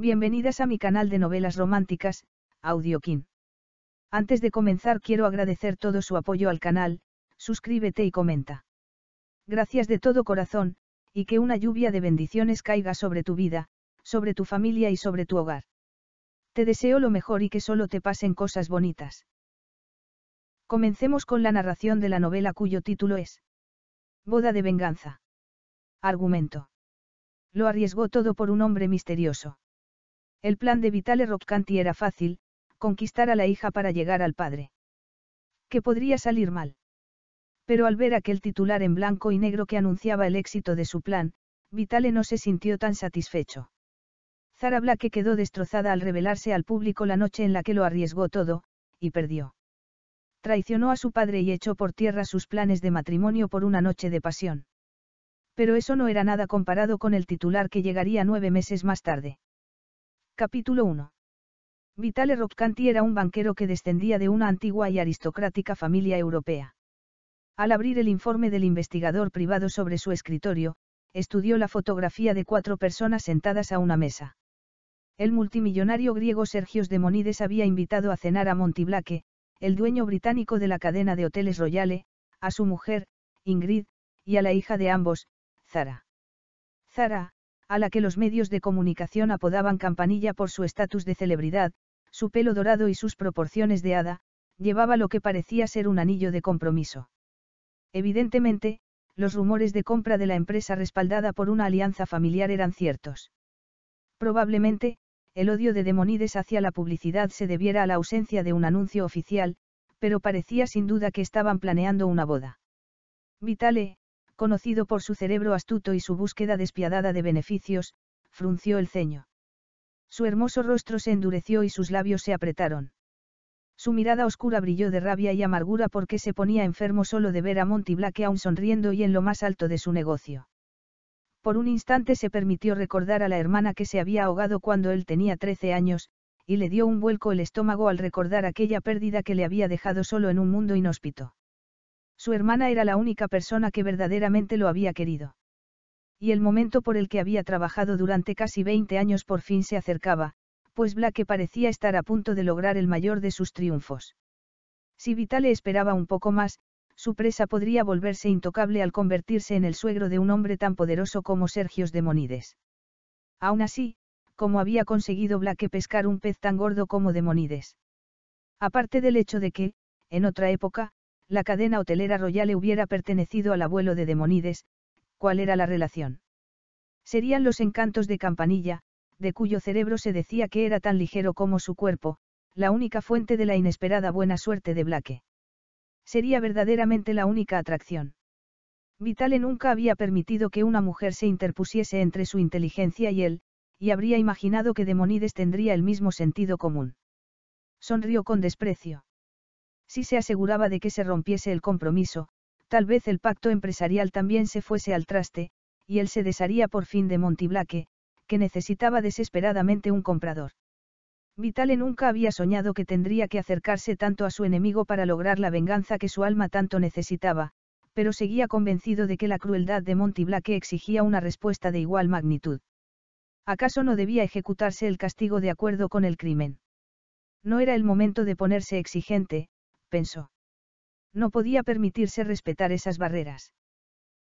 Bienvenidas a mi canal de novelas románticas, Audiokin. Antes de comenzar quiero agradecer todo su apoyo al canal, suscríbete y comenta. Gracias de todo corazón, y que una lluvia de bendiciones caiga sobre tu vida, sobre tu familia y sobre tu hogar. Te deseo lo mejor y que solo te pasen cosas bonitas. Comencemos con la narración de la novela cuyo título es Boda de venganza. Argumento. Lo arriesgó todo por un hombre misterioso. El plan de Vitale Roccanti era fácil, conquistar a la hija para llegar al padre. Que podría salir mal. Pero al ver aquel titular en blanco y negro que anunciaba el éxito de su plan, Vitale no se sintió tan satisfecho. Zara Black quedó destrozada al revelarse al público la noche en la que lo arriesgó todo, y perdió. Traicionó a su padre y echó por tierra sus planes de matrimonio por una noche de pasión. Pero eso no era nada comparado con el titular que llegaría nueve meses más tarde. Capítulo 1. Vitale Roccanti era un banquero que descendía de una antigua y aristocrática familia europea. Al abrir el informe del investigador privado sobre su escritorio, estudió la fotografía de cuatro personas sentadas a una mesa. El multimillonario griego Sergios Demonides había invitado a cenar a Montiblaque, el dueño británico de la cadena de hoteles Royale, a su mujer, Ingrid, y a la hija de ambos, Zara. Zara, a la que los medios de comunicación apodaban campanilla por su estatus de celebridad, su pelo dorado y sus proporciones de hada, llevaba lo que parecía ser un anillo de compromiso. Evidentemente, los rumores de compra de la empresa respaldada por una alianza familiar eran ciertos. Probablemente, el odio de Demonides hacia la publicidad se debiera a la ausencia de un anuncio oficial, pero parecía sin duda que estaban planeando una boda. Vitale, conocido por su cerebro astuto y su búsqueda despiadada de beneficios, frunció el ceño. Su hermoso rostro se endureció y sus labios se apretaron. Su mirada oscura brilló de rabia y amargura porque se ponía enfermo solo de ver a Monty Black aún sonriendo y en lo más alto de su negocio. Por un instante se permitió recordar a la hermana que se había ahogado cuando él tenía 13 años, y le dio un vuelco el estómago al recordar aquella pérdida que le había dejado solo en un mundo inhóspito. Su hermana era la única persona que verdaderamente lo había querido. Y el momento por el que había trabajado durante casi 20 años por fin se acercaba, pues Blake parecía estar a punto de lograr el mayor de sus triunfos. Si Vitale esperaba un poco más, su presa podría volverse intocable al convertirse en el suegro de un hombre tan poderoso como Sergios Demonides. Aún así, ¿cómo había conseguido Blake pescar un pez tan gordo como Demonides? Aparte del hecho de que, en otra época, la cadena hotelera Royale hubiera pertenecido al abuelo de Demonides, ¿cuál era la relación? Serían los encantos de Campanilla, de cuyo cerebro se decía que era tan ligero como su cuerpo, la única fuente de la inesperada buena suerte de Blake. Sería verdaderamente la única atracción. Vitale nunca había permitido que una mujer se interpusiese entre su inteligencia y él, y habría imaginado que Demonides tendría el mismo sentido común. Sonrió con desprecio si se aseguraba de que se rompiese el compromiso, tal vez el pacto empresarial también se fuese al traste, y él se desharía por fin de Montiblaque, que necesitaba desesperadamente un comprador. Vitale nunca había soñado que tendría que acercarse tanto a su enemigo para lograr la venganza que su alma tanto necesitaba, pero seguía convencido de que la crueldad de Montiblaque exigía una respuesta de igual magnitud. ¿Acaso no debía ejecutarse el castigo de acuerdo con el crimen? No era el momento de ponerse exigente, pensó. No podía permitirse respetar esas barreras.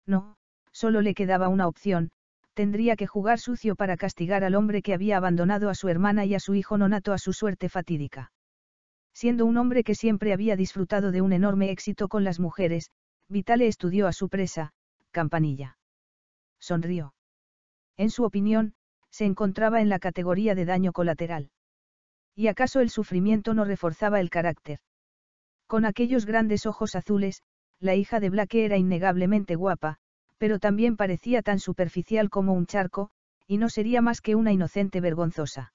No, solo le quedaba una opción, tendría que jugar sucio para castigar al hombre que había abandonado a su hermana y a su hijo nonato a su suerte fatídica. Siendo un hombre que siempre había disfrutado de un enorme éxito con las mujeres, Vitale estudió a su presa, Campanilla. Sonrió. En su opinión, se encontraba en la categoría de daño colateral. ¿Y acaso el sufrimiento no reforzaba el carácter? Con aquellos grandes ojos azules, la hija de Blake era innegablemente guapa, pero también parecía tan superficial como un charco, y no sería más que una inocente vergonzosa.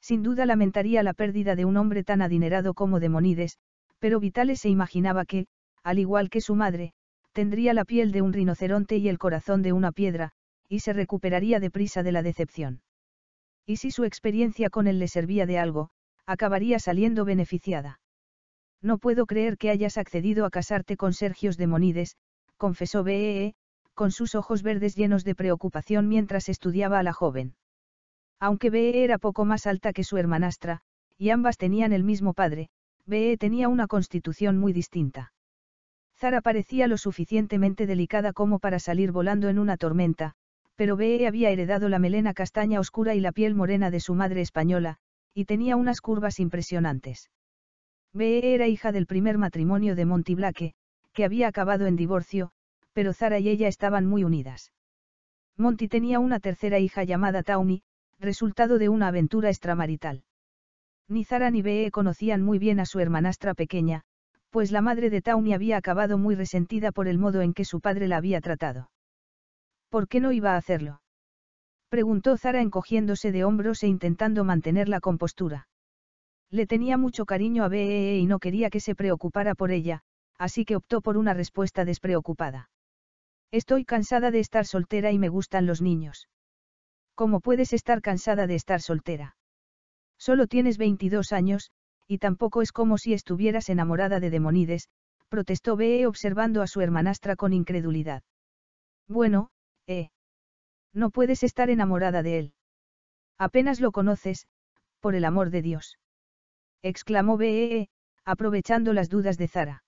Sin duda lamentaría la pérdida de un hombre tan adinerado como Demonides, pero Vitales se imaginaba que, al igual que su madre, tendría la piel de un rinoceronte y el corazón de una piedra, y se recuperaría deprisa de la decepción. Y si su experiencia con él le servía de algo, acabaría saliendo beneficiada. No puedo creer que hayas accedido a casarte con Sergios Demonides, confesó BEE, e, con sus ojos verdes llenos de preocupación mientras estudiaba a la joven. Aunque BE e era poco más alta que su hermanastra, y ambas tenían el mismo padre, BE e tenía una constitución muy distinta. Zara parecía lo suficientemente delicada como para salir volando en una tormenta, pero BE había heredado la melena castaña oscura y la piel morena de su madre española, y tenía unas curvas impresionantes. B.E. era hija del primer matrimonio de Montiblaque, que había acabado en divorcio, pero Zara y ella estaban muy unidas. Monty tenía una tercera hija llamada Tauni, resultado de una aventura extramarital. Ni Zara ni B.E. conocían muy bien a su hermanastra pequeña, pues la madre de Tauni había acabado muy resentida por el modo en que su padre la había tratado. ¿Por qué no iba a hacerlo? Preguntó Zara encogiéndose de hombros e intentando mantener la compostura. Le tenía mucho cariño a BEE y no quería que se preocupara por ella, así que optó por una respuesta despreocupada. Estoy cansada de estar soltera y me gustan los niños. ¿Cómo puedes estar cansada de estar soltera? Solo tienes 22 años, y tampoco es como si estuvieras enamorada de Demonides, protestó B.E.E. observando a su hermanastra con incredulidad. Bueno, eh. No puedes estar enamorada de él. Apenas lo conoces, por el amor de Dios exclamó BEE, aprovechando las dudas de Zara.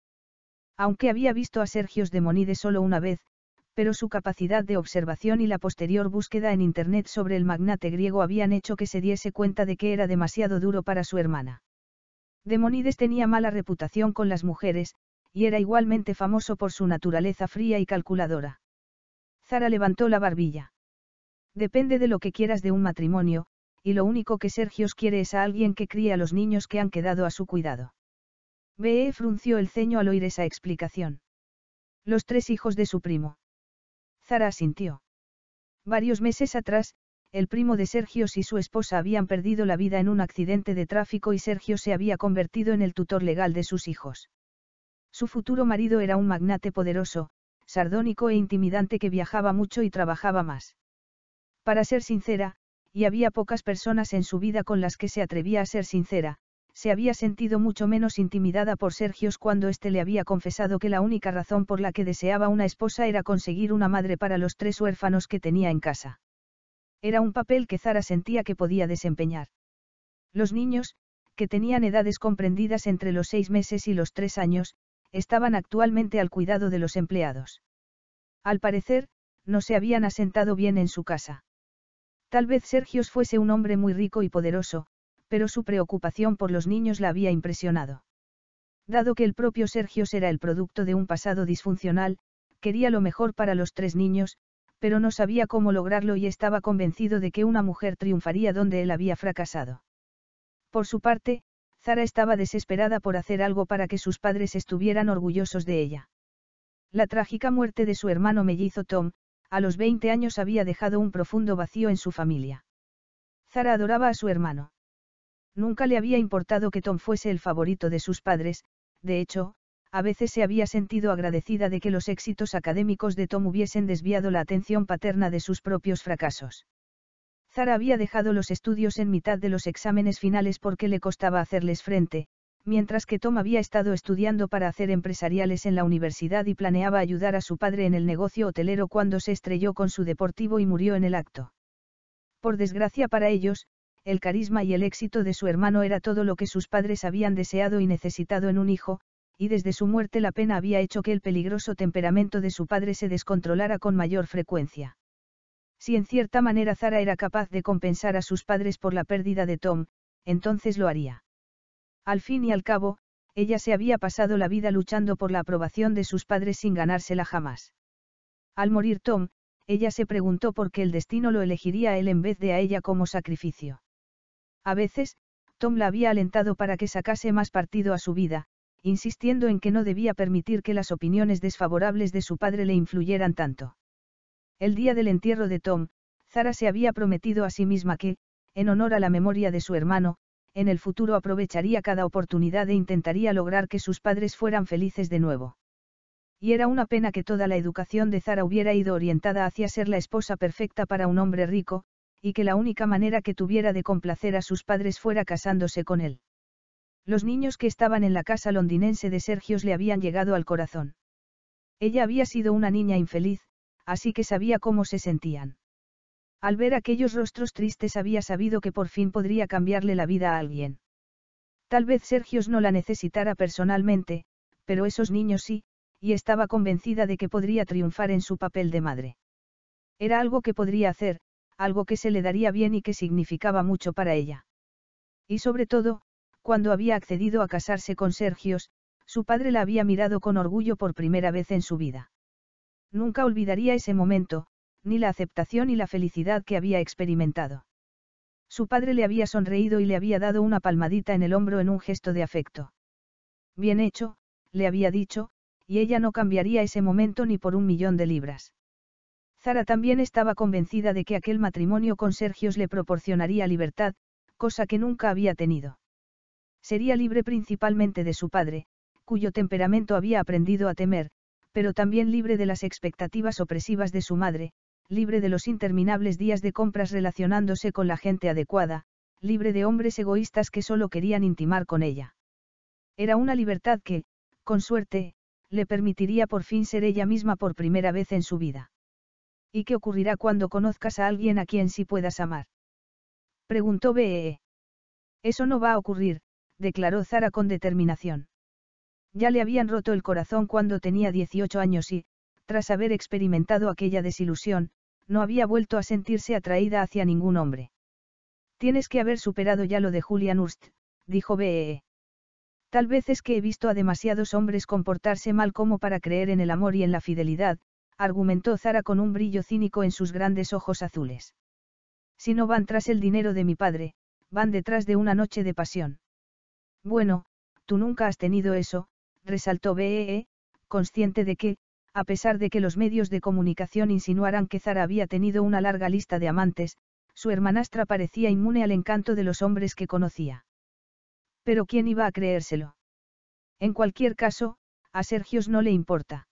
Aunque había visto a Sergios Demonides solo una vez, pero su capacidad de observación y la posterior búsqueda en Internet sobre el magnate griego habían hecho que se diese cuenta de que era demasiado duro para su hermana. Demonides tenía mala reputación con las mujeres, y era igualmente famoso por su naturaleza fría y calculadora. Zara levantó la barbilla. Depende de lo que quieras de un matrimonio, y lo único que Sergios quiere es a alguien que críe a los niños que han quedado a su cuidado. B.E. frunció el ceño al oír esa explicación. Los tres hijos de su primo. Zara asintió. Varios meses atrás, el primo de Sergios y su esposa habían perdido la vida en un accidente de tráfico y Sergio se había convertido en el tutor legal de sus hijos. Su futuro marido era un magnate poderoso, sardónico e intimidante que viajaba mucho y trabajaba más. Para ser sincera, y había pocas personas en su vida con las que se atrevía a ser sincera, se había sentido mucho menos intimidada por Sergios cuando éste le había confesado que la única razón por la que deseaba una esposa era conseguir una madre para los tres huérfanos que tenía en casa. Era un papel que Zara sentía que podía desempeñar. Los niños, que tenían edades comprendidas entre los seis meses y los tres años, estaban actualmente al cuidado de los empleados. Al parecer, no se habían asentado bien en su casa. Tal vez Sergios fuese un hombre muy rico y poderoso, pero su preocupación por los niños la había impresionado. Dado que el propio Sergio era el producto de un pasado disfuncional, quería lo mejor para los tres niños, pero no sabía cómo lograrlo y estaba convencido de que una mujer triunfaría donde él había fracasado. Por su parte, Zara estaba desesperada por hacer algo para que sus padres estuvieran orgullosos de ella. La trágica muerte de su hermano mellizo Tom, a los 20 años había dejado un profundo vacío en su familia. Zara adoraba a su hermano. Nunca le había importado que Tom fuese el favorito de sus padres, de hecho, a veces se había sentido agradecida de que los éxitos académicos de Tom hubiesen desviado la atención paterna de sus propios fracasos. Zara había dejado los estudios en mitad de los exámenes finales porque le costaba hacerles frente, Mientras que Tom había estado estudiando para hacer empresariales en la universidad y planeaba ayudar a su padre en el negocio hotelero cuando se estrelló con su deportivo y murió en el acto. Por desgracia para ellos, el carisma y el éxito de su hermano era todo lo que sus padres habían deseado y necesitado en un hijo, y desde su muerte la pena había hecho que el peligroso temperamento de su padre se descontrolara con mayor frecuencia. Si en cierta manera Zara era capaz de compensar a sus padres por la pérdida de Tom, entonces lo haría. Al fin y al cabo, ella se había pasado la vida luchando por la aprobación de sus padres sin ganársela jamás. Al morir Tom, ella se preguntó por qué el destino lo elegiría él en vez de a ella como sacrificio. A veces, Tom la había alentado para que sacase más partido a su vida, insistiendo en que no debía permitir que las opiniones desfavorables de su padre le influyeran tanto. El día del entierro de Tom, Zara se había prometido a sí misma que, en honor a la memoria de su hermano, en el futuro aprovecharía cada oportunidad e intentaría lograr que sus padres fueran felices de nuevo. Y era una pena que toda la educación de Zara hubiera ido orientada hacia ser la esposa perfecta para un hombre rico, y que la única manera que tuviera de complacer a sus padres fuera casándose con él. Los niños que estaban en la casa londinense de Sergios le habían llegado al corazón. Ella había sido una niña infeliz, así que sabía cómo se sentían. Al ver aquellos rostros tristes había sabido que por fin podría cambiarle la vida a alguien. Tal vez Sergios no la necesitara personalmente, pero esos niños sí, y estaba convencida de que podría triunfar en su papel de madre. Era algo que podría hacer, algo que se le daría bien y que significaba mucho para ella. Y sobre todo, cuando había accedido a casarse con Sergios, su padre la había mirado con orgullo por primera vez en su vida. Nunca olvidaría ese momento, ni la aceptación y la felicidad que había experimentado. Su padre le había sonreído y le había dado una palmadita en el hombro en un gesto de afecto. Bien hecho, le había dicho, y ella no cambiaría ese momento ni por un millón de libras. Zara también estaba convencida de que aquel matrimonio con Sergios le proporcionaría libertad, cosa que nunca había tenido. Sería libre principalmente de su padre, cuyo temperamento había aprendido a temer, pero también libre de las expectativas opresivas de su madre, libre de los interminables días de compras relacionándose con la gente adecuada, libre de hombres egoístas que solo querían intimar con ella. Era una libertad que, con suerte, le permitiría por fin ser ella misma por primera vez en su vida. ¿Y qué ocurrirá cuando conozcas a alguien a quien sí puedas amar? Preguntó BEE. Eso no va a ocurrir, declaró Zara con determinación. Ya le habían roto el corazón cuando tenía 18 años y, tras haber experimentado aquella desilusión, no había vuelto a sentirse atraída hacia ningún hombre. Tienes que haber superado ya lo de Julian Urst, dijo BEE. E. Tal vez es que he visto a demasiados hombres comportarse mal como para creer en el amor y en la fidelidad, argumentó Zara con un brillo cínico en sus grandes ojos azules. Si no van tras el dinero de mi padre, van detrás de una noche de pasión. Bueno, tú nunca has tenido eso, resaltó BEE, e, consciente de que, a pesar de que los medios de comunicación insinuaran que Zara había tenido una larga lista de amantes, su hermanastra parecía inmune al encanto de los hombres que conocía. Pero ¿quién iba a creérselo? En cualquier caso, a Sergios no le importa.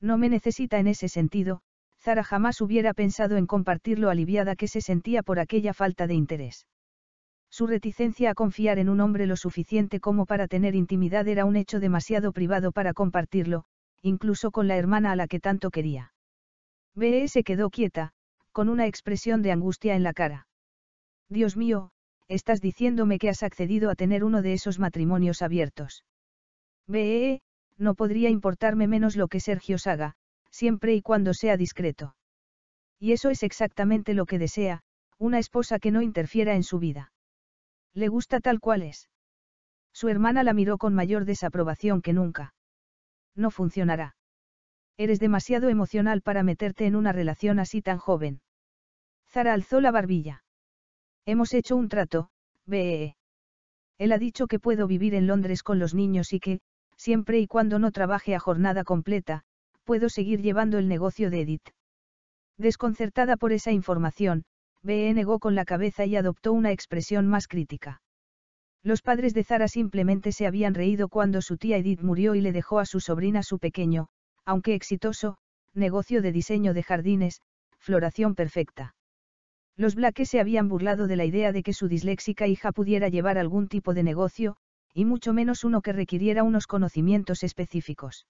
No me necesita en ese sentido, Zara jamás hubiera pensado en compartir lo aliviada que se sentía por aquella falta de interés. Su reticencia a confiar en un hombre lo suficiente como para tener intimidad era un hecho demasiado privado para compartirlo, incluso con la hermana a la que tanto quería. BE se quedó quieta, con una expresión de angustia en la cara. Dios mío, estás diciéndome que has accedido a tener uno de esos matrimonios abiertos. BE, no podría importarme menos lo que Sergio haga, siempre y cuando sea discreto. Y eso es exactamente lo que desea, una esposa que no interfiera en su vida. Le gusta tal cual es. Su hermana la miró con mayor desaprobación que nunca no funcionará. Eres demasiado emocional para meterte en una relación así tan joven. Zara alzó la barbilla. Hemos hecho un trato, BEE. E. Él ha dicho que puedo vivir en Londres con los niños y que, siempre y cuando no trabaje a jornada completa, puedo seguir llevando el negocio de Edith. Desconcertada por esa información, BE e negó con la cabeza y adoptó una expresión más crítica. Los padres de Zara simplemente se habían reído cuando su tía Edith murió y le dejó a su sobrina su pequeño, aunque exitoso, negocio de diseño de jardines, floración perfecta. Los Blaques se habían burlado de la idea de que su disléxica hija pudiera llevar algún tipo de negocio, y mucho menos uno que requiriera unos conocimientos específicos.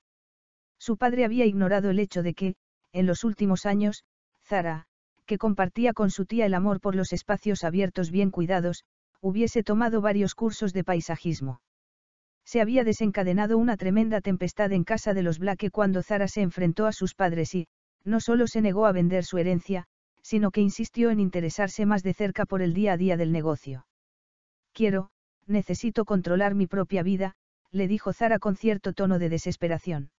Su padre había ignorado el hecho de que, en los últimos años, Zara, que compartía con su tía el amor por los espacios abiertos bien cuidados, hubiese tomado varios cursos de paisajismo. Se había desencadenado una tremenda tempestad en casa de los Blake cuando Zara se enfrentó a sus padres y, no solo se negó a vender su herencia, sino que insistió en interesarse más de cerca por el día a día del negocio. Quiero, necesito controlar mi propia vida, le dijo Zara con cierto tono de desesperación.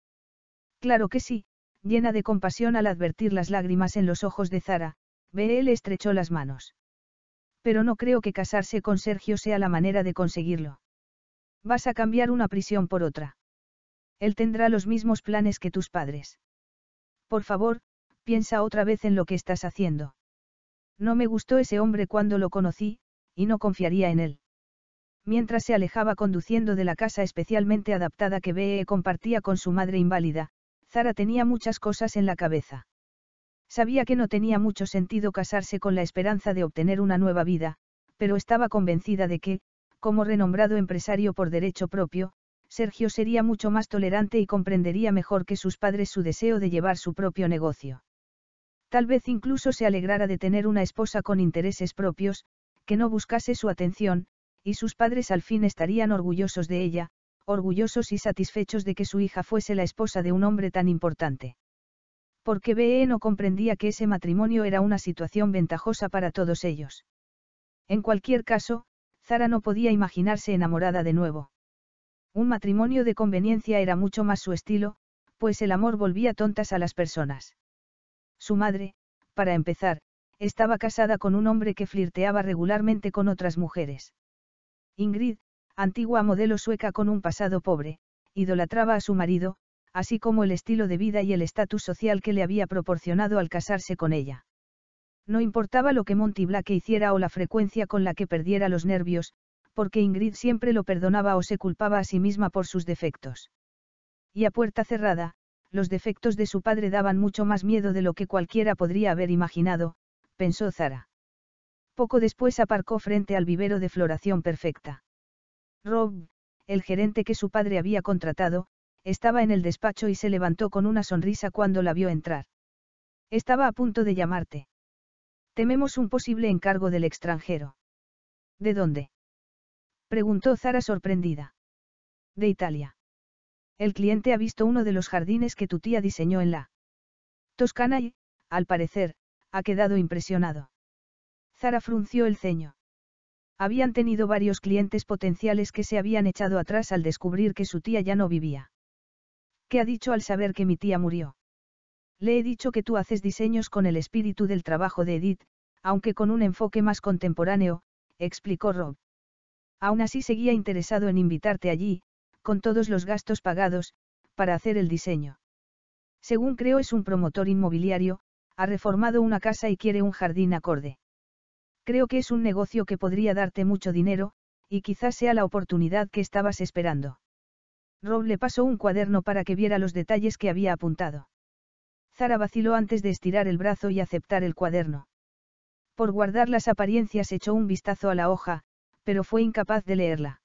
Claro que sí, llena de compasión al advertir las lágrimas en los ojos de Zara, BL estrechó las manos pero no creo que casarse con Sergio sea la manera de conseguirlo. Vas a cambiar una prisión por otra. Él tendrá los mismos planes que tus padres. Por favor, piensa otra vez en lo que estás haciendo. No me gustó ese hombre cuando lo conocí, y no confiaría en él. Mientras se alejaba conduciendo de la casa especialmente adaptada que B.E.E. compartía con su madre inválida, Zara tenía muchas cosas en la cabeza. Sabía que no tenía mucho sentido casarse con la esperanza de obtener una nueva vida, pero estaba convencida de que, como renombrado empresario por derecho propio, Sergio sería mucho más tolerante y comprendería mejor que sus padres su deseo de llevar su propio negocio. Tal vez incluso se alegrara de tener una esposa con intereses propios, que no buscase su atención, y sus padres al fin estarían orgullosos de ella, orgullosos y satisfechos de que su hija fuese la esposa de un hombre tan importante porque BE no comprendía que ese matrimonio era una situación ventajosa para todos ellos. En cualquier caso, Zara no podía imaginarse enamorada de nuevo. Un matrimonio de conveniencia era mucho más su estilo, pues el amor volvía tontas a las personas. Su madre, para empezar, estaba casada con un hombre que flirteaba regularmente con otras mujeres. Ingrid, antigua modelo sueca con un pasado pobre, idolatraba a su marido, así como el estilo de vida y el estatus social que le había proporcionado al casarse con ella. No importaba lo que Monty Black hiciera o la frecuencia con la que perdiera los nervios, porque Ingrid siempre lo perdonaba o se culpaba a sí misma por sus defectos. Y a puerta cerrada, los defectos de su padre daban mucho más miedo de lo que cualquiera podría haber imaginado, pensó Zara. Poco después aparcó frente al vivero de floración perfecta. Rob, el gerente que su padre había contratado, estaba en el despacho y se levantó con una sonrisa cuando la vio entrar. Estaba a punto de llamarte. Tememos un posible encargo del extranjero. ¿De dónde? Preguntó Zara sorprendida. De Italia. El cliente ha visto uno de los jardines que tu tía diseñó en la Toscana y, al parecer, ha quedado impresionado. Zara frunció el ceño. Habían tenido varios clientes potenciales que se habían echado atrás al descubrir que su tía ya no vivía ha dicho al saber que mi tía murió? Le he dicho que tú haces diseños con el espíritu del trabajo de Edith, aunque con un enfoque más contemporáneo, explicó Rob. Aún así seguía interesado en invitarte allí, con todos los gastos pagados, para hacer el diseño. Según creo es un promotor inmobiliario, ha reformado una casa y quiere un jardín acorde. Creo que es un negocio que podría darte mucho dinero, y quizás sea la oportunidad que estabas esperando. Rob le pasó un cuaderno para que viera los detalles que había apuntado. Zara vaciló antes de estirar el brazo y aceptar el cuaderno. Por guardar las apariencias echó un vistazo a la hoja, pero fue incapaz de leerla.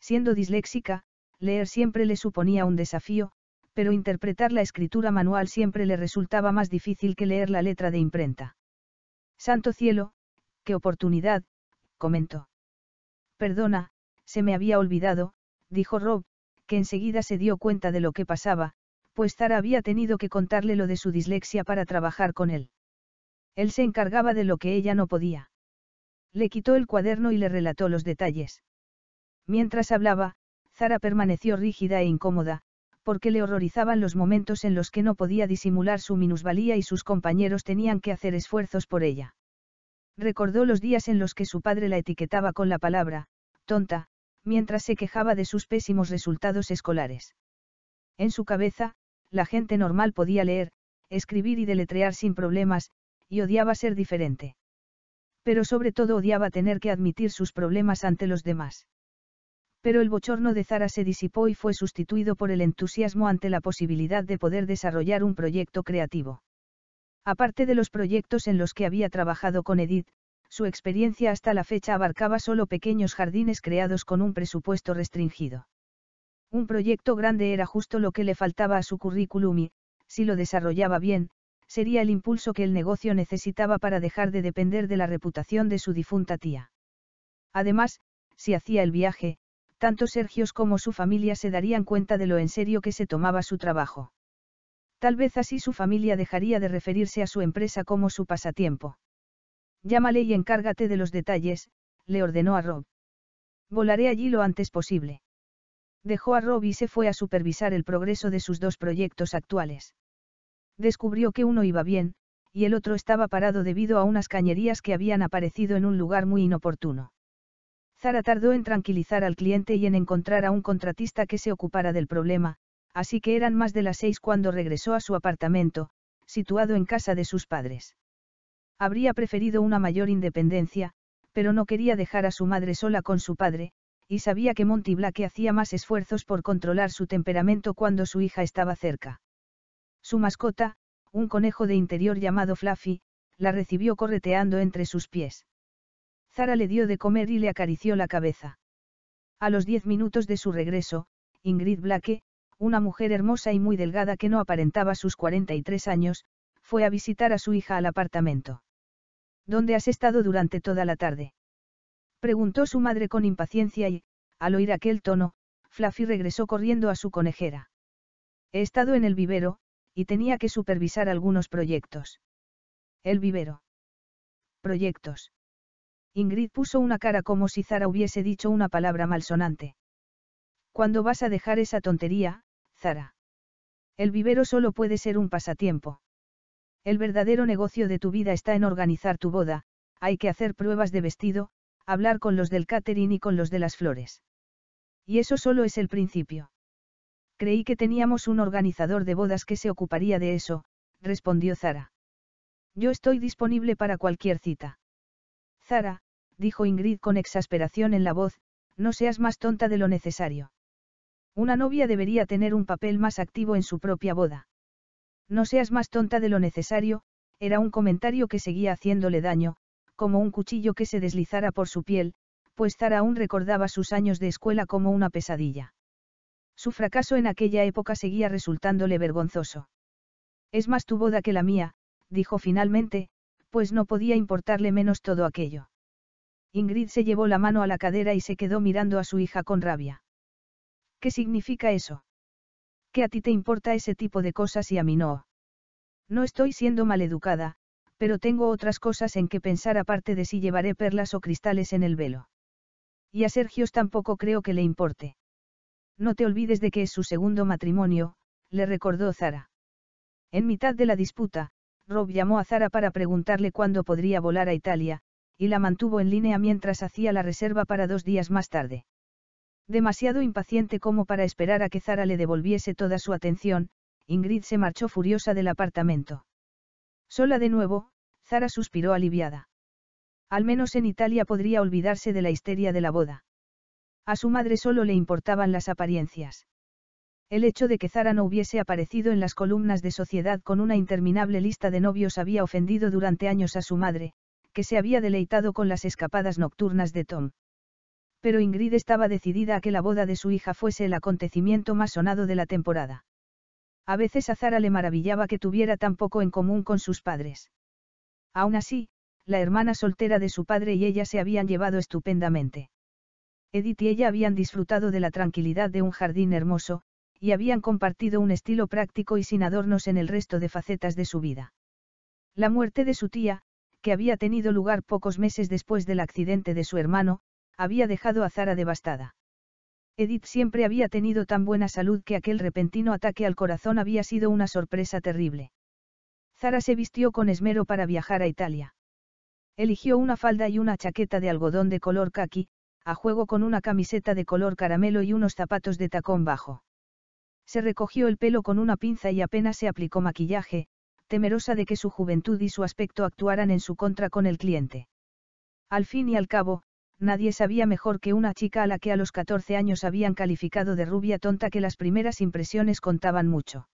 Siendo disléxica, leer siempre le suponía un desafío, pero interpretar la escritura manual siempre le resultaba más difícil que leer la letra de imprenta. Santo cielo, qué oportunidad, comentó. Perdona, se me había olvidado, dijo Rob, que enseguida se dio cuenta de lo que pasaba, pues Zara había tenido que contarle lo de su dislexia para trabajar con él. Él se encargaba de lo que ella no podía. Le quitó el cuaderno y le relató los detalles. Mientras hablaba, Zara permaneció rígida e incómoda, porque le horrorizaban los momentos en los que no podía disimular su minusvalía y sus compañeros tenían que hacer esfuerzos por ella. Recordó los días en los que su padre la etiquetaba con la palabra, tonta, mientras se quejaba de sus pésimos resultados escolares. En su cabeza, la gente normal podía leer, escribir y deletrear sin problemas, y odiaba ser diferente. Pero sobre todo odiaba tener que admitir sus problemas ante los demás. Pero el bochorno de Zara se disipó y fue sustituido por el entusiasmo ante la posibilidad de poder desarrollar un proyecto creativo. Aparte de los proyectos en los que había trabajado con Edith, su experiencia hasta la fecha abarcaba solo pequeños jardines creados con un presupuesto restringido. Un proyecto grande era justo lo que le faltaba a su currículum y, si lo desarrollaba bien, sería el impulso que el negocio necesitaba para dejar de depender de la reputación de su difunta tía. Además, si hacía el viaje, tanto Sergio como su familia se darían cuenta de lo en serio que se tomaba su trabajo. Tal vez así su familia dejaría de referirse a su empresa como su pasatiempo. Llámale y encárgate de los detalles, le ordenó a Rob. Volaré allí lo antes posible. Dejó a Rob y se fue a supervisar el progreso de sus dos proyectos actuales. Descubrió que uno iba bien, y el otro estaba parado debido a unas cañerías que habían aparecido en un lugar muy inoportuno. Zara tardó en tranquilizar al cliente y en encontrar a un contratista que se ocupara del problema, así que eran más de las seis cuando regresó a su apartamento, situado en casa de sus padres. Habría preferido una mayor independencia, pero no quería dejar a su madre sola con su padre, y sabía que Monty Black hacía más esfuerzos por controlar su temperamento cuando su hija estaba cerca. Su mascota, un conejo de interior llamado Fluffy, la recibió correteando entre sus pies. Zara le dio de comer y le acarició la cabeza. A los diez minutos de su regreso, Ingrid Blake, una mujer hermosa y muy delgada que no aparentaba sus 43 años, fue a visitar a su hija al apartamento. ¿Dónde has estado durante toda la tarde? Preguntó su madre con impaciencia y, al oír aquel tono, Fluffy regresó corriendo a su conejera. He estado en el vivero, y tenía que supervisar algunos proyectos. El vivero. Proyectos. Ingrid puso una cara como si Zara hubiese dicho una palabra malsonante. ¿Cuándo vas a dejar esa tontería, Zara? El vivero solo puede ser un pasatiempo. El verdadero negocio de tu vida está en organizar tu boda, hay que hacer pruebas de vestido, hablar con los del catering y con los de las flores. Y eso solo es el principio. Creí que teníamos un organizador de bodas que se ocuparía de eso, respondió Zara. Yo estoy disponible para cualquier cita. Zara, dijo Ingrid con exasperación en la voz, no seas más tonta de lo necesario. Una novia debería tener un papel más activo en su propia boda. No seas más tonta de lo necesario, era un comentario que seguía haciéndole daño, como un cuchillo que se deslizara por su piel, pues Zara aún recordaba sus años de escuela como una pesadilla. Su fracaso en aquella época seguía resultándole vergonzoso. Es más tu boda que la mía, dijo finalmente, pues no podía importarle menos todo aquello. Ingrid se llevó la mano a la cadera y se quedó mirando a su hija con rabia. ¿Qué significa eso? ¿Qué a ti te importa ese tipo de cosas y a mí no. No estoy siendo maleducada, pero tengo otras cosas en que pensar aparte de si llevaré perlas o cristales en el velo. Y a Sergio tampoco creo que le importe. No te olvides de que es su segundo matrimonio, le recordó Zara. En mitad de la disputa, Rob llamó a Zara para preguntarle cuándo podría volar a Italia, y la mantuvo en línea mientras hacía la reserva para dos días más tarde. Demasiado impaciente como para esperar a que Zara le devolviese toda su atención, Ingrid se marchó furiosa del apartamento. Sola de nuevo, Zara suspiró aliviada. Al menos en Italia podría olvidarse de la histeria de la boda. A su madre solo le importaban las apariencias. El hecho de que Zara no hubiese aparecido en las columnas de sociedad con una interminable lista de novios había ofendido durante años a su madre, que se había deleitado con las escapadas nocturnas de Tom pero Ingrid estaba decidida a que la boda de su hija fuese el acontecimiento más sonado de la temporada. A veces a Zara le maravillaba que tuviera tan poco en común con sus padres. Aún así, la hermana soltera de su padre y ella se habían llevado estupendamente. Edith y ella habían disfrutado de la tranquilidad de un jardín hermoso, y habían compartido un estilo práctico y sin adornos en el resto de facetas de su vida. La muerte de su tía, que había tenido lugar pocos meses después del accidente de su hermano, había dejado a Zara devastada. Edith siempre había tenido tan buena salud que aquel repentino ataque al corazón había sido una sorpresa terrible. Zara se vistió con esmero para viajar a Italia. Eligió una falda y una chaqueta de algodón de color caqui, a juego con una camiseta de color caramelo y unos zapatos de tacón bajo. Se recogió el pelo con una pinza y apenas se aplicó maquillaje, temerosa de que su juventud y su aspecto actuaran en su contra con el cliente. Al fin y al cabo, Nadie sabía mejor que una chica a la que a los 14 años habían calificado de rubia tonta que las primeras impresiones contaban mucho.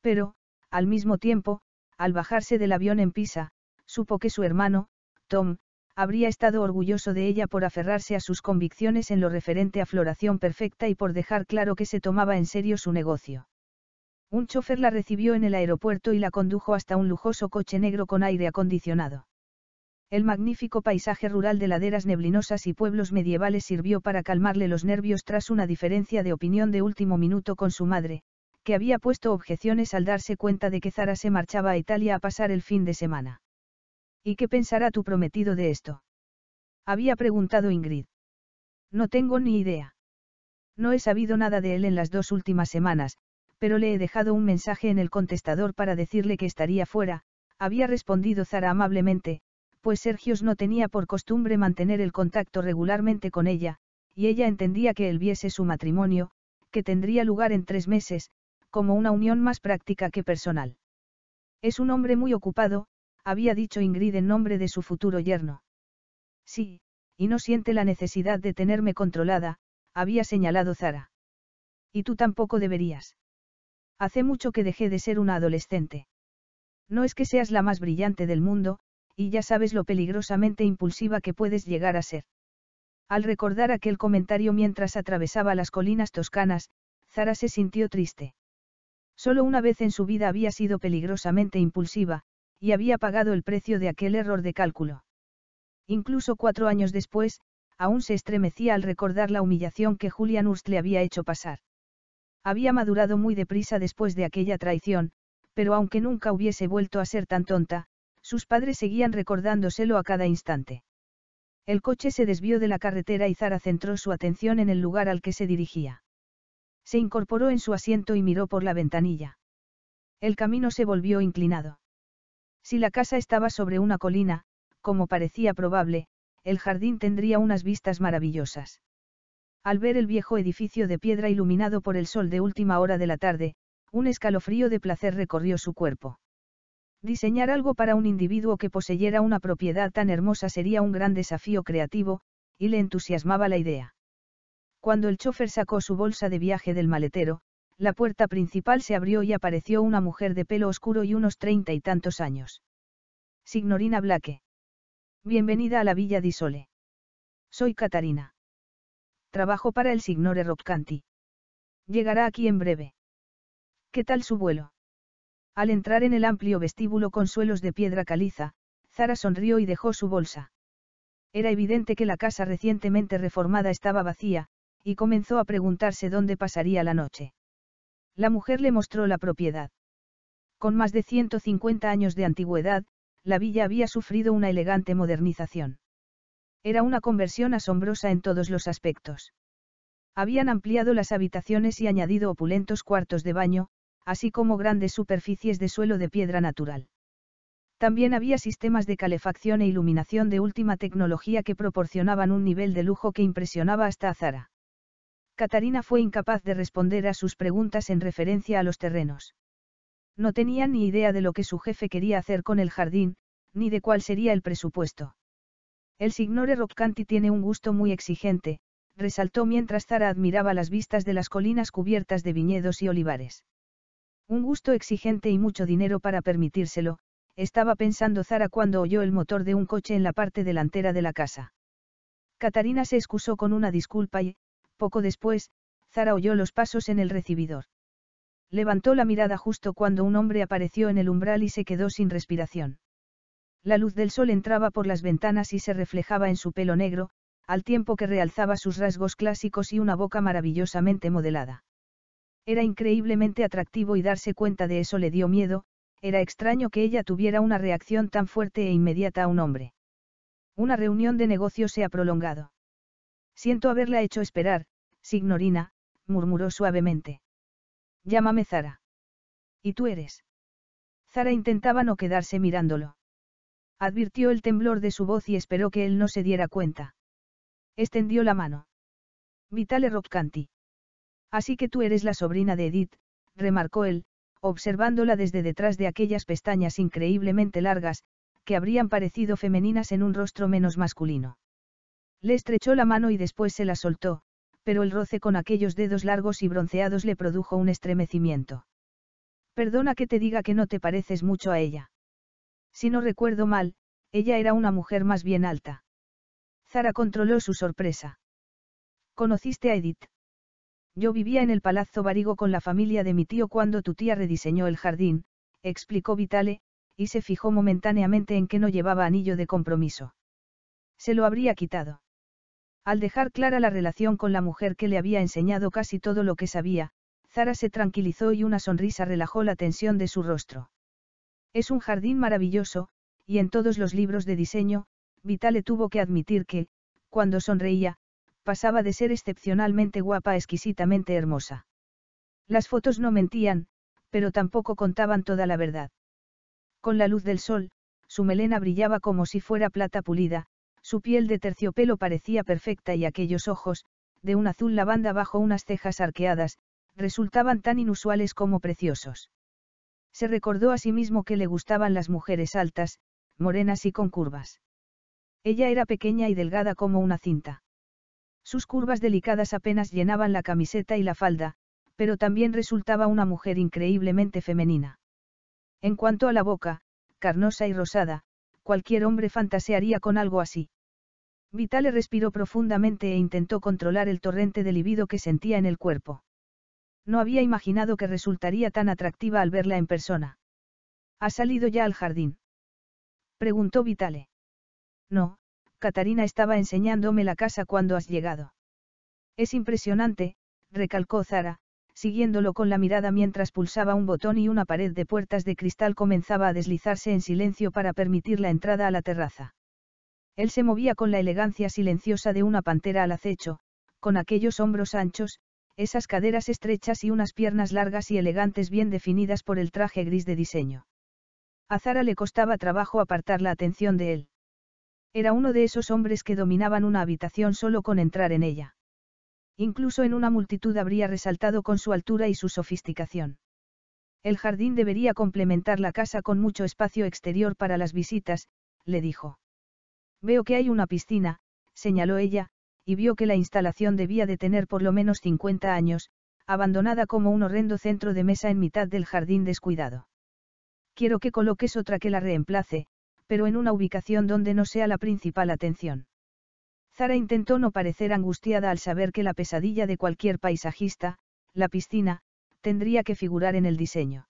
Pero, al mismo tiempo, al bajarse del avión en Pisa, supo que su hermano, Tom, habría estado orgulloso de ella por aferrarse a sus convicciones en lo referente a floración perfecta y por dejar claro que se tomaba en serio su negocio. Un chofer la recibió en el aeropuerto y la condujo hasta un lujoso coche negro con aire acondicionado. El magnífico paisaje rural de laderas neblinosas y pueblos medievales sirvió para calmarle los nervios tras una diferencia de opinión de último minuto con su madre, que había puesto objeciones al darse cuenta de que Zara se marchaba a Italia a pasar el fin de semana. ¿Y qué pensará tu prometido de esto? Había preguntado Ingrid. No tengo ni idea. No he sabido nada de él en las dos últimas semanas, pero le he dejado un mensaje en el contestador para decirle que estaría fuera, había respondido Zara amablemente, pues Sergios no tenía por costumbre mantener el contacto regularmente con ella, y ella entendía que él viese su matrimonio, que tendría lugar en tres meses, como una unión más práctica que personal. Es un hombre muy ocupado, había dicho Ingrid en nombre de su futuro yerno. Sí, y no siente la necesidad de tenerme controlada, había señalado Zara. Y tú tampoco deberías. Hace mucho que dejé de ser una adolescente. No es que seas la más brillante del mundo, y ya sabes lo peligrosamente impulsiva que puedes llegar a ser. Al recordar aquel comentario mientras atravesaba las colinas toscanas, Zara se sintió triste. Solo una vez en su vida había sido peligrosamente impulsiva, y había pagado el precio de aquel error de cálculo. Incluso cuatro años después, aún se estremecía al recordar la humillación que Julian Urst le había hecho pasar. Había madurado muy deprisa después de aquella traición, pero aunque nunca hubiese vuelto a ser tan tonta, sus padres seguían recordándoselo a cada instante. El coche se desvió de la carretera y Zara centró su atención en el lugar al que se dirigía. Se incorporó en su asiento y miró por la ventanilla. El camino se volvió inclinado. Si la casa estaba sobre una colina, como parecía probable, el jardín tendría unas vistas maravillosas. Al ver el viejo edificio de piedra iluminado por el sol de última hora de la tarde, un escalofrío de placer recorrió su cuerpo. Diseñar algo para un individuo que poseyera una propiedad tan hermosa sería un gran desafío creativo, y le entusiasmaba la idea. Cuando el chofer sacó su bolsa de viaje del maletero, la puerta principal se abrió y apareció una mujer de pelo oscuro y unos treinta y tantos años. Signorina Blaque. Bienvenida a la Villa di Sole. Soy Catarina. Trabajo para el Signore Roccanti. Llegará aquí en breve. ¿Qué tal su vuelo? Al entrar en el amplio vestíbulo con suelos de piedra caliza, Zara sonrió y dejó su bolsa. Era evidente que la casa recientemente reformada estaba vacía, y comenzó a preguntarse dónde pasaría la noche. La mujer le mostró la propiedad. Con más de 150 años de antigüedad, la villa había sufrido una elegante modernización. Era una conversión asombrosa en todos los aspectos. Habían ampliado las habitaciones y añadido opulentos cuartos de baño, así como grandes superficies de suelo de piedra natural. También había sistemas de calefacción e iluminación de última tecnología que proporcionaban un nivel de lujo que impresionaba hasta a Zara. Catarina fue incapaz de responder a sus preguntas en referencia a los terrenos. No tenía ni idea de lo que su jefe quería hacer con el jardín, ni de cuál sería el presupuesto. El signore Roccanti tiene un gusto muy exigente, resaltó mientras Zara admiraba las vistas de las colinas cubiertas de viñedos y olivares. Un gusto exigente y mucho dinero para permitírselo, estaba pensando Zara cuando oyó el motor de un coche en la parte delantera de la casa. Catarina se excusó con una disculpa y, poco después, Zara oyó los pasos en el recibidor. Levantó la mirada justo cuando un hombre apareció en el umbral y se quedó sin respiración. La luz del sol entraba por las ventanas y se reflejaba en su pelo negro, al tiempo que realzaba sus rasgos clásicos y una boca maravillosamente modelada. Era increíblemente atractivo y darse cuenta de eso le dio miedo, era extraño que ella tuviera una reacción tan fuerte e inmediata a un hombre. Una reunión de negocios se ha prolongado. Siento haberla hecho esperar, Signorina, murmuró suavemente. Llámame Zara. ¿Y tú eres? Zara intentaba no quedarse mirándolo. Advirtió el temblor de su voz y esperó que él no se diera cuenta. Extendió la mano. Vitale Así que tú eres la sobrina de Edith, remarcó él, observándola desde detrás de aquellas pestañas increíblemente largas, que habrían parecido femeninas en un rostro menos masculino. Le estrechó la mano y después se la soltó, pero el roce con aquellos dedos largos y bronceados le produjo un estremecimiento. Perdona que te diga que no te pareces mucho a ella. Si no recuerdo mal, ella era una mujer más bien alta. Zara controló su sorpresa. ¿Conociste a Edith? Yo vivía en el Palazzo Varigo con la familia de mi tío cuando tu tía rediseñó el jardín, explicó Vitale, y se fijó momentáneamente en que no llevaba anillo de compromiso. Se lo habría quitado. Al dejar clara la relación con la mujer que le había enseñado casi todo lo que sabía, Zara se tranquilizó y una sonrisa relajó la tensión de su rostro. Es un jardín maravilloso, y en todos los libros de diseño, Vitale tuvo que admitir que, cuando sonreía, pasaba de ser excepcionalmente guapa a exquisitamente hermosa. Las fotos no mentían, pero tampoco contaban toda la verdad. Con la luz del sol, su melena brillaba como si fuera plata pulida, su piel de terciopelo parecía perfecta y aquellos ojos, de un azul lavanda bajo unas cejas arqueadas, resultaban tan inusuales como preciosos. Se recordó a sí mismo que le gustaban las mujeres altas, morenas y con curvas. Ella era pequeña y delgada como una cinta. Sus curvas delicadas apenas llenaban la camiseta y la falda, pero también resultaba una mujer increíblemente femenina. En cuanto a la boca, carnosa y rosada, cualquier hombre fantasearía con algo así. Vitale respiró profundamente e intentó controlar el torrente de libido que sentía en el cuerpo. No había imaginado que resultaría tan atractiva al verla en persona. ¿Ha salido ya al jardín? Preguntó Vitale. No, Catarina estaba enseñándome la casa cuando has llegado. Es impresionante, recalcó Zara, siguiéndolo con la mirada mientras pulsaba un botón y una pared de puertas de cristal comenzaba a deslizarse en silencio para permitir la entrada a la terraza. Él se movía con la elegancia silenciosa de una pantera al acecho, con aquellos hombros anchos, esas caderas estrechas y unas piernas largas y elegantes bien definidas por el traje gris de diseño. A Zara le costaba trabajo apartar la atención de él. Era uno de esos hombres que dominaban una habitación solo con entrar en ella. Incluso en una multitud habría resaltado con su altura y su sofisticación. El jardín debería complementar la casa con mucho espacio exterior para las visitas, le dijo. Veo que hay una piscina, señaló ella, y vio que la instalación debía de tener por lo menos 50 años, abandonada como un horrendo centro de mesa en mitad del jardín descuidado. Quiero que coloques otra que la reemplace, pero en una ubicación donde no sea la principal atención. Zara intentó no parecer angustiada al saber que la pesadilla de cualquier paisajista, la piscina, tendría que figurar en el diseño.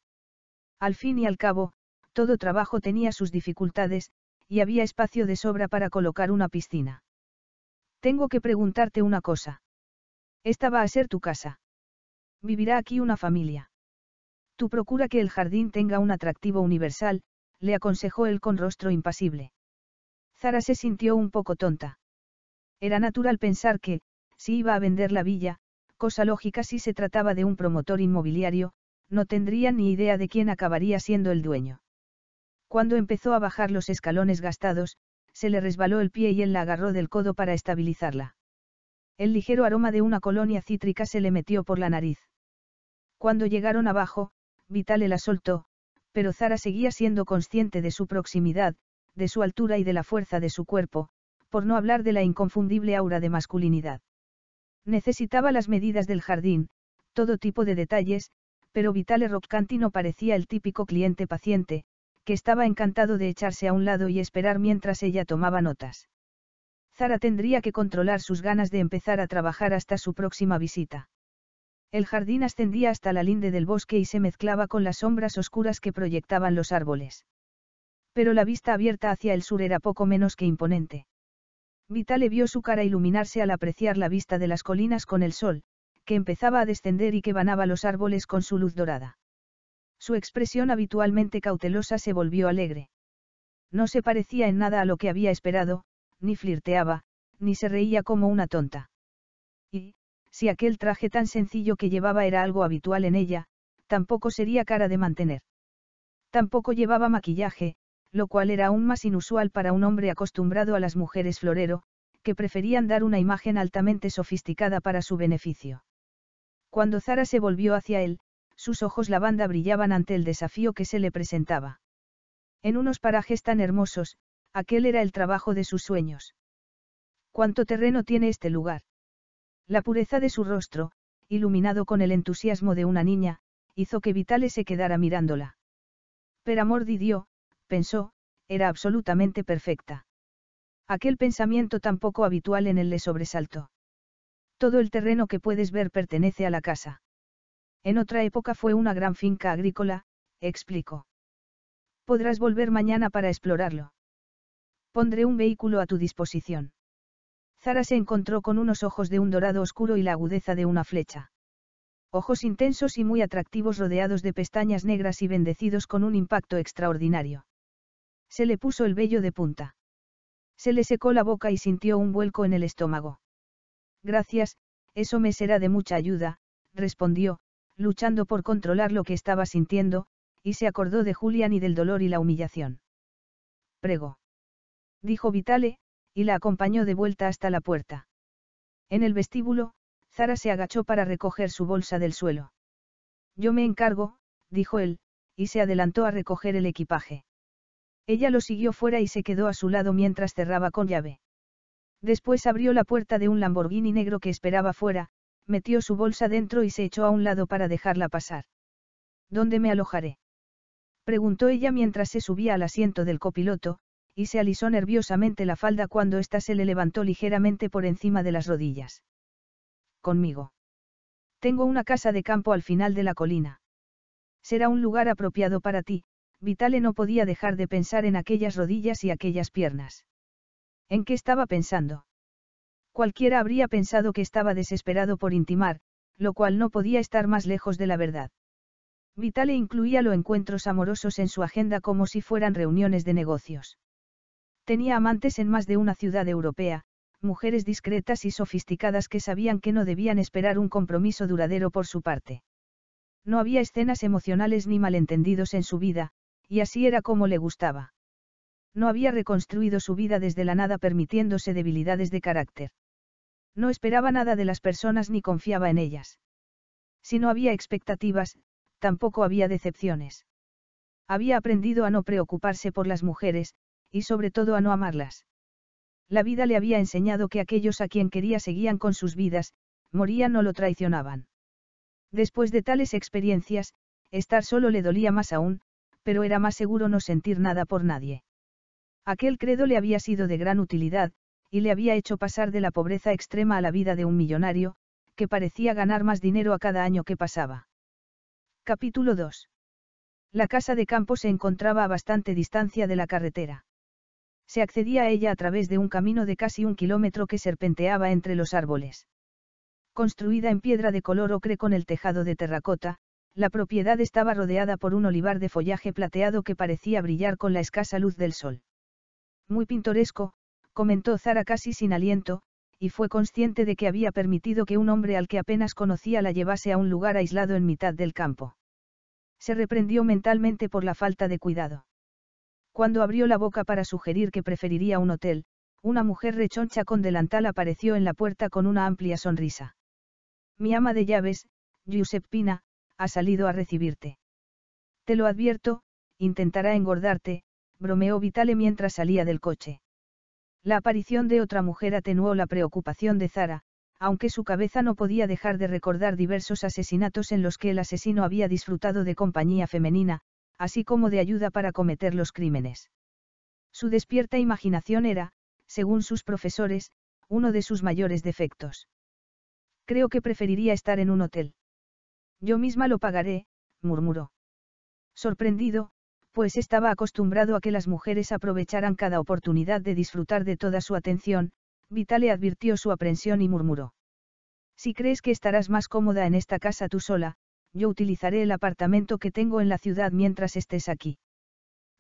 Al fin y al cabo, todo trabajo tenía sus dificultades, y había espacio de sobra para colocar una piscina. Tengo que preguntarte una cosa. Esta va a ser tu casa. Vivirá aquí una familia. Tú procura que el jardín tenga un atractivo universal, le aconsejó él con rostro impasible. Zara se sintió un poco tonta. Era natural pensar que, si iba a vender la villa, cosa lógica si se trataba de un promotor inmobiliario, no tendría ni idea de quién acabaría siendo el dueño. Cuando empezó a bajar los escalones gastados, se le resbaló el pie y él la agarró del codo para estabilizarla. El ligero aroma de una colonia cítrica se le metió por la nariz. Cuando llegaron abajo, Vitale la soltó, pero Zara seguía siendo consciente de su proximidad, de su altura y de la fuerza de su cuerpo, por no hablar de la inconfundible aura de masculinidad. Necesitaba las medidas del jardín, todo tipo de detalles, pero Vitale Roccanti no parecía el típico cliente paciente, que estaba encantado de echarse a un lado y esperar mientras ella tomaba notas. Zara tendría que controlar sus ganas de empezar a trabajar hasta su próxima visita. El jardín ascendía hasta la linde del bosque y se mezclaba con las sombras oscuras que proyectaban los árboles. Pero la vista abierta hacia el sur era poco menos que imponente. Vitale vio su cara iluminarse al apreciar la vista de las colinas con el sol, que empezaba a descender y que banaba los árboles con su luz dorada. Su expresión habitualmente cautelosa se volvió alegre. No se parecía en nada a lo que había esperado, ni flirteaba, ni se reía como una tonta. Si aquel traje tan sencillo que llevaba era algo habitual en ella, tampoco sería cara de mantener. Tampoco llevaba maquillaje, lo cual era aún más inusual para un hombre acostumbrado a las mujeres florero, que preferían dar una imagen altamente sofisticada para su beneficio. Cuando Zara se volvió hacia él, sus ojos lavanda brillaban ante el desafío que se le presentaba. En unos parajes tan hermosos, aquel era el trabajo de sus sueños. ¿Cuánto terreno tiene este lugar? La pureza de su rostro, iluminado con el entusiasmo de una niña, hizo que Vitale se quedara mirándola. Pero amor pensó, era absolutamente perfecta. Aquel pensamiento tan poco habitual en él le sobresaltó. Todo el terreno que puedes ver pertenece a la casa. En otra época fue una gran finca agrícola, explicó. Podrás volver mañana para explorarlo. Pondré un vehículo a tu disposición. Zara se encontró con unos ojos de un dorado oscuro y la agudeza de una flecha. Ojos intensos y muy atractivos rodeados de pestañas negras y bendecidos con un impacto extraordinario. Se le puso el vello de punta. Se le secó la boca y sintió un vuelco en el estómago. Gracias, eso me será de mucha ayuda, respondió, luchando por controlar lo que estaba sintiendo, y se acordó de Julian y del dolor y la humillación. Prego. Dijo Vitale, y la acompañó de vuelta hasta la puerta. En el vestíbulo, Zara se agachó para recoger su bolsa del suelo. Yo me encargo, dijo él, y se adelantó a recoger el equipaje. Ella lo siguió fuera y se quedó a su lado mientras cerraba con llave. Después abrió la puerta de un Lamborghini negro que esperaba fuera, metió su bolsa dentro y se echó a un lado para dejarla pasar. ¿Dónde me alojaré? preguntó ella mientras se subía al asiento del copiloto, y se alisó nerviosamente la falda cuando ésta se le levantó ligeramente por encima de las rodillas. Conmigo. Tengo una casa de campo al final de la colina. Será un lugar apropiado para ti, Vitale no podía dejar de pensar en aquellas rodillas y aquellas piernas. ¿En qué estaba pensando? Cualquiera habría pensado que estaba desesperado por intimar, lo cual no podía estar más lejos de la verdad. Vitale incluía los encuentros amorosos en su agenda como si fueran reuniones de negocios. Tenía amantes en más de una ciudad europea, mujeres discretas y sofisticadas que sabían que no debían esperar un compromiso duradero por su parte. No había escenas emocionales ni malentendidos en su vida, y así era como le gustaba. No había reconstruido su vida desde la nada permitiéndose debilidades de carácter. No esperaba nada de las personas ni confiaba en ellas. Si no había expectativas, tampoco había decepciones. Había aprendido a no preocuparse por las mujeres, y sobre todo a no amarlas. La vida le había enseñado que aquellos a quien quería seguían con sus vidas, morían o lo traicionaban. Después de tales experiencias, estar solo le dolía más aún, pero era más seguro no sentir nada por nadie. Aquel credo le había sido de gran utilidad, y le había hecho pasar de la pobreza extrema a la vida de un millonario, que parecía ganar más dinero a cada año que pasaba. Capítulo 2. La casa de campo se encontraba a bastante distancia de la carretera se accedía a ella a través de un camino de casi un kilómetro que serpenteaba entre los árboles. Construida en piedra de color ocre con el tejado de terracota, la propiedad estaba rodeada por un olivar de follaje plateado que parecía brillar con la escasa luz del sol. Muy pintoresco, comentó Zara casi sin aliento, y fue consciente de que había permitido que un hombre al que apenas conocía la llevase a un lugar aislado en mitad del campo. Se reprendió mentalmente por la falta de cuidado. Cuando abrió la boca para sugerir que preferiría un hotel, una mujer rechoncha con delantal apareció en la puerta con una amplia sonrisa. Mi ama de llaves, Giuseppina, ha salido a recibirte. Te lo advierto, intentará engordarte, bromeó Vitale mientras salía del coche. La aparición de otra mujer atenuó la preocupación de Zara, aunque su cabeza no podía dejar de recordar diversos asesinatos en los que el asesino había disfrutado de compañía femenina, así como de ayuda para cometer los crímenes. Su despierta imaginación era, según sus profesores, uno de sus mayores defectos. Creo que preferiría estar en un hotel. Yo misma lo pagaré, murmuró. Sorprendido, pues estaba acostumbrado a que las mujeres aprovecharan cada oportunidad de disfrutar de toda su atención, Vitale advirtió su aprensión y murmuró. Si crees que estarás más cómoda en esta casa tú sola, yo utilizaré el apartamento que tengo en la ciudad mientras estés aquí.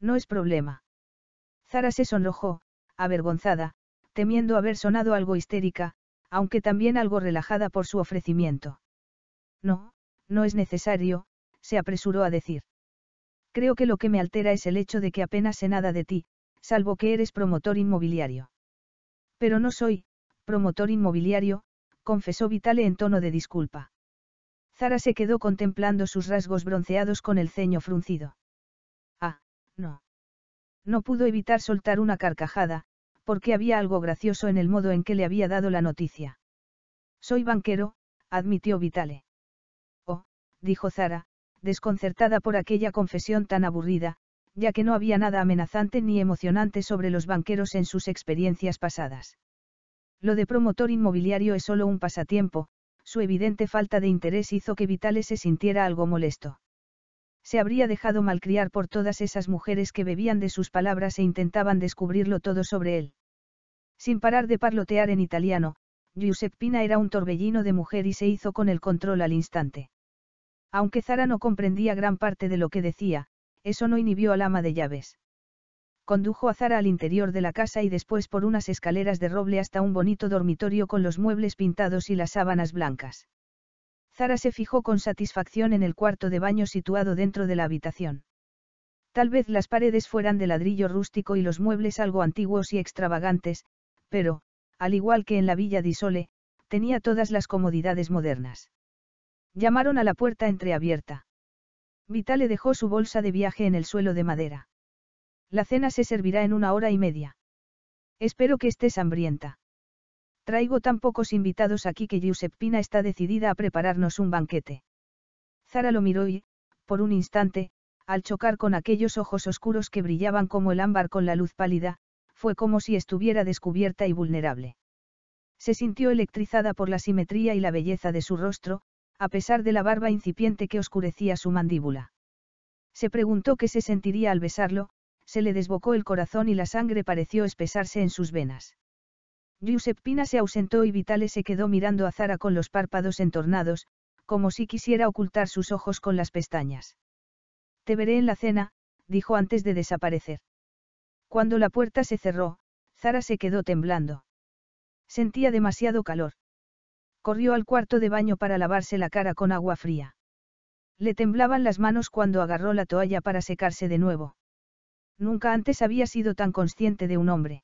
No es problema. Zara se sonrojó, avergonzada, temiendo haber sonado algo histérica, aunque también algo relajada por su ofrecimiento. No, no es necesario, se apresuró a decir. Creo que lo que me altera es el hecho de que apenas sé nada de ti, salvo que eres promotor inmobiliario. Pero no soy, promotor inmobiliario, confesó Vitale en tono de disculpa. Zara se quedó contemplando sus rasgos bronceados con el ceño fruncido. Ah, no. No pudo evitar soltar una carcajada, porque había algo gracioso en el modo en que le había dado la noticia. Soy banquero, admitió Vitale. Oh, dijo Zara, desconcertada por aquella confesión tan aburrida, ya que no había nada amenazante ni emocionante sobre los banqueros en sus experiencias pasadas. Lo de promotor inmobiliario es solo un pasatiempo, su evidente falta de interés hizo que Vitale se sintiera algo molesto. Se habría dejado malcriar por todas esas mujeres que bebían de sus palabras e intentaban descubrirlo todo sobre él. Sin parar de parlotear en italiano, Giuseppina era un torbellino de mujer y se hizo con el control al instante. Aunque Zara no comprendía gran parte de lo que decía, eso no inhibió al ama de llaves condujo a Zara al interior de la casa y después por unas escaleras de roble hasta un bonito dormitorio con los muebles pintados y las sábanas blancas. Zara se fijó con satisfacción en el cuarto de baño situado dentro de la habitación. Tal vez las paredes fueran de ladrillo rústico y los muebles algo antiguos y extravagantes, pero, al igual que en la villa di Sole, tenía todas las comodidades modernas. Llamaron a la puerta entreabierta. Vitale dejó su bolsa de viaje en el suelo de madera. La cena se servirá en una hora y media. Espero que estés hambrienta. Traigo tan pocos invitados aquí que Giuseppina está decidida a prepararnos un banquete. Zara lo miró y, por un instante, al chocar con aquellos ojos oscuros que brillaban como el ámbar con la luz pálida, fue como si estuviera descubierta y vulnerable. Se sintió electrizada por la simetría y la belleza de su rostro, a pesar de la barba incipiente que oscurecía su mandíbula. Se preguntó qué se sentiría al besarlo, se le desbocó el corazón y la sangre pareció espesarse en sus venas. Giuseppina se ausentó y Vitale se quedó mirando a Zara con los párpados entornados, como si quisiera ocultar sus ojos con las pestañas. Te veré en la cena, dijo antes de desaparecer. Cuando la puerta se cerró, Zara se quedó temblando. Sentía demasiado calor. Corrió al cuarto de baño para lavarse la cara con agua fría. Le temblaban las manos cuando agarró la toalla para secarse de nuevo. Nunca antes había sido tan consciente de un hombre.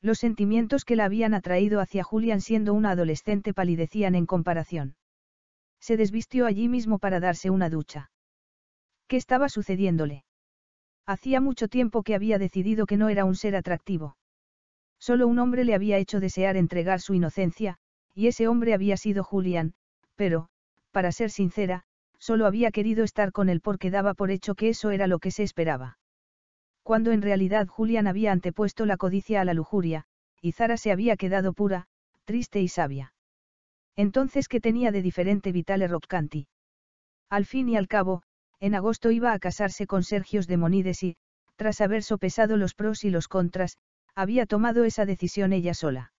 Los sentimientos que la habían atraído hacia Julian siendo una adolescente palidecían en comparación. Se desvistió allí mismo para darse una ducha. ¿Qué estaba sucediéndole? Hacía mucho tiempo que había decidido que no era un ser atractivo. Solo un hombre le había hecho desear entregar su inocencia, y ese hombre había sido Julian, pero, para ser sincera, solo había querido estar con él porque daba por hecho que eso era lo que se esperaba cuando en realidad Julián había antepuesto la codicia a la lujuria, y Zara se había quedado pura, triste y sabia. Entonces, ¿qué tenía de diferente Vitale Roccanti? Al fin y al cabo, en agosto iba a casarse con Sergios de Monides y, tras haber sopesado los pros y los contras, había tomado esa decisión ella sola.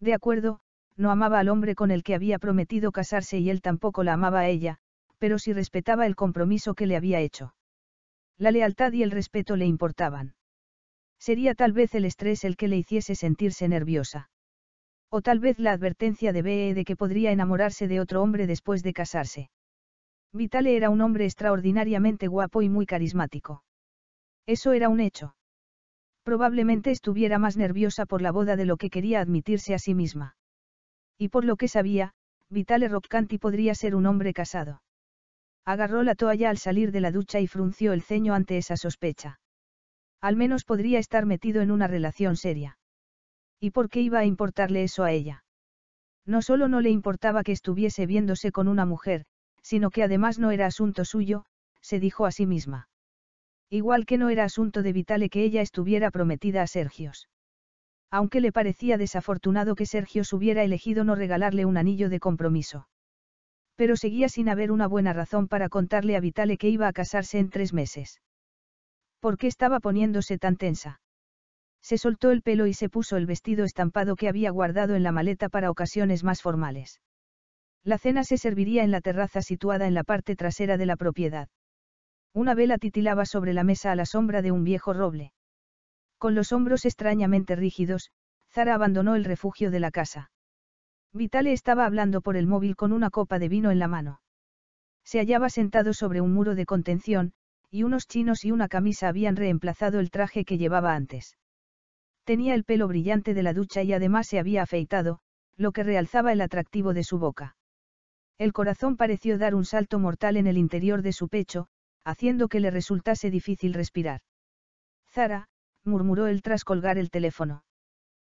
De acuerdo, no amaba al hombre con el que había prometido casarse y él tampoco la amaba a ella, pero sí respetaba el compromiso que le había hecho. La lealtad y el respeto le importaban. Sería tal vez el estrés el que le hiciese sentirse nerviosa. O tal vez la advertencia de BE de que podría enamorarse de otro hombre después de casarse. Vitale era un hombre extraordinariamente guapo y muy carismático. Eso era un hecho. Probablemente estuviera más nerviosa por la boda de lo que quería admitirse a sí misma. Y por lo que sabía, Vitale Roccanti podría ser un hombre casado. Agarró la toalla al salir de la ducha y frunció el ceño ante esa sospecha. Al menos podría estar metido en una relación seria. ¿Y por qué iba a importarle eso a ella? No solo no le importaba que estuviese viéndose con una mujer, sino que además no era asunto suyo, se dijo a sí misma. Igual que no era asunto de Vitale que ella estuviera prometida a Sergios. Aunque le parecía desafortunado que Sergios hubiera elegido no regalarle un anillo de compromiso pero seguía sin haber una buena razón para contarle a Vitale que iba a casarse en tres meses. ¿Por qué estaba poniéndose tan tensa? Se soltó el pelo y se puso el vestido estampado que había guardado en la maleta para ocasiones más formales. La cena se serviría en la terraza situada en la parte trasera de la propiedad. Una vela titilaba sobre la mesa a la sombra de un viejo roble. Con los hombros extrañamente rígidos, Zara abandonó el refugio de la casa. Vitale estaba hablando por el móvil con una copa de vino en la mano. Se hallaba sentado sobre un muro de contención, y unos chinos y una camisa habían reemplazado el traje que llevaba antes. Tenía el pelo brillante de la ducha y además se había afeitado, lo que realzaba el atractivo de su boca. El corazón pareció dar un salto mortal en el interior de su pecho, haciendo que le resultase difícil respirar. Zara, murmuró él tras colgar el teléfono.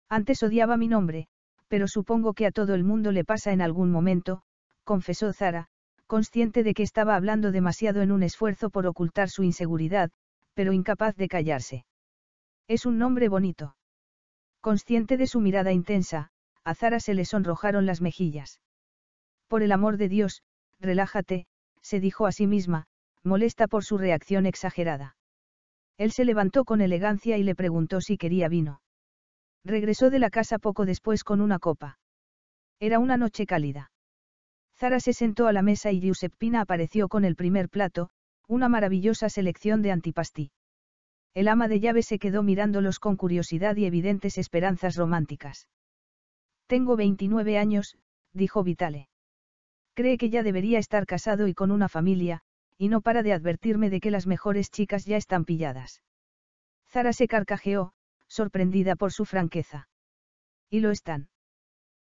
Antes odiaba mi nombre, pero supongo que a todo el mundo le pasa en algún momento, confesó Zara, consciente de que estaba hablando demasiado en un esfuerzo por ocultar su inseguridad, pero incapaz de callarse. Es un nombre bonito. Consciente de su mirada intensa, a Zara se le sonrojaron las mejillas. Por el amor de Dios, relájate, se dijo a sí misma, molesta por su reacción exagerada. Él se levantó con elegancia y le preguntó si quería vino. Regresó de la casa poco después con una copa. Era una noche cálida. Zara se sentó a la mesa y Giuseppina apareció con el primer plato, una maravillosa selección de antipastí. El ama de llaves se quedó mirándolos con curiosidad y evidentes esperanzas románticas. Tengo 29 años, dijo Vitale. Cree que ya debería estar casado y con una familia, y no para de advertirme de que las mejores chicas ya están pilladas. Zara se carcajeó, sorprendida por su franqueza. Y lo están.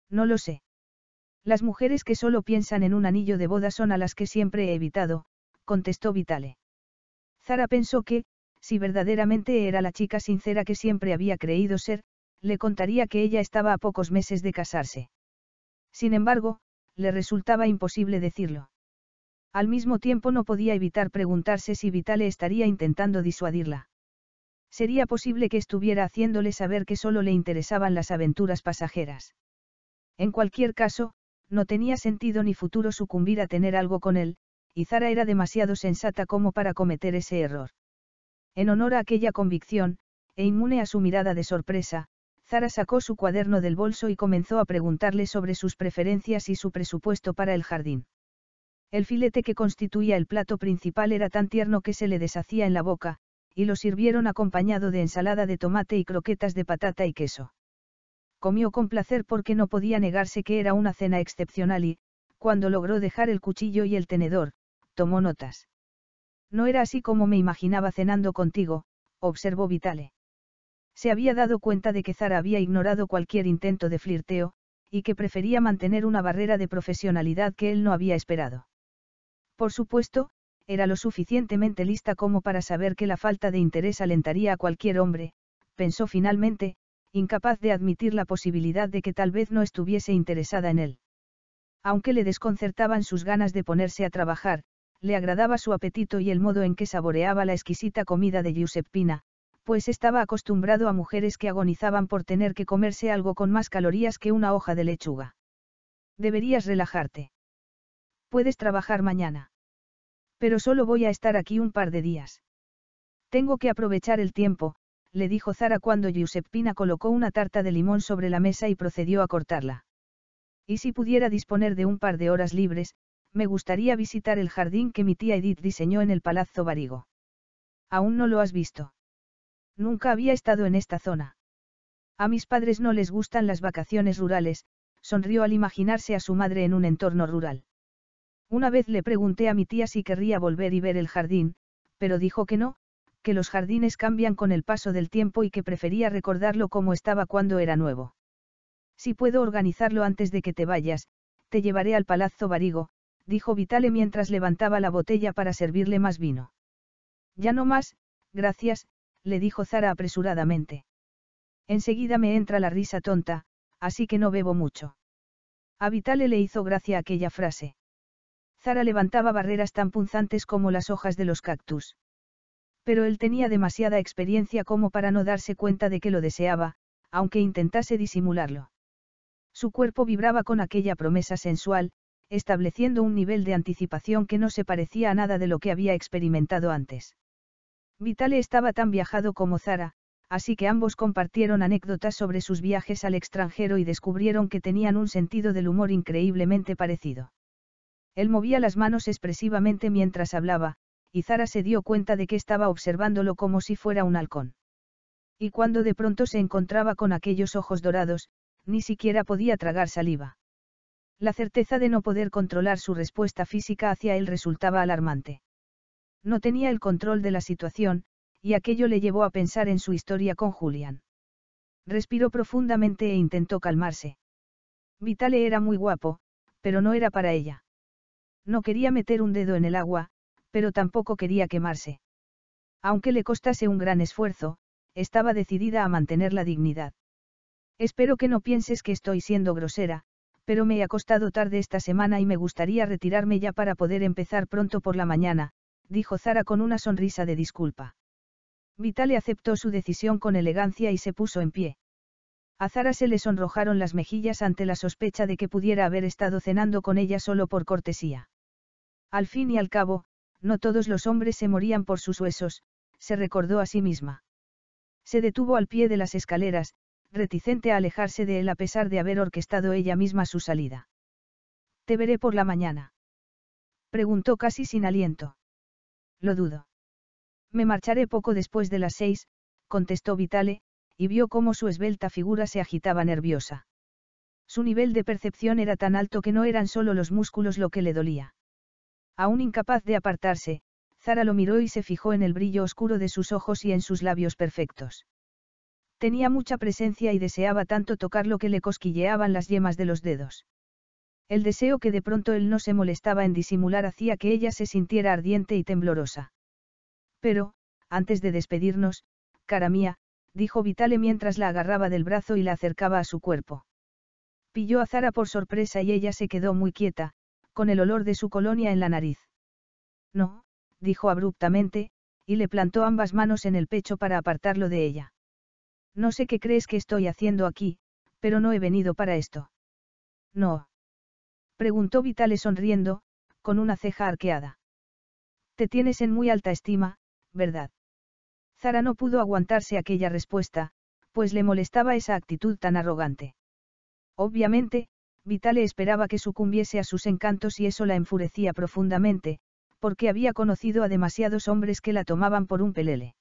No lo sé. Las mujeres que solo piensan en un anillo de boda son a las que siempre he evitado, contestó Vitale. Zara pensó que, si verdaderamente era la chica sincera que siempre había creído ser, le contaría que ella estaba a pocos meses de casarse. Sin embargo, le resultaba imposible decirlo. Al mismo tiempo no podía evitar preguntarse si Vitale estaría intentando disuadirla. Sería posible que estuviera haciéndole saber que solo le interesaban las aventuras pasajeras. En cualquier caso, no tenía sentido ni futuro sucumbir a tener algo con él, y Zara era demasiado sensata como para cometer ese error. En honor a aquella convicción, e inmune a su mirada de sorpresa, Zara sacó su cuaderno del bolso y comenzó a preguntarle sobre sus preferencias y su presupuesto para el jardín. El filete que constituía el plato principal era tan tierno que se le deshacía en la boca, y lo sirvieron acompañado de ensalada de tomate y croquetas de patata y queso. Comió con placer porque no podía negarse que era una cena excepcional y, cuando logró dejar el cuchillo y el tenedor, tomó notas. No era así como me imaginaba cenando contigo, observó Vitale. Se había dado cuenta de que Zara había ignorado cualquier intento de flirteo, y que prefería mantener una barrera de profesionalidad que él no había esperado. Por supuesto, era lo suficientemente lista como para saber que la falta de interés alentaría a cualquier hombre, pensó finalmente, incapaz de admitir la posibilidad de que tal vez no estuviese interesada en él. Aunque le desconcertaban sus ganas de ponerse a trabajar, le agradaba su apetito y el modo en que saboreaba la exquisita comida de Giuseppina, pues estaba acostumbrado a mujeres que agonizaban por tener que comerse algo con más calorías que una hoja de lechuga. Deberías relajarte. Puedes trabajar mañana. Pero solo voy a estar aquí un par de días. Tengo que aprovechar el tiempo, le dijo Zara cuando Giuseppina colocó una tarta de limón sobre la mesa y procedió a cortarla. Y si pudiera disponer de un par de horas libres, me gustaría visitar el jardín que mi tía Edith diseñó en el Palazzo Barigo. Aún no lo has visto. Nunca había estado en esta zona. A mis padres no les gustan las vacaciones rurales, sonrió al imaginarse a su madre en un entorno rural. Una vez le pregunté a mi tía si querría volver y ver el jardín, pero dijo que no, que los jardines cambian con el paso del tiempo y que prefería recordarlo como estaba cuando era nuevo. Si puedo organizarlo antes de que te vayas, te llevaré al Palazzo Barigo, dijo Vitale mientras levantaba la botella para servirle más vino. Ya no más, gracias, le dijo Zara apresuradamente. Enseguida me entra la risa tonta, así que no bebo mucho. A Vitale le hizo gracia aquella frase. Zara levantaba barreras tan punzantes como las hojas de los cactus. Pero él tenía demasiada experiencia como para no darse cuenta de que lo deseaba, aunque intentase disimularlo. Su cuerpo vibraba con aquella promesa sensual, estableciendo un nivel de anticipación que no se parecía a nada de lo que había experimentado antes. Vitale estaba tan viajado como Zara, así que ambos compartieron anécdotas sobre sus viajes al extranjero y descubrieron que tenían un sentido del humor increíblemente parecido. Él movía las manos expresivamente mientras hablaba, y Zara se dio cuenta de que estaba observándolo como si fuera un halcón. Y cuando de pronto se encontraba con aquellos ojos dorados, ni siquiera podía tragar saliva. La certeza de no poder controlar su respuesta física hacia él resultaba alarmante. No tenía el control de la situación, y aquello le llevó a pensar en su historia con Julian. Respiró profundamente e intentó calmarse. Vitale era muy guapo, pero no era para ella. No quería meter un dedo en el agua, pero tampoco quería quemarse. Aunque le costase un gran esfuerzo, estaba decidida a mantener la dignidad. Espero que no pienses que estoy siendo grosera, pero me he acostado tarde esta semana y me gustaría retirarme ya para poder empezar pronto por la mañana, dijo Zara con una sonrisa de disculpa. Vitale aceptó su decisión con elegancia y se puso en pie. A Zara se le sonrojaron las mejillas ante la sospecha de que pudiera haber estado cenando con ella solo por cortesía. Al fin y al cabo, no todos los hombres se morían por sus huesos, se recordó a sí misma. Se detuvo al pie de las escaleras, reticente a alejarse de él a pesar de haber orquestado ella misma su salida. ¿Te veré por la mañana? Preguntó casi sin aliento. Lo dudo. Me marcharé poco después de las seis, contestó Vitale, y vio cómo su esbelta figura se agitaba nerviosa. Su nivel de percepción era tan alto que no eran solo los músculos lo que le dolía. Aún incapaz de apartarse, Zara lo miró y se fijó en el brillo oscuro de sus ojos y en sus labios perfectos. Tenía mucha presencia y deseaba tanto tocar lo que le cosquilleaban las yemas de los dedos. El deseo que de pronto él no se molestaba en disimular hacía que ella se sintiera ardiente y temblorosa. Pero, antes de despedirnos, cara mía, dijo Vitale mientras la agarraba del brazo y la acercaba a su cuerpo. Pilló a Zara por sorpresa y ella se quedó muy quieta, con el olor de su colonia en la nariz. No, dijo abruptamente, y le plantó ambas manos en el pecho para apartarlo de ella. No sé qué crees que estoy haciendo aquí, pero no he venido para esto. No. Preguntó Vitale sonriendo, con una ceja arqueada. Te tienes en muy alta estima, ¿verdad? Zara no pudo aguantarse aquella respuesta, pues le molestaba esa actitud tan arrogante. Obviamente, Vitale esperaba que sucumbiese a sus encantos y eso la enfurecía profundamente, porque había conocido a demasiados hombres que la tomaban por un pelele.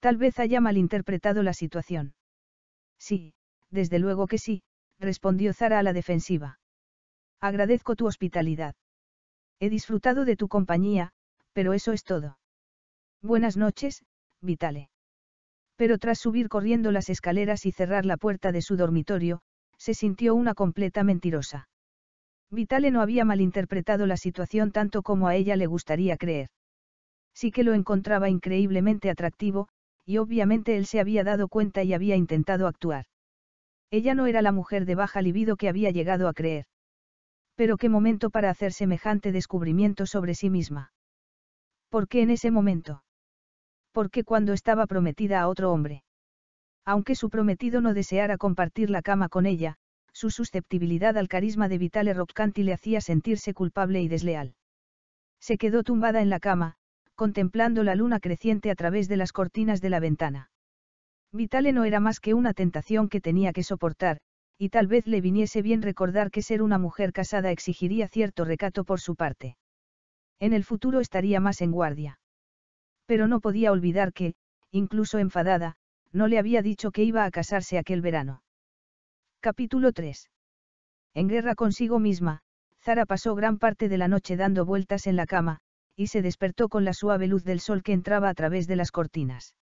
Tal vez haya malinterpretado la situación. Sí, desde luego que sí, respondió Zara a la defensiva. Agradezco tu hospitalidad. He disfrutado de tu compañía, pero eso es todo. Buenas noches, Vitale. Pero tras subir corriendo las escaleras y cerrar la puerta de su dormitorio, se sintió una completa mentirosa. Vitale no había malinterpretado la situación tanto como a ella le gustaría creer. Sí que lo encontraba increíblemente atractivo, y obviamente él se había dado cuenta y había intentado actuar. Ella no era la mujer de baja libido que había llegado a creer. Pero qué momento para hacer semejante descubrimiento sobre sí misma. ¿Por qué en ese momento? ¿Por qué cuando estaba prometida a otro hombre? Aunque su prometido no deseara compartir la cama con ella, su susceptibilidad al carisma de Vitale Roccanti le hacía sentirse culpable y desleal. Se quedó tumbada en la cama, contemplando la luna creciente a través de las cortinas de la ventana. Vitale no era más que una tentación que tenía que soportar, y tal vez le viniese bien recordar que ser una mujer casada exigiría cierto recato por su parte. En el futuro estaría más en guardia. Pero no podía olvidar que, incluso enfadada, no le había dicho que iba a casarse aquel verano. Capítulo 3. En guerra consigo misma, Zara pasó gran parte de la noche dando vueltas en la cama, y se despertó con la suave luz del sol que entraba a través de las cortinas.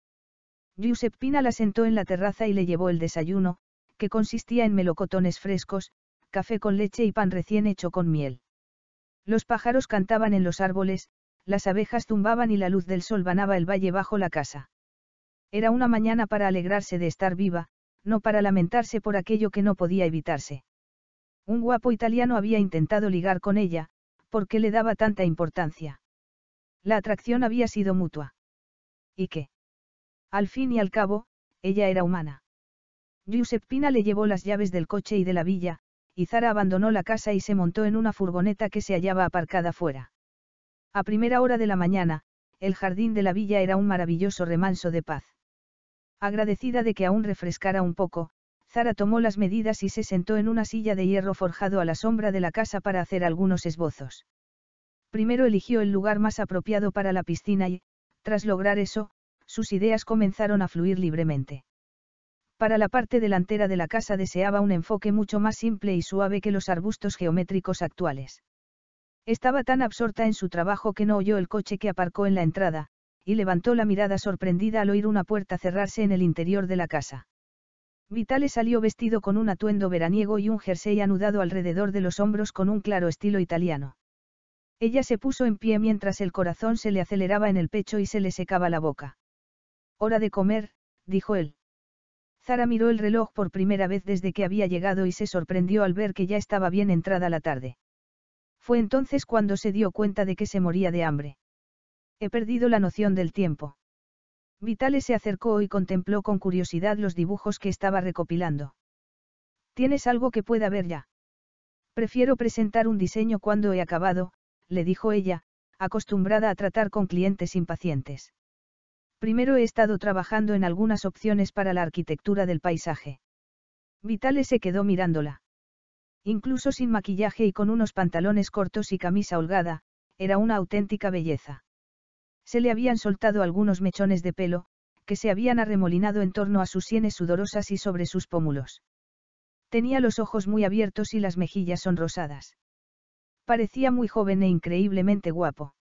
Giuseppina la sentó en la terraza y le llevó el desayuno, que consistía en melocotones frescos, café con leche y pan recién hecho con miel. Los pájaros cantaban en los árboles, las abejas zumbaban y la luz del sol banaba el valle bajo la casa. Era una mañana para alegrarse de estar viva, no para lamentarse por aquello que no podía evitarse. Un guapo italiano había intentado ligar con ella, porque le daba tanta importancia? La atracción había sido mutua. ¿Y qué? Al fin y al cabo, ella era humana. Giuseppina le llevó las llaves del coche y de la villa, y Zara abandonó la casa y se montó en una furgoneta que se hallaba aparcada fuera. A primera hora de la mañana, el jardín de la villa era un maravilloso remanso de paz. Agradecida de que aún refrescara un poco, Zara tomó las medidas y se sentó en una silla de hierro forjado a la sombra de la casa para hacer algunos esbozos. Primero eligió el lugar más apropiado para la piscina y, tras lograr eso, sus ideas comenzaron a fluir libremente. Para la parte delantera de la casa deseaba un enfoque mucho más simple y suave que los arbustos geométricos actuales. Estaba tan absorta en su trabajo que no oyó el coche que aparcó en la entrada, y levantó la mirada sorprendida al oír una puerta cerrarse en el interior de la casa. Vitale salió vestido con un atuendo veraniego y un jersey anudado alrededor de los hombros con un claro estilo italiano. Ella se puso en pie mientras el corazón se le aceleraba en el pecho y se le secaba la boca. Hora de comer, dijo él. Zara miró el reloj por primera vez desde que había llegado y se sorprendió al ver que ya estaba bien entrada la tarde. Fue entonces cuando se dio cuenta de que se moría de hambre. He perdido la noción del tiempo. Vitale se acercó y contempló con curiosidad los dibujos que estaba recopilando. ¿Tienes algo que pueda ver ya? Prefiero presentar un diseño cuando he acabado, le dijo ella, acostumbrada a tratar con clientes impacientes. Primero he estado trabajando en algunas opciones para la arquitectura del paisaje. Vitale se quedó mirándola. Incluso sin maquillaje y con unos pantalones cortos y camisa holgada, era una auténtica belleza. Se le habían soltado algunos mechones de pelo, que se habían arremolinado en torno a sus sienes sudorosas y sobre sus pómulos. Tenía los ojos muy abiertos y las mejillas sonrosadas. Parecía muy joven e increíblemente guapo.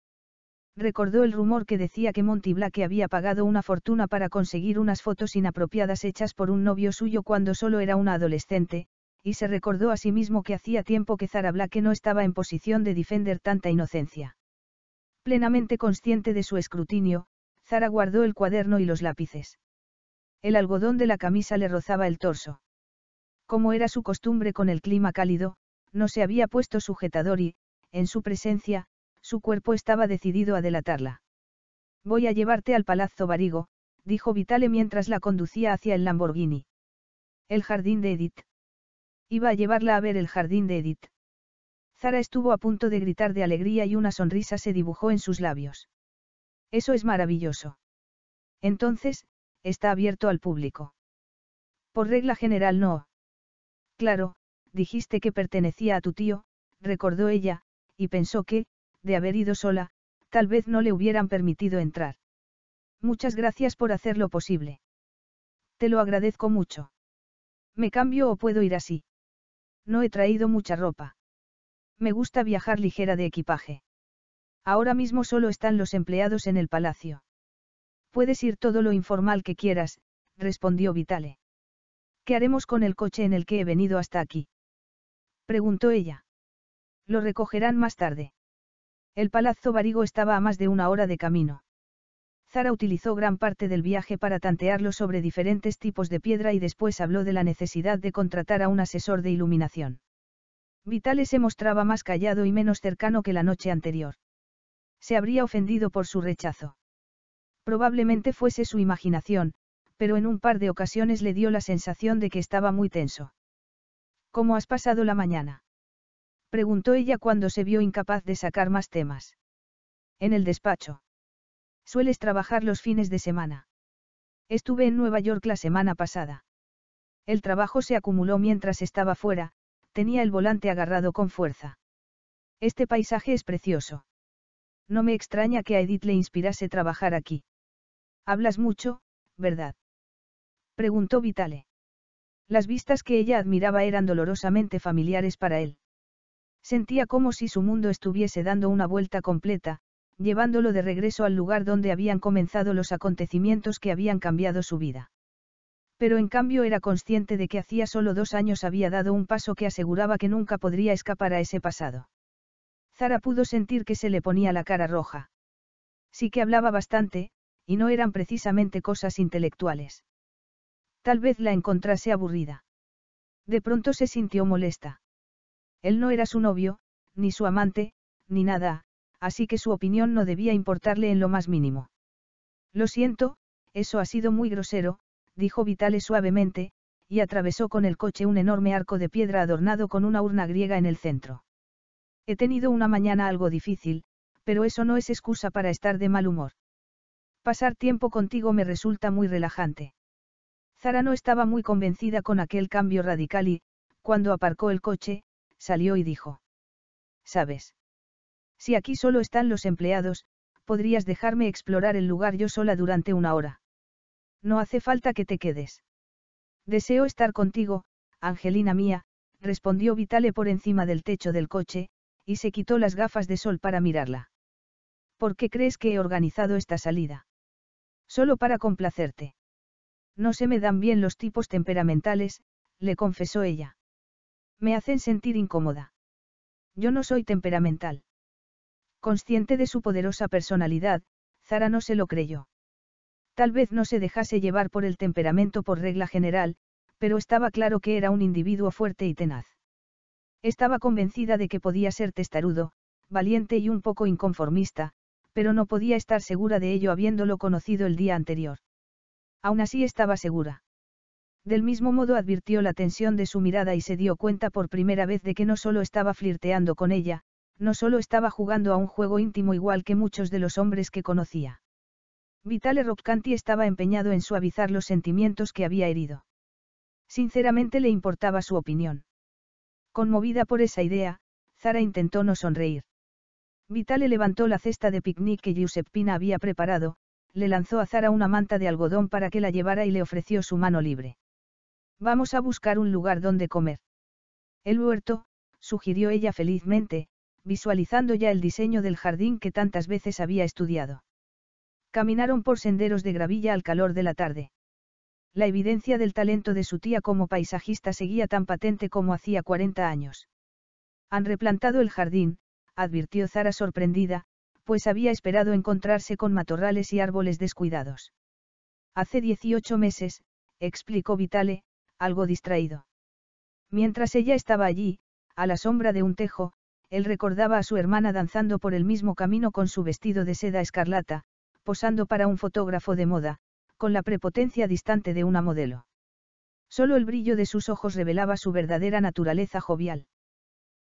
Recordó el rumor que decía que Monty Black había pagado una fortuna para conseguir unas fotos inapropiadas hechas por un novio suyo cuando solo era una adolescente, y se recordó a sí mismo que hacía tiempo que Zara Black no estaba en posición de defender tanta inocencia. Plenamente consciente de su escrutinio, Zara guardó el cuaderno y los lápices. El algodón de la camisa le rozaba el torso. Como era su costumbre con el clima cálido, no se había puesto sujetador y, en su presencia, su cuerpo estaba decidido a delatarla. Voy a llevarte al Palazzo Barigo, dijo Vitale mientras la conducía hacia el Lamborghini. El jardín de Edith. Iba a llevarla a ver el jardín de Edith. Zara estuvo a punto de gritar de alegría y una sonrisa se dibujó en sus labios. Eso es maravilloso. Entonces, está abierto al público. Por regla general no. Claro, dijiste que pertenecía a tu tío, recordó ella, y pensó que, de haber ido sola, tal vez no le hubieran permitido entrar. Muchas gracias por hacerlo posible. Te lo agradezco mucho. ¿Me cambio o puedo ir así? No he traído mucha ropa me gusta viajar ligera de equipaje. Ahora mismo solo están los empleados en el palacio. Puedes ir todo lo informal que quieras, respondió Vitale. ¿Qué haremos con el coche en el que he venido hasta aquí? preguntó ella. Lo recogerán más tarde. El Palazzo Varigo estaba a más de una hora de camino. Zara utilizó gran parte del viaje para tantearlo sobre diferentes tipos de piedra y después habló de la necesidad de contratar a un asesor de iluminación. Vitale se mostraba más callado y menos cercano que la noche anterior. Se habría ofendido por su rechazo. Probablemente fuese su imaginación, pero en un par de ocasiones le dio la sensación de que estaba muy tenso. ¿Cómo has pasado la mañana? preguntó ella cuando se vio incapaz de sacar más temas. En el despacho. Sueles trabajar los fines de semana. Estuve en Nueva York la semana pasada. El trabajo se acumuló mientras estaba fuera, tenía el volante agarrado con fuerza. Este paisaje es precioso. No me extraña que a Edith le inspirase trabajar aquí. Hablas mucho, ¿verdad? Preguntó Vitale. Las vistas que ella admiraba eran dolorosamente familiares para él. Sentía como si su mundo estuviese dando una vuelta completa, llevándolo de regreso al lugar donde habían comenzado los acontecimientos que habían cambiado su vida pero en cambio era consciente de que hacía solo dos años había dado un paso que aseguraba que nunca podría escapar a ese pasado. Zara pudo sentir que se le ponía la cara roja. Sí que hablaba bastante, y no eran precisamente cosas intelectuales. Tal vez la encontrase aburrida. De pronto se sintió molesta. Él no era su novio, ni su amante, ni nada, así que su opinión no debía importarle en lo más mínimo. Lo siento, eso ha sido muy grosero, dijo Vitale suavemente, y atravesó con el coche un enorme arco de piedra adornado con una urna griega en el centro. He tenido una mañana algo difícil, pero eso no es excusa para estar de mal humor. Pasar tiempo contigo me resulta muy relajante. Zara no estaba muy convencida con aquel cambio radical y, cuando aparcó el coche, salió y dijo. Sabes. Si aquí solo están los empleados, podrías dejarme explorar el lugar yo sola durante una hora. No hace falta que te quedes. Deseo estar contigo, Angelina mía, respondió Vitale por encima del techo del coche, y se quitó las gafas de sol para mirarla. ¿Por qué crees que he organizado esta salida? Solo para complacerte. No se me dan bien los tipos temperamentales, le confesó ella. Me hacen sentir incómoda. Yo no soy temperamental. Consciente de su poderosa personalidad, Zara no se lo creyó. Tal vez no se dejase llevar por el temperamento por regla general, pero estaba claro que era un individuo fuerte y tenaz. Estaba convencida de que podía ser testarudo, valiente y un poco inconformista, pero no podía estar segura de ello habiéndolo conocido el día anterior. Aún así estaba segura. Del mismo modo advirtió la tensión de su mirada y se dio cuenta por primera vez de que no solo estaba flirteando con ella, no solo estaba jugando a un juego íntimo igual que muchos de los hombres que conocía. Vitale Roccanti estaba empeñado en suavizar los sentimientos que había herido. Sinceramente le importaba su opinión. Conmovida por esa idea, Zara intentó no sonreír. Vitale levantó la cesta de picnic que Giuseppina había preparado, le lanzó a Zara una manta de algodón para que la llevara y le ofreció su mano libre. Vamos a buscar un lugar donde comer. El huerto, sugirió ella felizmente, visualizando ya el diseño del jardín que tantas veces había estudiado. Caminaron por senderos de gravilla al calor de la tarde. La evidencia del talento de su tía como paisajista seguía tan patente como hacía 40 años. Han replantado el jardín, advirtió Zara sorprendida, pues había esperado encontrarse con matorrales y árboles descuidados. Hace 18 meses, explicó Vitale, algo distraído. Mientras ella estaba allí, a la sombra de un tejo, él recordaba a su hermana danzando por el mismo camino con su vestido de seda escarlata, posando para un fotógrafo de moda, con la prepotencia distante de una modelo. Solo el brillo de sus ojos revelaba su verdadera naturaleza jovial.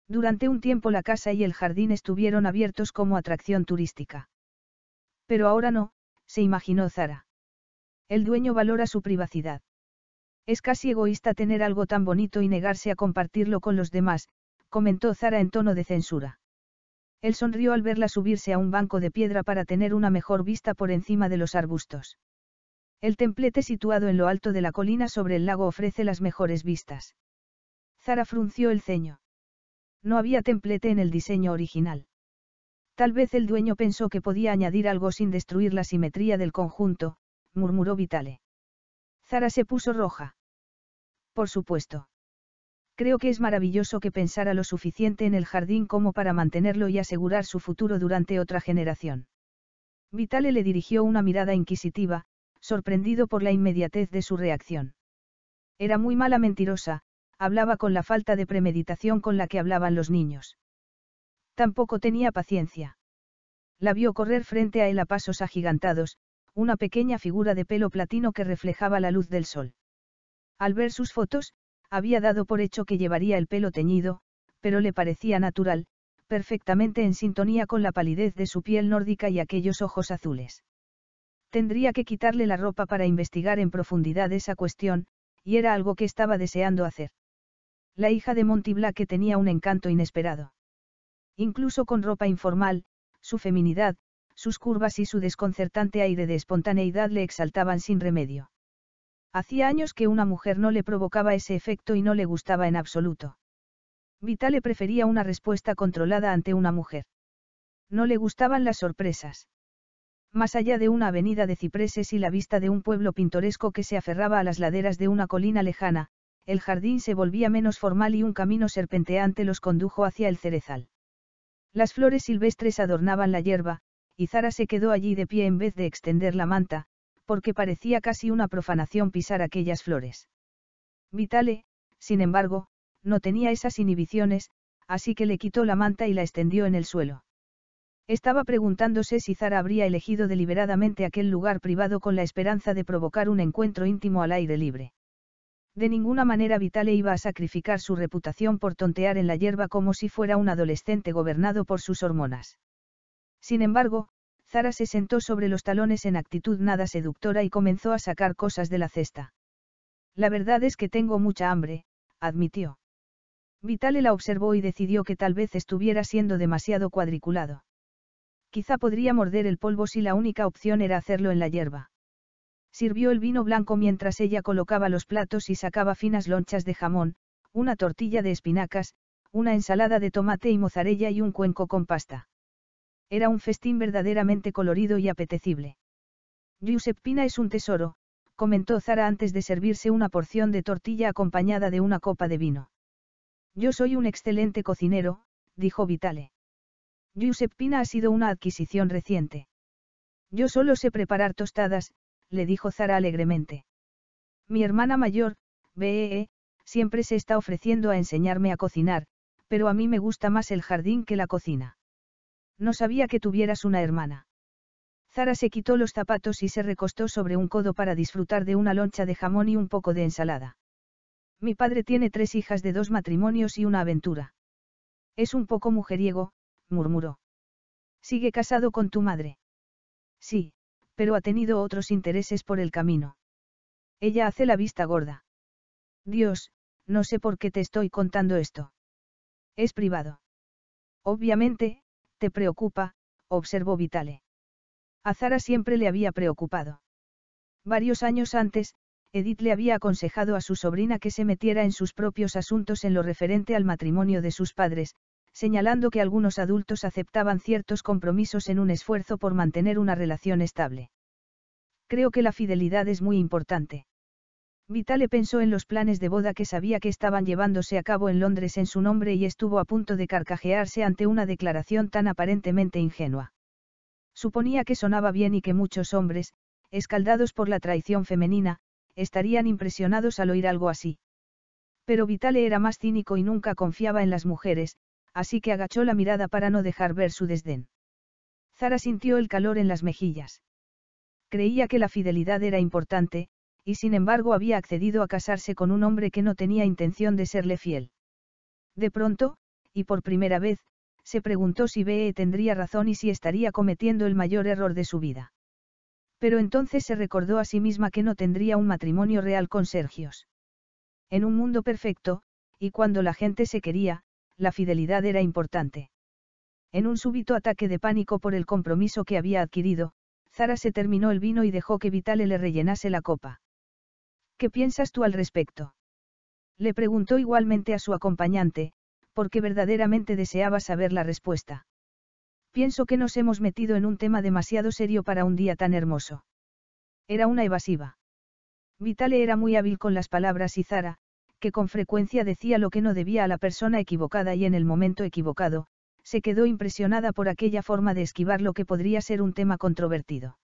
Durante un tiempo la casa y el jardín estuvieron abiertos como atracción turística. Pero ahora no, se imaginó Zara. El dueño valora su privacidad. Es casi egoísta tener algo tan bonito y negarse a compartirlo con los demás, comentó Zara en tono de censura. Él sonrió al verla subirse a un banco de piedra para tener una mejor vista por encima de los arbustos. El templete situado en lo alto de la colina sobre el lago ofrece las mejores vistas. Zara frunció el ceño. No había templete en el diseño original. Tal vez el dueño pensó que podía añadir algo sin destruir la simetría del conjunto, murmuró Vitale. Zara se puso roja. Por supuesto. Creo que es maravilloso que pensara lo suficiente en el jardín como para mantenerlo y asegurar su futuro durante otra generación. Vitale le dirigió una mirada inquisitiva, sorprendido por la inmediatez de su reacción. Era muy mala mentirosa, hablaba con la falta de premeditación con la que hablaban los niños. Tampoco tenía paciencia. La vio correr frente a él a pasos agigantados, una pequeña figura de pelo platino que reflejaba la luz del sol. Al ver sus fotos, había dado por hecho que llevaría el pelo teñido, pero le parecía natural, perfectamente en sintonía con la palidez de su piel nórdica y aquellos ojos azules. Tendría que quitarle la ropa para investigar en profundidad esa cuestión, y era algo que estaba deseando hacer. La hija de Monty Black tenía un encanto inesperado. Incluso con ropa informal, su feminidad, sus curvas y su desconcertante aire de espontaneidad le exaltaban sin remedio. Hacía años que una mujer no le provocaba ese efecto y no le gustaba en absoluto. le prefería una respuesta controlada ante una mujer. No le gustaban las sorpresas. Más allá de una avenida de cipreses y la vista de un pueblo pintoresco que se aferraba a las laderas de una colina lejana, el jardín se volvía menos formal y un camino serpenteante los condujo hacia el cerezal. Las flores silvestres adornaban la hierba, y Zara se quedó allí de pie en vez de extender la manta, porque parecía casi una profanación pisar aquellas flores. Vitale, sin embargo, no tenía esas inhibiciones, así que le quitó la manta y la extendió en el suelo. Estaba preguntándose si Zara habría elegido deliberadamente aquel lugar privado con la esperanza de provocar un encuentro íntimo al aire libre. De ninguna manera Vitale iba a sacrificar su reputación por tontear en la hierba como si fuera un adolescente gobernado por sus hormonas. Sin embargo, Zara se sentó sobre los talones en actitud nada seductora y comenzó a sacar cosas de la cesta. La verdad es que tengo mucha hambre, admitió. Vitale la observó y decidió que tal vez estuviera siendo demasiado cuadriculado. Quizá podría morder el polvo si la única opción era hacerlo en la hierba. Sirvió el vino blanco mientras ella colocaba los platos y sacaba finas lonchas de jamón, una tortilla de espinacas, una ensalada de tomate y mozzarella y un cuenco con pasta. Era un festín verdaderamente colorido y apetecible. Giuseppina es un tesoro, comentó Zara antes de servirse una porción de tortilla acompañada de una copa de vino. Yo soy un excelente cocinero, dijo Vitale. Giuseppina ha sido una adquisición reciente. Yo solo sé preparar tostadas, le dijo Zara alegremente. Mi hermana mayor, BEE, e, siempre se está ofreciendo a enseñarme a cocinar, pero a mí me gusta más el jardín que la cocina. No sabía que tuvieras una hermana. Zara se quitó los zapatos y se recostó sobre un codo para disfrutar de una loncha de jamón y un poco de ensalada. Mi padre tiene tres hijas de dos matrimonios y una aventura. Es un poco mujeriego, murmuró. ¿Sigue casado con tu madre? Sí, pero ha tenido otros intereses por el camino. Ella hace la vista gorda. Dios, no sé por qué te estoy contando esto. Es privado. Obviamente, te preocupa, observó Vitale. A Zara siempre le había preocupado. Varios años antes, Edith le había aconsejado a su sobrina que se metiera en sus propios asuntos en lo referente al matrimonio de sus padres, señalando que algunos adultos aceptaban ciertos compromisos en un esfuerzo por mantener una relación estable. Creo que la fidelidad es muy importante. Vitale pensó en los planes de boda que sabía que estaban llevándose a cabo en Londres en su nombre y estuvo a punto de carcajearse ante una declaración tan aparentemente ingenua. Suponía que sonaba bien y que muchos hombres, escaldados por la traición femenina, estarían impresionados al oír algo así. Pero Vitale era más cínico y nunca confiaba en las mujeres, así que agachó la mirada para no dejar ver su desdén. Zara sintió el calor en las mejillas. Creía que la fidelidad era importante, y sin embargo había accedido a casarse con un hombre que no tenía intención de serle fiel. De pronto, y por primera vez, se preguntó si BE tendría razón y si estaría cometiendo el mayor error de su vida. Pero entonces se recordó a sí misma que no tendría un matrimonio real con Sergios. En un mundo perfecto, y cuando la gente se quería, la fidelidad era importante. En un súbito ataque de pánico por el compromiso que había adquirido, Zara se terminó el vino y dejó que Vitale le rellenase la copa. ¿Qué piensas tú al respecto? Le preguntó igualmente a su acompañante, porque verdaderamente deseaba saber la respuesta. Pienso que nos hemos metido en un tema demasiado serio para un día tan hermoso. Era una evasiva. Vitale era muy hábil con las palabras y Zara, que con frecuencia decía lo que no debía a la persona equivocada y en el momento equivocado, se quedó impresionada por aquella forma de esquivar lo que podría ser un tema controvertido.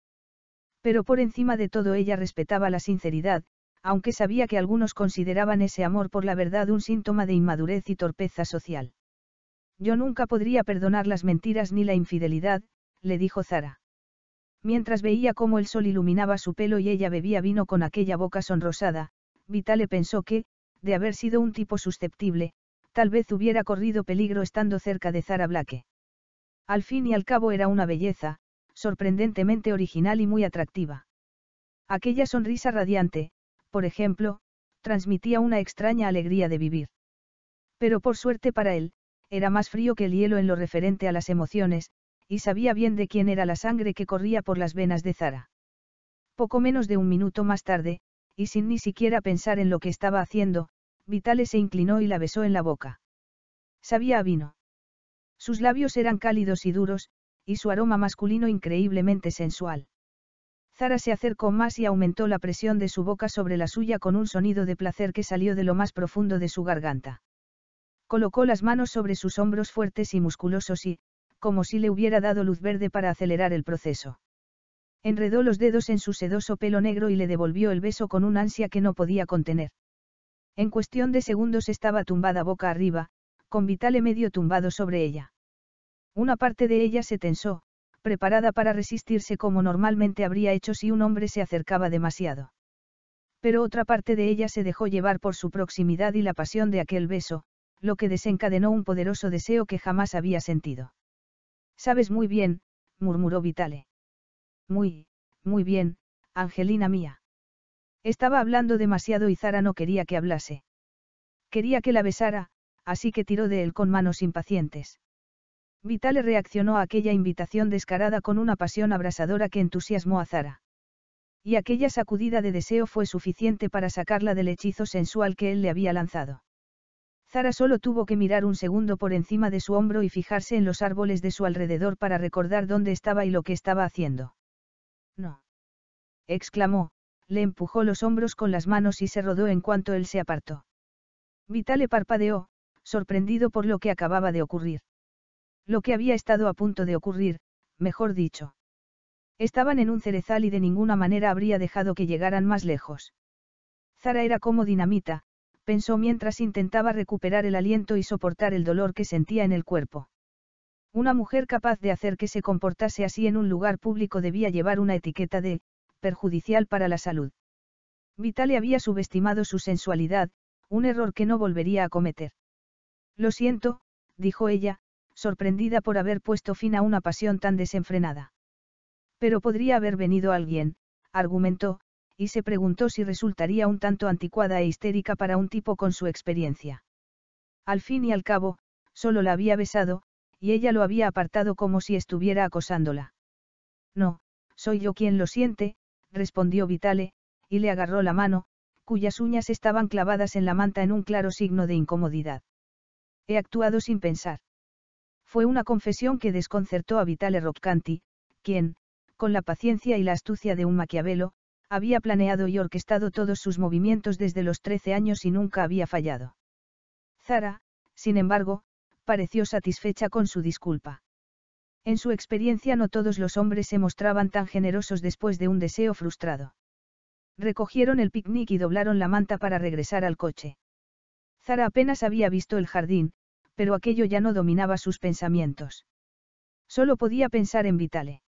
Pero por encima de todo ella respetaba la sinceridad, aunque sabía que algunos consideraban ese amor por la verdad un síntoma de inmadurez y torpeza social. Yo nunca podría perdonar las mentiras ni la infidelidad, le dijo Zara. Mientras veía cómo el sol iluminaba su pelo y ella bebía vino con aquella boca sonrosada, Vitale pensó que, de haber sido un tipo susceptible, tal vez hubiera corrido peligro estando cerca de Zara Blake. Al fin y al cabo era una belleza, sorprendentemente original y muy atractiva. Aquella sonrisa radiante, por ejemplo, transmitía una extraña alegría de vivir. Pero por suerte para él, era más frío que el hielo en lo referente a las emociones, y sabía bien de quién era la sangre que corría por las venas de Zara. Poco menos de un minuto más tarde, y sin ni siquiera pensar en lo que estaba haciendo, Vitale se inclinó y la besó en la boca. Sabía a vino. Sus labios eran cálidos y duros, y su aroma masculino increíblemente sensual se acercó más y aumentó la presión de su boca sobre la suya con un sonido de placer que salió de lo más profundo de su garganta. Colocó las manos sobre sus hombros fuertes y musculosos y, como si le hubiera dado luz verde para acelerar el proceso. Enredó los dedos en su sedoso pelo negro y le devolvió el beso con un ansia que no podía contener. En cuestión de segundos estaba tumbada boca arriba, con Vitale medio tumbado sobre ella. Una parte de ella se tensó, preparada para resistirse como normalmente habría hecho si un hombre se acercaba demasiado. Pero otra parte de ella se dejó llevar por su proximidad y la pasión de aquel beso, lo que desencadenó un poderoso deseo que jamás había sentido. Sabes muy bien, murmuró Vitale. Muy, muy bien, Angelina mía. Estaba hablando demasiado y Zara no quería que hablase. Quería que la besara, así que tiró de él con manos impacientes. Vitale reaccionó a aquella invitación descarada con una pasión abrasadora que entusiasmó a Zara. Y aquella sacudida de deseo fue suficiente para sacarla del hechizo sensual que él le había lanzado. Zara solo tuvo que mirar un segundo por encima de su hombro y fijarse en los árboles de su alrededor para recordar dónde estaba y lo que estaba haciendo. No. exclamó, le empujó los hombros con las manos y se rodó en cuanto él se apartó. Vitale parpadeó, sorprendido por lo que acababa de ocurrir. Lo que había estado a punto de ocurrir, mejor dicho. Estaban en un cerezal y de ninguna manera habría dejado que llegaran más lejos. Zara era como dinamita, pensó mientras intentaba recuperar el aliento y soportar el dolor que sentía en el cuerpo. Una mujer capaz de hacer que se comportase así en un lugar público debía llevar una etiqueta de perjudicial para la salud. Vitale había subestimado su sensualidad, un error que no volvería a cometer. Lo siento, dijo ella, sorprendida por haber puesto fin a una pasión tan desenfrenada. Pero podría haber venido alguien, argumentó, y se preguntó si resultaría un tanto anticuada e histérica para un tipo con su experiencia. Al fin y al cabo, solo la había besado, y ella lo había apartado como si estuviera acosándola. No, soy yo quien lo siente, respondió Vitale, y le agarró la mano, cuyas uñas estaban clavadas en la manta en un claro signo de incomodidad. He actuado sin pensar. Fue una confesión que desconcertó a Vitale Roccanti, quien, con la paciencia y la astucia de un maquiavelo, había planeado y orquestado todos sus movimientos desde los 13 años y nunca había fallado. Zara, sin embargo, pareció satisfecha con su disculpa. En su experiencia no todos los hombres se mostraban tan generosos después de un deseo frustrado. Recogieron el picnic y doblaron la manta para regresar al coche. Zara apenas había visto el jardín, pero aquello ya no dominaba sus pensamientos. Solo podía pensar en Vitale.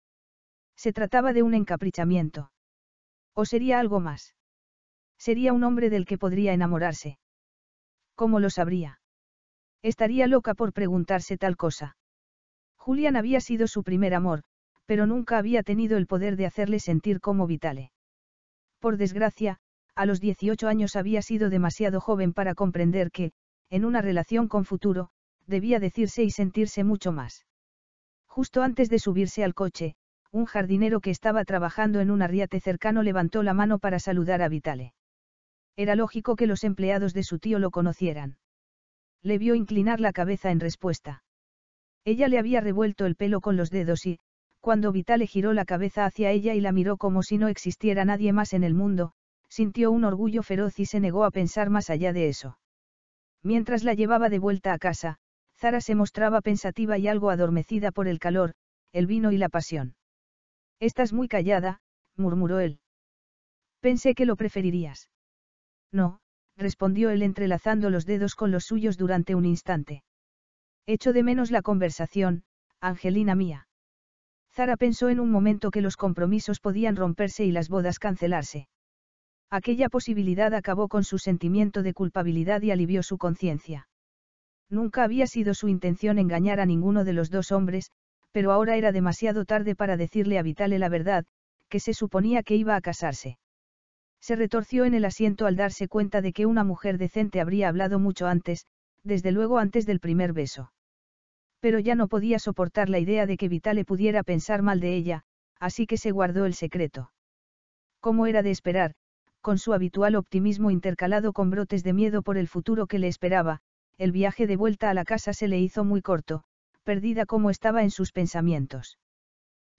Se trataba de un encaprichamiento. ¿O sería algo más? Sería un hombre del que podría enamorarse. ¿Cómo lo sabría? Estaría loca por preguntarse tal cosa. Julian había sido su primer amor, pero nunca había tenido el poder de hacerle sentir como Vitale. Por desgracia, a los 18 años había sido demasiado joven para comprender que, en una relación con futuro, debía decirse y sentirse mucho más. Justo antes de subirse al coche, un jardinero que estaba trabajando en un arriate cercano levantó la mano para saludar a Vitale. Era lógico que los empleados de su tío lo conocieran. Le vio inclinar la cabeza en respuesta. Ella le había revuelto el pelo con los dedos y, cuando Vitale giró la cabeza hacia ella y la miró como si no existiera nadie más en el mundo, sintió un orgullo feroz y se negó a pensar más allá de eso. Mientras la llevaba de vuelta a casa, Zara se mostraba pensativa y algo adormecida por el calor, el vino y la pasión. Estás muy callada, murmuró él. Pensé que lo preferirías. No, respondió él entrelazando los dedos con los suyos durante un instante. Echo de menos la conversación, Angelina mía. Zara pensó en un momento que los compromisos podían romperse y las bodas cancelarse. Aquella posibilidad acabó con su sentimiento de culpabilidad y alivió su conciencia. Nunca había sido su intención engañar a ninguno de los dos hombres, pero ahora era demasiado tarde para decirle a Vitale la verdad, que se suponía que iba a casarse. Se retorció en el asiento al darse cuenta de que una mujer decente habría hablado mucho antes, desde luego antes del primer beso. Pero ya no podía soportar la idea de que Vitale pudiera pensar mal de ella, así que se guardó el secreto. ¿Cómo era de esperar, con su habitual optimismo intercalado con brotes de miedo por el futuro que le esperaba, el viaje de vuelta a la casa se le hizo muy corto, perdida como estaba en sus pensamientos.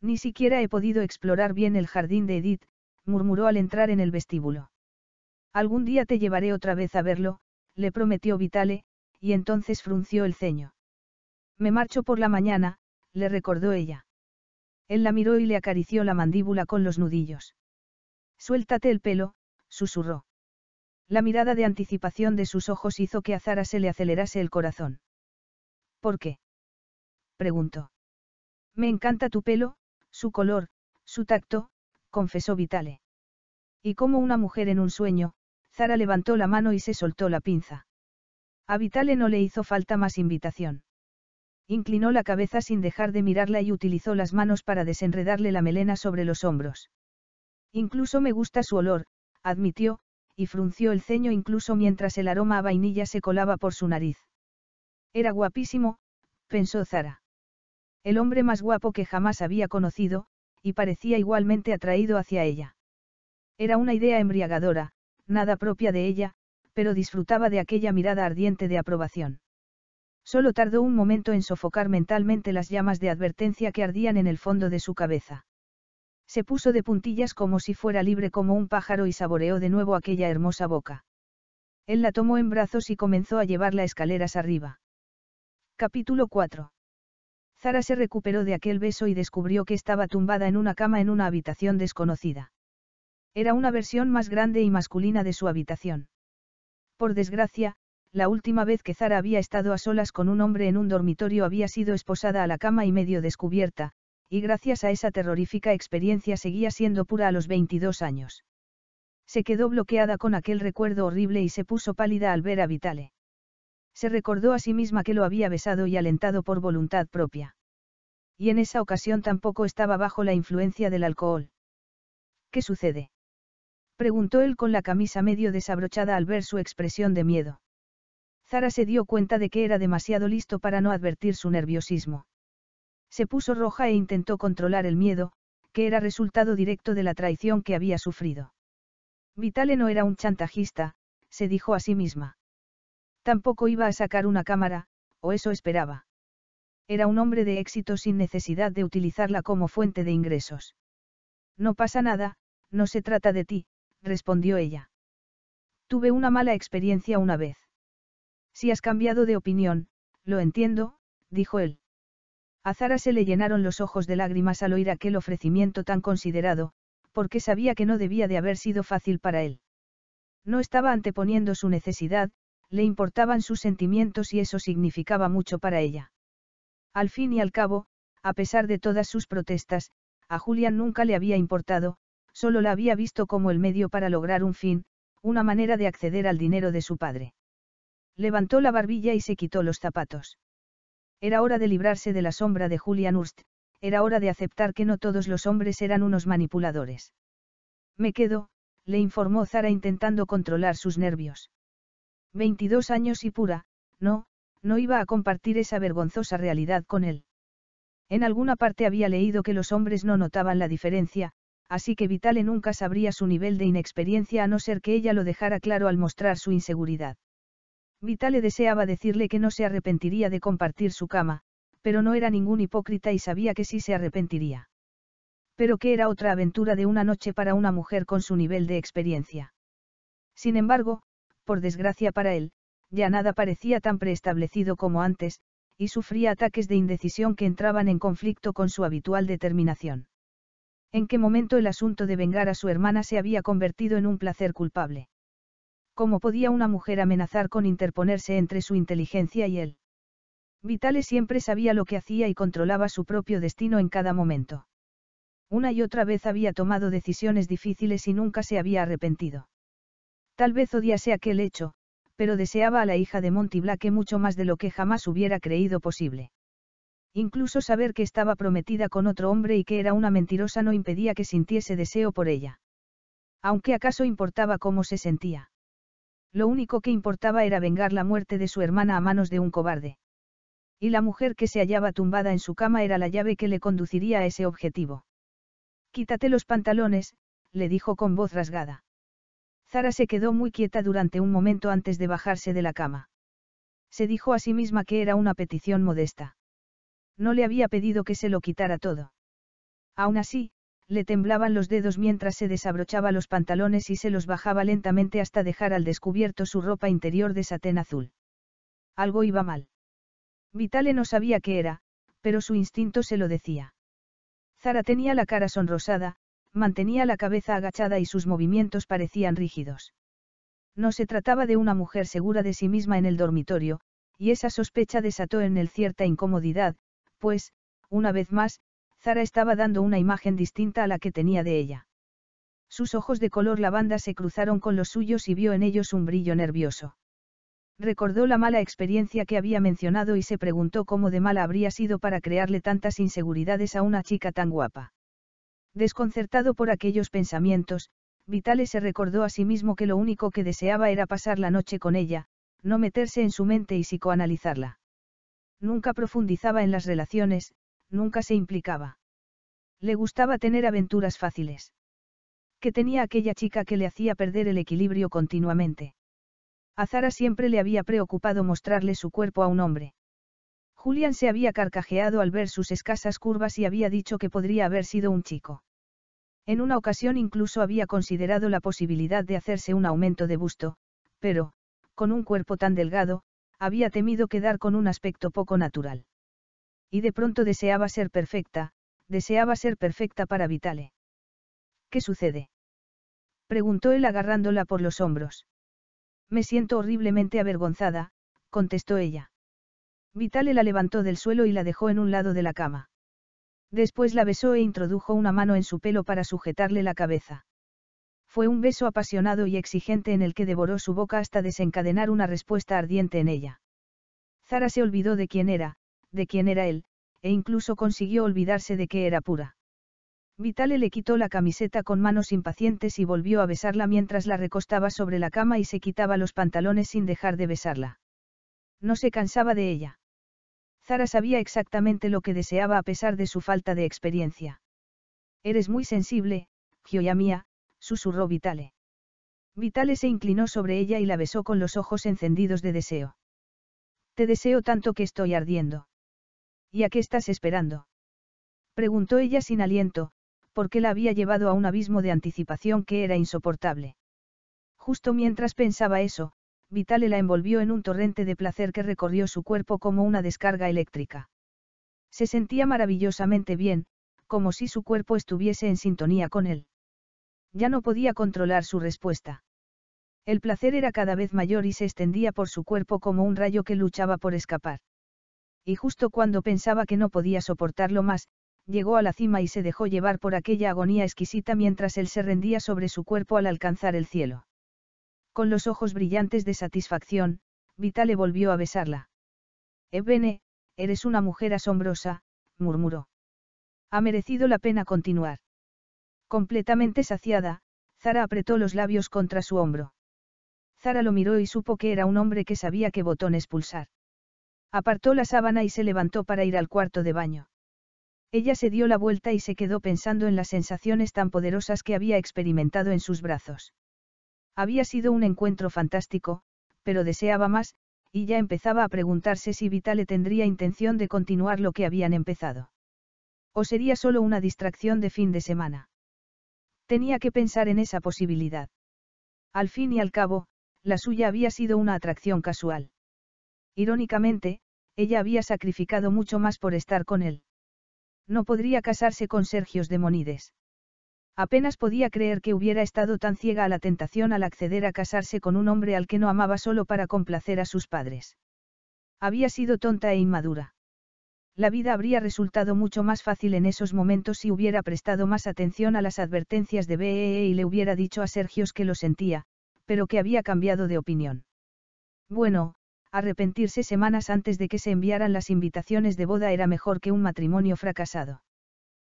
Ni siquiera he podido explorar bien el jardín de Edith, murmuró al entrar en el vestíbulo. Algún día te llevaré otra vez a verlo, le prometió Vitale, y entonces frunció el ceño. Me marcho por la mañana, le recordó ella. Él la miró y le acarició la mandíbula con los nudillos. Suéltate el pelo, susurró. La mirada de anticipación de sus ojos hizo que a Zara se le acelerase el corazón. ¿Por qué? preguntó. Me encanta tu pelo, su color, su tacto, confesó Vitale. Y como una mujer en un sueño, Zara levantó la mano y se soltó la pinza. A Vitale no le hizo falta más invitación. Inclinó la cabeza sin dejar de mirarla y utilizó las manos para desenredarle la melena sobre los hombros. Incluso me gusta su olor, admitió, y frunció el ceño incluso mientras el aroma a vainilla se colaba por su nariz. Era guapísimo, pensó Zara. El hombre más guapo que jamás había conocido, y parecía igualmente atraído hacia ella. Era una idea embriagadora, nada propia de ella, pero disfrutaba de aquella mirada ardiente de aprobación. Solo tardó un momento en sofocar mentalmente las llamas de advertencia que ardían en el fondo de su cabeza. Se puso de puntillas como si fuera libre como un pájaro y saboreó de nuevo aquella hermosa boca. Él la tomó en brazos y comenzó a llevarla escaleras arriba. Capítulo 4. Zara se recuperó de aquel beso y descubrió que estaba tumbada en una cama en una habitación desconocida. Era una versión más grande y masculina de su habitación. Por desgracia, la última vez que Zara había estado a solas con un hombre en un dormitorio había sido esposada a la cama y medio descubierta, y gracias a esa terrorífica experiencia seguía siendo pura a los 22 años. Se quedó bloqueada con aquel recuerdo horrible y se puso pálida al ver a Vitale. Se recordó a sí misma que lo había besado y alentado por voluntad propia. Y en esa ocasión tampoco estaba bajo la influencia del alcohol. ¿Qué sucede? Preguntó él con la camisa medio desabrochada al ver su expresión de miedo. Zara se dio cuenta de que era demasiado listo para no advertir su nerviosismo. Se puso roja e intentó controlar el miedo, que era resultado directo de la traición que había sufrido. Vitale no era un chantajista, se dijo a sí misma. Tampoco iba a sacar una cámara, o eso esperaba. Era un hombre de éxito sin necesidad de utilizarla como fuente de ingresos. No pasa nada, no se trata de ti, respondió ella. Tuve una mala experiencia una vez. Si has cambiado de opinión, lo entiendo, dijo él. A Zara se le llenaron los ojos de lágrimas al oír aquel ofrecimiento tan considerado, porque sabía que no debía de haber sido fácil para él. No estaba anteponiendo su necesidad, le importaban sus sentimientos y eso significaba mucho para ella. Al fin y al cabo, a pesar de todas sus protestas, a Julian nunca le había importado, solo la había visto como el medio para lograr un fin, una manera de acceder al dinero de su padre. Levantó la barbilla y se quitó los zapatos. Era hora de librarse de la sombra de Julian Urst, era hora de aceptar que no todos los hombres eran unos manipuladores. Me quedo, le informó Zara intentando controlar sus nervios. 22 años y pura, no, no iba a compartir esa vergonzosa realidad con él. En alguna parte había leído que los hombres no notaban la diferencia, así que Vitale nunca sabría su nivel de inexperiencia a no ser que ella lo dejara claro al mostrar su inseguridad le deseaba decirle que no se arrepentiría de compartir su cama, pero no era ningún hipócrita y sabía que sí se arrepentiría. Pero que era otra aventura de una noche para una mujer con su nivel de experiencia. Sin embargo, por desgracia para él, ya nada parecía tan preestablecido como antes, y sufría ataques de indecisión que entraban en conflicto con su habitual determinación. ¿En qué momento el asunto de vengar a su hermana se había convertido en un placer culpable? ¿Cómo podía una mujer amenazar con interponerse entre su inteligencia y él? Vitale siempre sabía lo que hacía y controlaba su propio destino en cada momento. Una y otra vez había tomado decisiones difíciles y nunca se había arrepentido. Tal vez odiase aquel hecho, pero deseaba a la hija de Monty Black mucho más de lo que jamás hubiera creído posible. Incluso saber que estaba prometida con otro hombre y que era una mentirosa no impedía que sintiese deseo por ella. Aunque acaso importaba cómo se sentía. Lo único que importaba era vengar la muerte de su hermana a manos de un cobarde. Y la mujer que se hallaba tumbada en su cama era la llave que le conduciría a ese objetivo. Quítate los pantalones, le dijo con voz rasgada. Zara se quedó muy quieta durante un momento antes de bajarse de la cama. Se dijo a sí misma que era una petición modesta. No le había pedido que se lo quitara todo. Aún así, le temblaban los dedos mientras se desabrochaba los pantalones y se los bajaba lentamente hasta dejar al descubierto su ropa interior de satén azul. Algo iba mal. Vitale no sabía qué era, pero su instinto se lo decía. Zara tenía la cara sonrosada, mantenía la cabeza agachada y sus movimientos parecían rígidos. No se trataba de una mujer segura de sí misma en el dormitorio, y esa sospecha desató en él cierta incomodidad, pues, una vez más, Zara estaba dando una imagen distinta a la que tenía de ella. Sus ojos de color lavanda se cruzaron con los suyos y vio en ellos un brillo nervioso. Recordó la mala experiencia que había mencionado y se preguntó cómo de mala habría sido para crearle tantas inseguridades a una chica tan guapa. Desconcertado por aquellos pensamientos, Vitale se recordó a sí mismo que lo único que deseaba era pasar la noche con ella, no meterse en su mente y psicoanalizarla. Nunca profundizaba en las relaciones, nunca se implicaba. Le gustaba tener aventuras fáciles. ¿Qué tenía aquella chica que le hacía perder el equilibrio continuamente. A Zara siempre le había preocupado mostrarle su cuerpo a un hombre. Julián se había carcajeado al ver sus escasas curvas y había dicho que podría haber sido un chico. En una ocasión incluso había considerado la posibilidad de hacerse un aumento de busto, pero, con un cuerpo tan delgado, había temido quedar con un aspecto poco natural. Y de pronto deseaba ser perfecta, deseaba ser perfecta para Vitale. ¿Qué sucede? Preguntó él agarrándola por los hombros. Me siento horriblemente avergonzada, contestó ella. Vitale la levantó del suelo y la dejó en un lado de la cama. Después la besó e introdujo una mano en su pelo para sujetarle la cabeza. Fue un beso apasionado y exigente en el que devoró su boca hasta desencadenar una respuesta ardiente en ella. Zara se olvidó de quién era, de quién era él, e incluso consiguió olvidarse de que era pura. Vitale le quitó la camiseta con manos impacientes y volvió a besarla mientras la recostaba sobre la cama y se quitaba los pantalones sin dejar de besarla. No se cansaba de ella. Zara sabía exactamente lo que deseaba a pesar de su falta de experiencia. Eres muy sensible, Gioia mía, susurró Vitale. Vitale se inclinó sobre ella y la besó con los ojos encendidos de deseo. Te deseo tanto que estoy ardiendo. ¿Y a qué estás esperando? Preguntó ella sin aliento, porque la había llevado a un abismo de anticipación que era insoportable. Justo mientras pensaba eso, Vitale la envolvió en un torrente de placer que recorrió su cuerpo como una descarga eléctrica. Se sentía maravillosamente bien, como si su cuerpo estuviese en sintonía con él. Ya no podía controlar su respuesta. El placer era cada vez mayor y se extendía por su cuerpo como un rayo que luchaba por escapar y justo cuando pensaba que no podía soportarlo más, llegó a la cima y se dejó llevar por aquella agonía exquisita mientras él se rendía sobre su cuerpo al alcanzar el cielo. Con los ojos brillantes de satisfacción, le volvió a besarla. Ebene, eres una mujer asombrosa, murmuró. Ha merecido la pena continuar. Completamente saciada, Zara apretó los labios contra su hombro. Zara lo miró y supo que era un hombre que sabía qué botones pulsar. Apartó la sábana y se levantó para ir al cuarto de baño. Ella se dio la vuelta y se quedó pensando en las sensaciones tan poderosas que había experimentado en sus brazos. Había sido un encuentro fantástico, pero deseaba más, y ya empezaba a preguntarse si Vitale tendría intención de continuar lo que habían empezado. O sería solo una distracción de fin de semana. Tenía que pensar en esa posibilidad. Al fin y al cabo, la suya había sido una atracción casual. Irónicamente, ella había sacrificado mucho más por estar con él. No podría casarse con Sergios Demonides. Apenas podía creer que hubiera estado tan ciega a la tentación al acceder a casarse con un hombre al que no amaba solo para complacer a sus padres. Había sido tonta e inmadura. La vida habría resultado mucho más fácil en esos momentos si hubiera prestado más atención a las advertencias de BEE e y le hubiera dicho a Sergios que lo sentía, pero que había cambiado de opinión. Bueno, arrepentirse semanas antes de que se enviaran las invitaciones de boda era mejor que un matrimonio fracasado.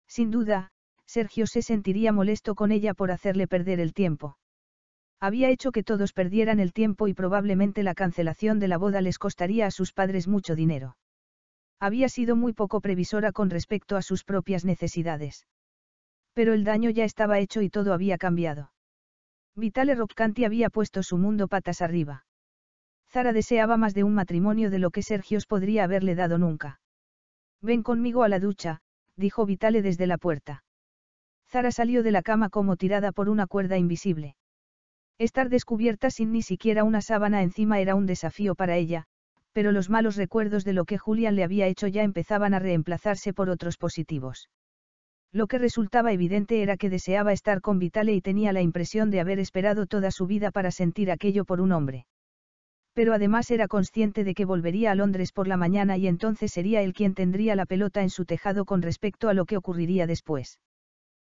Sin duda, Sergio se sentiría molesto con ella por hacerle perder el tiempo. Había hecho que todos perdieran el tiempo y probablemente la cancelación de la boda les costaría a sus padres mucho dinero. Había sido muy poco previsora con respecto a sus propias necesidades. Pero el daño ya estaba hecho y todo había cambiado. Vitale Roccanti había puesto su mundo patas arriba. Zara deseaba más de un matrimonio de lo que Sergios podría haberle dado nunca. Ven conmigo a la ducha, dijo Vitale desde la puerta. Zara salió de la cama como tirada por una cuerda invisible. Estar descubierta sin ni siquiera una sábana encima era un desafío para ella, pero los malos recuerdos de lo que Julian le había hecho ya empezaban a reemplazarse por otros positivos. Lo que resultaba evidente era que deseaba estar con Vitale y tenía la impresión de haber esperado toda su vida para sentir aquello por un hombre pero además era consciente de que volvería a Londres por la mañana y entonces sería él quien tendría la pelota en su tejado con respecto a lo que ocurriría después.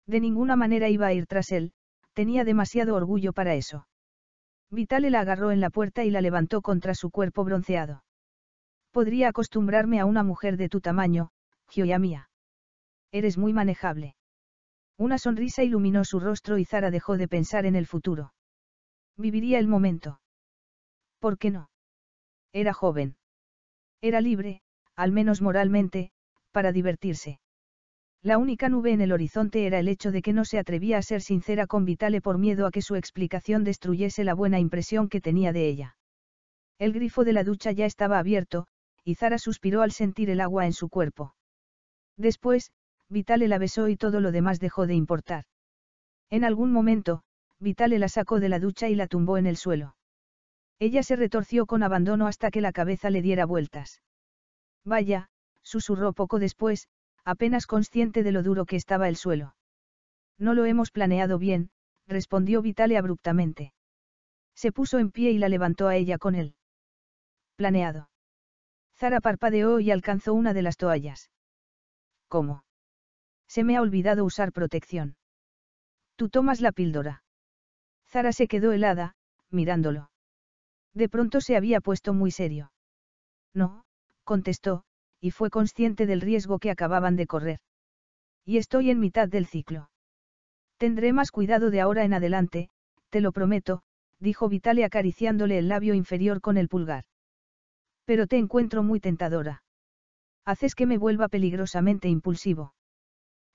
De ninguna manera iba a ir tras él, tenía demasiado orgullo para eso. Vitale la agarró en la puerta y la levantó contra su cuerpo bronceado. Podría acostumbrarme a una mujer de tu tamaño, Gioia mía. Eres muy manejable. Una sonrisa iluminó su rostro y Zara dejó de pensar en el futuro. Viviría el momento. ¿Por qué no? Era joven. Era libre, al menos moralmente, para divertirse. La única nube en el horizonte era el hecho de que no se atrevía a ser sincera con Vitale por miedo a que su explicación destruyese la buena impresión que tenía de ella. El grifo de la ducha ya estaba abierto, y Zara suspiró al sentir el agua en su cuerpo. Después, Vitale la besó y todo lo demás dejó de importar. En algún momento, Vitale la sacó de la ducha y la tumbó en el suelo. Ella se retorció con abandono hasta que la cabeza le diera vueltas. Vaya, susurró poco después, apenas consciente de lo duro que estaba el suelo. No lo hemos planeado bien, respondió Vitale abruptamente. Se puso en pie y la levantó a ella con él. Planeado. Zara parpadeó y alcanzó una de las toallas. ¿Cómo? Se me ha olvidado usar protección. Tú tomas la píldora. Zara se quedó helada, mirándolo. De pronto se había puesto muy serio. No, contestó, y fue consciente del riesgo que acababan de correr. Y estoy en mitad del ciclo. Tendré más cuidado de ahora en adelante, te lo prometo, dijo Vitale acariciándole el labio inferior con el pulgar. Pero te encuentro muy tentadora. Haces que me vuelva peligrosamente impulsivo.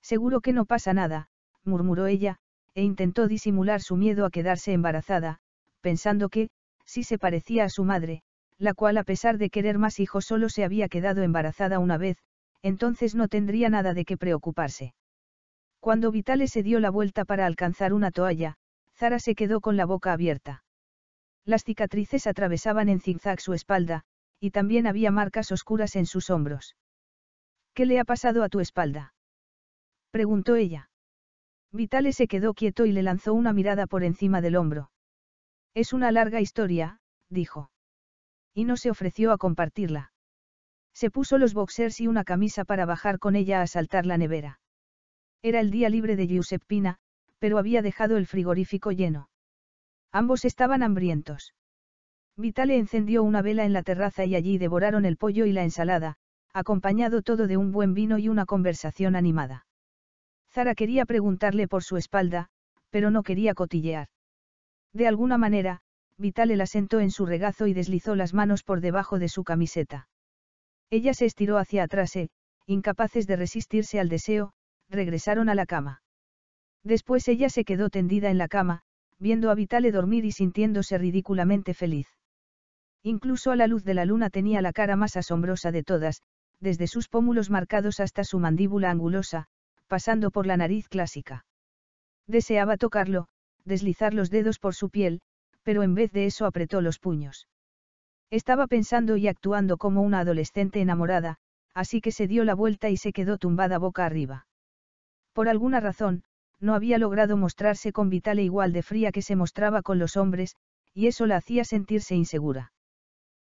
Seguro que no pasa nada, murmuró ella, e intentó disimular su miedo a quedarse embarazada, pensando que, si se parecía a su madre, la cual a pesar de querer más hijos solo se había quedado embarazada una vez, entonces no tendría nada de qué preocuparse. Cuando Vitale se dio la vuelta para alcanzar una toalla, Zara se quedó con la boca abierta. Las cicatrices atravesaban en zigzag su espalda, y también había marcas oscuras en sus hombros. ¿Qué le ha pasado a tu espalda? preguntó ella. Vitale se quedó quieto y le lanzó una mirada por encima del hombro. Es una larga historia, dijo. Y no se ofreció a compartirla. Se puso los boxers y una camisa para bajar con ella a saltar la nevera. Era el día libre de Giuseppina, pero había dejado el frigorífico lleno. Ambos estaban hambrientos. Vitale encendió una vela en la terraza y allí devoraron el pollo y la ensalada, acompañado todo de un buen vino y una conversación animada. Zara quería preguntarle por su espalda, pero no quería cotillear. De alguna manera, Vital la sentó en su regazo y deslizó las manos por debajo de su camiseta. Ella se estiró hacia atrás e, incapaces de resistirse al deseo, regresaron a la cama. Después ella se quedó tendida en la cama, viendo a Vitale dormir y sintiéndose ridículamente feliz. Incluso a la luz de la luna tenía la cara más asombrosa de todas, desde sus pómulos marcados hasta su mandíbula angulosa, pasando por la nariz clásica. Deseaba tocarlo, deslizar los dedos por su piel, pero en vez de eso apretó los puños. Estaba pensando y actuando como una adolescente enamorada, así que se dio la vuelta y se quedó tumbada boca arriba. Por alguna razón, no había logrado mostrarse con vital igual de fría que se mostraba con los hombres, y eso la hacía sentirse insegura.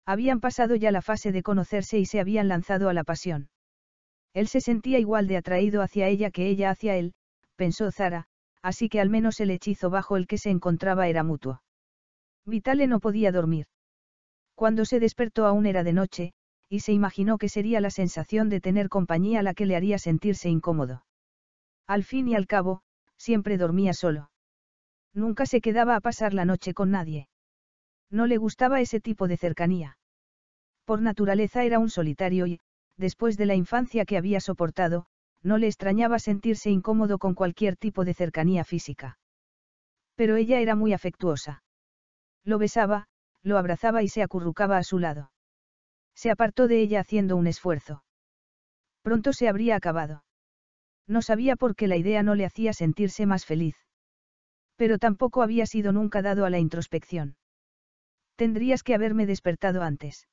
Habían pasado ya la fase de conocerse y se habían lanzado a la pasión. Él se sentía igual de atraído hacia ella que ella hacia él, pensó Zara, así que al menos el hechizo bajo el que se encontraba era mutuo. Vitale no podía dormir. Cuando se despertó aún era de noche, y se imaginó que sería la sensación de tener compañía la que le haría sentirse incómodo. Al fin y al cabo, siempre dormía solo. Nunca se quedaba a pasar la noche con nadie. No le gustaba ese tipo de cercanía. Por naturaleza era un solitario y, después de la infancia que había soportado, no le extrañaba sentirse incómodo con cualquier tipo de cercanía física. Pero ella era muy afectuosa. Lo besaba, lo abrazaba y se acurrucaba a su lado. Se apartó de ella haciendo un esfuerzo. Pronto se habría acabado. No sabía por qué la idea no le hacía sentirse más feliz. Pero tampoco había sido nunca dado a la introspección. Tendrías que haberme despertado antes.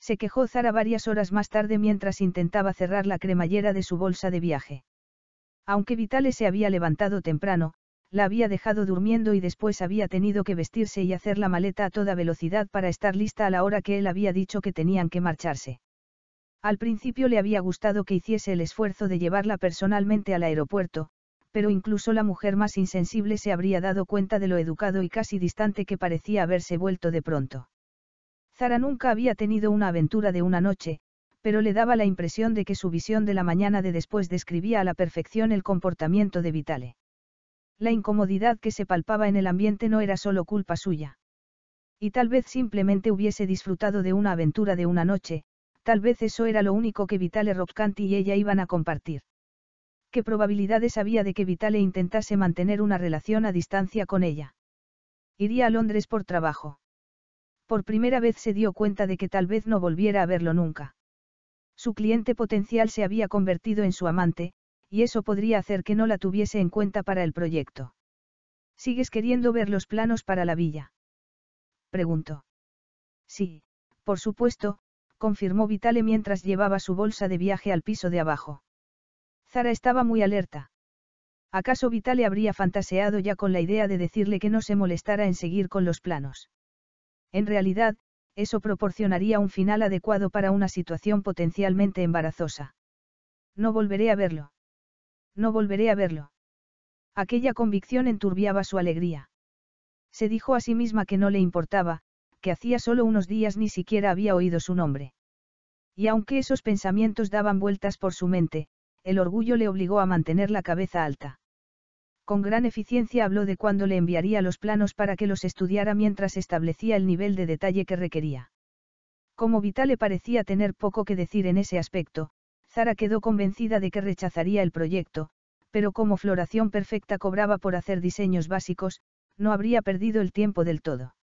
Se quejó Zara varias horas más tarde mientras intentaba cerrar la cremallera de su bolsa de viaje. Aunque Vitale se había levantado temprano, la había dejado durmiendo y después había tenido que vestirse y hacer la maleta a toda velocidad para estar lista a la hora que él había dicho que tenían que marcharse. Al principio le había gustado que hiciese el esfuerzo de llevarla personalmente al aeropuerto, pero incluso la mujer más insensible se habría dado cuenta de lo educado y casi distante que parecía haberse vuelto de pronto. Zara nunca había tenido una aventura de una noche, pero le daba la impresión de que su visión de la mañana de después describía a la perfección el comportamiento de Vitale. La incomodidad que se palpaba en el ambiente no era solo culpa suya. Y tal vez simplemente hubiese disfrutado de una aventura de una noche, tal vez eso era lo único que Vitale Roccanti y ella iban a compartir. ¿Qué probabilidades había de que Vitale intentase mantener una relación a distancia con ella? Iría a Londres por trabajo. Por primera vez se dio cuenta de que tal vez no volviera a verlo nunca. Su cliente potencial se había convertido en su amante, y eso podría hacer que no la tuviese en cuenta para el proyecto. ¿Sigues queriendo ver los planos para la villa? Preguntó. Sí, por supuesto, confirmó Vitale mientras llevaba su bolsa de viaje al piso de abajo. Zara estaba muy alerta. ¿Acaso Vitale habría fantaseado ya con la idea de decirle que no se molestara en seguir con los planos? En realidad, eso proporcionaría un final adecuado para una situación potencialmente embarazosa. No volveré a verlo. No volveré a verlo. Aquella convicción enturbiaba su alegría. Se dijo a sí misma que no le importaba, que hacía solo unos días ni siquiera había oído su nombre. Y aunque esos pensamientos daban vueltas por su mente, el orgullo le obligó a mantener la cabeza alta. Con gran eficiencia habló de cuándo le enviaría los planos para que los estudiara mientras establecía el nivel de detalle que requería. Como Vital le parecía tener poco que decir en ese aspecto, Zara quedó convencida de que rechazaría el proyecto, pero como floración perfecta cobraba por hacer diseños básicos, no habría perdido el tiempo del todo.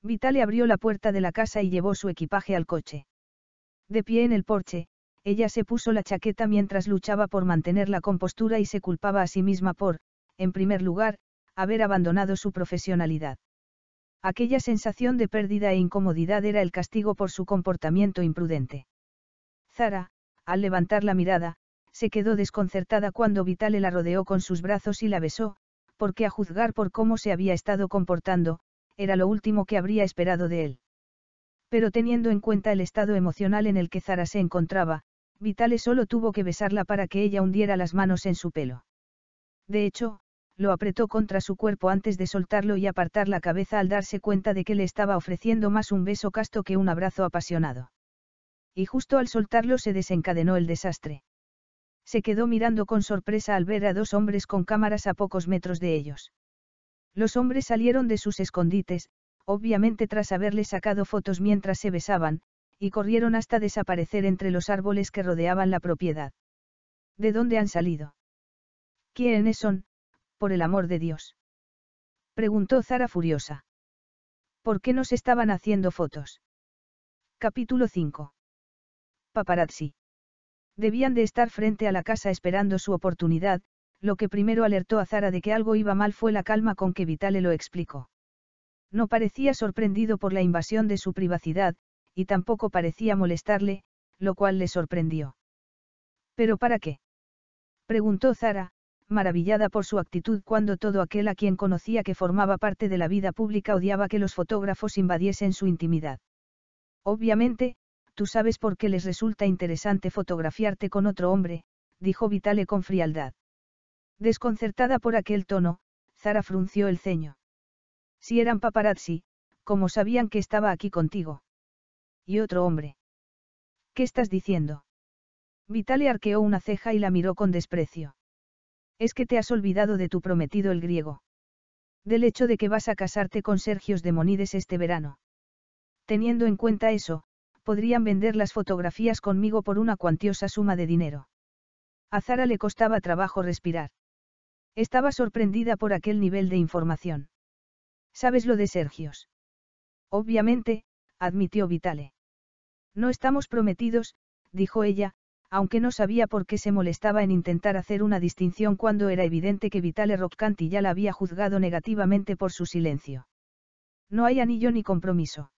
Vitale abrió la puerta de la casa y llevó su equipaje al coche. De pie en el porche, ella se puso la chaqueta mientras luchaba por mantener la compostura y se culpaba a sí misma por, en primer lugar, haber abandonado su profesionalidad. Aquella sensación de pérdida e incomodidad era el castigo por su comportamiento imprudente. Zara, al levantar la mirada, se quedó desconcertada cuando Vitale la rodeó con sus brazos y la besó, porque a juzgar por cómo se había estado comportando, era lo último que habría esperado de él. Pero teniendo en cuenta el estado emocional en el que Zara se encontraba, Vitale solo tuvo que besarla para que ella hundiera las manos en su pelo. De hecho, lo apretó contra su cuerpo antes de soltarlo y apartar la cabeza al darse cuenta de que le estaba ofreciendo más un beso casto que un abrazo apasionado. Y justo al soltarlo se desencadenó el desastre. Se quedó mirando con sorpresa al ver a dos hombres con cámaras a pocos metros de ellos. Los hombres salieron de sus escondites, obviamente tras haberle sacado fotos mientras se besaban, y corrieron hasta desaparecer entre los árboles que rodeaban la propiedad. ¿De dónde han salido? ¿Quiénes son? por el amor de Dios. Preguntó Zara furiosa. ¿Por qué nos estaban haciendo fotos? Capítulo 5. Paparazzi. Debían de estar frente a la casa esperando su oportunidad, lo que primero alertó a Zara de que algo iba mal fue la calma con que Vitale lo explicó. No parecía sorprendido por la invasión de su privacidad, y tampoco parecía molestarle, lo cual le sorprendió. ¿Pero para qué? preguntó Zara, maravillada por su actitud cuando todo aquel a quien conocía que formaba parte de la vida pública odiaba que los fotógrafos invadiesen su intimidad. Obviamente, tú sabes por qué les resulta interesante fotografiarte con otro hombre, dijo Vitale con frialdad. Desconcertada por aquel tono, Zara frunció el ceño. Si eran paparazzi, como sabían que estaba aquí contigo? Y otro hombre. ¿Qué estás diciendo? Vitale arqueó una ceja y la miró con desprecio. Es que te has olvidado de tu prometido el griego. Del hecho de que vas a casarte con Sergios Demonides este verano. Teniendo en cuenta eso, podrían vender las fotografías conmigo por una cuantiosa suma de dinero. A Zara le costaba trabajo respirar. Estaba sorprendida por aquel nivel de información. ¿Sabes lo de Sergios? Obviamente, admitió Vitale. No estamos prometidos, dijo ella, aunque no sabía por qué se molestaba en intentar hacer una distinción cuando era evidente que Vitale Roccanti ya la había juzgado negativamente por su silencio. No hay anillo ni compromiso.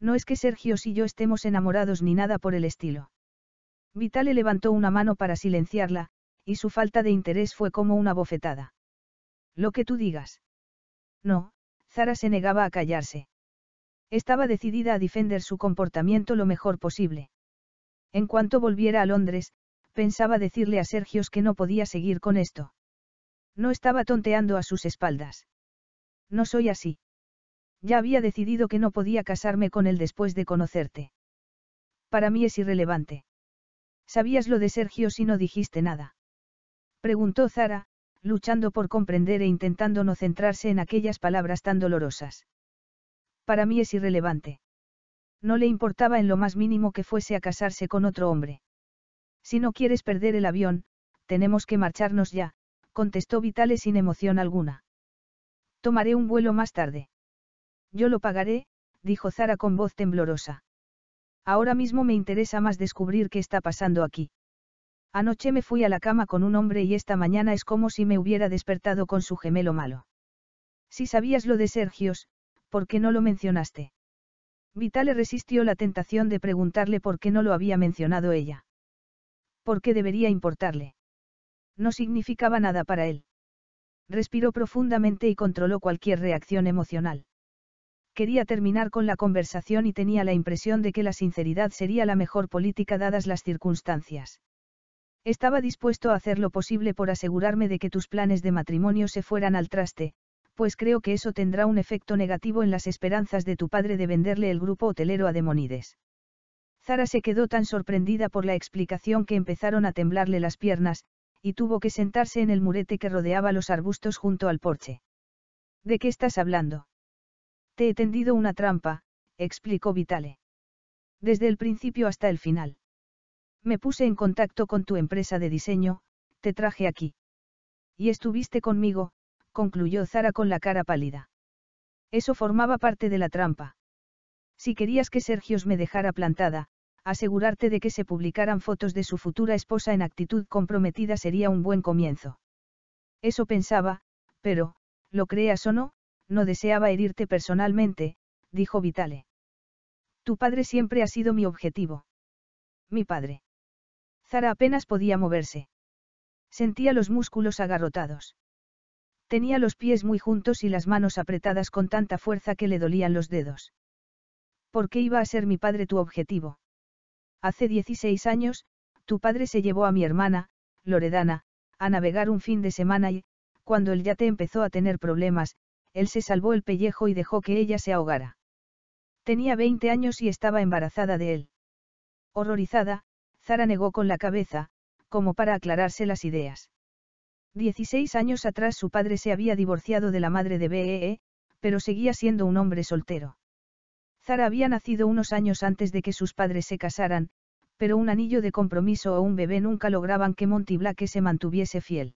No es que Sergio y yo estemos enamorados ni nada por el estilo. Vitale levantó una mano para silenciarla, y su falta de interés fue como una bofetada. Lo que tú digas. No, Zara se negaba a callarse. Estaba decidida a defender su comportamiento lo mejor posible. En cuanto volviera a Londres, pensaba decirle a Sergios que no podía seguir con esto. No estaba tonteando a sus espaldas. No soy así. Ya había decidido que no podía casarme con él después de conocerte. Para mí es irrelevante. ¿Sabías lo de Sergio si no dijiste nada? Preguntó Zara, luchando por comprender e intentando no centrarse en aquellas palabras tan dolorosas. Para mí es irrelevante. No le importaba en lo más mínimo que fuese a casarse con otro hombre. Si no quieres perder el avión, tenemos que marcharnos ya, contestó Vitale sin emoción alguna. Tomaré un vuelo más tarde. Yo lo pagaré, dijo Zara con voz temblorosa. Ahora mismo me interesa más descubrir qué está pasando aquí. Anoche me fui a la cama con un hombre y esta mañana es como si me hubiera despertado con su gemelo malo. Si sabías lo de Sergios, ¿por qué no lo mencionaste? Vitale resistió la tentación de preguntarle por qué no lo había mencionado ella. ¿Por qué debería importarle? No significaba nada para él. Respiró profundamente y controló cualquier reacción emocional. Quería terminar con la conversación y tenía la impresión de que la sinceridad sería la mejor política dadas las circunstancias. Estaba dispuesto a hacer lo posible por asegurarme de que tus planes de matrimonio se fueran al traste, pues creo que eso tendrá un efecto negativo en las esperanzas de tu padre de venderle el grupo hotelero a Demonides. Zara se quedó tan sorprendida por la explicación que empezaron a temblarle las piernas, y tuvo que sentarse en el murete que rodeaba los arbustos junto al porche. ¿De qué estás hablando? Te he tendido una trampa, explicó Vitale. Desde el principio hasta el final. Me puse en contacto con tu empresa de diseño, te traje aquí. Y estuviste conmigo, concluyó Zara con la cara pálida. Eso formaba parte de la trampa. Si querías que Sergios me dejara plantada, asegurarte de que se publicaran fotos de su futura esposa en actitud comprometida sería un buen comienzo. Eso pensaba, pero, lo creas o no, no deseaba herirte personalmente, dijo Vitale. Tu padre siempre ha sido mi objetivo. Mi padre. Zara apenas podía moverse. Sentía los músculos agarrotados. Tenía los pies muy juntos y las manos apretadas con tanta fuerza que le dolían los dedos. ¿Por qué iba a ser mi padre tu objetivo? Hace 16 años, tu padre se llevó a mi hermana, Loredana, a navegar un fin de semana y, cuando el yate empezó a tener problemas, él se salvó el pellejo y dejó que ella se ahogara. Tenía 20 años y estaba embarazada de él. Horrorizada, Zara negó con la cabeza, como para aclararse las ideas. 16 años atrás su padre se había divorciado de la madre de BEE, e, pero seguía siendo un hombre soltero. Zara había nacido unos años antes de que sus padres se casaran, pero un anillo de compromiso o un bebé nunca lograban que Monty Black se mantuviese fiel.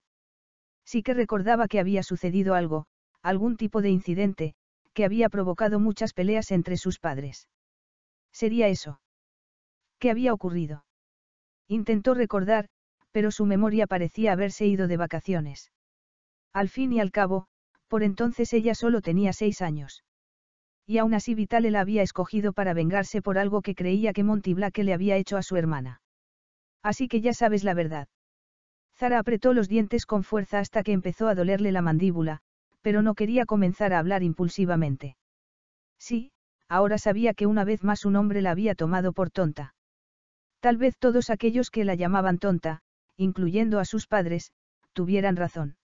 Sí que recordaba que había sucedido algo, algún tipo de incidente, que había provocado muchas peleas entre sus padres. ¿Sería eso? ¿Qué había ocurrido? Intentó recordar, pero su memoria parecía haberse ido de vacaciones. Al fin y al cabo, por entonces ella solo tenía seis años. Y aún así Vitale la había escogido para vengarse por algo que creía que Monty le había hecho a su hermana. Así que ya sabes la verdad. Zara apretó los dientes con fuerza hasta que empezó a dolerle la mandíbula, pero no quería comenzar a hablar impulsivamente. Sí, ahora sabía que una vez más un hombre la había tomado por tonta. Tal vez todos aquellos que la llamaban tonta, incluyendo a sus padres, tuvieran razón.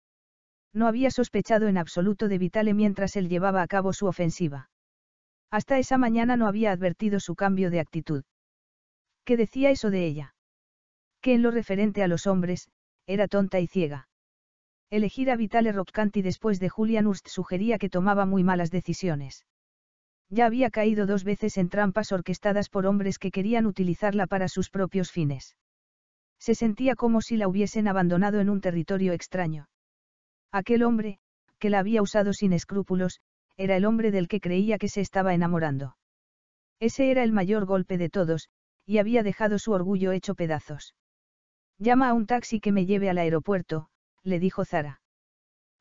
No había sospechado en absoluto de Vitale mientras él llevaba a cabo su ofensiva. Hasta esa mañana no había advertido su cambio de actitud. ¿Qué decía eso de ella? Que en lo referente a los hombres, era tonta y ciega. Elegir a Vitale Roccanti después de Julian Urst sugería que tomaba muy malas decisiones. Ya había caído dos veces en trampas orquestadas por hombres que querían utilizarla para sus propios fines. Se sentía como si la hubiesen abandonado en un territorio extraño. Aquel hombre, que la había usado sin escrúpulos, era el hombre del que creía que se estaba enamorando. Ese era el mayor golpe de todos, y había dejado su orgullo hecho pedazos. Llama a un taxi que me lleve al aeropuerto, le dijo Zara.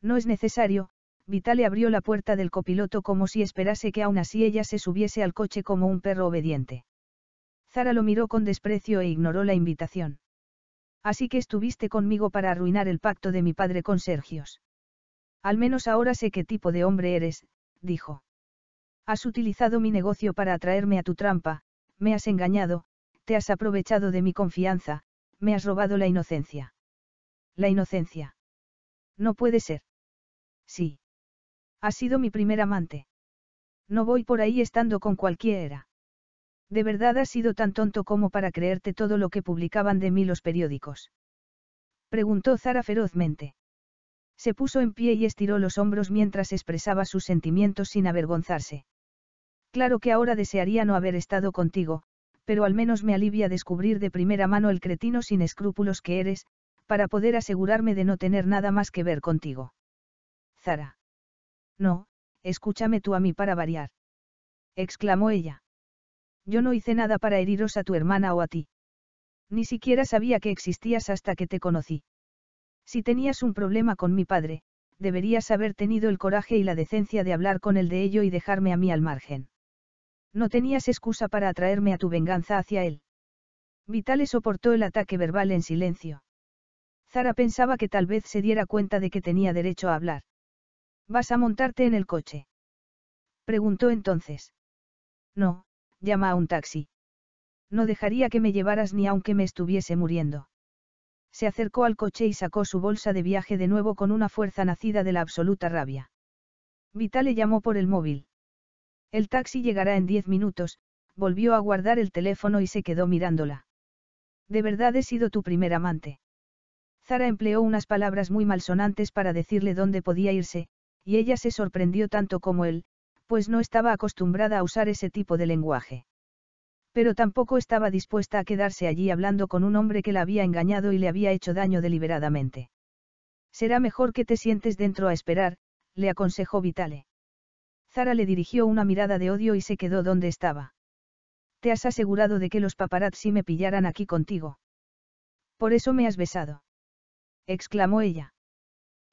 No es necesario, Vitale abrió la puerta del copiloto como si esperase que aún así ella se subiese al coche como un perro obediente. Zara lo miró con desprecio e ignoró la invitación. Así que estuviste conmigo para arruinar el pacto de mi padre con Sergios. Al menos ahora sé qué tipo de hombre eres, dijo. Has utilizado mi negocio para atraerme a tu trampa, me has engañado, te has aprovechado de mi confianza, me has robado la inocencia. La inocencia. No puede ser. Sí. Has sido mi primer amante. No voy por ahí estando con cualquiera. De verdad has sido tan tonto como para creerte todo lo que publicaban de mí los periódicos. Preguntó Zara ferozmente. Se puso en pie y estiró los hombros mientras expresaba sus sentimientos sin avergonzarse. Claro que ahora desearía no haber estado contigo, pero al menos me alivia descubrir de primera mano el cretino sin escrúpulos que eres, para poder asegurarme de no tener nada más que ver contigo. Zara. No, escúchame tú a mí para variar. exclamó ella. Yo no hice nada para heriros a tu hermana o a ti. Ni siquiera sabía que existías hasta que te conocí. Si tenías un problema con mi padre, deberías haber tenido el coraje y la decencia de hablar con él de ello y dejarme a mí al margen. No tenías excusa para atraerme a tu venganza hacia él. Vitale soportó el ataque verbal en silencio. Zara pensaba que tal vez se diera cuenta de que tenía derecho a hablar. ¿Vas a montarte en el coche? Preguntó entonces. No, llama a un taxi. No dejaría que me llevaras ni aunque me estuviese muriendo. Se acercó al coche y sacó su bolsa de viaje de nuevo con una fuerza nacida de la absoluta rabia. Vita le llamó por el móvil. El taxi llegará en diez minutos, volvió a guardar el teléfono y se quedó mirándola. De verdad he sido tu primer amante. Zara empleó unas palabras muy malsonantes para decirle dónde podía irse, y ella se sorprendió tanto como él, pues no estaba acostumbrada a usar ese tipo de lenguaje. Pero tampoco estaba dispuesta a quedarse allí hablando con un hombre que la había engañado y le había hecho daño deliberadamente. Será mejor que te sientes dentro a esperar, le aconsejó Vitale. Zara le dirigió una mirada de odio y se quedó donde estaba. Te has asegurado de que los paparazzi me pillaran aquí contigo. Por eso me has besado. Exclamó ella.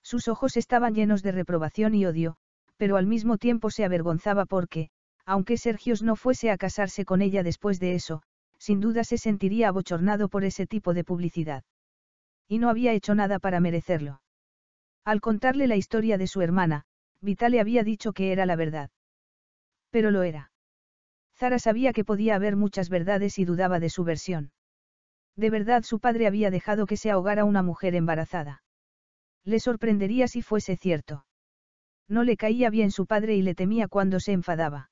Sus ojos estaban llenos de reprobación y odio, pero al mismo tiempo se avergonzaba porque, aunque Sergios no fuese a casarse con ella después de eso, sin duda se sentiría abochornado por ese tipo de publicidad. Y no había hecho nada para merecerlo. Al contarle la historia de su hermana, le había dicho que era la verdad. Pero lo era. Zara sabía que podía haber muchas verdades y dudaba de su versión. De verdad su padre había dejado que se ahogara una mujer embarazada. Le sorprendería si fuese cierto. No le caía bien su padre y le temía cuando se enfadaba.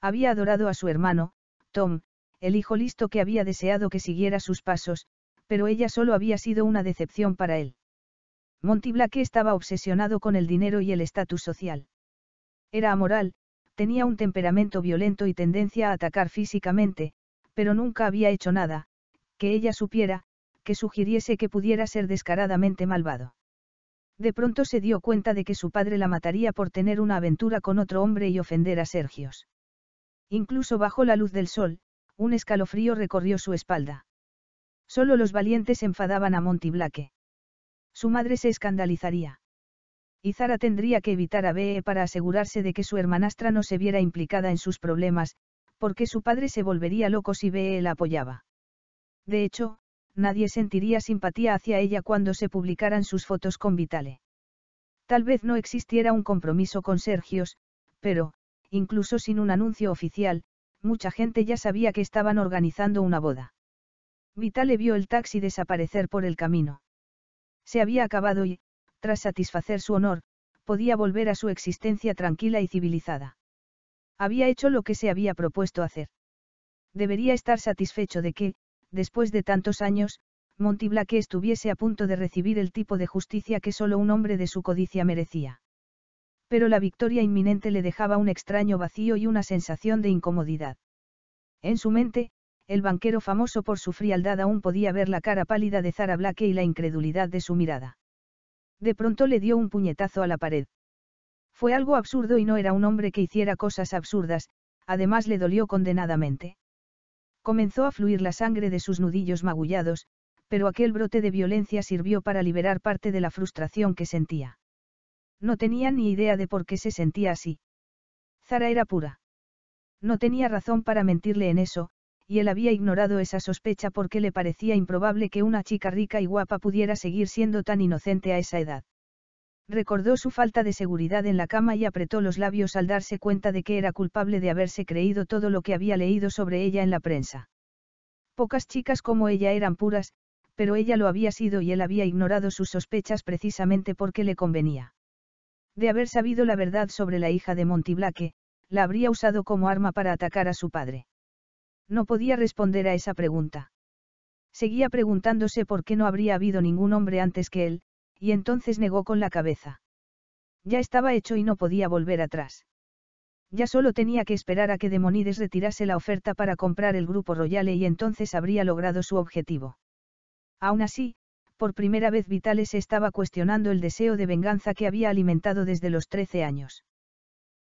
Había adorado a su hermano, Tom, el hijo listo que había deseado que siguiera sus pasos, pero ella solo había sido una decepción para él. Monty estaba obsesionado con el dinero y el estatus social. Era amoral, tenía un temperamento violento y tendencia a atacar físicamente, pero nunca había hecho nada, que ella supiera, que sugiriese que pudiera ser descaradamente malvado. De pronto se dio cuenta de que su padre la mataría por tener una aventura con otro hombre y ofender a Sergios. Incluso bajo la luz del sol, un escalofrío recorrió su espalda. Solo los valientes enfadaban a Montiblaque. Su madre se escandalizaría. Y Zara tendría que evitar a BE para asegurarse de que su hermanastra no se viera implicada en sus problemas, porque su padre se volvería loco si BE la apoyaba. De hecho, nadie sentiría simpatía hacia ella cuando se publicaran sus fotos con Vitale. Tal vez no existiera un compromiso con Sergios, pero, incluso sin un anuncio oficial, mucha gente ya sabía que estaban organizando una boda. Vitale vio el taxi desaparecer por el camino. Se había acabado y, tras satisfacer su honor, podía volver a su existencia tranquila y civilizada. Había hecho lo que se había propuesto hacer. Debería estar satisfecho de que, después de tantos años, Montiblaque estuviese a punto de recibir el tipo de justicia que solo un hombre de su codicia merecía. Pero la victoria inminente le dejaba un extraño vacío y una sensación de incomodidad. En su mente, el banquero famoso por su frialdad aún podía ver la cara pálida de Zara Blaque y la incredulidad de su mirada. De pronto le dio un puñetazo a la pared. Fue algo absurdo y no era un hombre que hiciera cosas absurdas, además le dolió condenadamente. Comenzó a fluir la sangre de sus nudillos magullados, pero aquel brote de violencia sirvió para liberar parte de la frustración que sentía. No tenía ni idea de por qué se sentía así. Zara era pura. No tenía razón para mentirle en eso, y él había ignorado esa sospecha porque le parecía improbable que una chica rica y guapa pudiera seguir siendo tan inocente a esa edad. Recordó su falta de seguridad en la cama y apretó los labios al darse cuenta de que era culpable de haberse creído todo lo que había leído sobre ella en la prensa. Pocas chicas como ella eran puras, pero ella lo había sido y él había ignorado sus sospechas precisamente porque le convenía. De haber sabido la verdad sobre la hija de Montiblaque, la habría usado como arma para atacar a su padre. No podía responder a esa pregunta. Seguía preguntándose por qué no habría habido ningún hombre antes que él, y entonces negó con la cabeza. Ya estaba hecho y no podía volver atrás. Ya solo tenía que esperar a que Demonides retirase la oferta para comprar el grupo Royale y entonces habría logrado su objetivo. Aún así, por primera vez Vitales estaba cuestionando el deseo de venganza que había alimentado desde los 13 años.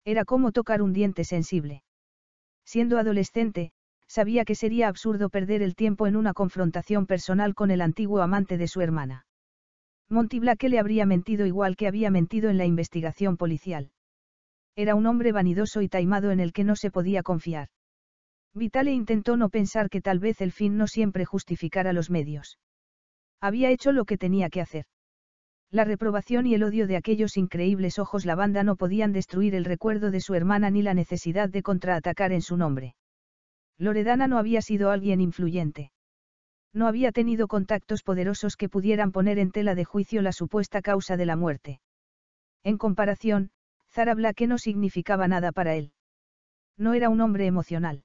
Era como tocar un diente sensible. Siendo adolescente, sabía que sería absurdo perder el tiempo en una confrontación personal con el antiguo amante de su hermana. Monty le habría mentido igual que había mentido en la investigación policial. Era un hombre vanidoso y taimado en el que no se podía confiar. Vitale intentó no pensar que tal vez el fin no siempre justificara los medios. Había hecho lo que tenía que hacer. La reprobación y el odio de aquellos increíbles ojos lavanda no podían destruir el recuerdo de su hermana ni la necesidad de contraatacar en su nombre. Loredana no había sido alguien influyente. No había tenido contactos poderosos que pudieran poner en tela de juicio la supuesta causa de la muerte. En comparación, Zara Black no significaba nada para él. No era un hombre emocional.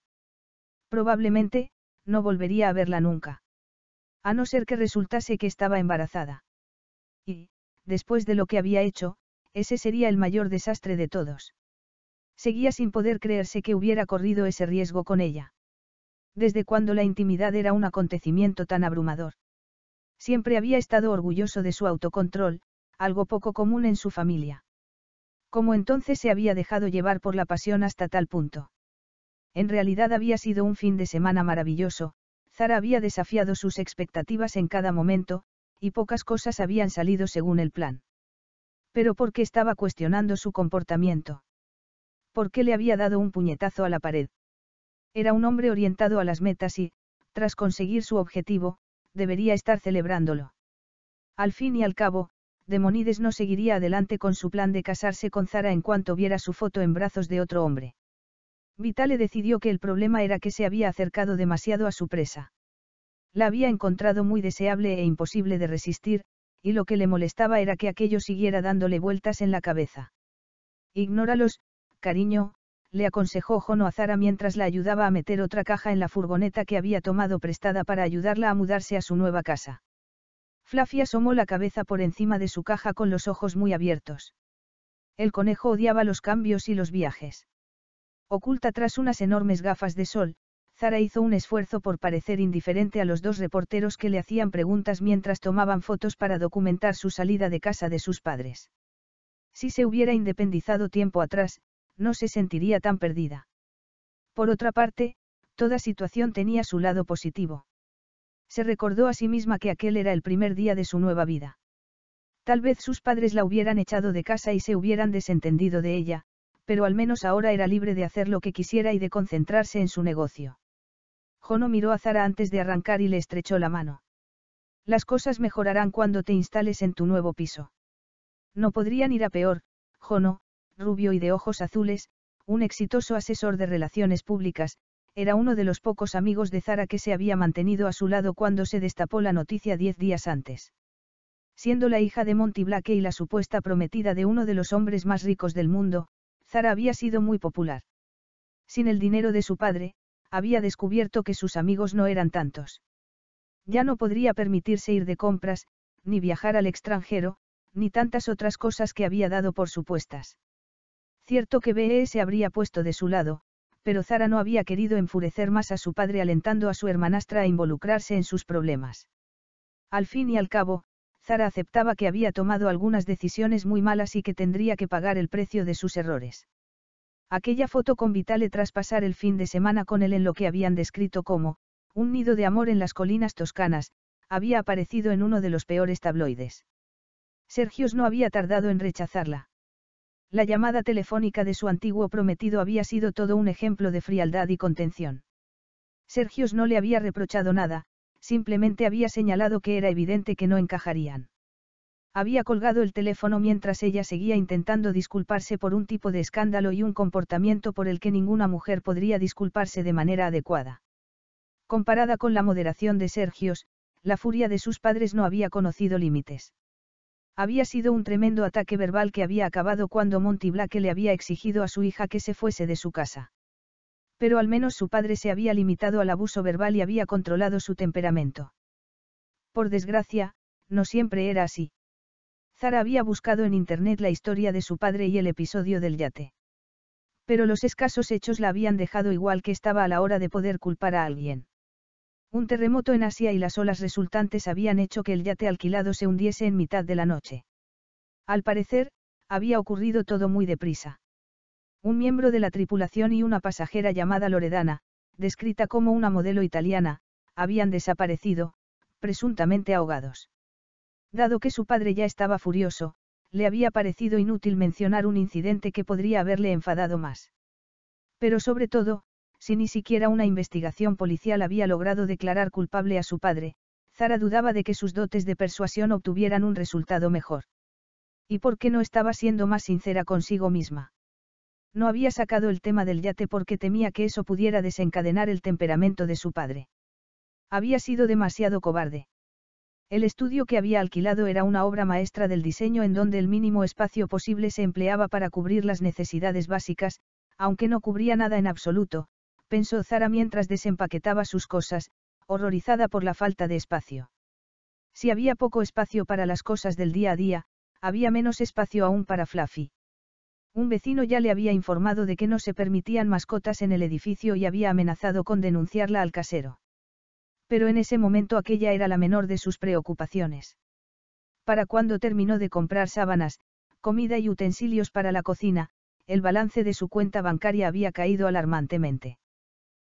Probablemente, no volvería a verla nunca. A no ser que resultase que estaba embarazada. Y, después de lo que había hecho, ese sería el mayor desastre de todos. Seguía sin poder creerse que hubiera corrido ese riesgo con ella desde cuando la intimidad era un acontecimiento tan abrumador. Siempre había estado orgulloso de su autocontrol, algo poco común en su familia. Como entonces se había dejado llevar por la pasión hasta tal punto. En realidad había sido un fin de semana maravilloso, Zara había desafiado sus expectativas en cada momento, y pocas cosas habían salido según el plan. Pero ¿por qué estaba cuestionando su comportamiento? ¿Por qué le había dado un puñetazo a la pared? Era un hombre orientado a las metas y, tras conseguir su objetivo, debería estar celebrándolo. Al fin y al cabo, Demonides no seguiría adelante con su plan de casarse con Zara en cuanto viera su foto en brazos de otro hombre. Vitale decidió que el problema era que se había acercado demasiado a su presa. La había encontrado muy deseable e imposible de resistir, y lo que le molestaba era que aquello siguiera dándole vueltas en la cabeza. Ignóralos, cariño, le aconsejó Jono a Zara mientras la ayudaba a meter otra caja en la furgoneta que había tomado prestada para ayudarla a mudarse a su nueva casa. Fluffy asomó la cabeza por encima de su caja con los ojos muy abiertos. El conejo odiaba los cambios y los viajes. Oculta tras unas enormes gafas de sol, Zara hizo un esfuerzo por parecer indiferente a los dos reporteros que le hacían preguntas mientras tomaban fotos para documentar su salida de casa de sus padres. Si se hubiera independizado tiempo atrás, no se sentiría tan perdida. Por otra parte, toda situación tenía su lado positivo. Se recordó a sí misma que aquel era el primer día de su nueva vida. Tal vez sus padres la hubieran echado de casa y se hubieran desentendido de ella, pero al menos ahora era libre de hacer lo que quisiera y de concentrarse en su negocio. Jono miró a Zara antes de arrancar y le estrechó la mano. Las cosas mejorarán cuando te instales en tu nuevo piso. No podrían ir a peor, Jono, rubio y de ojos azules, un exitoso asesor de relaciones públicas, era uno de los pocos amigos de Zara que se había mantenido a su lado cuando se destapó la noticia diez días antes. Siendo la hija de Monty Blake y la supuesta prometida de uno de los hombres más ricos del mundo, Zara había sido muy popular. Sin el dinero de su padre, había descubierto que sus amigos no eran tantos. Ya no podría permitirse ir de compras, ni viajar al extranjero, ni tantas otras cosas que había dado por supuestas. Cierto que BE se habría puesto de su lado, pero Zara no había querido enfurecer más a su padre alentando a su hermanastra a involucrarse en sus problemas. Al fin y al cabo, Zara aceptaba que había tomado algunas decisiones muy malas y que tendría que pagar el precio de sus errores. Aquella foto con Vitale tras pasar el fin de semana con él en lo que habían descrito como, un nido de amor en las colinas toscanas, había aparecido en uno de los peores tabloides. Sergios no había tardado en rechazarla. La llamada telefónica de su antiguo prometido había sido todo un ejemplo de frialdad y contención. Sergios no le había reprochado nada, simplemente había señalado que era evidente que no encajarían. Había colgado el teléfono mientras ella seguía intentando disculparse por un tipo de escándalo y un comportamiento por el que ninguna mujer podría disculparse de manera adecuada. Comparada con la moderación de Sergios, la furia de sus padres no había conocido límites. Había sido un tremendo ataque verbal que había acabado cuando Monty Black le había exigido a su hija que se fuese de su casa. Pero al menos su padre se había limitado al abuso verbal y había controlado su temperamento. Por desgracia, no siempre era así. Zara había buscado en internet la historia de su padre y el episodio del yate. Pero los escasos hechos la habían dejado igual que estaba a la hora de poder culpar a alguien. Un terremoto en Asia y las olas resultantes habían hecho que el yate alquilado se hundiese en mitad de la noche. Al parecer, había ocurrido todo muy deprisa. Un miembro de la tripulación y una pasajera llamada Loredana, descrita como una modelo italiana, habían desaparecido, presuntamente ahogados. Dado que su padre ya estaba furioso, le había parecido inútil mencionar un incidente que podría haberle enfadado más. Pero sobre todo, si ni siquiera una investigación policial había logrado declarar culpable a su padre, Zara dudaba de que sus dotes de persuasión obtuvieran un resultado mejor. ¿Y por qué no estaba siendo más sincera consigo misma? No había sacado el tema del yate porque temía que eso pudiera desencadenar el temperamento de su padre. Había sido demasiado cobarde. El estudio que había alquilado era una obra maestra del diseño en donde el mínimo espacio posible se empleaba para cubrir las necesidades básicas, aunque no cubría nada en absoluto, pensó Zara mientras desempaquetaba sus cosas, horrorizada por la falta de espacio. Si había poco espacio para las cosas del día a día, había menos espacio aún para Fluffy. Un vecino ya le había informado de que no se permitían mascotas en el edificio y había amenazado con denunciarla al casero. Pero en ese momento aquella era la menor de sus preocupaciones. Para cuando terminó de comprar sábanas, comida y utensilios para la cocina, el balance de su cuenta bancaria había caído alarmantemente.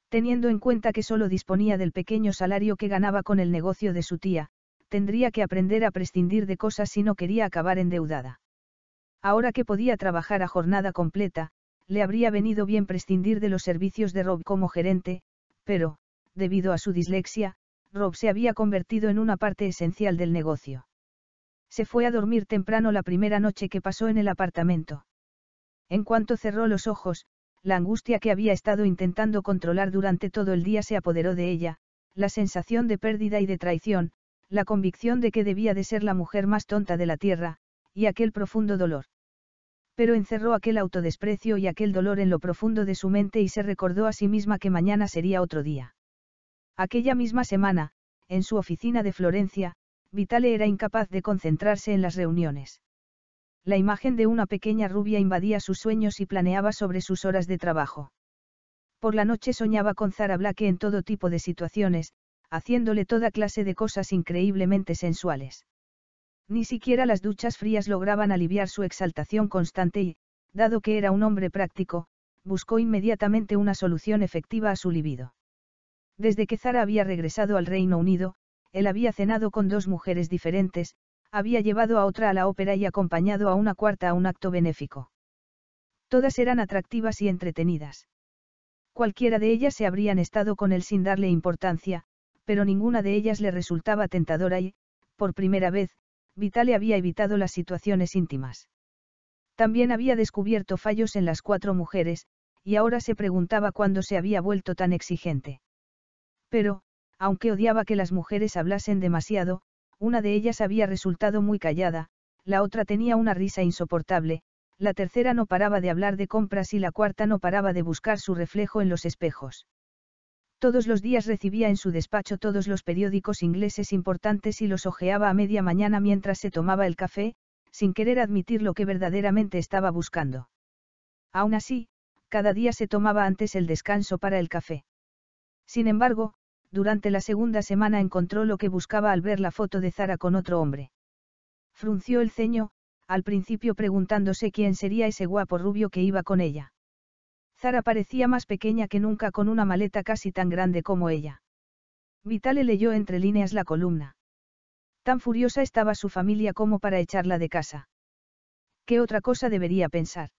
Teniendo en cuenta que solo disponía del pequeño salario que ganaba con el negocio de su tía, tendría que aprender a prescindir de cosas si no quería acabar endeudada. Ahora que podía trabajar a jornada completa, le habría venido bien prescindir de los servicios de Rob como gerente, pero, debido a su dislexia, Rob se había convertido en una parte esencial del negocio. Se fue a dormir temprano la primera noche que pasó en el apartamento. En cuanto cerró los ojos, la angustia que había estado intentando controlar durante todo el día se apoderó de ella, la sensación de pérdida y de traición, la convicción de que debía de ser la mujer más tonta de la tierra, y aquel profundo dolor. Pero encerró aquel autodesprecio y aquel dolor en lo profundo de su mente y se recordó a sí misma que mañana sería otro día. Aquella misma semana, en su oficina de Florencia, Vitale era incapaz de concentrarse en las reuniones. La imagen de una pequeña rubia invadía sus sueños y planeaba sobre sus horas de trabajo. Por la noche soñaba con Zara Black en todo tipo de situaciones, haciéndole toda clase de cosas increíblemente sensuales. Ni siquiera las duchas frías lograban aliviar su exaltación constante y, dado que era un hombre práctico, buscó inmediatamente una solución efectiva a su libido. Desde que Zara había regresado al Reino Unido, él había cenado con dos mujeres diferentes, había llevado a otra a la ópera y acompañado a una cuarta a un acto benéfico. Todas eran atractivas y entretenidas. Cualquiera de ellas se habrían estado con él sin darle importancia, pero ninguna de ellas le resultaba tentadora y, por primera vez, Vitale había evitado las situaciones íntimas. También había descubierto fallos en las cuatro mujeres, y ahora se preguntaba cuándo se había vuelto tan exigente. Pero, aunque odiaba que las mujeres hablasen demasiado, una de ellas había resultado muy callada, la otra tenía una risa insoportable, la tercera no paraba de hablar de compras y la cuarta no paraba de buscar su reflejo en los espejos. Todos los días recibía en su despacho todos los periódicos ingleses importantes y los hojeaba a media mañana mientras se tomaba el café, sin querer admitir lo que verdaderamente estaba buscando. Aún así, cada día se tomaba antes el descanso para el café. Sin embargo, durante la segunda semana encontró lo que buscaba al ver la foto de Zara con otro hombre. Frunció el ceño, al principio preguntándose quién sería ese guapo rubio que iba con ella. Zara parecía más pequeña que nunca con una maleta casi tan grande como ella. Vitale leyó entre líneas la columna. Tan furiosa estaba su familia como para echarla de casa. ¿Qué otra cosa debería pensar?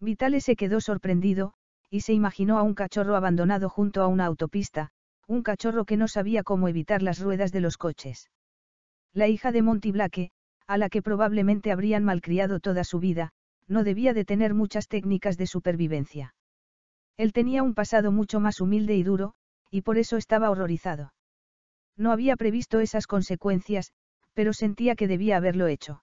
Vitale se quedó sorprendido, y se imaginó a un cachorro abandonado junto a una autopista, un cachorro que no sabía cómo evitar las ruedas de los coches. La hija de Monty a la que probablemente habrían malcriado toda su vida, no debía de tener muchas técnicas de supervivencia. Él tenía un pasado mucho más humilde y duro, y por eso estaba horrorizado. No había previsto esas consecuencias, pero sentía que debía haberlo hecho.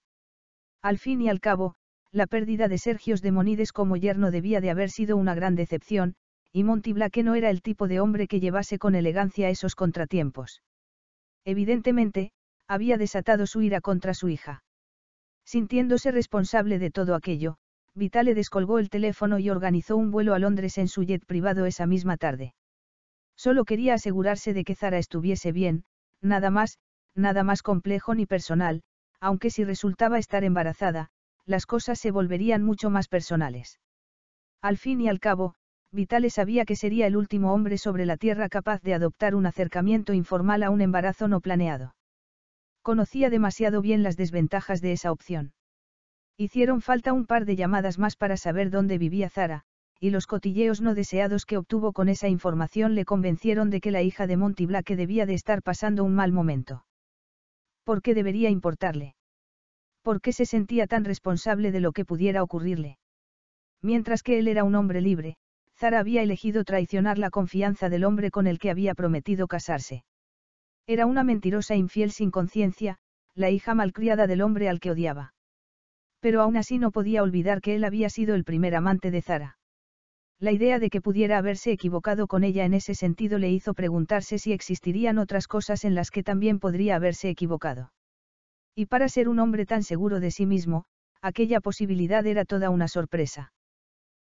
Al fin y al cabo, la pérdida de Sergios Demonides como yerno debía de haber sido una gran decepción, y Monty no era el tipo de hombre que llevase con elegancia esos contratiempos. Evidentemente, había desatado su ira contra su hija. Sintiéndose responsable de todo aquello, Vitale descolgó el teléfono y organizó un vuelo a Londres en su jet privado esa misma tarde. Solo quería asegurarse de que Zara estuviese bien, nada más, nada más complejo ni personal, aunque si resultaba estar embarazada, las cosas se volverían mucho más personales. Al fin y al cabo, Vitale sabía que sería el último hombre sobre la Tierra capaz de adoptar un acercamiento informal a un embarazo no planeado. Conocía demasiado bien las desventajas de esa opción. Hicieron falta un par de llamadas más para saber dónde vivía Zara, y los cotilleos no deseados que obtuvo con esa información le convencieron de que la hija de Monty Black debía de estar pasando un mal momento. ¿Por qué debería importarle? ¿Por qué se sentía tan responsable de lo que pudiera ocurrirle? Mientras que él era un hombre libre, Zara había elegido traicionar la confianza del hombre con el que había prometido casarse. Era una mentirosa infiel sin conciencia, la hija malcriada del hombre al que odiaba. Pero aún así no podía olvidar que él había sido el primer amante de Zara. La idea de que pudiera haberse equivocado con ella en ese sentido le hizo preguntarse si existirían otras cosas en las que también podría haberse equivocado. Y para ser un hombre tan seguro de sí mismo, aquella posibilidad era toda una sorpresa.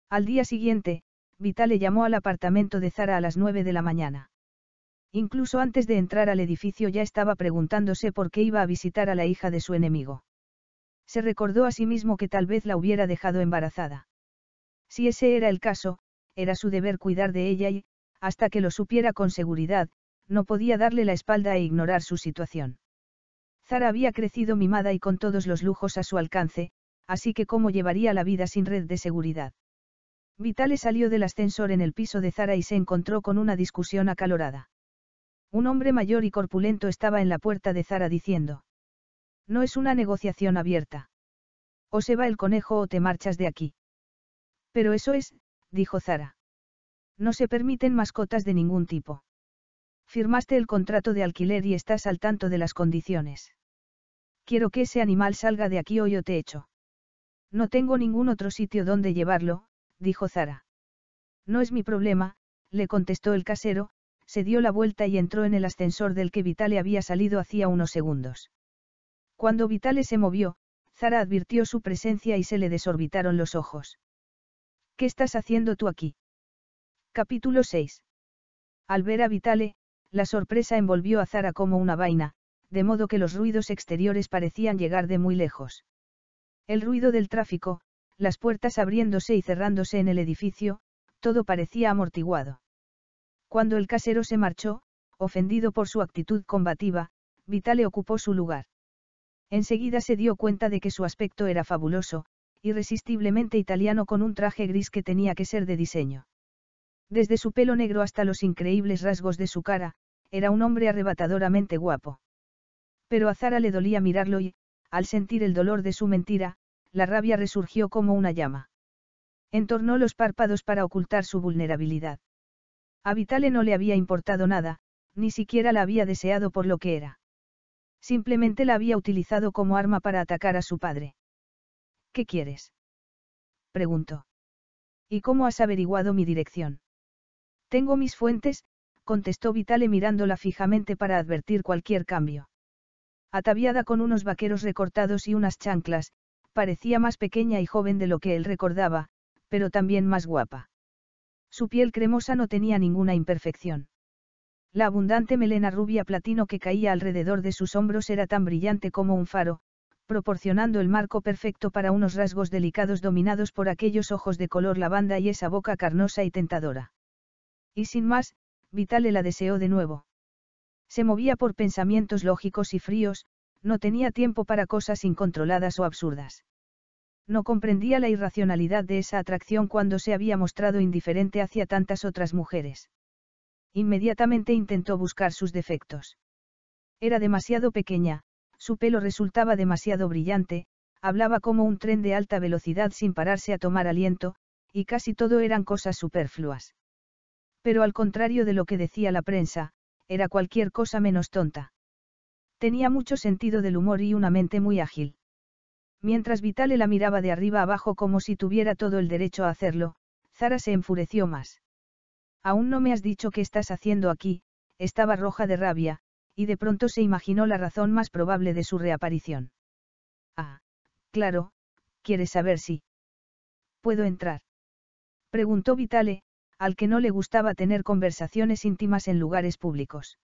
Al día siguiente, le llamó al apartamento de Zara a las nueve de la mañana. Incluso antes de entrar al edificio ya estaba preguntándose por qué iba a visitar a la hija de su enemigo. Se recordó a sí mismo que tal vez la hubiera dejado embarazada. Si ese era el caso, era su deber cuidar de ella y, hasta que lo supiera con seguridad, no podía darle la espalda e ignorar su situación. Zara había crecido mimada y con todos los lujos a su alcance, así que cómo llevaría la vida sin red de seguridad. Vitale salió del ascensor en el piso de Zara y se encontró con una discusión acalorada. Un hombre mayor y corpulento estaba en la puerta de Zara diciendo. No es una negociación abierta. O se va el conejo o te marchas de aquí. Pero eso es, dijo Zara. No se permiten mascotas de ningún tipo. Firmaste el contrato de alquiler y estás al tanto de las condiciones. Quiero que ese animal salga de aquí o yo te echo. No tengo ningún otro sitio donde llevarlo, dijo Zara. No es mi problema, le contestó el casero, se dio la vuelta y entró en el ascensor del que Vitale había salido hacía unos segundos. Cuando Vitale se movió, Zara advirtió su presencia y se le desorbitaron los ojos. ¿Qué estás haciendo tú aquí? Capítulo 6. Al ver a Vitale, la sorpresa envolvió a Zara como una vaina, de modo que los ruidos exteriores parecían llegar de muy lejos. El ruido del tráfico, las puertas abriéndose y cerrándose en el edificio, todo parecía amortiguado. Cuando el casero se marchó, ofendido por su actitud combativa, Vitale ocupó su lugar. Enseguida se dio cuenta de que su aspecto era fabuloso, irresistiblemente italiano con un traje gris que tenía que ser de diseño. Desde su pelo negro hasta los increíbles rasgos de su cara, era un hombre arrebatadoramente guapo. Pero a Zara le dolía mirarlo y, al sentir el dolor de su mentira, la rabia resurgió como una llama. Entornó los párpados para ocultar su vulnerabilidad. A Vitale no le había importado nada, ni siquiera la había deseado por lo que era. Simplemente la había utilizado como arma para atacar a su padre. ¿Qué quieres? preguntó. ¿Y cómo has averiguado mi dirección? Tengo mis fuentes, contestó Vitale mirándola fijamente para advertir cualquier cambio. Ataviada con unos vaqueros recortados y unas chanclas, parecía más pequeña y joven de lo que él recordaba, pero también más guapa. Su piel cremosa no tenía ninguna imperfección. La abundante melena rubia platino que caía alrededor de sus hombros era tan brillante como un faro, proporcionando el marco perfecto para unos rasgos delicados dominados por aquellos ojos de color lavanda y esa boca carnosa y tentadora. Y sin más, Vitale la deseó de nuevo. Se movía por pensamientos lógicos y fríos, no tenía tiempo para cosas incontroladas o absurdas. No comprendía la irracionalidad de esa atracción cuando se había mostrado indiferente hacia tantas otras mujeres. Inmediatamente intentó buscar sus defectos. Era demasiado pequeña, su pelo resultaba demasiado brillante, hablaba como un tren de alta velocidad sin pararse a tomar aliento, y casi todo eran cosas superfluas. Pero al contrario de lo que decía la prensa, era cualquier cosa menos tonta. Tenía mucho sentido del humor y una mente muy ágil. Mientras Vitale la miraba de arriba abajo como si tuviera todo el derecho a hacerlo, Zara se enfureció más. Aún no me has dicho qué estás haciendo aquí, estaba roja de rabia, y de pronto se imaginó la razón más probable de su reaparición. Ah, claro, quieres saber si. ¿Puedo entrar? Preguntó Vitale, al que no le gustaba tener conversaciones íntimas en lugares públicos.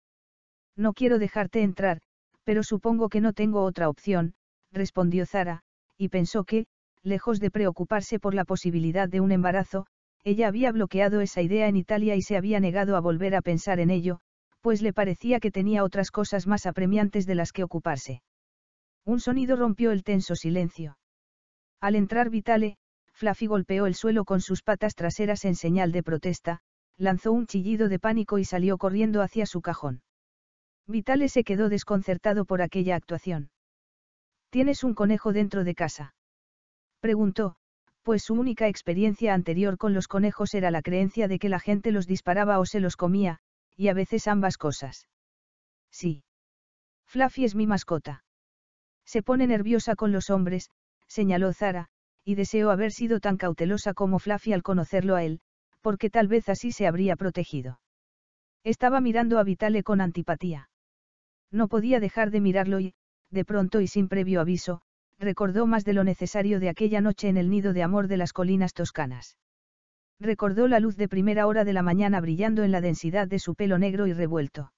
No quiero dejarte entrar, pero supongo que no tengo otra opción, respondió Zara, y pensó que, lejos de preocuparse por la posibilidad de un embarazo, ella había bloqueado esa idea en Italia y se había negado a volver a pensar en ello, pues le parecía que tenía otras cosas más apremiantes de las que ocuparse. Un sonido rompió el tenso silencio. Al entrar Vitale, Flaffy golpeó el suelo con sus patas traseras en señal de protesta, lanzó un chillido de pánico y salió corriendo hacia su cajón. Vitale se quedó desconcertado por aquella actuación. ¿Tienes un conejo dentro de casa? Preguntó, pues su única experiencia anterior con los conejos era la creencia de que la gente los disparaba o se los comía, y a veces ambas cosas. Sí. Fluffy es mi mascota. Se pone nerviosa con los hombres, señaló Zara, y deseó haber sido tan cautelosa como Fluffy al conocerlo a él, porque tal vez así se habría protegido. Estaba mirando a Vitale con antipatía. No podía dejar de mirarlo y, de pronto y sin previo aviso, recordó más de lo necesario de aquella noche en el nido de amor de las colinas toscanas. Recordó la luz de primera hora de la mañana brillando en la densidad de su pelo negro y revuelto.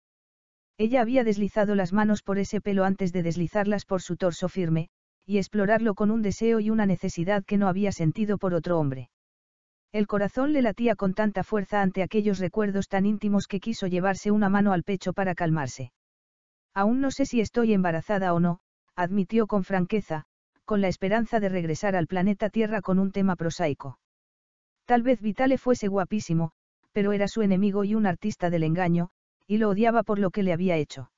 Ella había deslizado las manos por ese pelo antes de deslizarlas por su torso firme, y explorarlo con un deseo y una necesidad que no había sentido por otro hombre. El corazón le latía con tanta fuerza ante aquellos recuerdos tan íntimos que quiso llevarse una mano al pecho para calmarse. Aún no sé si estoy embarazada o no, admitió con franqueza, con la esperanza de regresar al planeta Tierra con un tema prosaico. Tal vez Vitale fuese guapísimo, pero era su enemigo y un artista del engaño, y lo odiaba por lo que le había hecho.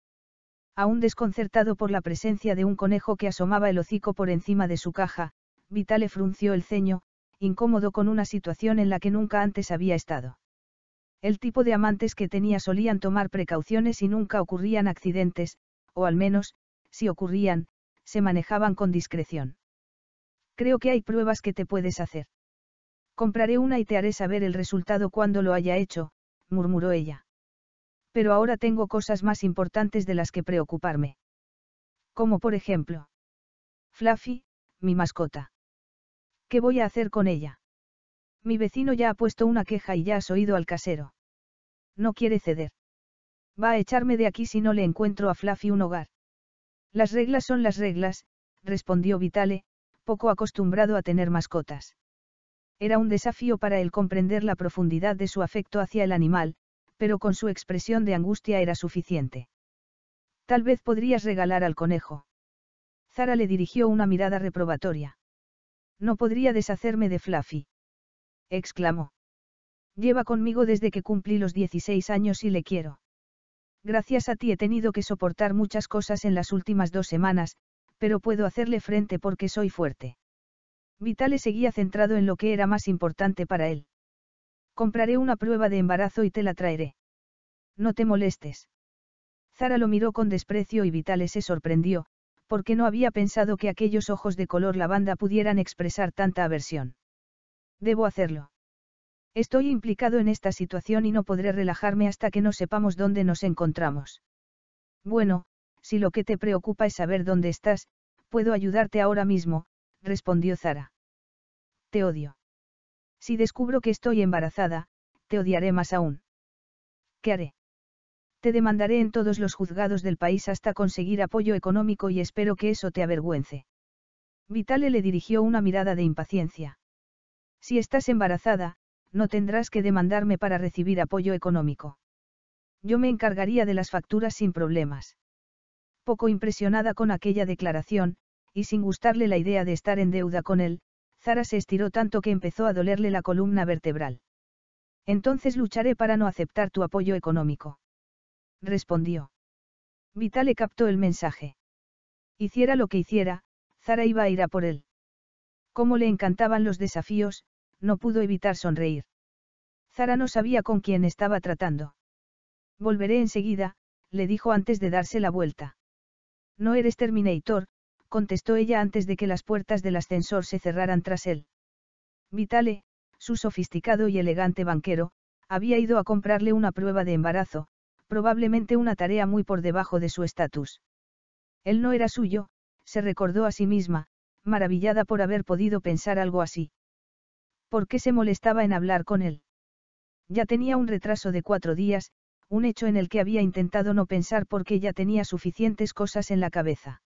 Aún desconcertado por la presencia de un conejo que asomaba el hocico por encima de su caja, Vitale frunció el ceño, incómodo con una situación en la que nunca antes había estado. El tipo de amantes que tenía solían tomar precauciones y nunca ocurrían accidentes, o al menos, si ocurrían, se manejaban con discreción. Creo que hay pruebas que te puedes hacer. Compraré una y te haré saber el resultado cuando lo haya hecho, murmuró ella. Pero ahora tengo cosas más importantes de las que preocuparme. Como por ejemplo. Fluffy, mi mascota. ¿Qué voy a hacer con ella? Mi vecino ya ha puesto una queja y ya has oído al casero. No quiere ceder. Va a echarme de aquí si no le encuentro a Fluffy un hogar. Las reglas son las reglas, respondió Vitale, poco acostumbrado a tener mascotas. Era un desafío para él comprender la profundidad de su afecto hacia el animal, pero con su expresión de angustia era suficiente. Tal vez podrías regalar al conejo. Zara le dirigió una mirada reprobatoria. No podría deshacerme de Fluffy exclamó. Lleva conmigo desde que cumplí los 16 años y le quiero. Gracias a ti he tenido que soportar muchas cosas en las últimas dos semanas, pero puedo hacerle frente porque soy fuerte. Vitale seguía centrado en lo que era más importante para él. Compraré una prueba de embarazo y te la traeré. No te molestes. Zara lo miró con desprecio y Vitale se sorprendió, porque no había pensado que aquellos ojos de color lavanda pudieran expresar tanta aversión. Debo hacerlo. Estoy implicado en esta situación y no podré relajarme hasta que no sepamos dónde nos encontramos. Bueno, si lo que te preocupa es saber dónde estás, puedo ayudarte ahora mismo, respondió Zara. Te odio. Si descubro que estoy embarazada, te odiaré más aún. ¿Qué haré? Te demandaré en todos los juzgados del país hasta conseguir apoyo económico y espero que eso te avergüence. Vitale le dirigió una mirada de impaciencia. Si estás embarazada, no tendrás que demandarme para recibir apoyo económico. Yo me encargaría de las facturas sin problemas. Poco impresionada con aquella declaración, y sin gustarle la idea de estar en deuda con él, Zara se estiró tanto que empezó a dolerle la columna vertebral. Entonces lucharé para no aceptar tu apoyo económico. Respondió. Vitale captó el mensaje. Hiciera lo que hiciera, Zara iba a ir a por él. Cómo le encantaban los desafíos, no pudo evitar sonreír. Zara no sabía con quién estaba tratando. Volveré enseguida, le dijo antes de darse la vuelta. No eres Terminator, contestó ella antes de que las puertas del ascensor se cerraran tras él. Vitale, su sofisticado y elegante banquero, había ido a comprarle una prueba de embarazo, probablemente una tarea muy por debajo de su estatus. Él no era suyo, se recordó a sí misma, maravillada por haber podido pensar algo así. ¿Por qué se molestaba en hablar con él? Ya tenía un retraso de cuatro días, un hecho en el que había intentado no pensar porque ya tenía suficientes cosas en la cabeza.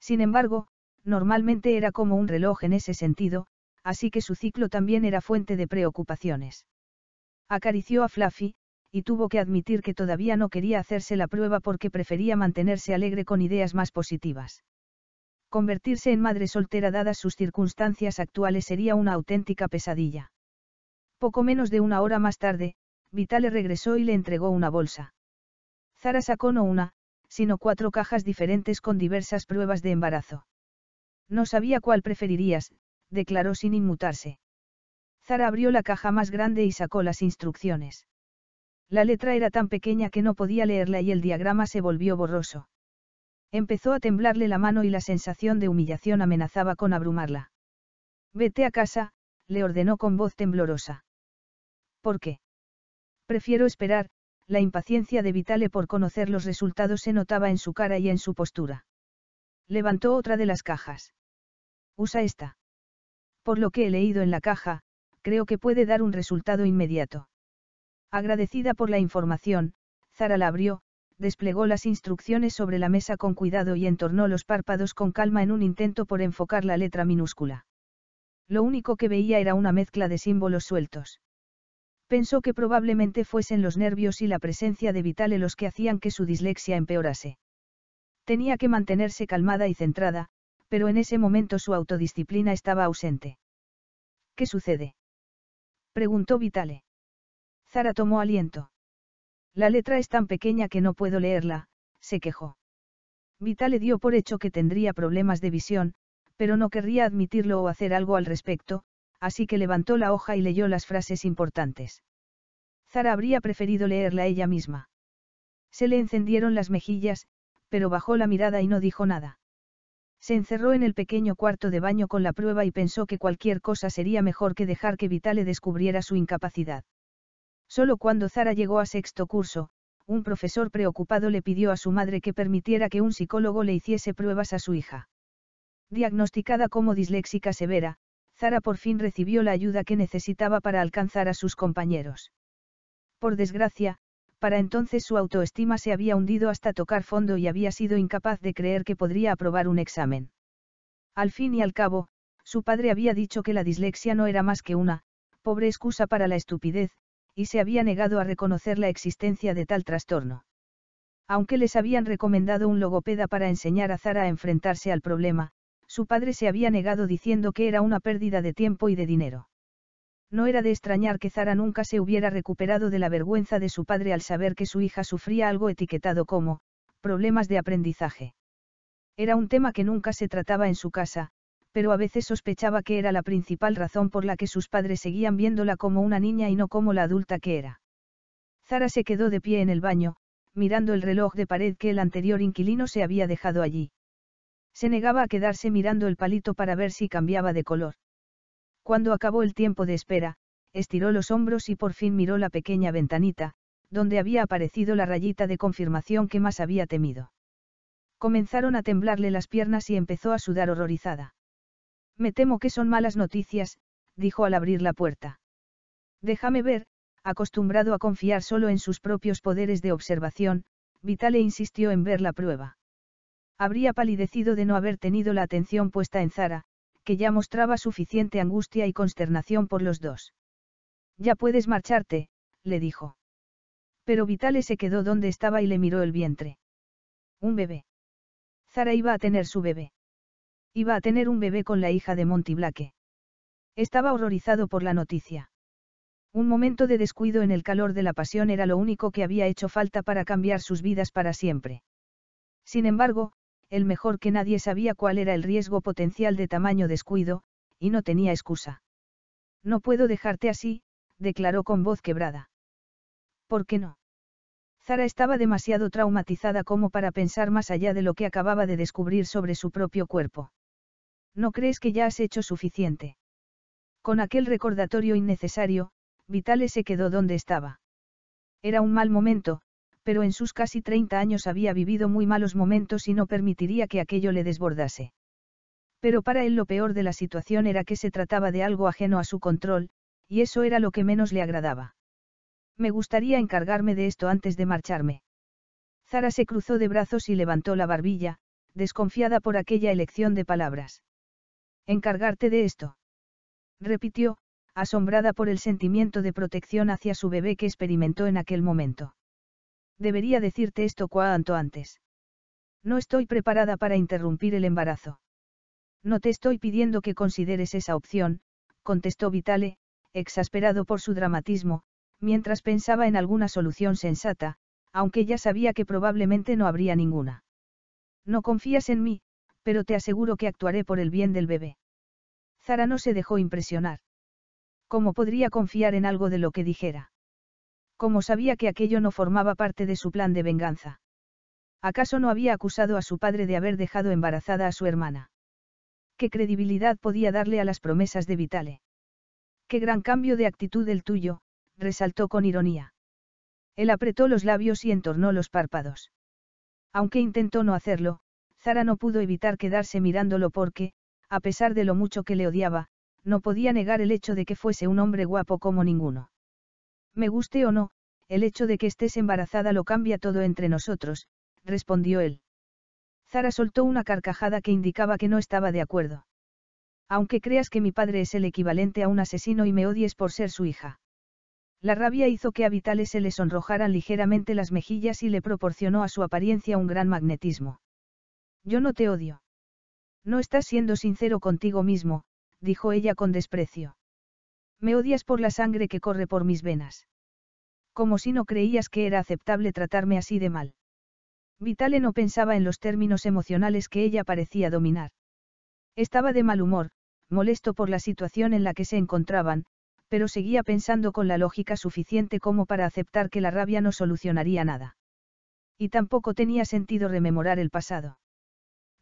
Sin embargo, normalmente era como un reloj en ese sentido, así que su ciclo también era fuente de preocupaciones. Acarició a Fluffy, y tuvo que admitir que todavía no quería hacerse la prueba porque prefería mantenerse alegre con ideas más positivas. Convertirse en madre soltera dadas sus circunstancias actuales sería una auténtica pesadilla. Poco menos de una hora más tarde, Vitale regresó y le entregó una bolsa. Zara sacó no una, sino cuatro cajas diferentes con diversas pruebas de embarazo. No sabía cuál preferirías, declaró sin inmutarse. Zara abrió la caja más grande y sacó las instrucciones. La letra era tan pequeña que no podía leerla y el diagrama se volvió borroso. Empezó a temblarle la mano y la sensación de humillación amenazaba con abrumarla. Vete a casa, le ordenó con voz temblorosa. ¿Por qué? Prefiero esperar, la impaciencia de Vitale por conocer los resultados se notaba en su cara y en su postura. Levantó otra de las cajas. Usa esta. Por lo que he leído en la caja, creo que puede dar un resultado inmediato. Agradecida por la información, Zara la abrió, desplegó las instrucciones sobre la mesa con cuidado y entornó los párpados con calma en un intento por enfocar la letra minúscula. Lo único que veía era una mezcla de símbolos sueltos. Pensó que probablemente fuesen los nervios y la presencia de Vitale los que hacían que su dislexia empeorase. Tenía que mantenerse calmada y centrada, pero en ese momento su autodisciplina estaba ausente. ¿Qué sucede? preguntó Vitale. Zara tomó aliento. La letra es tan pequeña que no puedo leerla, se quejó. le dio por hecho que tendría problemas de visión, pero no querría admitirlo o hacer algo al respecto, así que levantó la hoja y leyó las frases importantes. Zara habría preferido leerla ella misma. Se le encendieron las mejillas, pero bajó la mirada y no dijo nada. Se encerró en el pequeño cuarto de baño con la prueba y pensó que cualquier cosa sería mejor que dejar que Vitale descubriera su incapacidad. Solo cuando Zara llegó a sexto curso, un profesor preocupado le pidió a su madre que permitiera que un psicólogo le hiciese pruebas a su hija. Diagnosticada como disléxica severa, Zara por fin recibió la ayuda que necesitaba para alcanzar a sus compañeros. Por desgracia, para entonces su autoestima se había hundido hasta tocar fondo y había sido incapaz de creer que podría aprobar un examen. Al fin y al cabo, su padre había dicho que la dislexia no era más que una, pobre excusa para la estupidez, y se había negado a reconocer la existencia de tal trastorno. Aunque les habían recomendado un logopeda para enseñar a Zara a enfrentarse al problema, su padre se había negado diciendo que era una pérdida de tiempo y de dinero. No era de extrañar que Zara nunca se hubiera recuperado de la vergüenza de su padre al saber que su hija sufría algo etiquetado como, problemas de aprendizaje. Era un tema que nunca se trataba en su casa, pero a veces sospechaba que era la principal razón por la que sus padres seguían viéndola como una niña y no como la adulta que era. Zara se quedó de pie en el baño, mirando el reloj de pared que el anterior inquilino se había dejado allí. Se negaba a quedarse mirando el palito para ver si cambiaba de color. Cuando acabó el tiempo de espera, estiró los hombros y por fin miró la pequeña ventanita, donde había aparecido la rayita de confirmación que más había temido. Comenzaron a temblarle las piernas y empezó a sudar horrorizada. Me temo que son malas noticias, dijo al abrir la puerta. Déjame ver, acostumbrado a confiar solo en sus propios poderes de observación, Vitale insistió en ver la prueba. Habría palidecido de no haber tenido la atención puesta en Zara, que ya mostraba suficiente angustia y consternación por los dos. Ya puedes marcharte, le dijo. Pero Vitale se quedó donde estaba y le miró el vientre. Un bebé. Zara iba a tener su bebé. Iba a tener un bebé con la hija de Monty Estaba horrorizado por la noticia. Un momento de descuido en el calor de la pasión era lo único que había hecho falta para cambiar sus vidas para siempre. Sin embargo, el mejor que nadie sabía cuál era el riesgo potencial de tamaño descuido, y no tenía excusa. No puedo dejarte así, declaró con voz quebrada. ¿Por qué no? Zara estaba demasiado traumatizada como para pensar más allá de lo que acababa de descubrir sobre su propio cuerpo. ¿No crees que ya has hecho suficiente? Con aquel recordatorio innecesario, Vitale se quedó donde estaba. Era un mal momento, pero en sus casi 30 años había vivido muy malos momentos y no permitiría que aquello le desbordase. Pero para él lo peor de la situación era que se trataba de algo ajeno a su control, y eso era lo que menos le agradaba. Me gustaría encargarme de esto antes de marcharme. Zara se cruzó de brazos y levantó la barbilla, desconfiada por aquella elección de palabras. Encargarte de esto. Repitió, asombrada por el sentimiento de protección hacia su bebé que experimentó en aquel momento. Debería decirte esto cuanto antes. No estoy preparada para interrumpir el embarazo. No te estoy pidiendo que consideres esa opción, contestó Vitale, exasperado por su dramatismo, mientras pensaba en alguna solución sensata, aunque ya sabía que probablemente no habría ninguna. No confías en mí, pero te aseguro que actuaré por el bien del bebé. Zara no se dejó impresionar. ¿Cómo podría confiar en algo de lo que dijera? ¿Cómo sabía que aquello no formaba parte de su plan de venganza? ¿Acaso no había acusado a su padre de haber dejado embarazada a su hermana? ¿Qué credibilidad podía darle a las promesas de Vitale? Qué gran cambio de actitud el tuyo, resaltó con ironía. Él apretó los labios y entornó los párpados. Aunque intentó no hacerlo, Zara no pudo evitar quedarse mirándolo porque, a pesar de lo mucho que le odiaba, no podía negar el hecho de que fuese un hombre guapo como ninguno. Me guste o no, el hecho de que estés embarazada lo cambia todo entre nosotros, respondió él. Zara soltó una carcajada que indicaba que no estaba de acuerdo. Aunque creas que mi padre es el equivalente a un asesino y me odies por ser su hija. La rabia hizo que a Vitales se le sonrojaran ligeramente las mejillas y le proporcionó a su apariencia un gran magnetismo. Yo no te odio. No estás siendo sincero contigo mismo, dijo ella con desprecio. Me odias por la sangre que corre por mis venas. Como si no creías que era aceptable tratarme así de mal. Vitale no pensaba en los términos emocionales que ella parecía dominar. Estaba de mal humor, molesto por la situación en la que se encontraban, pero seguía pensando con la lógica suficiente como para aceptar que la rabia no solucionaría nada. Y tampoco tenía sentido rememorar el pasado.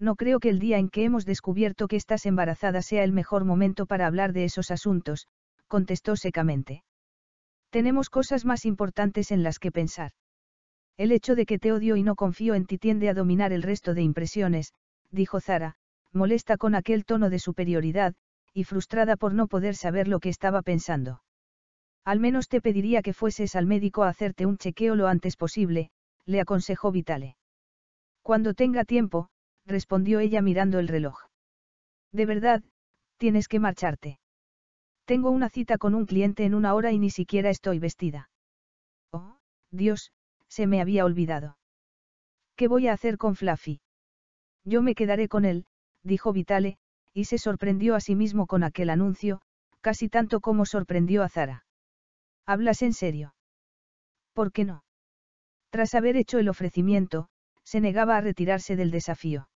No creo que el día en que hemos descubierto que estás embarazada sea el mejor momento para hablar de esos asuntos, contestó secamente. Tenemos cosas más importantes en las que pensar. El hecho de que te odio y no confío en ti tiende a dominar el resto de impresiones, dijo Zara, molesta con aquel tono de superioridad, y frustrada por no poder saber lo que estaba pensando. Al menos te pediría que fueses al médico a hacerte un chequeo lo antes posible, le aconsejó Vitale. Cuando tenga tiempo, respondió ella mirando el reloj. De verdad, tienes que marcharte. Tengo una cita con un cliente en una hora y ni siquiera estoy vestida. Oh, Dios, se me había olvidado. ¿Qué voy a hacer con Fluffy? Yo me quedaré con él, dijo Vitale, y se sorprendió a sí mismo con aquel anuncio, casi tanto como sorprendió a Zara. ¿Hablas en serio? ¿Por qué no? Tras haber hecho el ofrecimiento, se negaba a retirarse del desafío.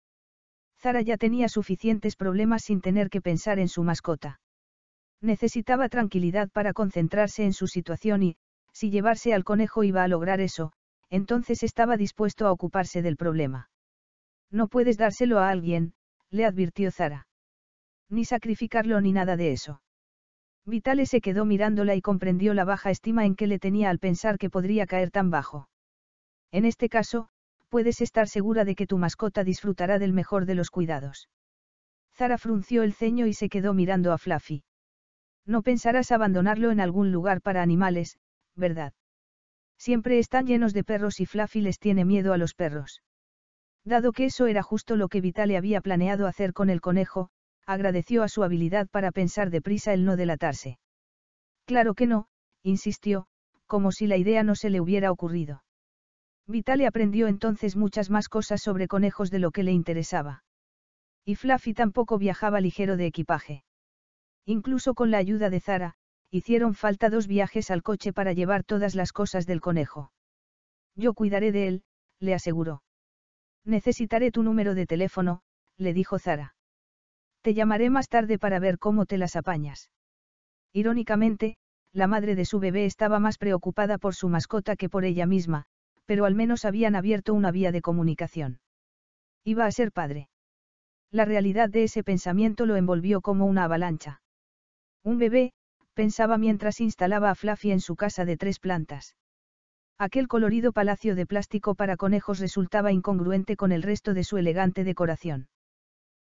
Zara ya tenía suficientes problemas sin tener que pensar en su mascota. Necesitaba tranquilidad para concentrarse en su situación y, si llevarse al conejo iba a lograr eso, entonces estaba dispuesto a ocuparse del problema. No puedes dárselo a alguien, le advirtió Zara. Ni sacrificarlo ni nada de eso. Vitale se quedó mirándola y comprendió la baja estima en que le tenía al pensar que podría caer tan bajo. En este caso, puedes estar segura de que tu mascota disfrutará del mejor de los cuidados. Zara frunció el ceño y se quedó mirando a Fluffy. No pensarás abandonarlo en algún lugar para animales, ¿verdad? Siempre están llenos de perros y Fluffy les tiene miedo a los perros. Dado que eso era justo lo que Vitale había planeado hacer con el conejo, agradeció a su habilidad para pensar deprisa el no delatarse. Claro que no, insistió, como si la idea no se le hubiera ocurrido. Vitale aprendió entonces muchas más cosas sobre conejos de lo que le interesaba. Y Fluffy tampoco viajaba ligero de equipaje. Incluso con la ayuda de Zara, hicieron falta dos viajes al coche para llevar todas las cosas del conejo. Yo cuidaré de él, le aseguró. Necesitaré tu número de teléfono, le dijo Zara. Te llamaré más tarde para ver cómo te las apañas. Irónicamente, la madre de su bebé estaba más preocupada por su mascota que por ella misma, pero al menos habían abierto una vía de comunicación. Iba a ser padre. La realidad de ese pensamiento lo envolvió como una avalancha. Un bebé, pensaba mientras instalaba a Fluffy en su casa de tres plantas. Aquel colorido palacio de plástico para conejos resultaba incongruente con el resto de su elegante decoración.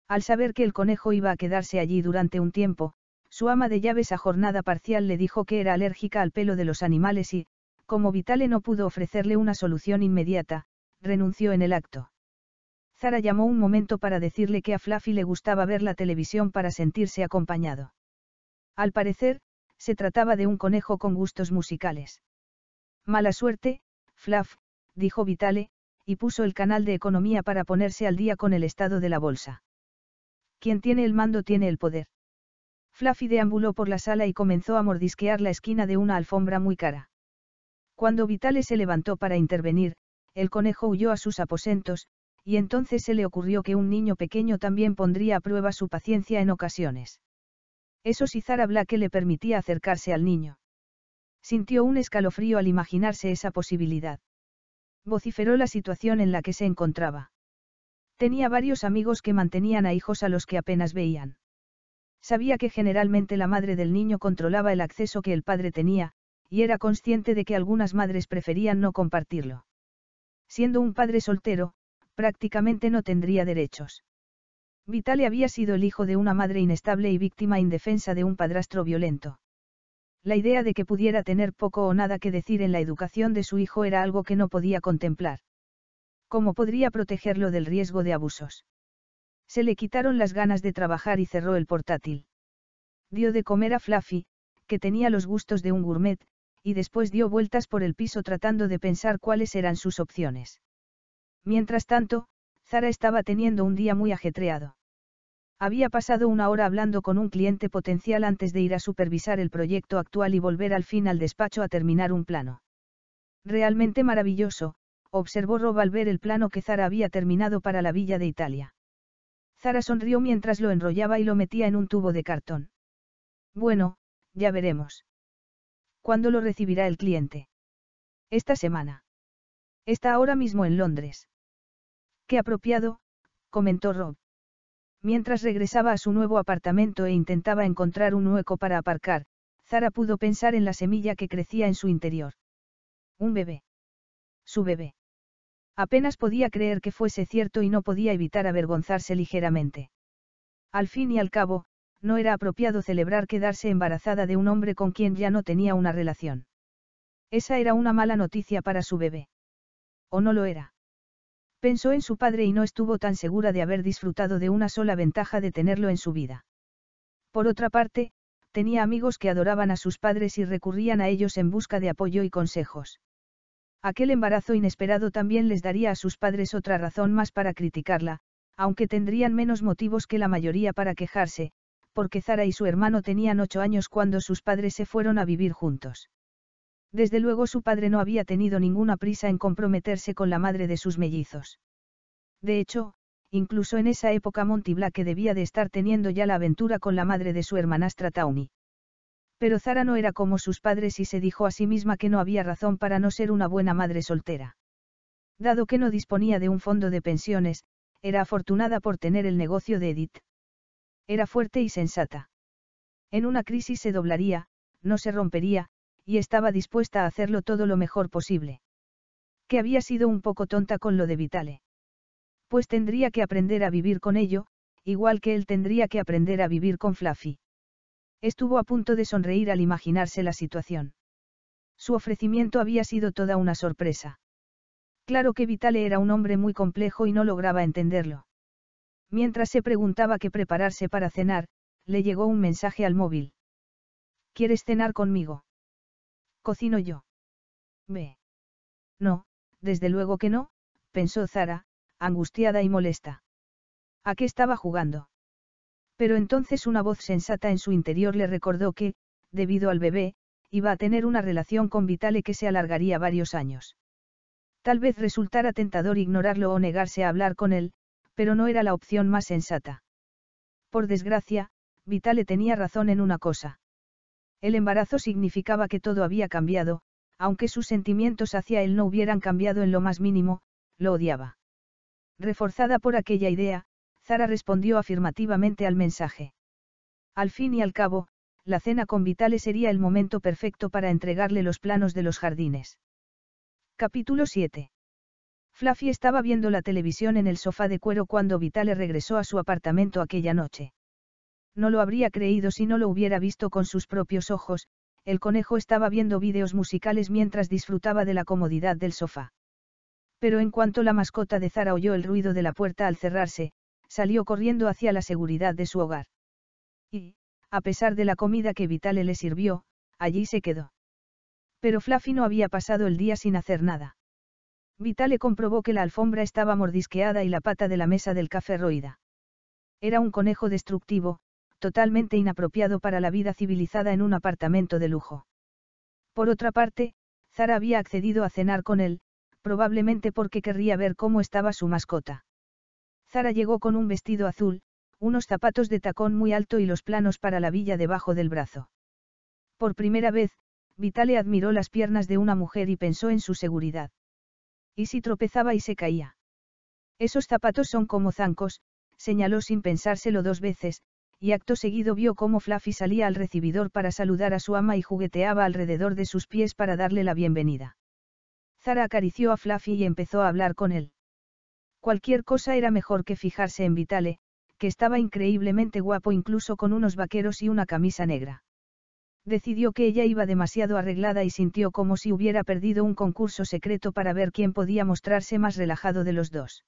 Al saber que el conejo iba a quedarse allí durante un tiempo, su ama de llaves a jornada parcial le dijo que era alérgica al pelo de los animales y, como Vitale no pudo ofrecerle una solución inmediata, renunció en el acto. Zara llamó un momento para decirle que a Fluffy le gustaba ver la televisión para sentirse acompañado. Al parecer, se trataba de un conejo con gustos musicales. Mala suerte, Fluff, dijo Vitale, y puso el canal de economía para ponerse al día con el estado de la bolsa. Quien tiene el mando tiene el poder. Fluffy deambuló por la sala y comenzó a mordisquear la esquina de una alfombra muy cara. Cuando Vitale se levantó para intervenir, el conejo huyó a sus aposentos, y entonces se le ocurrió que un niño pequeño también pondría a prueba su paciencia en ocasiones. Eso Zara Black le permitía acercarse al niño. Sintió un escalofrío al imaginarse esa posibilidad. Vociferó la situación en la que se encontraba. Tenía varios amigos que mantenían a hijos a los que apenas veían. Sabía que generalmente la madre del niño controlaba el acceso que el padre tenía, y era consciente de que algunas madres preferían no compartirlo. Siendo un padre soltero, prácticamente no tendría derechos. Vitale había sido el hijo de una madre inestable y víctima indefensa de un padrastro violento. La idea de que pudiera tener poco o nada que decir en la educación de su hijo era algo que no podía contemplar. ¿Cómo podría protegerlo del riesgo de abusos? Se le quitaron las ganas de trabajar y cerró el portátil. Dio de comer a Fluffy, que tenía los gustos de un gourmet, y después dio vueltas por el piso tratando de pensar cuáles eran sus opciones. Mientras tanto, Zara estaba teniendo un día muy ajetreado. Había pasado una hora hablando con un cliente potencial antes de ir a supervisar el proyecto actual y volver al fin al despacho a terminar un plano. Realmente maravilloso, observó Rob al ver el plano que Zara había terminado para la villa de Italia. Zara sonrió mientras lo enrollaba y lo metía en un tubo de cartón. Bueno, ya veremos. ¿Cuándo lo recibirá el cliente? Esta semana. Está ahora mismo en Londres. Qué apropiado, comentó Rob. Mientras regresaba a su nuevo apartamento e intentaba encontrar un hueco para aparcar, Zara pudo pensar en la semilla que crecía en su interior. Un bebé. Su bebé. Apenas podía creer que fuese cierto y no podía evitar avergonzarse ligeramente. Al fin y al cabo, no era apropiado celebrar quedarse embarazada de un hombre con quien ya no tenía una relación. Esa era una mala noticia para su bebé. ¿O no lo era? Pensó en su padre y no estuvo tan segura de haber disfrutado de una sola ventaja de tenerlo en su vida. Por otra parte, tenía amigos que adoraban a sus padres y recurrían a ellos en busca de apoyo y consejos. Aquel embarazo inesperado también les daría a sus padres otra razón más para criticarla, aunque tendrían menos motivos que la mayoría para quejarse, porque Zara y su hermano tenían ocho años cuando sus padres se fueron a vivir juntos. Desde luego su padre no había tenido ninguna prisa en comprometerse con la madre de sus mellizos. De hecho, incluso en esa época Monty que debía de estar teniendo ya la aventura con la madre de su hermanastra Tawny. Pero Zara no era como sus padres y se dijo a sí misma que no había razón para no ser una buena madre soltera. Dado que no disponía de un fondo de pensiones, era afortunada por tener el negocio de Edith. Era fuerte y sensata. En una crisis se doblaría, no se rompería, y estaba dispuesta a hacerlo todo lo mejor posible. Que había sido un poco tonta con lo de Vitale. Pues tendría que aprender a vivir con ello, igual que él tendría que aprender a vivir con Fluffy. Estuvo a punto de sonreír al imaginarse la situación. Su ofrecimiento había sido toda una sorpresa. Claro que Vitale era un hombre muy complejo y no lograba entenderlo. Mientras se preguntaba qué prepararse para cenar, le llegó un mensaje al móvil. ¿Quieres cenar conmigo? Cocino yo. Ve. No, desde luego que no, pensó Zara, angustiada y molesta. ¿A qué estaba jugando? Pero entonces una voz sensata en su interior le recordó que, debido al bebé, iba a tener una relación con Vitale que se alargaría varios años. Tal vez resultara tentador ignorarlo o negarse a hablar con él, pero no era la opción más sensata. Por desgracia, Vitale tenía razón en una cosa. El embarazo significaba que todo había cambiado, aunque sus sentimientos hacia él no hubieran cambiado en lo más mínimo, lo odiaba. Reforzada por aquella idea, Zara respondió afirmativamente al mensaje. Al fin y al cabo, la cena con Vitale sería el momento perfecto para entregarle los planos de los jardines. Capítulo 7. Fluffy estaba viendo la televisión en el sofá de cuero cuando Vitale regresó a su apartamento aquella noche. No lo habría creído si no lo hubiera visto con sus propios ojos, el conejo estaba viendo vídeos musicales mientras disfrutaba de la comodidad del sofá. Pero en cuanto la mascota de Zara oyó el ruido de la puerta al cerrarse, salió corriendo hacia la seguridad de su hogar. Y, a pesar de la comida que Vitale le sirvió, allí se quedó. Pero Fluffy no había pasado el día sin hacer nada. Vitale comprobó que la alfombra estaba mordisqueada y la pata de la mesa del café roída. Era un conejo destructivo, totalmente inapropiado para la vida civilizada en un apartamento de lujo. Por otra parte, Zara había accedido a cenar con él, probablemente porque querría ver cómo estaba su mascota. Zara llegó con un vestido azul, unos zapatos de tacón muy alto y los planos para la villa debajo del brazo. Por primera vez, Vitale admiró las piernas de una mujer y pensó en su seguridad y tropezaba y se caía. Esos zapatos son como zancos, señaló sin pensárselo dos veces, y acto seguido vio cómo Fluffy salía al recibidor para saludar a su ama y jugueteaba alrededor de sus pies para darle la bienvenida. Zara acarició a Fluffy y empezó a hablar con él. Cualquier cosa era mejor que fijarse en Vitale, que estaba increíblemente guapo incluso con unos vaqueros y una camisa negra decidió que ella iba demasiado arreglada y sintió como si hubiera perdido un concurso secreto para ver quién podía mostrarse más relajado de los dos.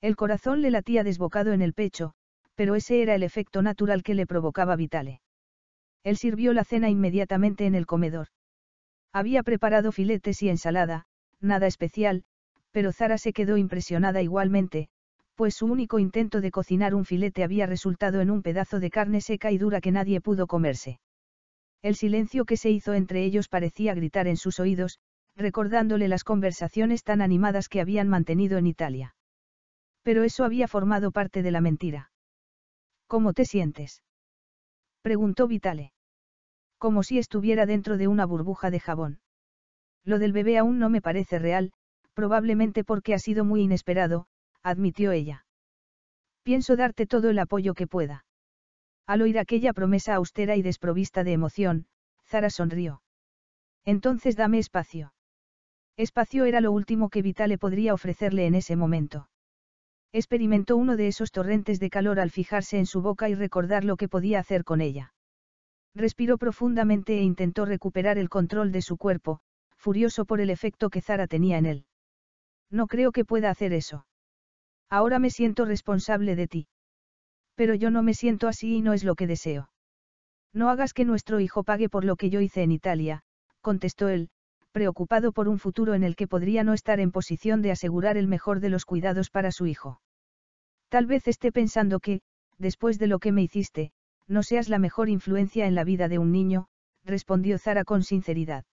El corazón le latía desbocado en el pecho, pero ese era el efecto natural que le provocaba Vitale. Él sirvió la cena inmediatamente en el comedor. Había preparado filetes y ensalada, nada especial, pero Zara se quedó impresionada igualmente, pues su único intento de cocinar un filete había resultado en un pedazo de carne seca y dura que nadie pudo comerse. El silencio que se hizo entre ellos parecía gritar en sus oídos, recordándole las conversaciones tan animadas que habían mantenido en Italia. Pero eso había formado parte de la mentira. ¿Cómo te sientes? preguntó Vitale. Como si estuviera dentro de una burbuja de jabón. Lo del bebé aún no me parece real, probablemente porque ha sido muy inesperado, admitió ella. Pienso darte todo el apoyo que pueda. Al oír aquella promesa austera y desprovista de emoción, Zara sonrió. Entonces dame espacio. Espacio era lo último que le podría ofrecerle en ese momento. Experimentó uno de esos torrentes de calor al fijarse en su boca y recordar lo que podía hacer con ella. Respiró profundamente e intentó recuperar el control de su cuerpo, furioso por el efecto que Zara tenía en él. No creo que pueda hacer eso. Ahora me siento responsable de ti. Pero yo no me siento así y no es lo que deseo. No hagas que nuestro hijo pague por lo que yo hice en Italia, contestó él, preocupado por un futuro en el que podría no estar en posición de asegurar el mejor de los cuidados para su hijo. Tal vez esté pensando que, después de lo que me hiciste, no seas la mejor influencia en la vida de un niño, respondió Zara con sinceridad.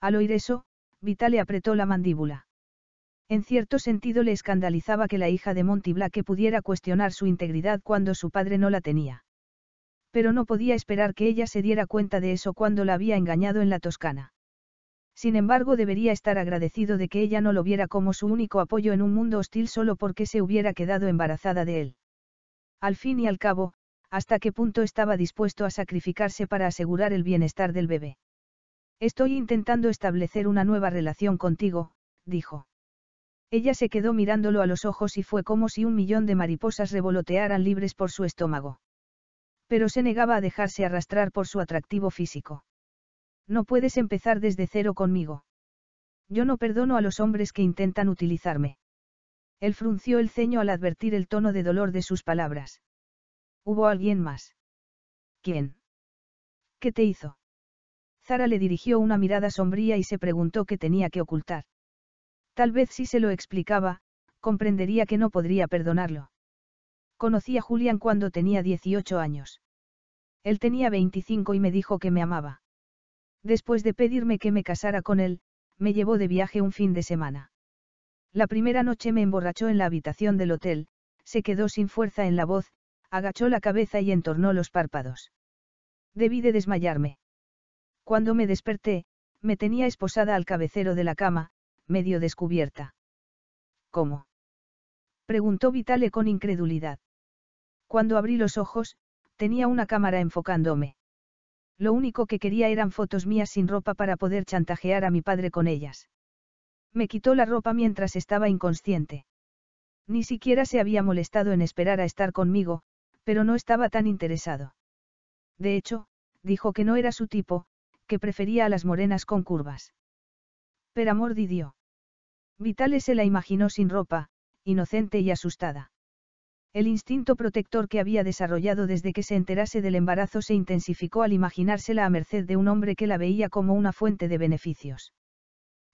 Al oír eso, Vitale apretó la mandíbula. En cierto sentido le escandalizaba que la hija de Monty Blaque pudiera cuestionar su integridad cuando su padre no la tenía. Pero no podía esperar que ella se diera cuenta de eso cuando la había engañado en la Toscana. Sin embargo, debería estar agradecido de que ella no lo viera como su único apoyo en un mundo hostil solo porque se hubiera quedado embarazada de él. Al fin y al cabo, hasta qué punto estaba dispuesto a sacrificarse para asegurar el bienestar del bebé. Estoy intentando establecer una nueva relación contigo, dijo. Ella se quedó mirándolo a los ojos y fue como si un millón de mariposas revolotearan libres por su estómago. Pero se negaba a dejarse arrastrar por su atractivo físico. No puedes empezar desde cero conmigo. Yo no perdono a los hombres que intentan utilizarme. Él frunció el ceño al advertir el tono de dolor de sus palabras. ¿Hubo alguien más? ¿Quién? ¿Qué te hizo? Zara le dirigió una mirada sombría y se preguntó qué tenía que ocultar. Tal vez si se lo explicaba, comprendería que no podría perdonarlo. Conocí a Julián cuando tenía 18 años. Él tenía 25 y me dijo que me amaba. Después de pedirme que me casara con él, me llevó de viaje un fin de semana. La primera noche me emborrachó en la habitación del hotel, se quedó sin fuerza en la voz, agachó la cabeza y entornó los párpados. Debí de desmayarme. Cuando me desperté, me tenía esposada al cabecero de la cama, medio descubierta. ¿Cómo? preguntó Vitale con incredulidad. Cuando abrí los ojos, tenía una cámara enfocándome. Lo único que quería eran fotos mías sin ropa para poder chantajear a mi padre con ellas. Me quitó la ropa mientras estaba inconsciente. Ni siquiera se había molestado en esperar a estar conmigo, pero no estaba tan interesado. De hecho, dijo que no era su tipo, que prefería a las morenas con curvas. Pero amor Vitale se la imaginó sin ropa, inocente y asustada. El instinto protector que había desarrollado desde que se enterase del embarazo se intensificó al imaginársela a merced de un hombre que la veía como una fuente de beneficios.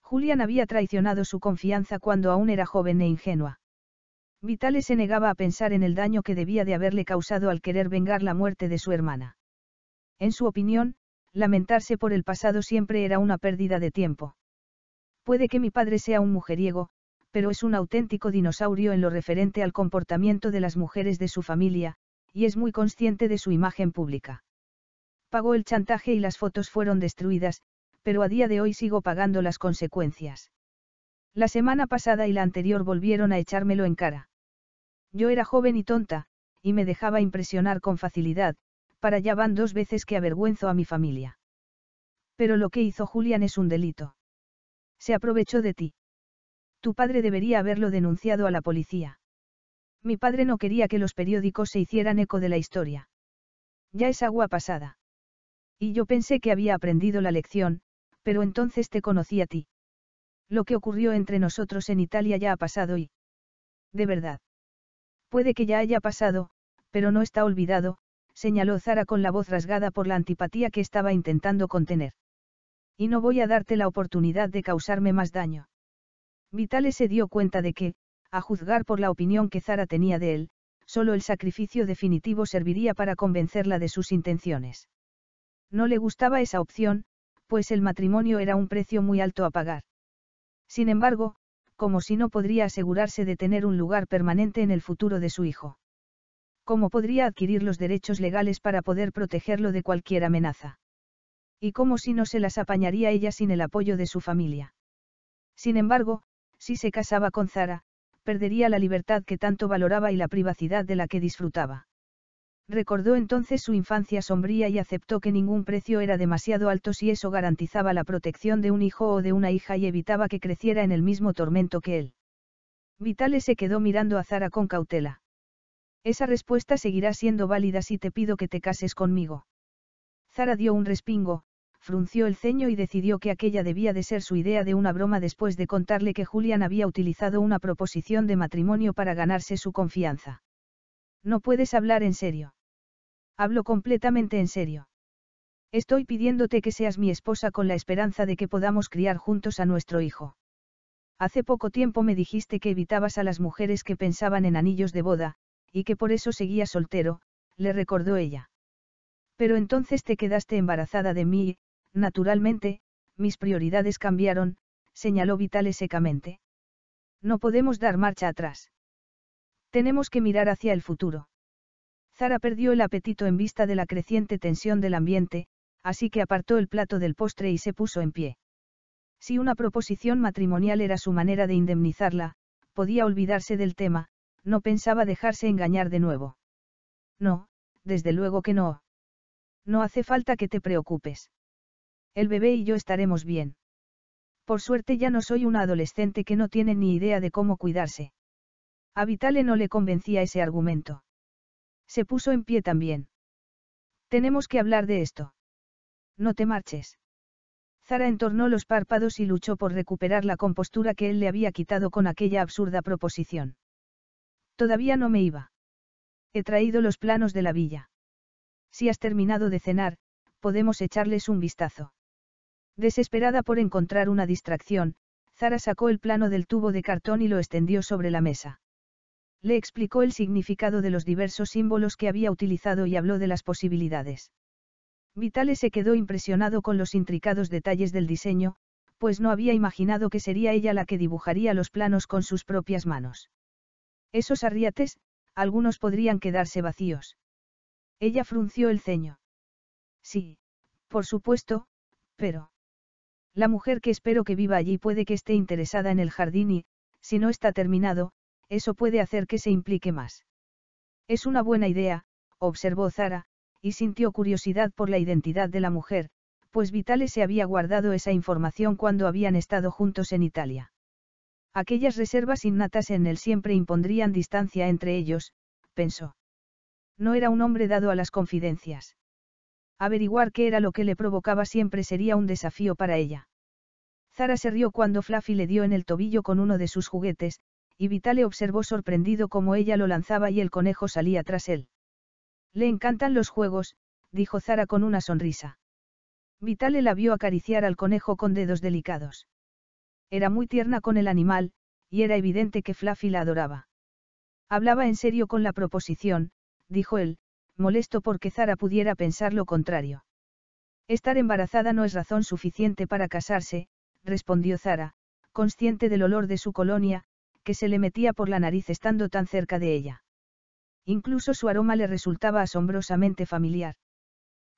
Julian había traicionado su confianza cuando aún era joven e ingenua. Vitale se negaba a pensar en el daño que debía de haberle causado al querer vengar la muerte de su hermana. En su opinión, lamentarse por el pasado siempre era una pérdida de tiempo. Puede que mi padre sea un mujeriego, pero es un auténtico dinosaurio en lo referente al comportamiento de las mujeres de su familia, y es muy consciente de su imagen pública. Pagó el chantaje y las fotos fueron destruidas, pero a día de hoy sigo pagando las consecuencias. La semana pasada y la anterior volvieron a echármelo en cara. Yo era joven y tonta, y me dejaba impresionar con facilidad, para ya van dos veces que avergüenzo a mi familia. Pero lo que hizo Julian es un delito. Se aprovechó de ti. Tu padre debería haberlo denunciado a la policía. Mi padre no quería que los periódicos se hicieran eco de la historia. Ya es agua pasada. Y yo pensé que había aprendido la lección, pero entonces te conocí a ti. Lo que ocurrió entre nosotros en Italia ya ha pasado y... De verdad. Puede que ya haya pasado, pero no está olvidado, señaló Zara con la voz rasgada por la antipatía que estaba intentando contener. Y no voy a darte la oportunidad de causarme más daño. Vitale se dio cuenta de que, a juzgar por la opinión que Zara tenía de él, solo el sacrificio definitivo serviría para convencerla de sus intenciones. No le gustaba esa opción, pues el matrimonio era un precio muy alto a pagar. Sin embargo, como si no podría asegurarse de tener un lugar permanente en el futuro de su hijo. ¿Cómo podría adquirir los derechos legales para poder protegerlo de cualquier amenaza? y como si no se las apañaría ella sin el apoyo de su familia. Sin embargo, si se casaba con Zara, perdería la libertad que tanto valoraba y la privacidad de la que disfrutaba. Recordó entonces su infancia sombría y aceptó que ningún precio era demasiado alto si eso garantizaba la protección de un hijo o de una hija y evitaba que creciera en el mismo tormento que él. Vitale se quedó mirando a Zara con cautela. Esa respuesta seguirá siendo válida si te pido que te cases conmigo. Zara dio un respingo, frunció el ceño y decidió que aquella debía de ser su idea de una broma después de contarle que Julian había utilizado una proposición de matrimonio para ganarse su confianza. No puedes hablar en serio. Hablo completamente en serio. Estoy pidiéndote que seas mi esposa con la esperanza de que podamos criar juntos a nuestro hijo. Hace poco tiempo me dijiste que evitabas a las mujeres que pensaban en anillos de boda, y que por eso seguía soltero, le recordó ella. Pero entonces te quedaste embarazada de mí y, naturalmente, mis prioridades cambiaron, señaló Vitale secamente. No podemos dar marcha atrás. Tenemos que mirar hacia el futuro. Zara perdió el apetito en vista de la creciente tensión del ambiente, así que apartó el plato del postre y se puso en pie. Si una proposición matrimonial era su manera de indemnizarla, podía olvidarse del tema, no pensaba dejarse engañar de nuevo. No, desde luego que no. No hace falta que te preocupes. El bebé y yo estaremos bien. Por suerte ya no soy una adolescente que no tiene ni idea de cómo cuidarse. A Vitale no le convencía ese argumento. Se puso en pie también. Tenemos que hablar de esto. No te marches. Zara entornó los párpados y luchó por recuperar la compostura que él le había quitado con aquella absurda proposición. Todavía no me iba. He traído los planos de la villa. Si has terminado de cenar, podemos echarles un vistazo. Desesperada por encontrar una distracción, Zara sacó el plano del tubo de cartón y lo extendió sobre la mesa. Le explicó el significado de los diversos símbolos que había utilizado y habló de las posibilidades. Vitale se quedó impresionado con los intricados detalles del diseño, pues no había imaginado que sería ella la que dibujaría los planos con sus propias manos. Esos arriates, algunos podrían quedarse vacíos. Ella frunció el ceño. Sí, por supuesto, pero... La mujer que espero que viva allí puede que esté interesada en el jardín y, si no está terminado, eso puede hacer que se implique más. Es una buena idea, observó Zara, y sintió curiosidad por la identidad de la mujer, pues Vitale se había guardado esa información cuando habían estado juntos en Italia. Aquellas reservas innatas en él siempre impondrían distancia entre ellos, pensó. No era un hombre dado a las confidencias. Averiguar qué era lo que le provocaba siempre sería un desafío para ella. Zara se rió cuando Fluffy le dio en el tobillo con uno de sus juguetes, y Vitale observó sorprendido cómo ella lo lanzaba y el conejo salía tras él. Le encantan los juegos, dijo Zara con una sonrisa. Vitale la vio acariciar al conejo con dedos delicados. Era muy tierna con el animal, y era evidente que Fluffy la adoraba. Hablaba en serio con la proposición, dijo él, molesto porque Zara pudiera pensar lo contrario. Estar embarazada no es razón suficiente para casarse, respondió Zara, consciente del olor de su colonia, que se le metía por la nariz estando tan cerca de ella. Incluso su aroma le resultaba asombrosamente familiar.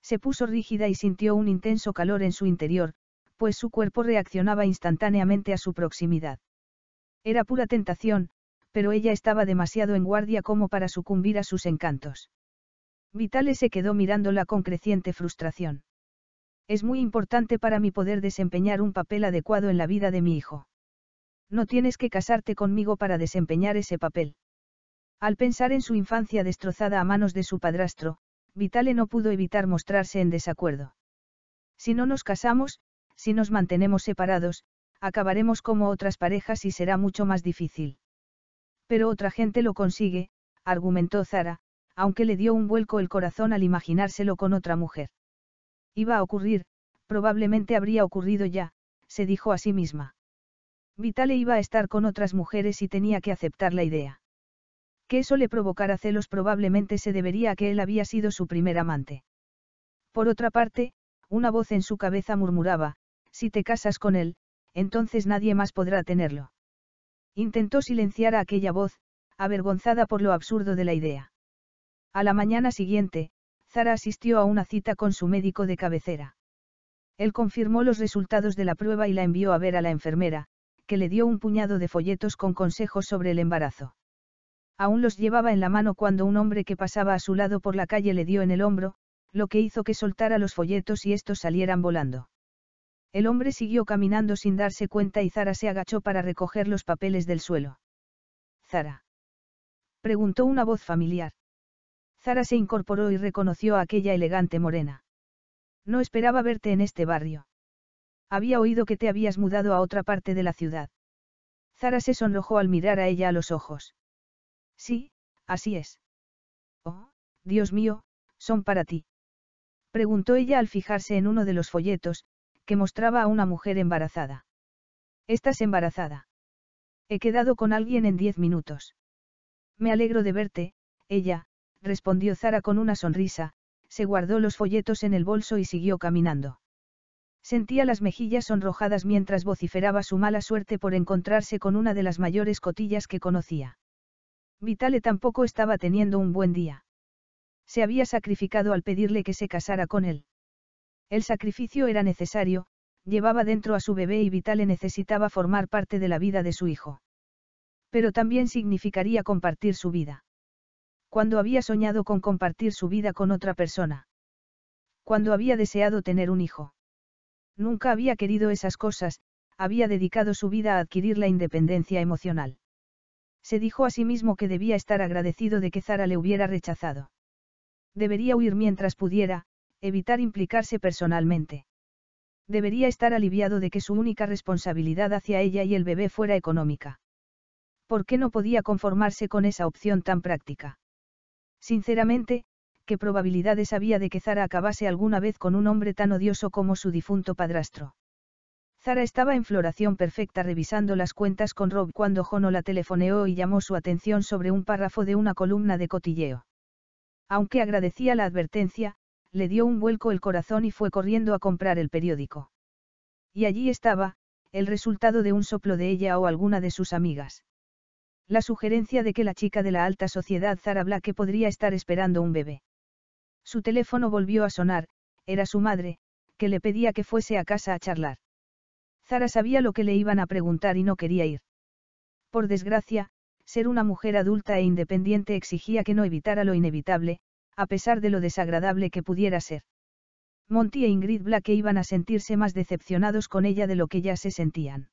Se puso rígida y sintió un intenso calor en su interior, pues su cuerpo reaccionaba instantáneamente a su proximidad. Era pura tentación, pero ella estaba demasiado en guardia como para sucumbir a sus encantos. Vitale se quedó mirándola con creciente frustración. Es muy importante para mí poder desempeñar un papel adecuado en la vida de mi hijo. No tienes que casarte conmigo para desempeñar ese papel. Al pensar en su infancia destrozada a manos de su padrastro, Vitale no pudo evitar mostrarse en desacuerdo. Si no nos casamos, si nos mantenemos separados, acabaremos como otras parejas y será mucho más difícil. Pero otra gente lo consigue, argumentó Zara, aunque le dio un vuelco el corazón al imaginárselo con otra mujer. Iba a ocurrir, probablemente habría ocurrido ya, se dijo a sí misma. Vitale iba a estar con otras mujeres y tenía que aceptar la idea. Que eso le provocara celos probablemente se debería a que él había sido su primer amante. Por otra parte, una voz en su cabeza murmuraba, si te casas con él, entonces nadie más podrá tenerlo. Intentó silenciar a aquella voz, avergonzada por lo absurdo de la idea. A la mañana siguiente, Zara asistió a una cita con su médico de cabecera. Él confirmó los resultados de la prueba y la envió a ver a la enfermera, que le dio un puñado de folletos con consejos sobre el embarazo. Aún los llevaba en la mano cuando un hombre que pasaba a su lado por la calle le dio en el hombro, lo que hizo que soltara los folletos y estos salieran volando. El hombre siguió caminando sin darse cuenta y Zara se agachó para recoger los papeles del suelo. Zara. Preguntó una voz familiar. Zara se incorporó y reconoció a aquella elegante morena. No esperaba verte en este barrio. Había oído que te habías mudado a otra parte de la ciudad. Zara se sonrojó al mirar a ella a los ojos. Sí, así es. Oh, Dios mío, son para ti. Preguntó ella al fijarse en uno de los folletos, que mostraba a una mujer embarazada. Estás embarazada. He quedado con alguien en diez minutos. Me alegro de verte, ella, respondió Zara con una sonrisa, se guardó los folletos en el bolso y siguió caminando. Sentía las mejillas sonrojadas mientras vociferaba su mala suerte por encontrarse con una de las mayores cotillas que conocía. Vitale tampoco estaba teniendo un buen día. Se había sacrificado al pedirle que se casara con él. El sacrificio era necesario, llevaba dentro a su bebé y Vitale necesitaba formar parte de la vida de su hijo. Pero también significaría compartir su vida. Cuando había soñado con compartir su vida con otra persona. Cuando había deseado tener un hijo. Nunca había querido esas cosas, había dedicado su vida a adquirir la independencia emocional. Se dijo a sí mismo que debía estar agradecido de que Zara le hubiera rechazado. Debería huir mientras pudiera, evitar implicarse personalmente. Debería estar aliviado de que su única responsabilidad hacia ella y el bebé fuera económica. ¿Por qué no podía conformarse con esa opción tan práctica? Sinceramente, ¿qué probabilidades había de que Zara acabase alguna vez con un hombre tan odioso como su difunto padrastro? Zara estaba en floración perfecta revisando las cuentas con Rob cuando Jono la telefoneó y llamó su atención sobre un párrafo de una columna de cotilleo. Aunque agradecía la advertencia, le dio un vuelco el corazón y fue corriendo a comprar el periódico. Y allí estaba, el resultado de un soplo de ella o alguna de sus amigas. La sugerencia de que la chica de la alta sociedad Zara Black podría estar esperando un bebé. Su teléfono volvió a sonar, era su madre, que le pedía que fuese a casa a charlar. Zara sabía lo que le iban a preguntar y no quería ir. Por desgracia, ser una mujer adulta e independiente exigía que no evitara lo inevitable, a pesar de lo desagradable que pudiera ser. Monty e Ingrid Blake iban a sentirse más decepcionados con ella de lo que ya se sentían.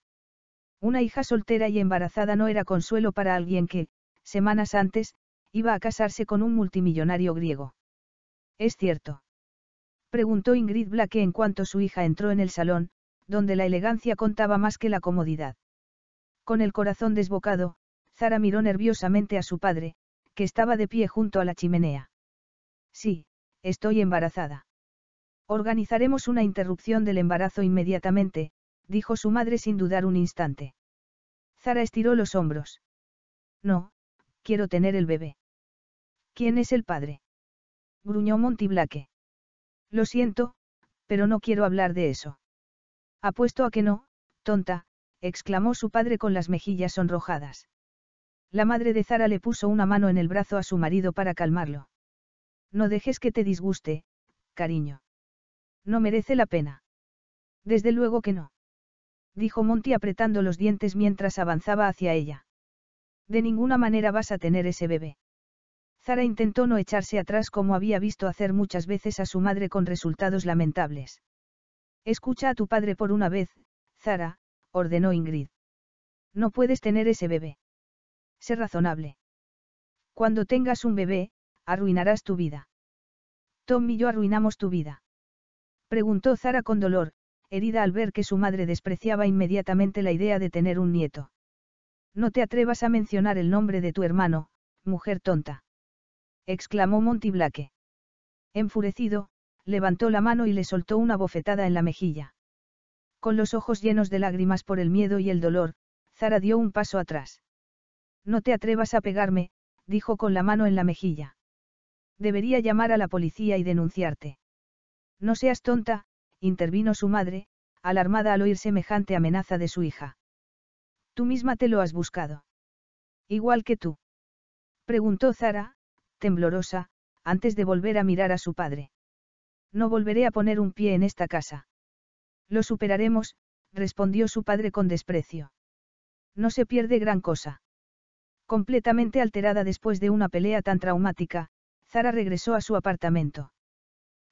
Una hija soltera y embarazada no era consuelo para alguien que, semanas antes, iba a casarse con un multimillonario griego. ¿Es cierto? Preguntó Ingrid Blake en cuanto su hija entró en el salón, donde la elegancia contaba más que la comodidad. Con el corazón desbocado, Zara miró nerviosamente a su padre, que estaba de pie junto a la chimenea. Sí, estoy embarazada. Organizaremos una interrupción del embarazo inmediatamente, dijo su madre sin dudar un instante. Zara estiró los hombros. No, quiero tener el bebé. ¿Quién es el padre? gruñó Montiblaque. Lo siento, pero no quiero hablar de eso. Apuesto a que no, tonta, exclamó su padre con las mejillas sonrojadas. La madre de Zara le puso una mano en el brazo a su marido para calmarlo. No dejes que te disguste, cariño. No merece la pena. Desde luego que no. Dijo Monty apretando los dientes mientras avanzaba hacia ella. De ninguna manera vas a tener ese bebé. Zara intentó no echarse atrás como había visto hacer muchas veces a su madre con resultados lamentables. Escucha a tu padre por una vez, Zara, ordenó Ingrid. No puedes tener ese bebé. Sé razonable. Cuando tengas un bebé, arruinarás tu vida. Tom y yo arruinamos tu vida. Preguntó Zara con dolor, herida al ver que su madre despreciaba inmediatamente la idea de tener un nieto. No te atrevas a mencionar el nombre de tu hermano, mujer tonta. exclamó Monty Enfurecido, levantó la mano y le soltó una bofetada en la mejilla. Con los ojos llenos de lágrimas por el miedo y el dolor, Zara dio un paso atrás. No te atrevas a pegarme, dijo con la mano en la mejilla. Debería llamar a la policía y denunciarte. No seas tonta, intervino su madre, alarmada al oír semejante amenaza de su hija. Tú misma te lo has buscado. Igual que tú. Preguntó Zara, temblorosa, antes de volver a mirar a su padre. No volveré a poner un pie en esta casa. Lo superaremos, respondió su padre con desprecio. No se pierde gran cosa. Completamente alterada después de una pelea tan traumática, Zara regresó a su apartamento.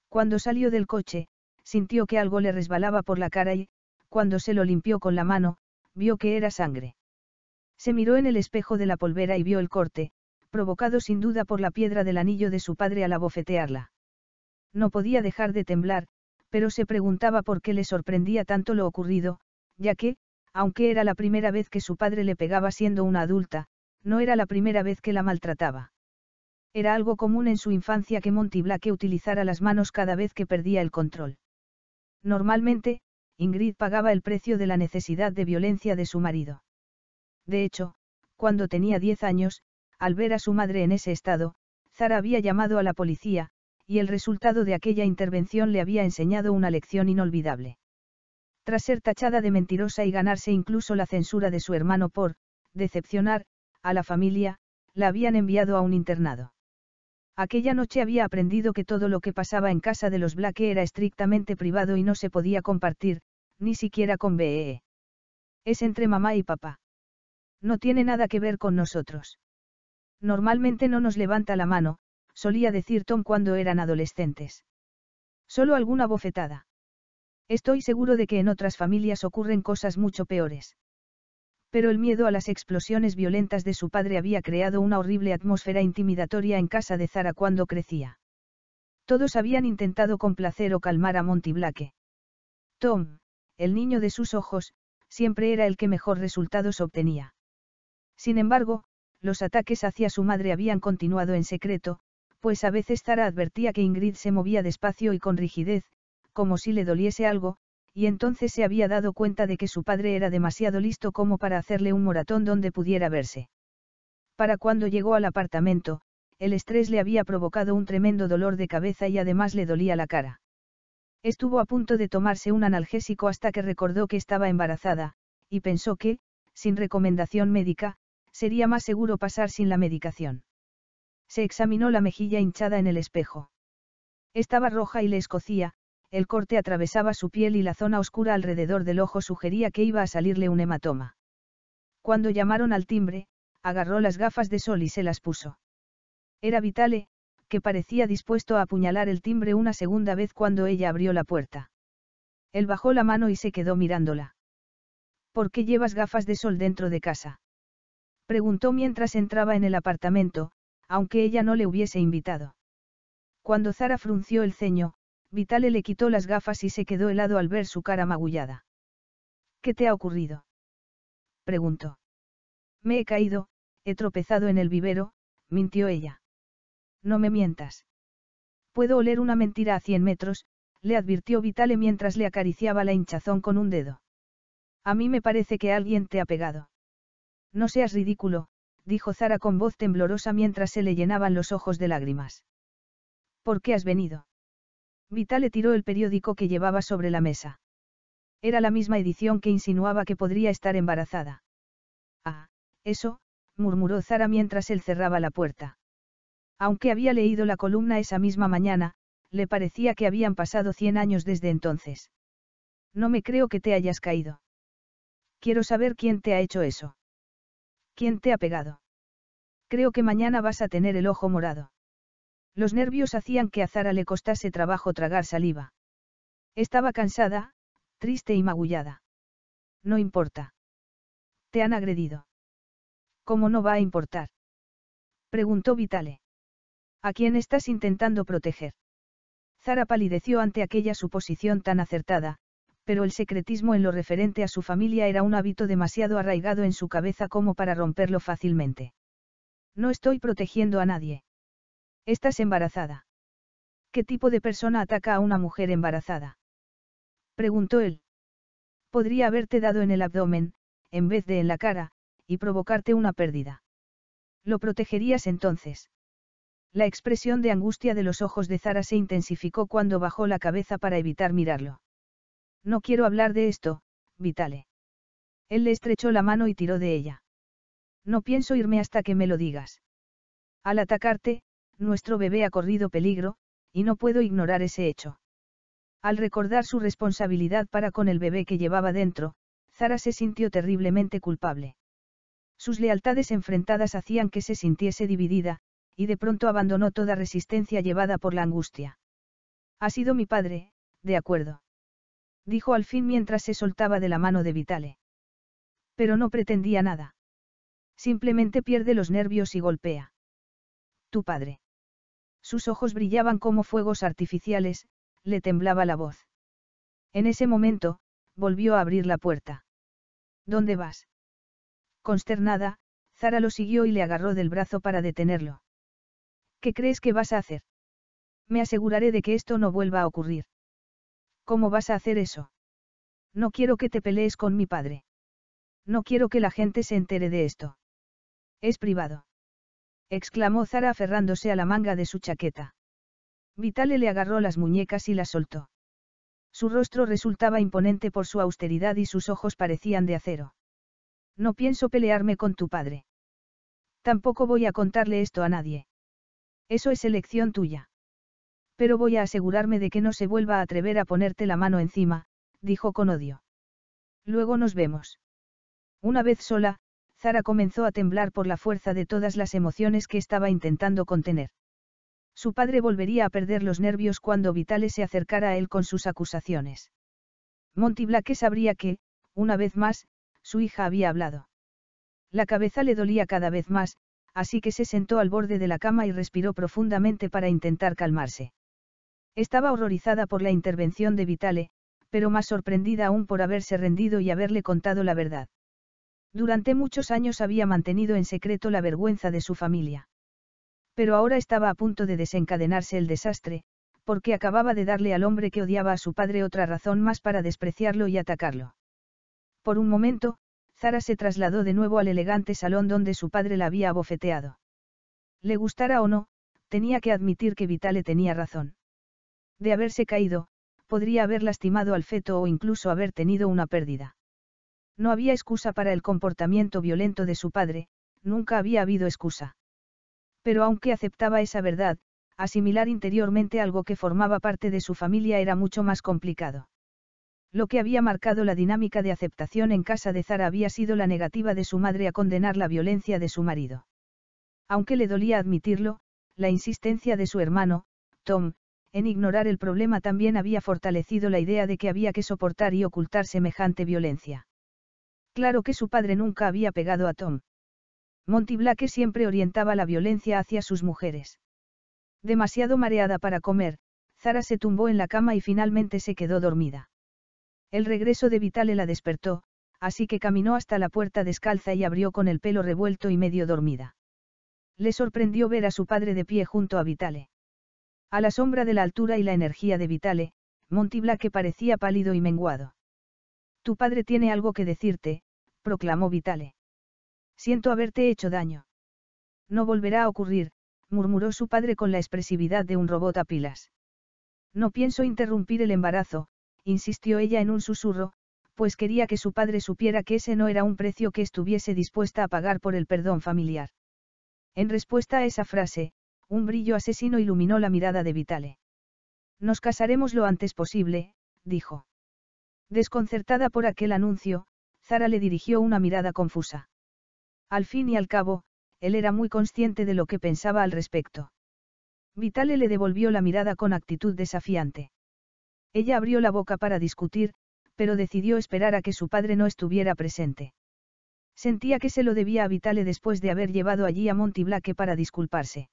Cuando salió del coche, sintió que algo le resbalaba por la cara y, cuando se lo limpió con la mano, vio que era sangre. Se miró en el espejo de la polvera y vio el corte, provocado sin duda por la piedra del anillo de su padre al abofetearla. No podía dejar de temblar, pero se preguntaba por qué le sorprendía tanto lo ocurrido, ya que, aunque era la primera vez que su padre le pegaba siendo una adulta, no era la primera vez que la maltrataba. Era algo común en su infancia que Monty Black utilizara las manos cada vez que perdía el control. Normalmente, Ingrid pagaba el precio de la necesidad de violencia de su marido. De hecho, cuando tenía 10 años, al ver a su madre en ese estado, Zara había llamado a la policía, y el resultado de aquella intervención le había enseñado una lección inolvidable. Tras ser tachada de mentirosa y ganarse incluso la censura de su hermano por, decepcionar, a la familia, la habían enviado a un internado. Aquella noche había aprendido que todo lo que pasaba en casa de los Blake era estrictamente privado y no se podía compartir, ni siquiera con BEE. Es entre mamá y papá. No tiene nada que ver con nosotros. Normalmente no nos levanta la mano, solía decir Tom cuando eran adolescentes. Solo alguna bofetada. Estoy seguro de que en otras familias ocurren cosas mucho peores pero el miedo a las explosiones violentas de su padre había creado una horrible atmósfera intimidatoria en casa de Zara cuando crecía. Todos habían intentado complacer o calmar a Monty Tom, el niño de sus ojos, siempre era el que mejor resultados obtenía. Sin embargo, los ataques hacia su madre habían continuado en secreto, pues a veces Zara advertía que Ingrid se movía despacio y con rigidez, como si le doliese algo, y entonces se había dado cuenta de que su padre era demasiado listo como para hacerle un moratón donde pudiera verse. Para cuando llegó al apartamento, el estrés le había provocado un tremendo dolor de cabeza y además le dolía la cara. Estuvo a punto de tomarse un analgésico hasta que recordó que estaba embarazada, y pensó que, sin recomendación médica, sería más seguro pasar sin la medicación. Se examinó la mejilla hinchada en el espejo. Estaba roja y le escocía, el corte atravesaba su piel y la zona oscura alrededor del ojo sugería que iba a salirle un hematoma. Cuando llamaron al timbre, agarró las gafas de sol y se las puso. Era Vitale, que parecía dispuesto a apuñalar el timbre una segunda vez cuando ella abrió la puerta. Él bajó la mano y se quedó mirándola. ¿Por qué llevas gafas de sol dentro de casa? Preguntó mientras entraba en el apartamento, aunque ella no le hubiese invitado. Cuando Zara frunció el ceño, Vitale le quitó las gafas y se quedó helado al ver su cara magullada. ¿Qué te ha ocurrido? preguntó. Me he caído, he tropezado en el vivero, mintió ella. No me mientas. Puedo oler una mentira a cien metros, le advirtió Vitale mientras le acariciaba la hinchazón con un dedo. A mí me parece que alguien te ha pegado. No seas ridículo, dijo Zara con voz temblorosa mientras se le llenaban los ojos de lágrimas. ¿Por qué has venido? Vita le tiró el periódico que llevaba sobre la mesa. Era la misma edición que insinuaba que podría estar embarazada. Ah, eso, murmuró Zara mientras él cerraba la puerta. Aunque había leído la columna esa misma mañana, le parecía que habían pasado cien años desde entonces. No me creo que te hayas caído. Quiero saber quién te ha hecho eso. ¿Quién te ha pegado? Creo que mañana vas a tener el ojo morado. Los nervios hacían que a Zara le costase trabajo tragar saliva. Estaba cansada, triste y magullada. No importa. Te han agredido. ¿Cómo no va a importar? Preguntó Vitale. ¿A quién estás intentando proteger? Zara palideció ante aquella suposición tan acertada, pero el secretismo en lo referente a su familia era un hábito demasiado arraigado en su cabeza como para romperlo fácilmente. No estoy protegiendo a nadie. Estás embarazada. ¿Qué tipo de persona ataca a una mujer embarazada? Preguntó él. Podría haberte dado en el abdomen, en vez de en la cara, y provocarte una pérdida. ¿Lo protegerías entonces? La expresión de angustia de los ojos de Zara se intensificó cuando bajó la cabeza para evitar mirarlo. No quiero hablar de esto, Vitale. Él le estrechó la mano y tiró de ella. No pienso irme hasta que me lo digas. Al atacarte, nuestro bebé ha corrido peligro, y no puedo ignorar ese hecho. Al recordar su responsabilidad para con el bebé que llevaba dentro, Zara se sintió terriblemente culpable. Sus lealtades enfrentadas hacían que se sintiese dividida, y de pronto abandonó toda resistencia llevada por la angustia. Ha sido mi padre, de acuerdo. Dijo al fin mientras se soltaba de la mano de Vitale. Pero no pretendía nada. Simplemente pierde los nervios y golpea. Tu padre. Sus ojos brillaban como fuegos artificiales, le temblaba la voz. En ese momento, volvió a abrir la puerta. ¿Dónde vas? Consternada, Zara lo siguió y le agarró del brazo para detenerlo. ¿Qué crees que vas a hacer? Me aseguraré de que esto no vuelva a ocurrir. ¿Cómo vas a hacer eso? No quiero que te pelees con mi padre. No quiero que la gente se entere de esto. Es privado exclamó Zara aferrándose a la manga de su chaqueta. Vitale le agarró las muñecas y las soltó. Su rostro resultaba imponente por su austeridad y sus ojos parecían de acero. No pienso pelearme con tu padre. Tampoco voy a contarle esto a nadie. Eso es elección tuya. Pero voy a asegurarme de que no se vuelva a atrever a ponerte la mano encima, dijo con odio. Luego nos vemos. Una vez sola, Zara comenzó a temblar por la fuerza de todas las emociones que estaba intentando contener. Su padre volvería a perder los nervios cuando Vitale se acercara a él con sus acusaciones. Monty sabría que, una vez más, su hija había hablado. La cabeza le dolía cada vez más, así que se sentó al borde de la cama y respiró profundamente para intentar calmarse. Estaba horrorizada por la intervención de Vitale, pero más sorprendida aún por haberse rendido y haberle contado la verdad. Durante muchos años había mantenido en secreto la vergüenza de su familia. Pero ahora estaba a punto de desencadenarse el desastre, porque acababa de darle al hombre que odiaba a su padre otra razón más para despreciarlo y atacarlo. Por un momento, Zara se trasladó de nuevo al elegante salón donde su padre la había abofeteado. Le gustara o no, tenía que admitir que Vitale tenía razón. De haberse caído, podría haber lastimado al feto o incluso haber tenido una pérdida. No había excusa para el comportamiento violento de su padre, nunca había habido excusa. Pero aunque aceptaba esa verdad, asimilar interiormente algo que formaba parte de su familia era mucho más complicado. Lo que había marcado la dinámica de aceptación en casa de Zara había sido la negativa de su madre a condenar la violencia de su marido. Aunque le dolía admitirlo, la insistencia de su hermano, Tom, en ignorar el problema también había fortalecido la idea de que había que soportar y ocultar semejante violencia. Claro que su padre nunca había pegado a Tom. Monty siempre orientaba la violencia hacia sus mujeres. Demasiado mareada para comer, Zara se tumbó en la cama y finalmente se quedó dormida. El regreso de Vitale la despertó, así que caminó hasta la puerta descalza y abrió con el pelo revuelto y medio dormida. Le sorprendió ver a su padre de pie junto a Vitale. A la sombra de la altura y la energía de Vitale, Monty parecía pálido y menguado. Tu padre tiene algo que decirte, proclamó Vitale. Siento haberte hecho daño. No volverá a ocurrir, murmuró su padre con la expresividad de un robot a pilas. No pienso interrumpir el embarazo, insistió ella en un susurro, pues quería que su padre supiera que ese no era un precio que estuviese dispuesta a pagar por el perdón familiar. En respuesta a esa frase, un brillo asesino iluminó la mirada de Vitale. Nos casaremos lo antes posible, dijo. Desconcertada por aquel anuncio, Zara le dirigió una mirada confusa. Al fin y al cabo, él era muy consciente de lo que pensaba al respecto. Vitale le devolvió la mirada con actitud desafiante. Ella abrió la boca para discutir, pero decidió esperar a que su padre no estuviera presente. Sentía que se lo debía a Vitale después de haber llevado allí a Montiblaque para disculparse.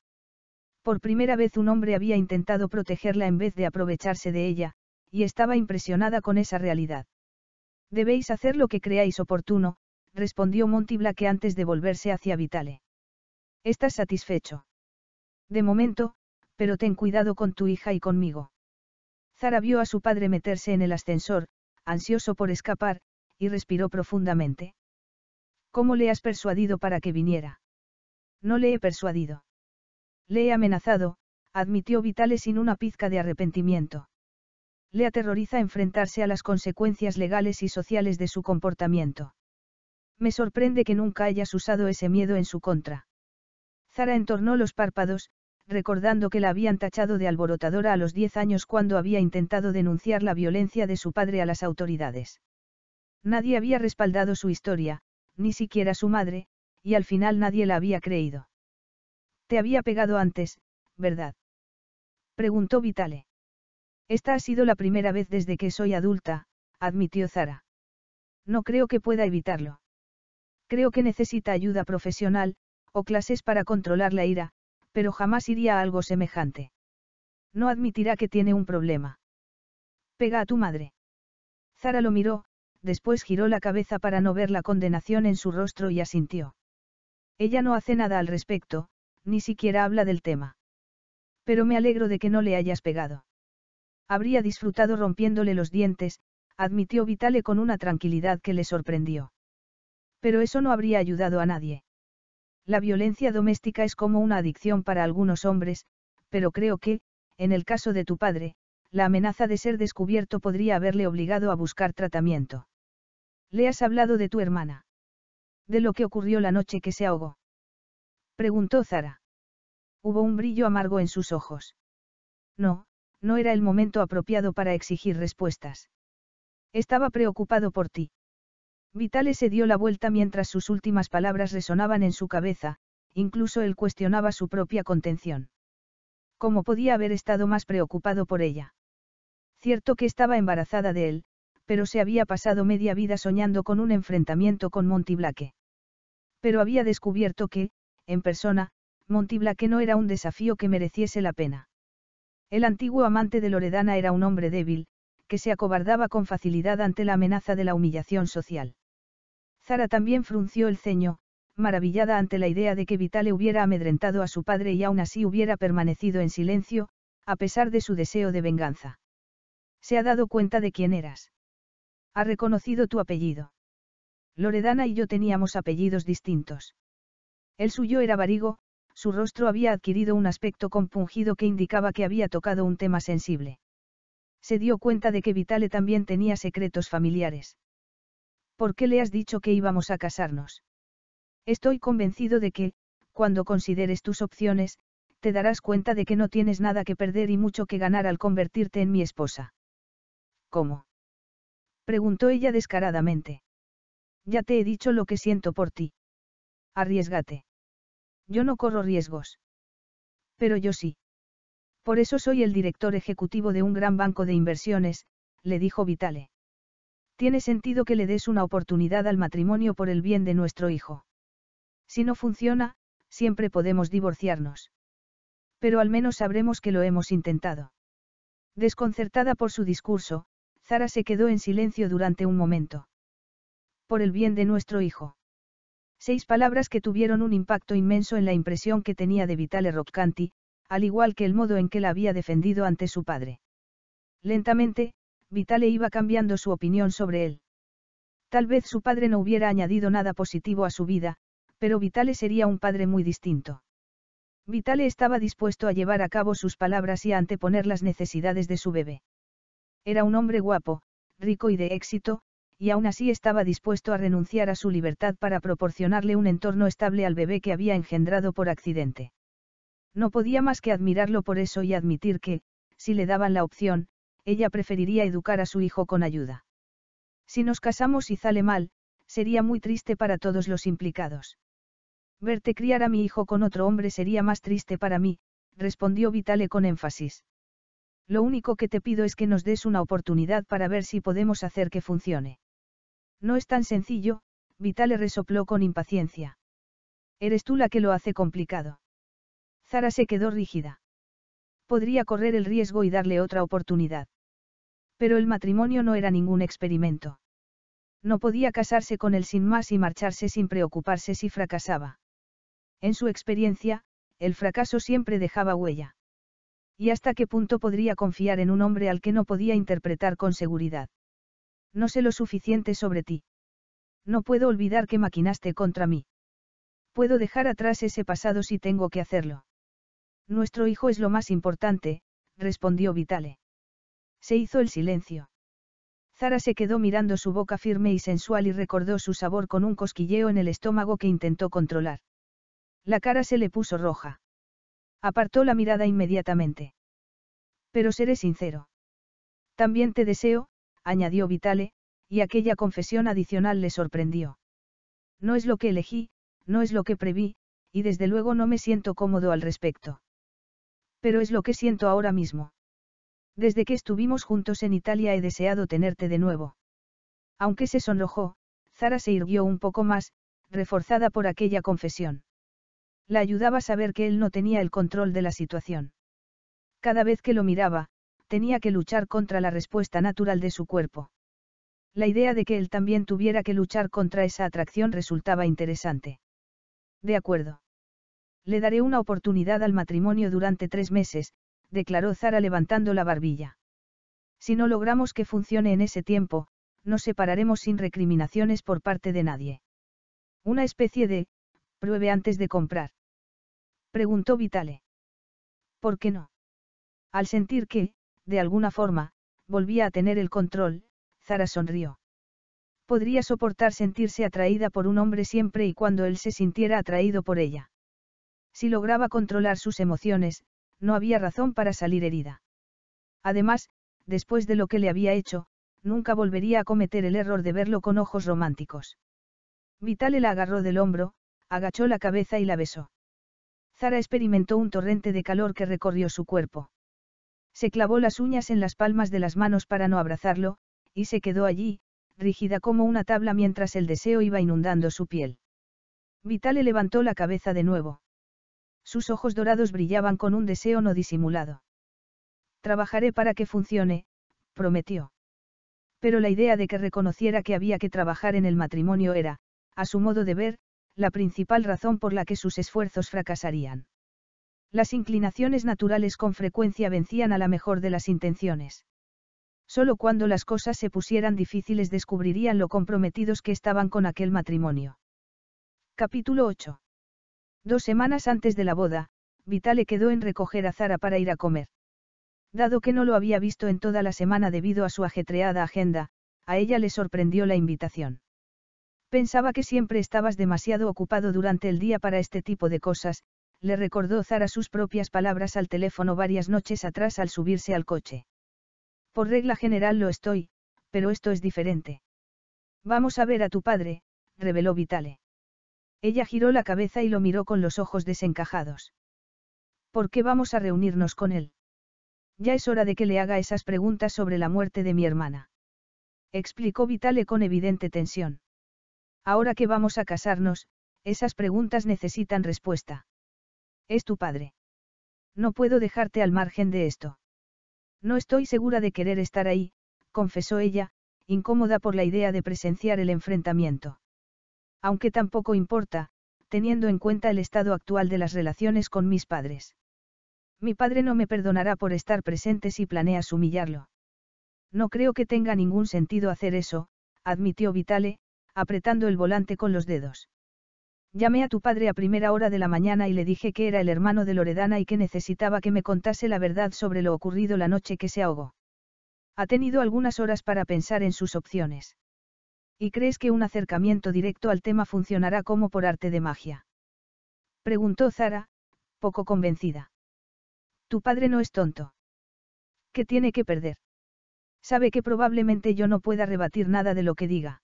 Por primera vez un hombre había intentado protegerla en vez de aprovecharse de ella, y estaba impresionada con esa realidad. Debéis hacer lo que creáis oportuno, respondió Monty Black antes de volverse hacia Vitale. ¿Estás satisfecho? De momento, pero ten cuidado con tu hija y conmigo. Zara vio a su padre meterse en el ascensor, ansioso por escapar, y respiró profundamente. ¿Cómo le has persuadido para que viniera? No le he persuadido. Le he amenazado, admitió Vitale sin una pizca de arrepentimiento le aterroriza enfrentarse a las consecuencias legales y sociales de su comportamiento. Me sorprende que nunca hayas usado ese miedo en su contra. Zara entornó los párpados, recordando que la habían tachado de alborotadora a los diez años cuando había intentado denunciar la violencia de su padre a las autoridades. Nadie había respaldado su historia, ni siquiera su madre, y al final nadie la había creído. Te había pegado antes, ¿verdad? Preguntó Vitale. Esta ha sido la primera vez desde que soy adulta, admitió Zara. No creo que pueda evitarlo. Creo que necesita ayuda profesional, o clases para controlar la ira, pero jamás iría a algo semejante. No admitirá que tiene un problema. Pega a tu madre. Zara lo miró, después giró la cabeza para no ver la condenación en su rostro y asintió. Ella no hace nada al respecto, ni siquiera habla del tema. Pero me alegro de que no le hayas pegado. Habría disfrutado rompiéndole los dientes, admitió Vitale con una tranquilidad que le sorprendió. Pero eso no habría ayudado a nadie. La violencia doméstica es como una adicción para algunos hombres, pero creo que, en el caso de tu padre, la amenaza de ser descubierto podría haberle obligado a buscar tratamiento. ¿Le has hablado de tu hermana? ¿De lo que ocurrió la noche que se ahogó? Preguntó Zara. Hubo un brillo amargo en sus ojos. No, no era el momento apropiado para exigir respuestas. Estaba preocupado por ti. Vitale se dio la vuelta mientras sus últimas palabras resonaban en su cabeza, incluso él cuestionaba su propia contención. ¿Cómo podía haber estado más preocupado por ella? Cierto que estaba embarazada de él, pero se había pasado media vida soñando con un enfrentamiento con Montiblaque. Pero había descubierto que, en persona, Montiblaque no era un desafío que mereciese la pena. El antiguo amante de Loredana era un hombre débil, que se acobardaba con facilidad ante la amenaza de la humillación social. Zara también frunció el ceño, maravillada ante la idea de que Vitale hubiera amedrentado a su padre y aún así hubiera permanecido en silencio, a pesar de su deseo de venganza. Se ha dado cuenta de quién eras. Ha reconocido tu apellido. Loredana y yo teníamos apellidos distintos. El suyo era Varigo, su rostro había adquirido un aspecto compungido que indicaba que había tocado un tema sensible. Se dio cuenta de que Vitale también tenía secretos familiares. ¿Por qué le has dicho que íbamos a casarnos? Estoy convencido de que, cuando consideres tus opciones, te darás cuenta de que no tienes nada que perder y mucho que ganar al convertirte en mi esposa. ¿Cómo? preguntó ella descaradamente. Ya te he dicho lo que siento por ti. Arriesgate. Yo no corro riesgos. Pero yo sí. Por eso soy el director ejecutivo de un gran banco de inversiones, le dijo Vitale. Tiene sentido que le des una oportunidad al matrimonio por el bien de nuestro hijo. Si no funciona, siempre podemos divorciarnos. Pero al menos sabremos que lo hemos intentado. Desconcertada por su discurso, Zara se quedó en silencio durante un momento. Por el bien de nuestro hijo. Seis palabras que tuvieron un impacto inmenso en la impresión que tenía de Vitale Roccanti, al igual que el modo en que la había defendido ante su padre. Lentamente, Vitale iba cambiando su opinión sobre él. Tal vez su padre no hubiera añadido nada positivo a su vida, pero Vitale sería un padre muy distinto. Vitale estaba dispuesto a llevar a cabo sus palabras y a anteponer las necesidades de su bebé. Era un hombre guapo, rico y de éxito, y aún así estaba dispuesto a renunciar a su libertad para proporcionarle un entorno estable al bebé que había engendrado por accidente. No podía más que admirarlo por eso y admitir que, si le daban la opción, ella preferiría educar a su hijo con ayuda. Si nos casamos y sale mal, sería muy triste para todos los implicados. Verte criar a mi hijo con otro hombre sería más triste para mí, respondió Vitale con énfasis. Lo único que te pido es que nos des una oportunidad para ver si podemos hacer que funcione. No es tan sencillo, Vitale resopló con impaciencia. Eres tú la que lo hace complicado. Zara se quedó rígida. Podría correr el riesgo y darle otra oportunidad. Pero el matrimonio no era ningún experimento. No podía casarse con él sin más y marcharse sin preocuparse si fracasaba. En su experiencia, el fracaso siempre dejaba huella. ¿Y hasta qué punto podría confiar en un hombre al que no podía interpretar con seguridad? No sé lo suficiente sobre ti. No puedo olvidar que maquinaste contra mí. Puedo dejar atrás ese pasado si tengo que hacerlo. Nuestro hijo es lo más importante, respondió Vitale. Se hizo el silencio. Zara se quedó mirando su boca firme y sensual y recordó su sabor con un cosquilleo en el estómago que intentó controlar. La cara se le puso roja. Apartó la mirada inmediatamente. Pero seré sincero. También te deseo, añadió Vitale, y aquella confesión adicional le sorprendió. No es lo que elegí, no es lo que preví, y desde luego no me siento cómodo al respecto. Pero es lo que siento ahora mismo. Desde que estuvimos juntos en Italia he deseado tenerte de nuevo. Aunque se sonrojó, Zara se irguió un poco más, reforzada por aquella confesión. La ayudaba a saber que él no tenía el control de la situación. Cada vez que lo miraba, tenía que luchar contra la respuesta natural de su cuerpo. La idea de que él también tuviera que luchar contra esa atracción resultaba interesante. De acuerdo. Le daré una oportunidad al matrimonio durante tres meses, declaró Zara levantando la barbilla. Si no logramos que funcione en ese tiempo, nos separaremos sin recriminaciones por parte de nadie. Una especie de, pruebe antes de comprar. Preguntó Vitale. ¿Por qué no? Al sentir que, de alguna forma, volvía a tener el control, Zara sonrió. Podría soportar sentirse atraída por un hombre siempre y cuando él se sintiera atraído por ella. Si lograba controlar sus emociones, no había razón para salir herida. Además, después de lo que le había hecho, nunca volvería a cometer el error de verlo con ojos románticos. Vitale la agarró del hombro, agachó la cabeza y la besó. Zara experimentó un torrente de calor que recorrió su cuerpo. Se clavó las uñas en las palmas de las manos para no abrazarlo, y se quedó allí, rígida como una tabla mientras el deseo iba inundando su piel. Vitale levantó la cabeza de nuevo. Sus ojos dorados brillaban con un deseo no disimulado. Trabajaré para que funcione, prometió. Pero la idea de que reconociera que había que trabajar en el matrimonio era, a su modo de ver, la principal razón por la que sus esfuerzos fracasarían. Las inclinaciones naturales con frecuencia vencían a la mejor de las intenciones. Solo cuando las cosas se pusieran difíciles descubrirían lo comprometidos que estaban con aquel matrimonio. Capítulo 8. Dos semanas antes de la boda, le quedó en recoger a Zara para ir a comer. Dado que no lo había visto en toda la semana debido a su ajetreada agenda, a ella le sorprendió la invitación. Pensaba que siempre estabas demasiado ocupado durante el día para este tipo de cosas, le recordó Zara sus propias palabras al teléfono varias noches atrás al subirse al coche. Por regla general lo estoy, pero esto es diferente. Vamos a ver a tu padre, reveló Vitale. Ella giró la cabeza y lo miró con los ojos desencajados. ¿Por qué vamos a reunirnos con él? Ya es hora de que le haga esas preguntas sobre la muerte de mi hermana. Explicó Vitale con evidente tensión. Ahora que vamos a casarnos, esas preguntas necesitan respuesta. Es tu padre. No puedo dejarte al margen de esto. No estoy segura de querer estar ahí, confesó ella, incómoda por la idea de presenciar el enfrentamiento. Aunque tampoco importa, teniendo en cuenta el estado actual de las relaciones con mis padres. Mi padre no me perdonará por estar presente si planeas humillarlo. No creo que tenga ningún sentido hacer eso, admitió Vitale, apretando el volante con los dedos. Llamé a tu padre a primera hora de la mañana y le dije que era el hermano de Loredana y que necesitaba que me contase la verdad sobre lo ocurrido la noche que se ahogó. Ha tenido algunas horas para pensar en sus opciones. ¿Y crees que un acercamiento directo al tema funcionará como por arte de magia? Preguntó Zara, poco convencida. Tu padre no es tonto. ¿Qué tiene que perder? Sabe que probablemente yo no pueda rebatir nada de lo que diga.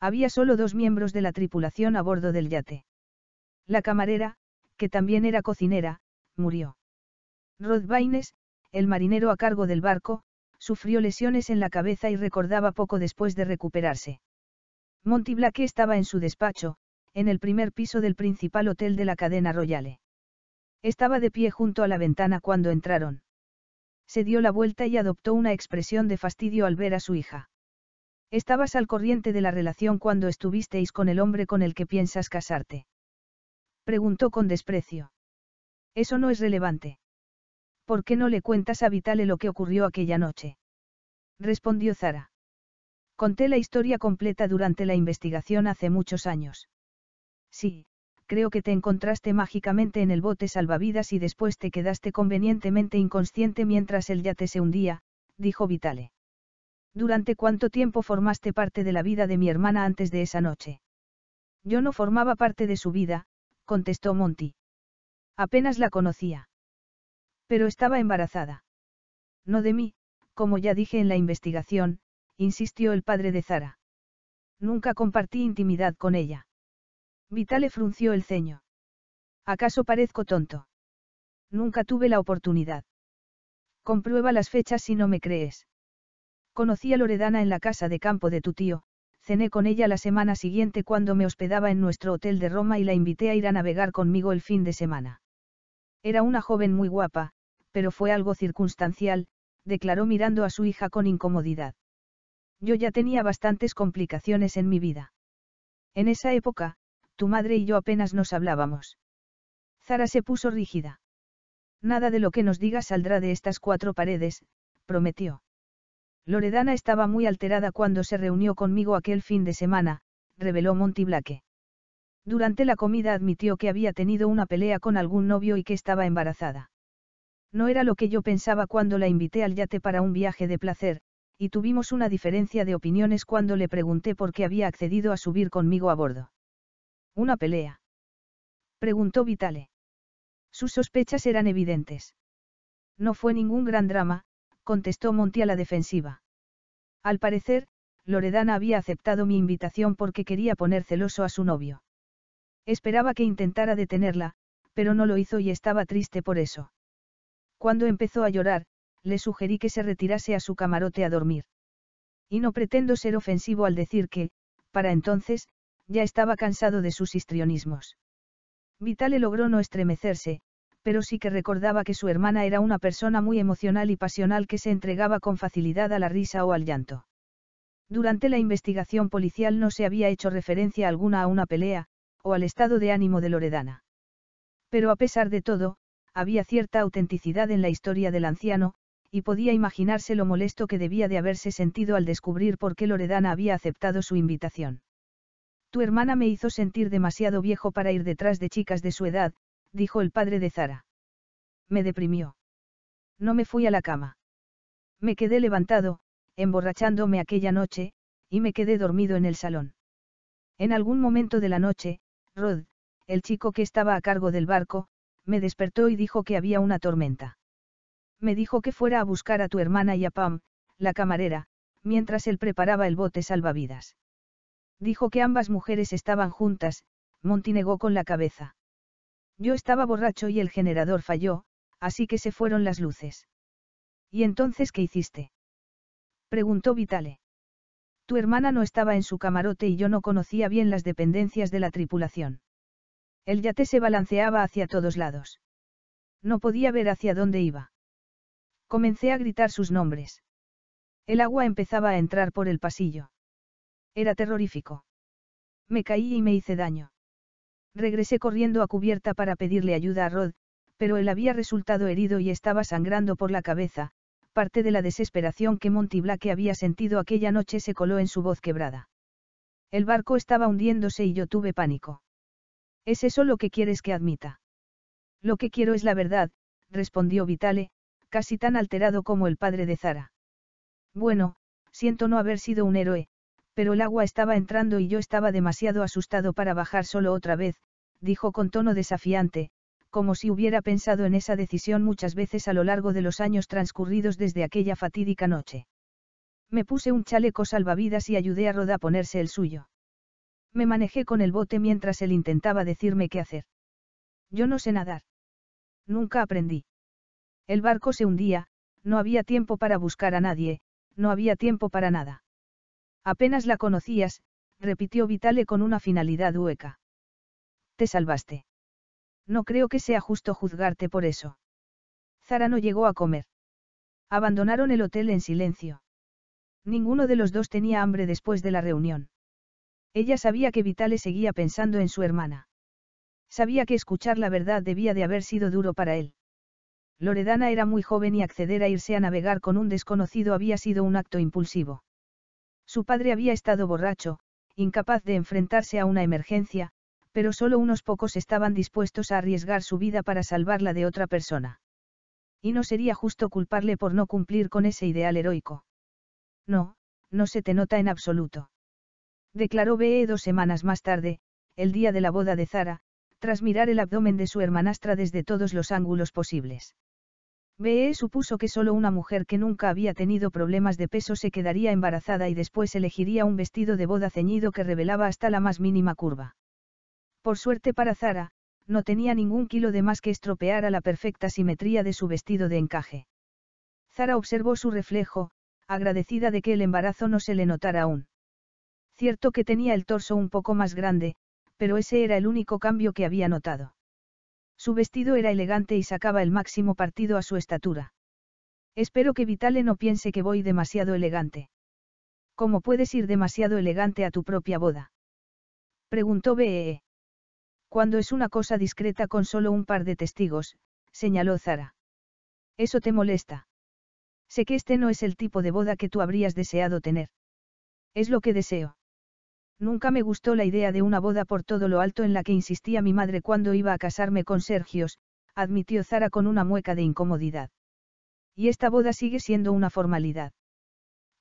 Había solo dos miembros de la tripulación a bordo del yate. La camarera, que también era cocinera, murió. Rod el marinero a cargo del barco, sufrió lesiones en la cabeza y recordaba poco después de recuperarse. Monty Black estaba en su despacho, en el primer piso del principal hotel de la cadena Royale. Estaba de pie junto a la ventana cuando entraron. Se dio la vuelta y adoptó una expresión de fastidio al ver a su hija. Estabas al corriente de la relación cuando estuvisteis con el hombre con el que piensas casarte. Preguntó con desprecio. Eso no es relevante. ¿Por qué no le cuentas a Vitale lo que ocurrió aquella noche? Respondió Zara. Conté la historia completa durante la investigación hace muchos años. Sí, creo que te encontraste mágicamente en el bote salvavidas y después te quedaste convenientemente inconsciente mientras el yate se hundía, dijo Vitale. ¿Durante cuánto tiempo formaste parte de la vida de mi hermana antes de esa noche? Yo no formaba parte de su vida, contestó Monty. Apenas la conocía. Pero estaba embarazada. No de mí, como ya dije en la investigación, insistió el padre de Zara. Nunca compartí intimidad con ella. Vitale frunció el ceño. ¿Acaso parezco tonto? Nunca tuve la oportunidad. Comprueba las fechas si no me crees. Conocí a Loredana en la casa de campo de tu tío, cené con ella la semana siguiente cuando me hospedaba en nuestro hotel de Roma y la invité a ir a navegar conmigo el fin de semana. Era una joven muy guapa, pero fue algo circunstancial, declaró mirando a su hija con incomodidad. Yo ya tenía bastantes complicaciones en mi vida. En esa época, tu madre y yo apenas nos hablábamos. Zara se puso rígida. Nada de lo que nos digas saldrá de estas cuatro paredes, prometió. Loredana estaba muy alterada cuando se reunió conmigo aquel fin de semana, reveló Monty Durante la comida admitió que había tenido una pelea con algún novio y que estaba embarazada. No era lo que yo pensaba cuando la invité al yate para un viaje de placer, y tuvimos una diferencia de opiniones cuando le pregunté por qué había accedido a subir conmigo a bordo. ¿Una pelea? preguntó Vitale. Sus sospechas eran evidentes. No fue ningún gran drama, contestó Monty a la defensiva. Al parecer, Loredana había aceptado mi invitación porque quería poner celoso a su novio. Esperaba que intentara detenerla, pero no lo hizo y estaba triste por eso. Cuando empezó a llorar, le sugerí que se retirase a su camarote a dormir. Y no pretendo ser ofensivo al decir que, para entonces, ya estaba cansado de sus histrionismos. Vitale logró no estremecerse, pero sí que recordaba que su hermana era una persona muy emocional y pasional que se entregaba con facilidad a la risa o al llanto. Durante la investigación policial no se había hecho referencia alguna a una pelea, o al estado de ánimo de Loredana. Pero a pesar de todo, había cierta autenticidad en la historia del anciano, y podía imaginarse lo molesto que debía de haberse sentido al descubrir por qué Loredana había aceptado su invitación. Tu hermana me hizo sentir demasiado viejo para ir detrás de chicas de su edad, dijo el padre de Zara. Me deprimió. No me fui a la cama. Me quedé levantado, emborrachándome aquella noche, y me quedé dormido en el salón. En algún momento de la noche, Rod, el chico que estaba a cargo del barco, me despertó y dijo que había una tormenta. Me dijo que fuera a buscar a tu hermana y a Pam, la camarera, mientras él preparaba el bote salvavidas. Dijo que ambas mujeres estaban juntas, Montinegó con la cabeza. Yo estaba borracho y el generador falló, así que se fueron las luces. ¿Y entonces qué hiciste? Preguntó Vitale. Tu hermana no estaba en su camarote y yo no conocía bien las dependencias de la tripulación. El yate se balanceaba hacia todos lados. No podía ver hacia dónde iba. Comencé a gritar sus nombres. El agua empezaba a entrar por el pasillo. Era terrorífico. Me caí y me hice daño. Regresé corriendo a cubierta para pedirle ayuda a Rod, pero él había resultado herido y estaba sangrando por la cabeza, parte de la desesperación que Monty Black había sentido aquella noche se coló en su voz quebrada. El barco estaba hundiéndose y yo tuve pánico. ¿Es eso lo que quieres que admita? Lo que quiero es la verdad, respondió Vitale, casi tan alterado como el padre de Zara. Bueno, siento no haber sido un héroe, pero el agua estaba entrando y yo estaba demasiado asustado para bajar solo otra vez, dijo con tono desafiante, como si hubiera pensado en esa decisión muchas veces a lo largo de los años transcurridos desde aquella fatídica noche. Me puse un chaleco salvavidas y ayudé a Roda a ponerse el suyo. Me manejé con el bote mientras él intentaba decirme qué hacer. Yo no sé nadar. Nunca aprendí. El barco se hundía, no había tiempo para buscar a nadie, no había tiempo para nada. Apenas la conocías, repitió Vitale con una finalidad hueca. Te salvaste. No creo que sea justo juzgarte por eso. Zara no llegó a comer. Abandonaron el hotel en silencio. Ninguno de los dos tenía hambre después de la reunión. Ella sabía que Vitale seguía pensando en su hermana. Sabía que escuchar la verdad debía de haber sido duro para él. Loredana era muy joven y acceder a irse a navegar con un desconocido había sido un acto impulsivo. Su padre había estado borracho, incapaz de enfrentarse a una emergencia, pero solo unos pocos estaban dispuestos a arriesgar su vida para salvarla de otra persona. Y no sería justo culparle por no cumplir con ese ideal heroico. No, no se te nota en absoluto. Declaró BE dos semanas más tarde, el día de la boda de Zara, tras mirar el abdomen de su hermanastra desde todos los ángulos posibles. BE supuso que solo una mujer que nunca había tenido problemas de peso se quedaría embarazada y después elegiría un vestido de boda ceñido que revelaba hasta la más mínima curva. Por suerte para Zara, no tenía ningún kilo de más que estropear a la perfecta simetría de su vestido de encaje. Zara observó su reflejo, agradecida de que el embarazo no se le notara aún. Cierto que tenía el torso un poco más grande, pero ese era el único cambio que había notado. Su vestido era elegante y sacaba el máximo partido a su estatura. Espero que Vitale no piense que voy demasiado elegante. ¿Cómo puedes ir demasiado elegante a tu propia boda? Preguntó BEE. E. Cuando es una cosa discreta con solo un par de testigos, señaló Zara. Eso te molesta. Sé que este no es el tipo de boda que tú habrías deseado tener. Es lo que deseo. Nunca me gustó la idea de una boda por todo lo alto en la que insistía mi madre cuando iba a casarme con Sergios, admitió Zara con una mueca de incomodidad. Y esta boda sigue siendo una formalidad.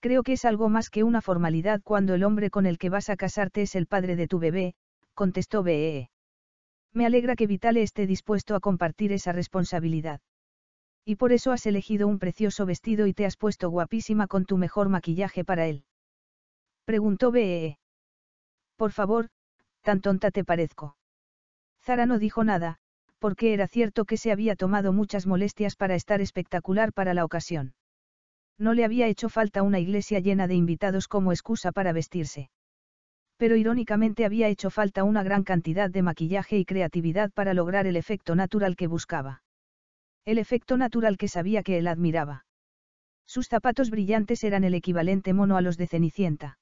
Creo que es algo más que una formalidad cuando el hombre con el que vas a casarte es el padre de tu bebé, contestó B.E.E. E. Me alegra que Vitale esté dispuesto a compartir esa responsabilidad. Y por eso has elegido un precioso vestido y te has puesto guapísima con tu mejor maquillaje para él. Preguntó BE. E. Por favor, tan tonta te parezco. Zara no dijo nada, porque era cierto que se había tomado muchas molestias para estar espectacular para la ocasión. No le había hecho falta una iglesia llena de invitados como excusa para vestirse. Pero irónicamente había hecho falta una gran cantidad de maquillaje y creatividad para lograr el efecto natural que buscaba. El efecto natural que sabía que él admiraba. Sus zapatos brillantes eran el equivalente mono a los de Cenicienta.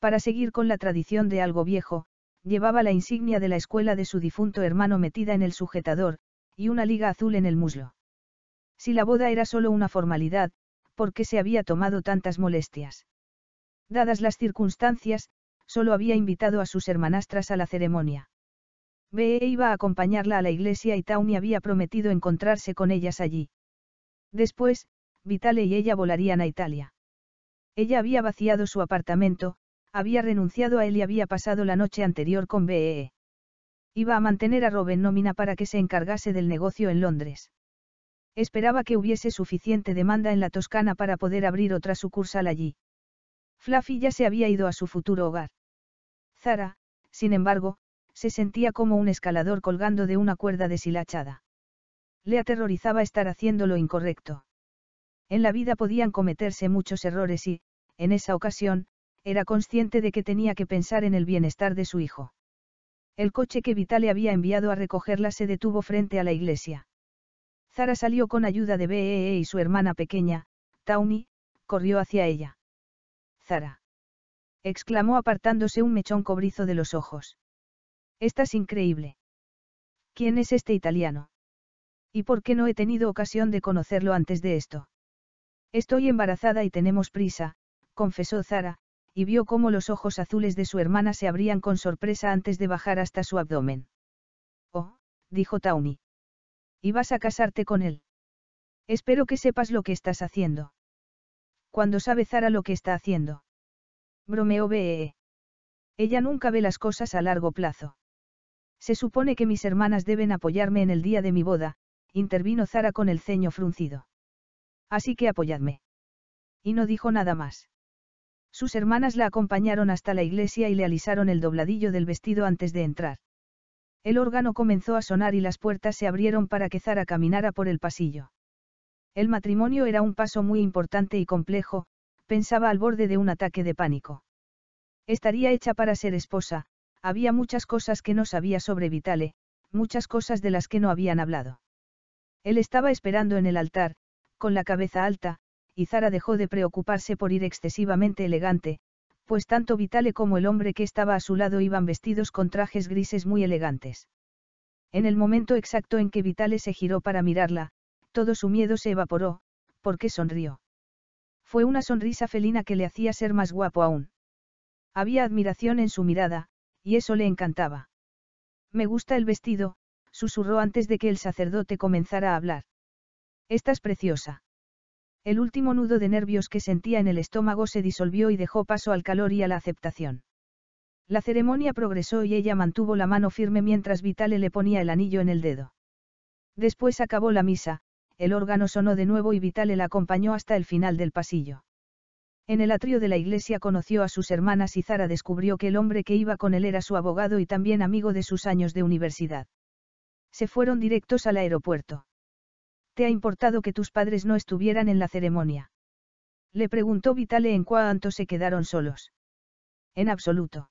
Para seguir con la tradición de algo viejo, llevaba la insignia de la escuela de su difunto hermano metida en el sujetador, y una liga azul en el muslo. Si la boda era solo una formalidad, ¿por qué se había tomado tantas molestias? Dadas las circunstancias, solo había invitado a sus hermanastras a la ceremonia. Bee e iba a acompañarla a la iglesia y Tauni había prometido encontrarse con ellas allí. Después, Vitale y ella volarían a Italia. Ella había vaciado su apartamento, había renunciado a él y había pasado la noche anterior con BEE. E. Iba a mantener a Robin nómina para que se encargase del negocio en Londres. Esperaba que hubiese suficiente demanda en la Toscana para poder abrir otra sucursal allí. Fluffy ya se había ido a su futuro hogar. Zara, sin embargo, se sentía como un escalador colgando de una cuerda deshilachada. Le aterrorizaba estar haciendo lo incorrecto. En la vida podían cometerse muchos errores y, en esa ocasión, era consciente de que tenía que pensar en el bienestar de su hijo. El coche que Vitale había enviado a recogerla se detuvo frente a la iglesia. Zara salió con ayuda de BEE y su hermana pequeña, Tauni, corrió hacia ella. Zara. exclamó apartándose un mechón cobrizo de los ojos. Estás increíble. ¿Quién es este italiano? ¿Y por qué no he tenido ocasión de conocerlo antes de esto? Estoy embarazada y tenemos prisa, confesó Zara, y vio cómo los ojos azules de su hermana se abrían con sorpresa antes de bajar hasta su abdomen. Oh, dijo Tauni. ¿Y vas a casarte con él? Espero que sepas lo que estás haciendo. Cuando sabe Zara lo que está haciendo. Bromeó BEE. Ella nunca ve las cosas a largo plazo. Se supone que mis hermanas deben apoyarme en el día de mi boda, intervino Zara con el ceño fruncido. Así que apoyadme. Y no dijo nada más. Sus hermanas la acompañaron hasta la iglesia y le alisaron el dobladillo del vestido antes de entrar. El órgano comenzó a sonar y las puertas se abrieron para que Zara caminara por el pasillo. El matrimonio era un paso muy importante y complejo, pensaba al borde de un ataque de pánico. Estaría hecha para ser esposa, había muchas cosas que no sabía sobre Vitale, muchas cosas de las que no habían hablado. Él estaba esperando en el altar, con la cabeza alta, y Zara dejó de preocuparse por ir excesivamente elegante, pues tanto Vitale como el hombre que estaba a su lado iban vestidos con trajes grises muy elegantes. En el momento exacto en que Vitale se giró para mirarla, todo su miedo se evaporó, porque sonrió. Fue una sonrisa felina que le hacía ser más guapo aún. Había admiración en su mirada, y eso le encantaba. Me gusta el vestido, susurró antes de que el sacerdote comenzara a hablar. Estás preciosa. El último nudo de nervios que sentía en el estómago se disolvió y dejó paso al calor y a la aceptación. La ceremonia progresó y ella mantuvo la mano firme mientras Vitale le ponía el anillo en el dedo. Después acabó la misa, el órgano sonó de nuevo y Vitale la acompañó hasta el final del pasillo. En el atrio de la iglesia conoció a sus hermanas y Zara descubrió que el hombre que iba con él era su abogado y también amigo de sus años de universidad. Se fueron directos al aeropuerto. ¿Te ha importado que tus padres no estuvieran en la ceremonia? Le preguntó Vitale en cuánto se quedaron solos. En absoluto.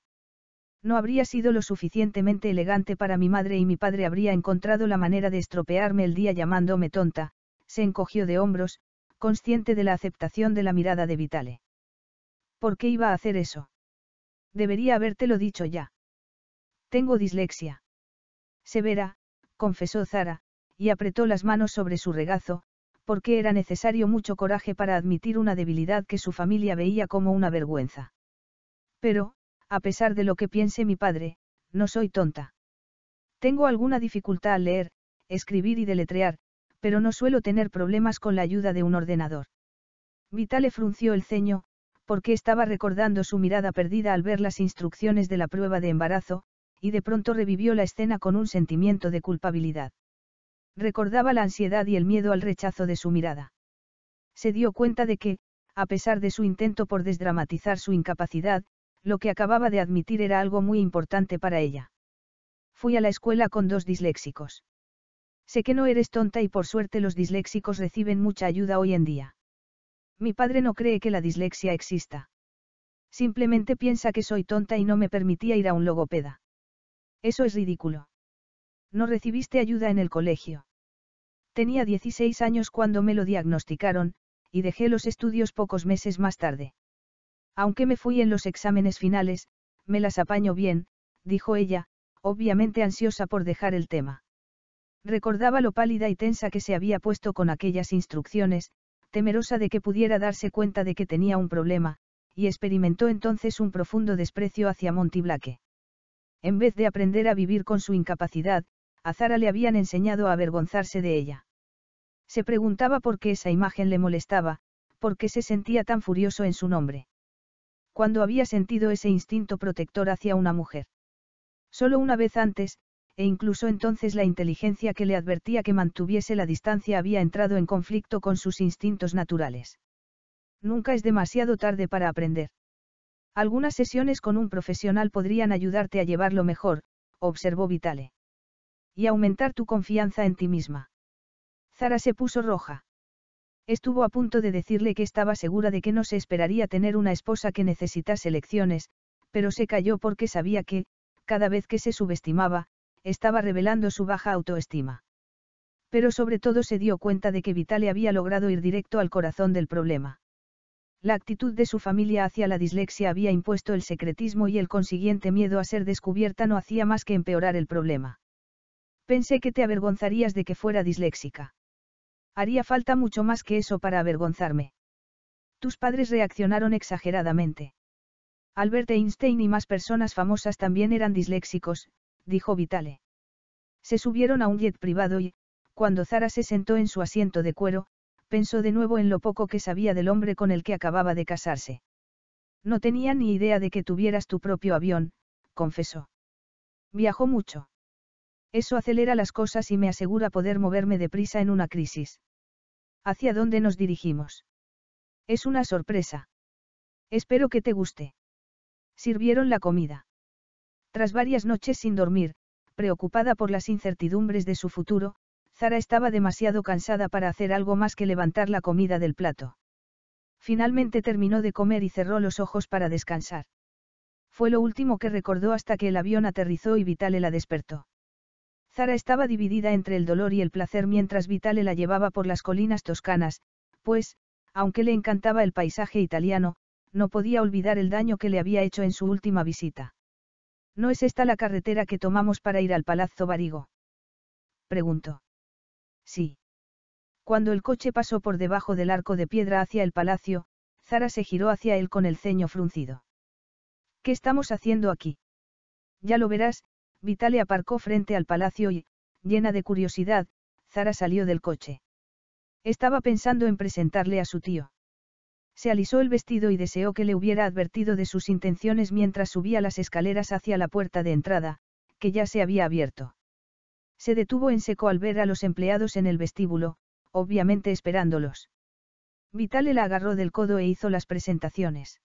No habría sido lo suficientemente elegante para mi madre y mi padre habría encontrado la manera de estropearme el día llamándome tonta, se encogió de hombros, consciente de la aceptación de la mirada de Vitale. ¿Por qué iba a hacer eso? Debería habértelo dicho ya. Tengo dislexia. Severa, confesó Zara, y apretó las manos sobre su regazo, porque era necesario mucho coraje para admitir una debilidad que su familia veía como una vergüenza. Pero, a pesar de lo que piense mi padre, no soy tonta. Tengo alguna dificultad al leer, escribir y deletrear, pero no suelo tener problemas con la ayuda de un ordenador. Vitale frunció el ceño, porque estaba recordando su mirada perdida al ver las instrucciones de la prueba de embarazo, y de pronto revivió la escena con un sentimiento de culpabilidad. Recordaba la ansiedad y el miedo al rechazo de su mirada. Se dio cuenta de que, a pesar de su intento por desdramatizar su incapacidad, lo que acababa de admitir era algo muy importante para ella. Fui a la escuela con dos disléxicos. Sé que no eres tonta y por suerte los disléxicos reciben mucha ayuda hoy en día. Mi padre no cree que la dislexia exista. Simplemente piensa que soy tonta y no me permitía ir a un logopeda. Eso es ridículo. No recibiste ayuda en el colegio. Tenía 16 años cuando me lo diagnosticaron, y dejé los estudios pocos meses más tarde. Aunque me fui en los exámenes finales, me las apaño bien, dijo ella, obviamente ansiosa por dejar el tema. Recordaba lo pálida y tensa que se había puesto con aquellas instrucciones, temerosa de que pudiera darse cuenta de que tenía un problema, y experimentó entonces un profundo desprecio hacia Montiblaque. En vez de aprender a vivir con su incapacidad, a Zara le habían enseñado a avergonzarse de ella. Se preguntaba por qué esa imagen le molestaba, por qué se sentía tan furioso en su nombre. Cuando había sentido ese instinto protector hacia una mujer? Solo una vez antes, e incluso entonces la inteligencia que le advertía que mantuviese la distancia había entrado en conflicto con sus instintos naturales. Nunca es demasiado tarde para aprender. Algunas sesiones con un profesional podrían ayudarte a llevarlo mejor, observó Vitale. Y aumentar tu confianza en ti misma. Zara se puso roja. Estuvo a punto de decirle que estaba segura de que no se esperaría tener una esposa que necesitase lecciones, pero se calló porque sabía que, cada vez que se subestimaba, estaba revelando su baja autoestima. Pero sobre todo se dio cuenta de que Vitale había logrado ir directo al corazón del problema. La actitud de su familia hacia la dislexia había impuesto el secretismo y el consiguiente miedo a ser descubierta no hacía más que empeorar el problema. Pensé que te avergonzarías de que fuera disléxica. Haría falta mucho más que eso para avergonzarme. Tus padres reaccionaron exageradamente. Albert Einstein y más personas famosas también eran disléxicos, dijo Vitale. Se subieron a un jet privado y, cuando Zara se sentó en su asiento de cuero, pensó de nuevo en lo poco que sabía del hombre con el que acababa de casarse. No tenía ni idea de que tuvieras tu propio avión, confesó. Viajó mucho. Eso acelera las cosas y me asegura poder moverme deprisa en una crisis. ¿Hacia dónde nos dirigimos? Es una sorpresa. Espero que te guste. Sirvieron la comida. Tras varias noches sin dormir, preocupada por las incertidumbres de su futuro, Zara estaba demasiado cansada para hacer algo más que levantar la comida del plato. Finalmente terminó de comer y cerró los ojos para descansar. Fue lo último que recordó hasta que el avión aterrizó y Vitale la despertó. Zara estaba dividida entre el dolor y el placer mientras Vitale la llevaba por las colinas toscanas, pues, aunque le encantaba el paisaje italiano, no podía olvidar el daño que le había hecho en su última visita. ¿No es esta la carretera que tomamos para ir al Palazzo Barigo? Preguntó. Sí. Cuando el coche pasó por debajo del arco de piedra hacia el palacio, Zara se giró hacia él con el ceño fruncido. ¿Qué estamos haciendo aquí? Ya lo verás, Vitale aparcó frente al palacio y, llena de curiosidad, Zara salió del coche. Estaba pensando en presentarle a su tío. Se alisó el vestido y deseó que le hubiera advertido de sus intenciones mientras subía las escaleras hacia la puerta de entrada, que ya se había abierto. Se detuvo en seco al ver a los empleados en el vestíbulo, obviamente esperándolos. Vitale la agarró del codo e hizo las presentaciones.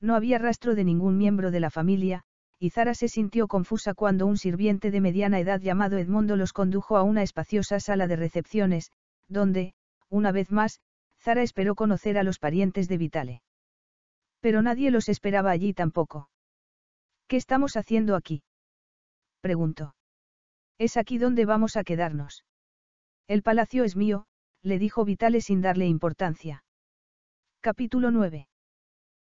No había rastro de ningún miembro de la familia, y Zara se sintió confusa cuando un sirviente de mediana edad llamado Edmondo los condujo a una espaciosa sala de recepciones, donde, una vez más, Zara esperó conocer a los parientes de Vitale. Pero nadie los esperaba allí tampoco. ¿Qué estamos haciendo aquí? preguntó. Es aquí donde vamos a quedarnos. El palacio es mío, le dijo Vitale sin darle importancia. Capítulo 9.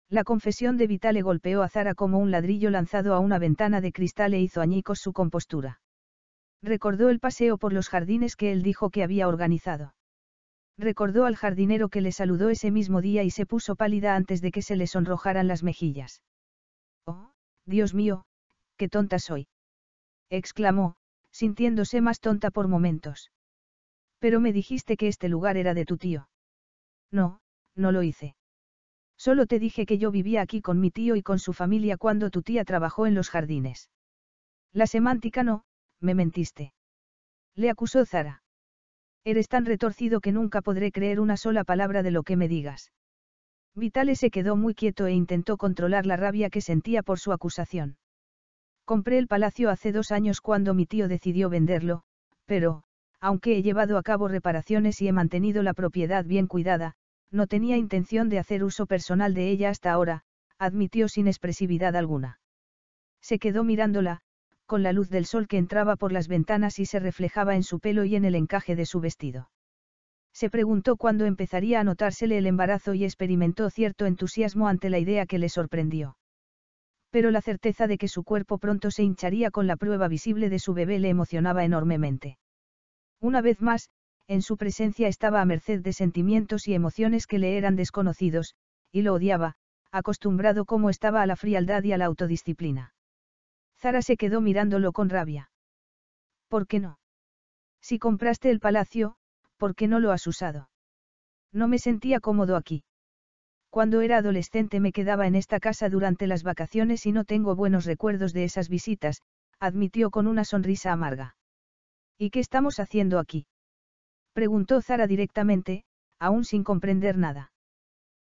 La confesión de Vitale golpeó a Zara como un ladrillo lanzado a una ventana de cristal e hizo añicos su compostura. Recordó el paseo por los jardines que él dijo que había organizado. Recordó al jardinero que le saludó ese mismo día y se puso pálida antes de que se le sonrojaran las mejillas. Oh, Dios mío, qué tonta soy. exclamó, sintiéndose más tonta por momentos. Pero me dijiste que este lugar era de tu tío. No, no lo hice. Solo te dije que yo vivía aquí con mi tío y con su familia cuando tu tía trabajó en los jardines. La semántica no, me mentiste. Le acusó Zara. Eres tan retorcido que nunca podré creer una sola palabra de lo que me digas. Vitale se quedó muy quieto e intentó controlar la rabia que sentía por su acusación. Compré el palacio hace dos años cuando mi tío decidió venderlo, pero, aunque he llevado a cabo reparaciones y he mantenido la propiedad bien cuidada, no tenía intención de hacer uso personal de ella hasta ahora, admitió sin expresividad alguna. Se quedó mirándola, con la luz del sol que entraba por las ventanas y se reflejaba en su pelo y en el encaje de su vestido. Se preguntó cuándo empezaría a notársele el embarazo y experimentó cierto entusiasmo ante la idea que le sorprendió. Pero la certeza de que su cuerpo pronto se hincharía con la prueba visible de su bebé le emocionaba enormemente. Una vez más, en su presencia estaba a merced de sentimientos y emociones que le eran desconocidos, y lo odiaba, acostumbrado como estaba a la frialdad y a la autodisciplina. Zara se quedó mirándolo con rabia. ¿Por qué no? Si compraste el palacio, ¿por qué no lo has usado? No me sentía cómodo aquí. Cuando era adolescente me quedaba en esta casa durante las vacaciones y no tengo buenos recuerdos de esas visitas, admitió con una sonrisa amarga. ¿Y qué estamos haciendo aquí? Preguntó Zara directamente, aún sin comprender nada.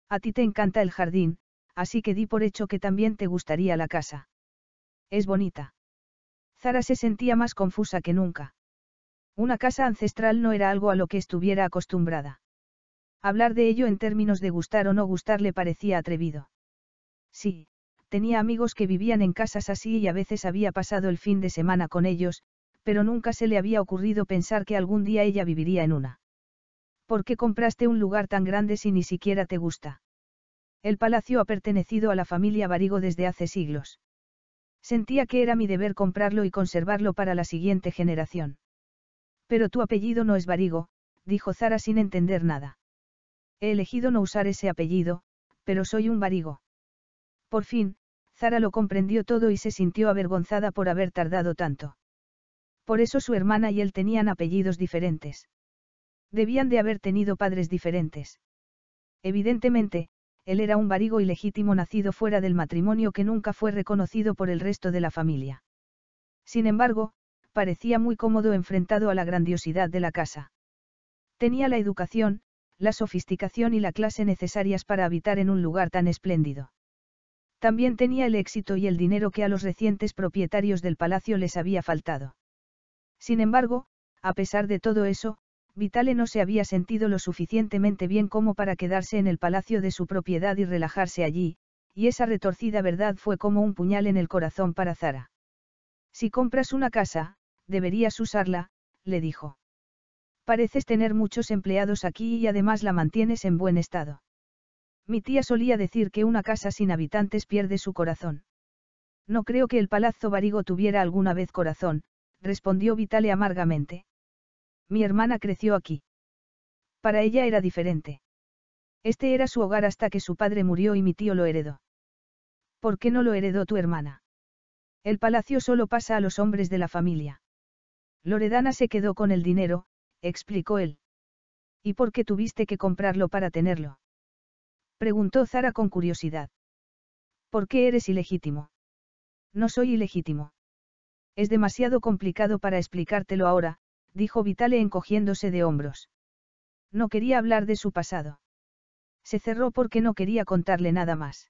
A ti te encanta el jardín, así que di por hecho que también te gustaría la casa. Es bonita. Zara se sentía más confusa que nunca. Una casa ancestral no era algo a lo que estuviera acostumbrada. Hablar de ello en términos de gustar o no gustar le parecía atrevido. Sí, tenía amigos que vivían en casas así y a veces había pasado el fin de semana con ellos, pero nunca se le había ocurrido pensar que algún día ella viviría en una. ¿Por qué compraste un lugar tan grande si ni siquiera te gusta? El palacio ha pertenecido a la familia Varigo desde hace siglos. Sentía que era mi deber comprarlo y conservarlo para la siguiente generación. Pero tu apellido no es Varigo, dijo Zara sin entender nada. He elegido no usar ese apellido, pero soy un Varigo. Por fin, Zara lo comprendió todo y se sintió avergonzada por haber tardado tanto. Por eso su hermana y él tenían apellidos diferentes. Debían de haber tenido padres diferentes. Evidentemente, él era un varigo ilegítimo nacido fuera del matrimonio que nunca fue reconocido por el resto de la familia. Sin embargo, parecía muy cómodo enfrentado a la grandiosidad de la casa. Tenía la educación, la sofisticación y la clase necesarias para habitar en un lugar tan espléndido. También tenía el éxito y el dinero que a los recientes propietarios del palacio les había faltado. Sin embargo, a pesar de todo eso, Vitale no se había sentido lo suficientemente bien como para quedarse en el palacio de su propiedad y relajarse allí, y esa retorcida verdad fue como un puñal en el corazón para Zara. Si compras una casa, deberías usarla, le dijo. Pareces tener muchos empleados aquí y además la mantienes en buen estado. Mi tía solía decir que una casa sin habitantes pierde su corazón. No creo que el palazzo Varigo tuviera alguna vez corazón, respondió Vitale amargamente. Mi hermana creció aquí. Para ella era diferente. Este era su hogar hasta que su padre murió y mi tío lo heredó. ¿Por qué no lo heredó tu hermana? El palacio solo pasa a los hombres de la familia. Loredana se quedó con el dinero, explicó él. ¿Y por qué tuviste que comprarlo para tenerlo? Preguntó Zara con curiosidad. ¿Por qué eres ilegítimo? No soy ilegítimo. Es demasiado complicado para explicártelo ahora, dijo Vitale encogiéndose de hombros. No quería hablar de su pasado. Se cerró porque no quería contarle nada más.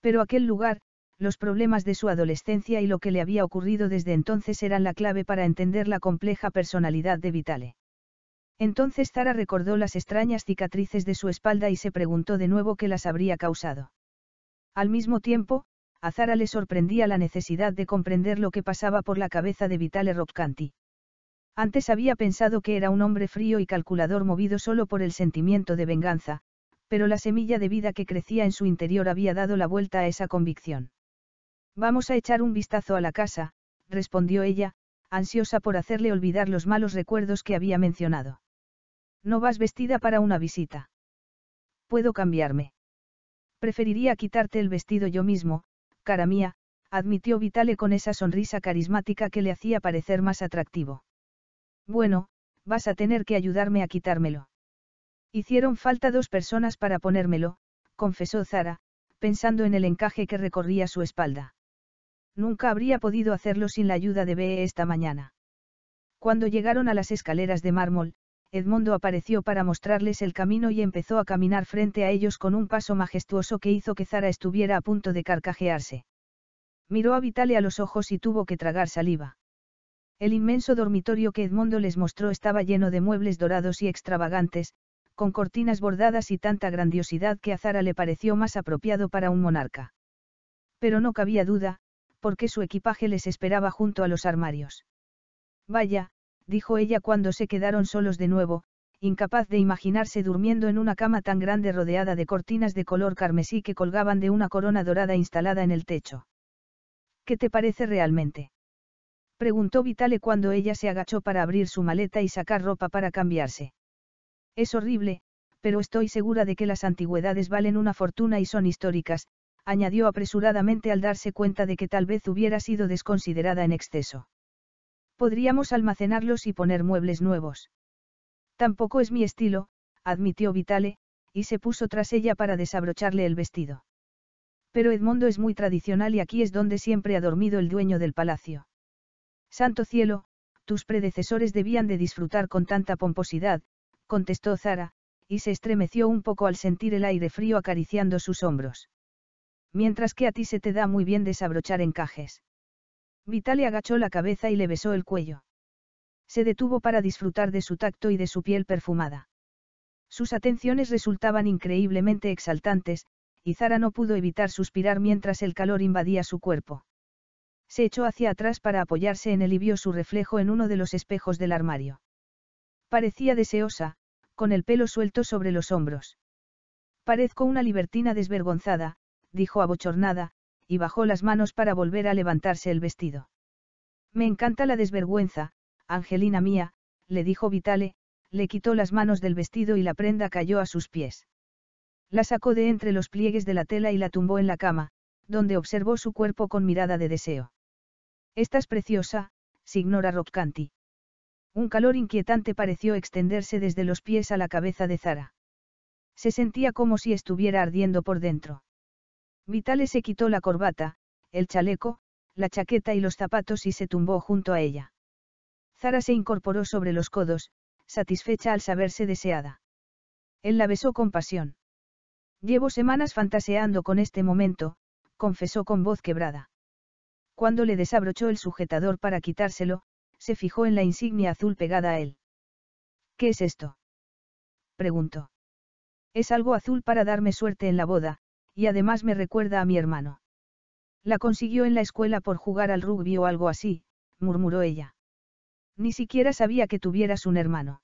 Pero aquel lugar, los problemas de su adolescencia y lo que le había ocurrido desde entonces eran la clave para entender la compleja personalidad de Vitale. Entonces Zara recordó las extrañas cicatrices de su espalda y se preguntó de nuevo qué las habría causado. Al mismo tiempo, a Zara le sorprendía la necesidad de comprender lo que pasaba por la cabeza de Vitale Roccanti. Antes había pensado que era un hombre frío y calculador movido solo por el sentimiento de venganza, pero la semilla de vida que crecía en su interior había dado la vuelta a esa convicción. Vamos a echar un vistazo a la casa, respondió ella, ansiosa por hacerle olvidar los malos recuerdos que había mencionado. No vas vestida para una visita. Puedo cambiarme. Preferiría quitarte el vestido yo mismo, cara mía, admitió Vitale con esa sonrisa carismática que le hacía parecer más atractivo. Bueno, vas a tener que ayudarme a quitármelo. Hicieron falta dos personas para ponérmelo, confesó Zara, pensando en el encaje que recorría su espalda. Nunca habría podido hacerlo sin la ayuda de BE esta mañana. Cuando llegaron a las escaleras de mármol, Edmondo apareció para mostrarles el camino y empezó a caminar frente a ellos con un paso majestuoso que hizo que Zara estuviera a punto de carcajearse. Miró a Vitale a los ojos y tuvo que tragar saliva. El inmenso dormitorio que Edmondo les mostró estaba lleno de muebles dorados y extravagantes, con cortinas bordadas y tanta grandiosidad que a Zara le pareció más apropiado para un monarca. Pero no cabía duda, porque su equipaje les esperaba junto a los armarios. Vaya, dijo ella cuando se quedaron solos de nuevo, incapaz de imaginarse durmiendo en una cama tan grande rodeada de cortinas de color carmesí que colgaban de una corona dorada instalada en el techo. ¿Qué te parece realmente? preguntó Vitale cuando ella se agachó para abrir su maleta y sacar ropa para cambiarse. Es horrible, pero estoy segura de que las antigüedades valen una fortuna y son históricas, añadió apresuradamente al darse cuenta de que tal vez hubiera sido desconsiderada en exceso. Podríamos almacenarlos y poner muebles nuevos. Tampoco es mi estilo, admitió Vitale, y se puso tras ella para desabrocharle el vestido. Pero Edmondo es muy tradicional y aquí es donde siempre ha dormido el dueño del palacio. Santo cielo, tus predecesores debían de disfrutar con tanta pomposidad, contestó Zara, y se estremeció un poco al sentir el aire frío acariciando sus hombros. Mientras que a ti se te da muy bien desabrochar encajes. Vitale agachó la cabeza y le besó el cuello. Se detuvo para disfrutar de su tacto y de su piel perfumada. Sus atenciones resultaban increíblemente exaltantes, y Zara no pudo evitar suspirar mientras el calor invadía su cuerpo. Se echó hacia atrás para apoyarse en el y vio su reflejo en uno de los espejos del armario. Parecía deseosa, con el pelo suelto sobre los hombros. Parezco una libertina desvergonzada, dijo abochornada, y bajó las manos para volver a levantarse el vestido. Me encanta la desvergüenza, Angelina mía, le dijo Vitale, le quitó las manos del vestido y la prenda cayó a sus pies. La sacó de entre los pliegues de la tela y la tumbó en la cama, donde observó su cuerpo con mirada de deseo. Estás preciosa, signora Roccanti. Un calor inquietante pareció extenderse desde los pies a la cabeza de Zara. Se sentía como si estuviera ardiendo por dentro. Vitale se quitó la corbata, el chaleco, la chaqueta y los zapatos y se tumbó junto a ella. Zara se incorporó sobre los codos, satisfecha al saberse deseada. Él la besó con pasión. Llevo semanas fantaseando con este momento, confesó con voz quebrada. Cuando le desabrochó el sujetador para quitárselo, se fijó en la insignia azul pegada a él. ¿Qué es esto? preguntó. Es algo azul para darme suerte en la boda, y además me recuerda a mi hermano. La consiguió en la escuela por jugar al rugby o algo así, murmuró ella. Ni siquiera sabía que tuvieras un hermano.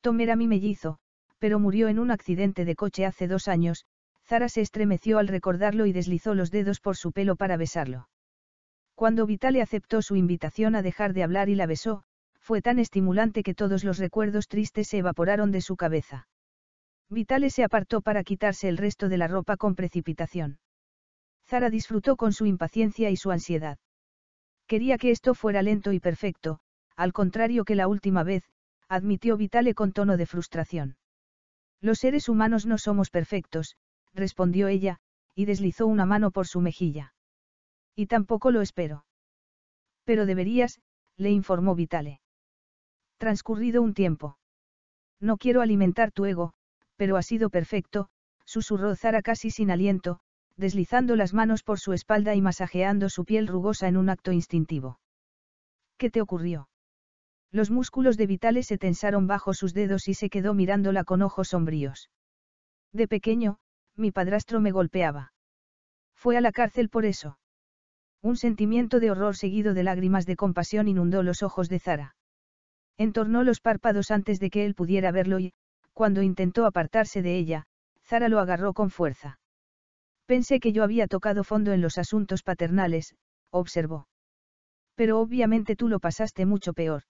Tom era mi mellizo, pero murió en un accidente de coche hace dos años, Zara se estremeció al recordarlo y deslizó los dedos por su pelo para besarlo. Cuando Vitale aceptó su invitación a dejar de hablar y la besó, fue tan estimulante que todos los recuerdos tristes se evaporaron de su cabeza. Vitale se apartó para quitarse el resto de la ropa con precipitación. Zara disfrutó con su impaciencia y su ansiedad. Quería que esto fuera lento y perfecto, al contrario que la última vez, admitió Vitale con tono de frustración. Los seres humanos no somos perfectos, respondió ella, y deslizó una mano por su mejilla. Y tampoco lo espero. Pero deberías, le informó Vitale. Transcurrido un tiempo. No quiero alimentar tu ego, pero ha sido perfecto, susurró Zara casi sin aliento, deslizando las manos por su espalda y masajeando su piel rugosa en un acto instintivo. ¿Qué te ocurrió? Los músculos de Vitales se tensaron bajo sus dedos y se quedó mirándola con ojos sombríos. De pequeño, mi padrastro me golpeaba. Fue a la cárcel por eso. Un sentimiento de horror seguido de lágrimas de compasión inundó los ojos de Zara. Entornó los párpados antes de que él pudiera verlo y, cuando intentó apartarse de ella, Zara lo agarró con fuerza. Pensé que yo había tocado fondo en los asuntos paternales, observó. Pero obviamente tú lo pasaste mucho peor.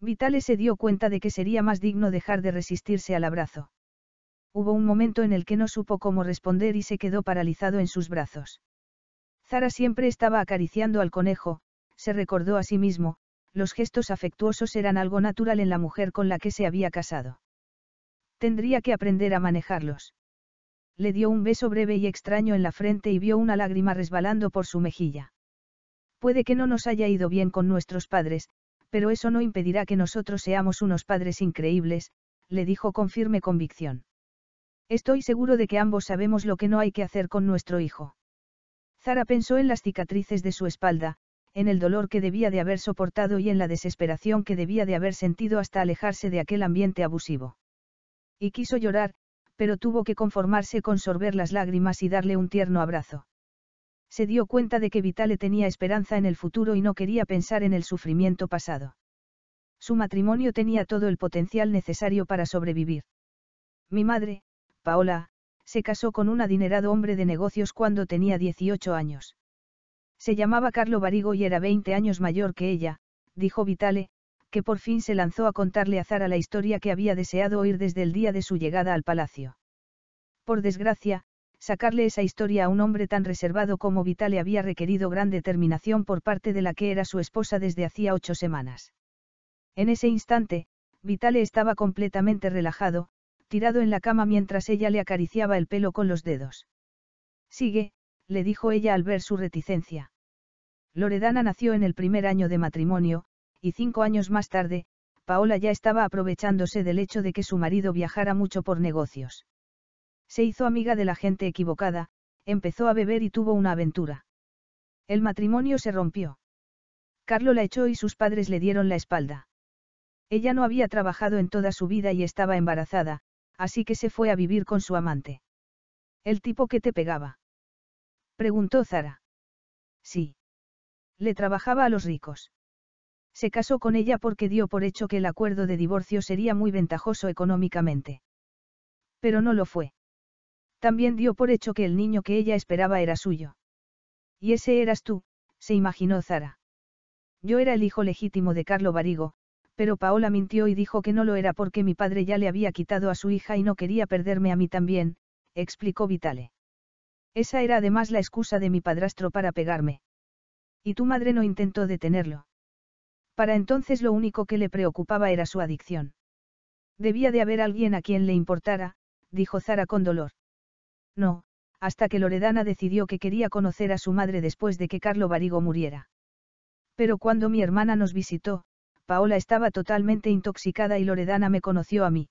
Vitale se dio cuenta de que sería más digno dejar de resistirse al abrazo. Hubo un momento en el que no supo cómo responder y se quedó paralizado en sus brazos. Zara siempre estaba acariciando al conejo, se recordó a sí mismo, los gestos afectuosos eran algo natural en la mujer con la que se había casado. Tendría que aprender a manejarlos. Le dio un beso breve y extraño en la frente y vio una lágrima resbalando por su mejilla. Puede que no nos haya ido bien con nuestros padres, pero eso no impedirá que nosotros seamos unos padres increíbles, le dijo con firme convicción. Estoy seguro de que ambos sabemos lo que no hay que hacer con nuestro hijo. Zara pensó en las cicatrices de su espalda, en el dolor que debía de haber soportado y en la desesperación que debía de haber sentido hasta alejarse de aquel ambiente abusivo. Y quiso llorar, pero tuvo que conformarse con sorber las lágrimas y darle un tierno abrazo. Se dio cuenta de que Vitale tenía esperanza en el futuro y no quería pensar en el sufrimiento pasado. Su matrimonio tenía todo el potencial necesario para sobrevivir. Mi madre, Paola, se casó con un adinerado hombre de negocios cuando tenía 18 años. Se llamaba Carlo Barigo y era 20 años mayor que ella, dijo Vitale, que por fin se lanzó a contarle a Zara la historia que había deseado oír desde el día de su llegada al palacio. Por desgracia, sacarle esa historia a un hombre tan reservado como Vitale había requerido gran determinación por parte de la que era su esposa desde hacía ocho semanas. En ese instante, Vitale estaba completamente relajado, tirado en la cama mientras ella le acariciaba el pelo con los dedos. Sigue, le dijo ella al ver su reticencia. Loredana nació en el primer año de matrimonio, y cinco años más tarde, Paola ya estaba aprovechándose del hecho de que su marido viajara mucho por negocios. Se hizo amiga de la gente equivocada, empezó a beber y tuvo una aventura. El matrimonio se rompió. Carlo la echó y sus padres le dieron la espalda. Ella no había trabajado en toda su vida y estaba embarazada, así que se fue a vivir con su amante. ¿El tipo que te pegaba? Preguntó Zara. Sí. Le trabajaba a los ricos. Se casó con ella porque dio por hecho que el acuerdo de divorcio sería muy ventajoso económicamente. Pero no lo fue. También dio por hecho que el niño que ella esperaba era suyo. Y ese eras tú, se imaginó Zara. Yo era el hijo legítimo de Carlo Barigo, pero Paola mintió y dijo que no lo era porque mi padre ya le había quitado a su hija y no quería perderme a mí también, explicó Vitale. Esa era además la excusa de mi padrastro para pegarme. Y tu madre no intentó detenerlo. Para entonces lo único que le preocupaba era su adicción. Debía de haber alguien a quien le importara, dijo Zara con dolor. No, hasta que Loredana decidió que quería conocer a su madre después de que Carlo Varigo muriera. Pero cuando mi hermana nos visitó, Paola estaba totalmente intoxicada y Loredana me conoció a mí.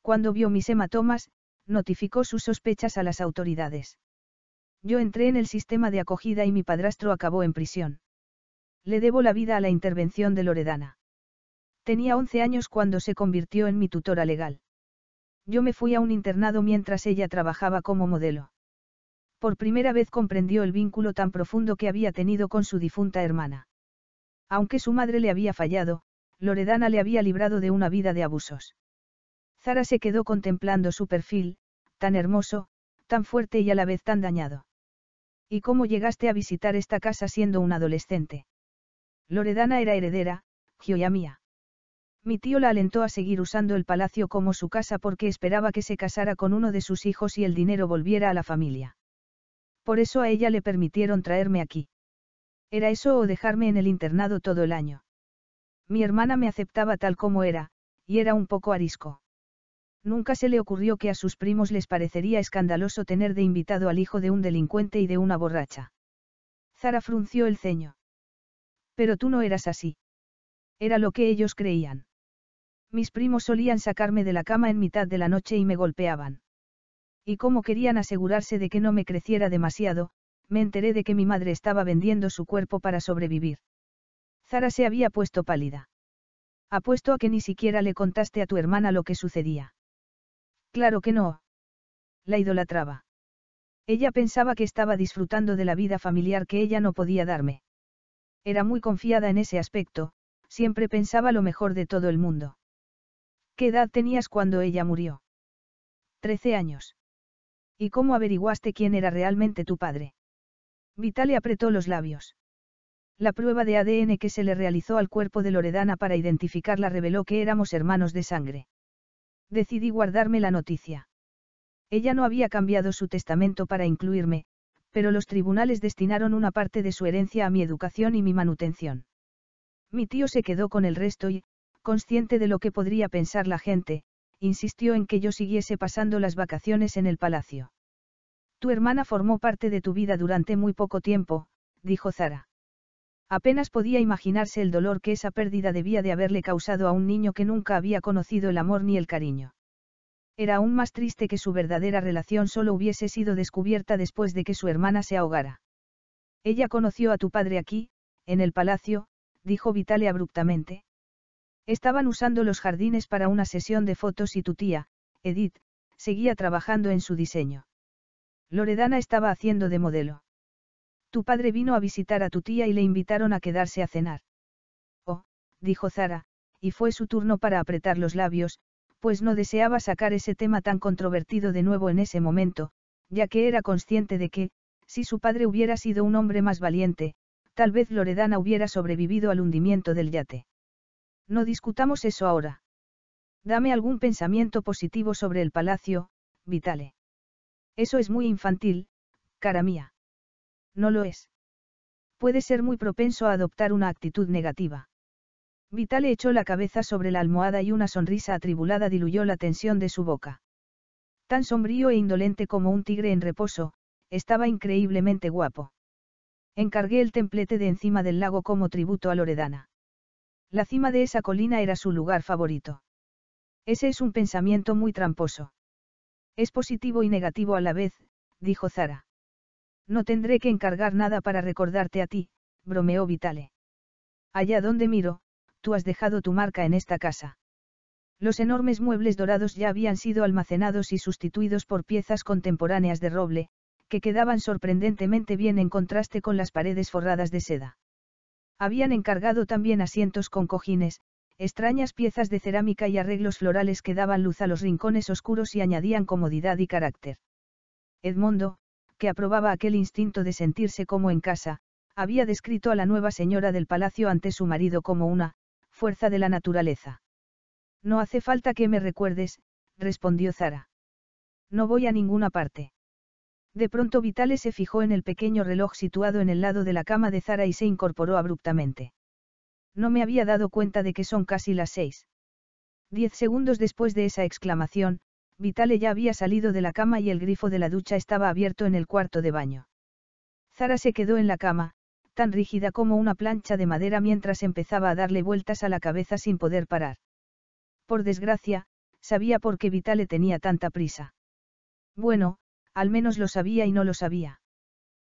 Cuando vio mis hematomas, notificó sus sospechas a las autoridades. Yo entré en el sistema de acogida y mi padrastro acabó en prisión. Le debo la vida a la intervención de Loredana. Tenía 11 años cuando se convirtió en mi tutora legal. Yo me fui a un internado mientras ella trabajaba como modelo. Por primera vez comprendió el vínculo tan profundo que había tenido con su difunta hermana. Aunque su madre le había fallado, Loredana le había librado de una vida de abusos. Zara se quedó contemplando su perfil, tan hermoso, tan fuerte y a la vez tan dañado. ¿Y cómo llegaste a visitar esta casa siendo un adolescente? Loredana era heredera, Gioia mía. Mi tío la alentó a seguir usando el palacio como su casa porque esperaba que se casara con uno de sus hijos y el dinero volviera a la familia. Por eso a ella le permitieron traerme aquí. Era eso o dejarme en el internado todo el año. Mi hermana me aceptaba tal como era, y era un poco arisco. Nunca se le ocurrió que a sus primos les parecería escandaloso tener de invitado al hijo de un delincuente y de una borracha. Zara frunció el ceño. Pero tú no eras así. Era lo que ellos creían. Mis primos solían sacarme de la cama en mitad de la noche y me golpeaban. Y como querían asegurarse de que no me creciera demasiado, me enteré de que mi madre estaba vendiendo su cuerpo para sobrevivir. Zara se había puesto pálida. Apuesto a que ni siquiera le contaste a tu hermana lo que sucedía. Claro que no. La idolatraba. Ella pensaba que estaba disfrutando de la vida familiar que ella no podía darme. Era muy confiada en ese aspecto, siempre pensaba lo mejor de todo el mundo. ¿Qué edad tenías cuando ella murió? Trece años. ¿Y cómo averiguaste quién era realmente tu padre? Vitale apretó los labios. La prueba de ADN que se le realizó al cuerpo de Loredana para identificarla reveló que éramos hermanos de sangre. Decidí guardarme la noticia. Ella no había cambiado su testamento para incluirme, pero los tribunales destinaron una parte de su herencia a mi educación y mi manutención. Mi tío se quedó con el resto y, consciente de lo que podría pensar la gente, insistió en que yo siguiese pasando las vacaciones en el palacio. Tu hermana formó parte de tu vida durante muy poco tiempo, dijo Zara. Apenas podía imaginarse el dolor que esa pérdida debía de haberle causado a un niño que nunca había conocido el amor ni el cariño. Era aún más triste que su verdadera relación solo hubiese sido descubierta después de que su hermana se ahogara. Ella conoció a tu padre aquí, en el palacio, dijo Vitale abruptamente. Estaban usando los jardines para una sesión de fotos y tu tía, Edith, seguía trabajando en su diseño. Loredana estaba haciendo de modelo. Tu padre vino a visitar a tu tía y le invitaron a quedarse a cenar. Oh, dijo Zara, y fue su turno para apretar los labios, pues no deseaba sacar ese tema tan controvertido de nuevo en ese momento, ya que era consciente de que, si su padre hubiera sido un hombre más valiente, tal vez Loredana hubiera sobrevivido al hundimiento del yate. No discutamos eso ahora. Dame algún pensamiento positivo sobre el palacio, Vitale. Eso es muy infantil, cara mía. No lo es. Puede ser muy propenso a adoptar una actitud negativa. Vitale echó la cabeza sobre la almohada y una sonrisa atribulada diluyó la tensión de su boca. Tan sombrío e indolente como un tigre en reposo, estaba increíblemente guapo. Encargué el templete de encima del lago como tributo a Loredana. La cima de esa colina era su lugar favorito. Ese es un pensamiento muy tramposo. Es positivo y negativo a la vez, dijo Zara. No tendré que encargar nada para recordarte a ti, bromeó Vitale. Allá donde miro, tú has dejado tu marca en esta casa. Los enormes muebles dorados ya habían sido almacenados y sustituidos por piezas contemporáneas de roble, que quedaban sorprendentemente bien en contraste con las paredes forradas de seda. Habían encargado también asientos con cojines, extrañas piezas de cerámica y arreglos florales que daban luz a los rincones oscuros y añadían comodidad y carácter. Edmundo, que aprobaba aquel instinto de sentirse como en casa, había descrito a la nueva señora del palacio ante su marido como una, fuerza de la naturaleza. No hace falta que me recuerdes, respondió Zara. No voy a ninguna parte. De pronto Vitale se fijó en el pequeño reloj situado en el lado de la cama de Zara y se incorporó abruptamente. No me había dado cuenta de que son casi las seis. Diez segundos después de esa exclamación, Vitale ya había salido de la cama y el grifo de la ducha estaba abierto en el cuarto de baño. Zara se quedó en la cama, tan rígida como una plancha de madera mientras empezaba a darle vueltas a la cabeza sin poder parar. Por desgracia, sabía por qué Vitale tenía tanta prisa. Bueno, al menos lo sabía y no lo sabía.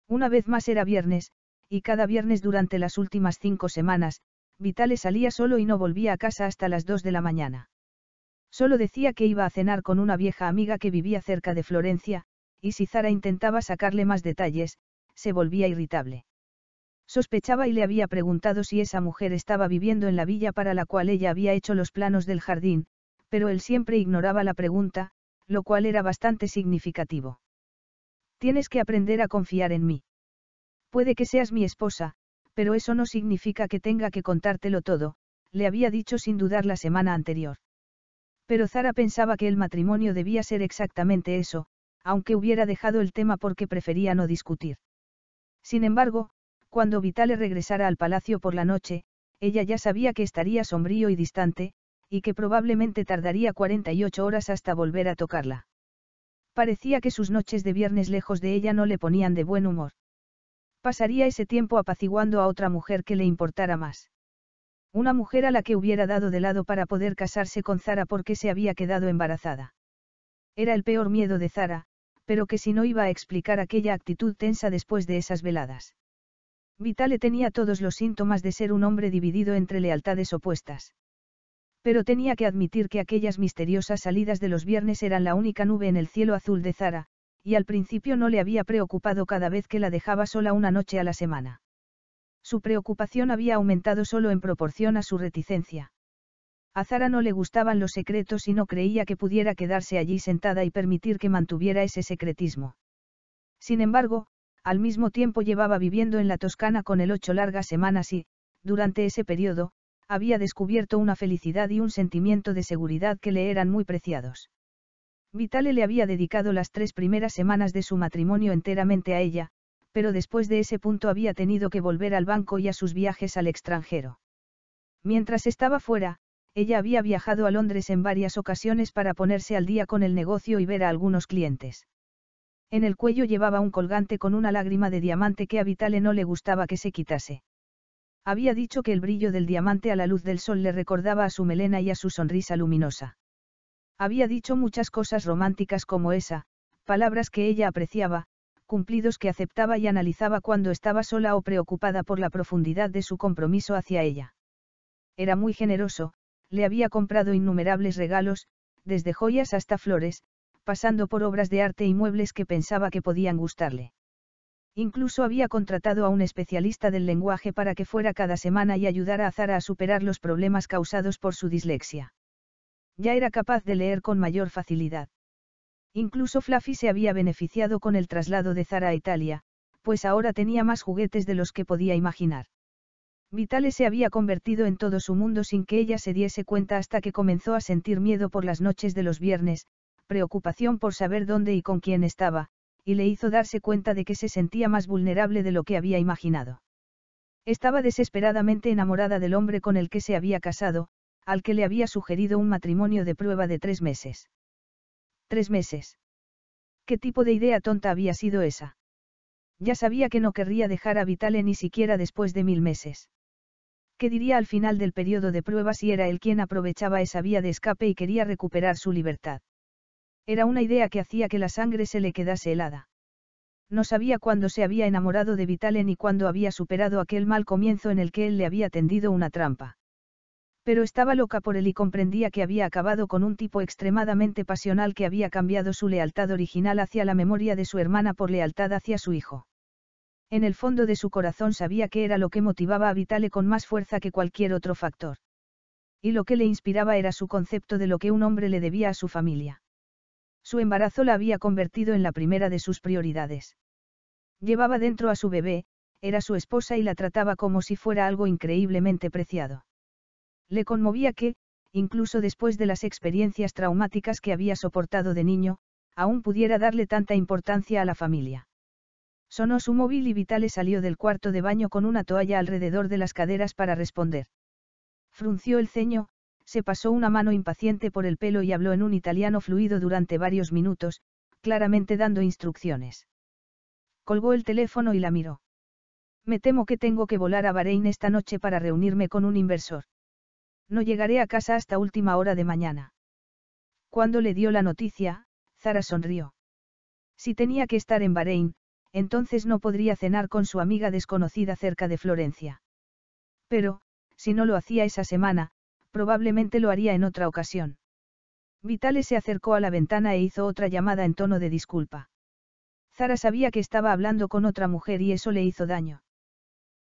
Una vez más era viernes, y cada viernes durante las últimas cinco semanas, Vitale salía solo y no volvía a casa hasta las dos de la mañana. Solo decía que iba a cenar con una vieja amiga que vivía cerca de Florencia, y si Zara intentaba sacarle más detalles, se volvía irritable. Sospechaba y le había preguntado si esa mujer estaba viviendo en la villa para la cual ella había hecho los planos del jardín, pero él siempre ignoraba la pregunta, lo cual era bastante significativo. Tienes que aprender a confiar en mí. Puede que seas mi esposa, pero eso no significa que tenga que contártelo todo, le había dicho sin dudar la semana anterior. Pero Zara pensaba que el matrimonio debía ser exactamente eso, aunque hubiera dejado el tema porque prefería no discutir. Sin embargo, cuando Vitale regresara al palacio por la noche, ella ya sabía que estaría sombrío y distante, y que probablemente tardaría 48 horas hasta volver a tocarla. Parecía que sus noches de viernes lejos de ella no le ponían de buen humor. Pasaría ese tiempo apaciguando a otra mujer que le importara más. Una mujer a la que hubiera dado de lado para poder casarse con Zara porque se había quedado embarazada. Era el peor miedo de Zara, pero que si no iba a explicar aquella actitud tensa después de esas veladas. Vitale tenía todos los síntomas de ser un hombre dividido entre lealtades opuestas. Pero tenía que admitir que aquellas misteriosas salidas de los viernes eran la única nube en el cielo azul de Zara, y al principio no le había preocupado cada vez que la dejaba sola una noche a la semana. Su preocupación había aumentado solo en proporción a su reticencia. A Zara no le gustaban los secretos y no creía que pudiera quedarse allí sentada y permitir que mantuviera ese secretismo. Sin embargo, al mismo tiempo llevaba viviendo en la Toscana con el ocho largas semanas y, durante ese periodo, había descubierto una felicidad y un sentimiento de seguridad que le eran muy preciados. Vitale le había dedicado las tres primeras semanas de su matrimonio enteramente a ella, pero después de ese punto había tenido que volver al banco y a sus viajes al extranjero. Mientras estaba fuera, ella había viajado a Londres en varias ocasiones para ponerse al día con el negocio y ver a algunos clientes. En el cuello llevaba un colgante con una lágrima de diamante que a Vitale no le gustaba que se quitase. Había dicho que el brillo del diamante a la luz del sol le recordaba a su melena y a su sonrisa luminosa. Había dicho muchas cosas románticas como esa, palabras que ella apreciaba, cumplidos que aceptaba y analizaba cuando estaba sola o preocupada por la profundidad de su compromiso hacia ella. Era muy generoso, le había comprado innumerables regalos, desde joyas hasta flores, pasando por obras de arte y muebles que pensaba que podían gustarle. Incluso había contratado a un especialista del lenguaje para que fuera cada semana y ayudara a Zara a superar los problemas causados por su dislexia. Ya era capaz de leer con mayor facilidad. Incluso Fluffy se había beneficiado con el traslado de Zara a Italia, pues ahora tenía más juguetes de los que podía imaginar. Vitale se había convertido en todo su mundo sin que ella se diese cuenta hasta que comenzó a sentir miedo por las noches de los viernes, preocupación por saber dónde y con quién estaba, y le hizo darse cuenta de que se sentía más vulnerable de lo que había imaginado. Estaba desesperadamente enamorada del hombre con el que se había casado, al que le había sugerido un matrimonio de prueba de tres meses. Tres meses. ¿Qué tipo de idea tonta había sido esa? Ya sabía que no querría dejar a Vitale ni siquiera después de mil meses. ¿Qué diría al final del periodo de prueba si era él quien aprovechaba esa vía de escape y quería recuperar su libertad? Era una idea que hacía que la sangre se le quedase helada. No sabía cuándo se había enamorado de Vitale ni cuándo había superado aquel mal comienzo en el que él le había tendido una trampa. Pero estaba loca por él y comprendía que había acabado con un tipo extremadamente pasional que había cambiado su lealtad original hacia la memoria de su hermana por lealtad hacia su hijo. En el fondo de su corazón sabía que era lo que motivaba a Vitale con más fuerza que cualquier otro factor. Y lo que le inspiraba era su concepto de lo que un hombre le debía a su familia. Su embarazo la había convertido en la primera de sus prioridades. Llevaba dentro a su bebé, era su esposa y la trataba como si fuera algo increíblemente preciado. Le conmovía que, incluso después de las experiencias traumáticas que había soportado de niño, aún pudiera darle tanta importancia a la familia. Sonó su móvil y Vitale salió del cuarto de baño con una toalla alrededor de las caderas para responder. Frunció el ceño, se pasó una mano impaciente por el pelo y habló en un italiano fluido durante varios minutos, claramente dando instrucciones. Colgó el teléfono y la miró. Me temo que tengo que volar a Bahrein esta noche para reunirme con un inversor. No llegaré a casa hasta última hora de mañana. Cuando le dio la noticia, Zara sonrió. Si tenía que estar en Bahrein, entonces no podría cenar con su amiga desconocida cerca de Florencia. Pero, si no lo hacía esa semana, probablemente lo haría en otra ocasión. Vitale se acercó a la ventana e hizo otra llamada en tono de disculpa. Zara sabía que estaba hablando con otra mujer y eso le hizo daño.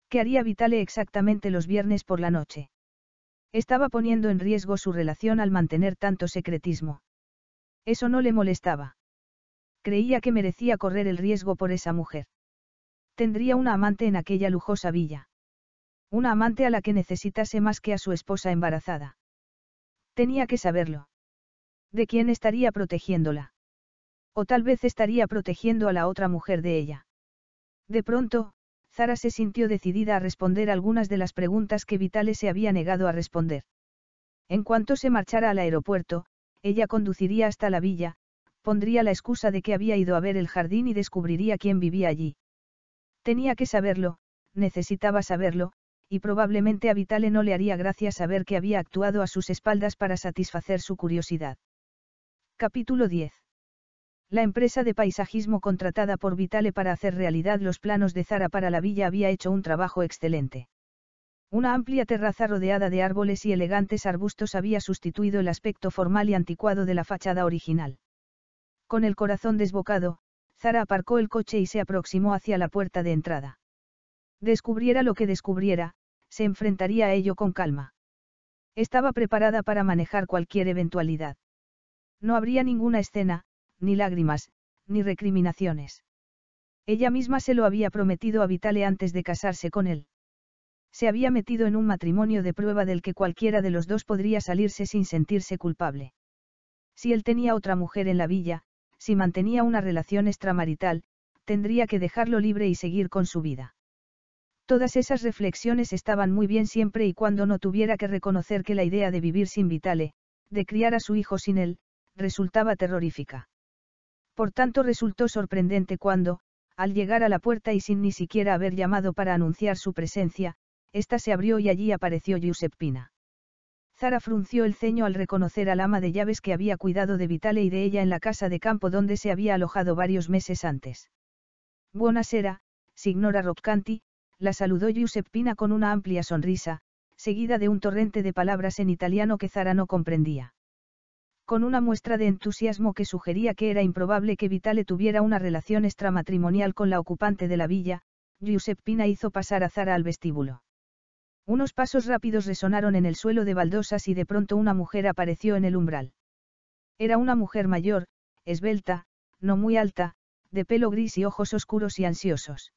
¿Qué haría Vitale exactamente los viernes por la noche? Estaba poniendo en riesgo su relación al mantener tanto secretismo. Eso no le molestaba. Creía que merecía correr el riesgo por esa mujer. Tendría una amante en aquella lujosa villa. Una amante a la que necesitase más que a su esposa embarazada. Tenía que saberlo. ¿De quién estaría protegiéndola? O tal vez estaría protegiendo a la otra mujer de ella. De pronto, Zara se sintió decidida a responder algunas de las preguntas que Vitales se había negado a responder. En cuanto se marchara al aeropuerto, ella conduciría hasta la villa, pondría la excusa de que había ido a ver el jardín y descubriría quién vivía allí. Tenía que saberlo, necesitaba saberlo, y probablemente a Vitale no le haría gracia saber que había actuado a sus espaldas para satisfacer su curiosidad. Capítulo 10. La empresa de paisajismo contratada por Vitale para hacer realidad los planos de Zara para la villa había hecho un trabajo excelente. Una amplia terraza rodeada de árboles y elegantes arbustos había sustituido el aspecto formal y anticuado de la fachada original. Con el corazón desbocado, Zara aparcó el coche y se aproximó hacia la puerta de entrada. Descubriera lo que descubriera, se enfrentaría a ello con calma. Estaba preparada para manejar cualquier eventualidad. No habría ninguna escena, ni lágrimas, ni recriminaciones. Ella misma se lo había prometido a Vitale antes de casarse con él. Se había metido en un matrimonio de prueba del que cualquiera de los dos podría salirse sin sentirse culpable. Si él tenía otra mujer en la villa, si mantenía una relación extramarital, tendría que dejarlo libre y seguir con su vida. Todas esas reflexiones estaban muy bien siempre y cuando no tuviera que reconocer que la idea de vivir sin Vitale, de criar a su hijo sin él, resultaba terrorífica. Por tanto resultó sorprendente cuando, al llegar a la puerta y sin ni siquiera haber llamado para anunciar su presencia, ésta se abrió y allí apareció Giuseppina. Zara frunció el ceño al reconocer al ama de llaves que había cuidado de Vitale y de ella en la casa de campo donde se había alojado varios meses antes. Buonasera, signora Roccanti, la saludó Giuseppina con una amplia sonrisa, seguida de un torrente de palabras en italiano que Zara no comprendía. Con una muestra de entusiasmo que sugería que era improbable que Vitale tuviera una relación extramatrimonial con la ocupante de la villa, Giuseppina hizo pasar a Zara al vestíbulo. Unos pasos rápidos resonaron en el suelo de baldosas y de pronto una mujer apareció en el umbral. Era una mujer mayor, esbelta, no muy alta, de pelo gris y ojos oscuros y ansiosos.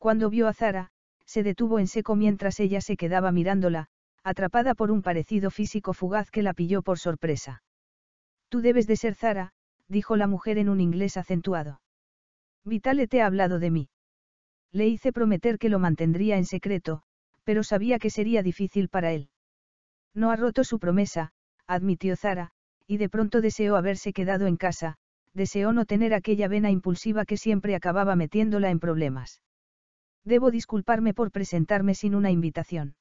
Cuando vio a Zara, se detuvo en seco mientras ella se quedaba mirándola, atrapada por un parecido físico fugaz que la pilló por sorpresa. Tú debes de ser Zara, dijo la mujer en un inglés acentuado. Vitale te ha hablado de mí. Le hice prometer que lo mantendría en secreto, pero sabía que sería difícil para él. No ha roto su promesa, admitió Zara, y de pronto deseó haberse quedado en casa, deseó no tener aquella vena impulsiva que siempre acababa metiéndola en problemas. Debo disculparme por presentarme sin una invitación.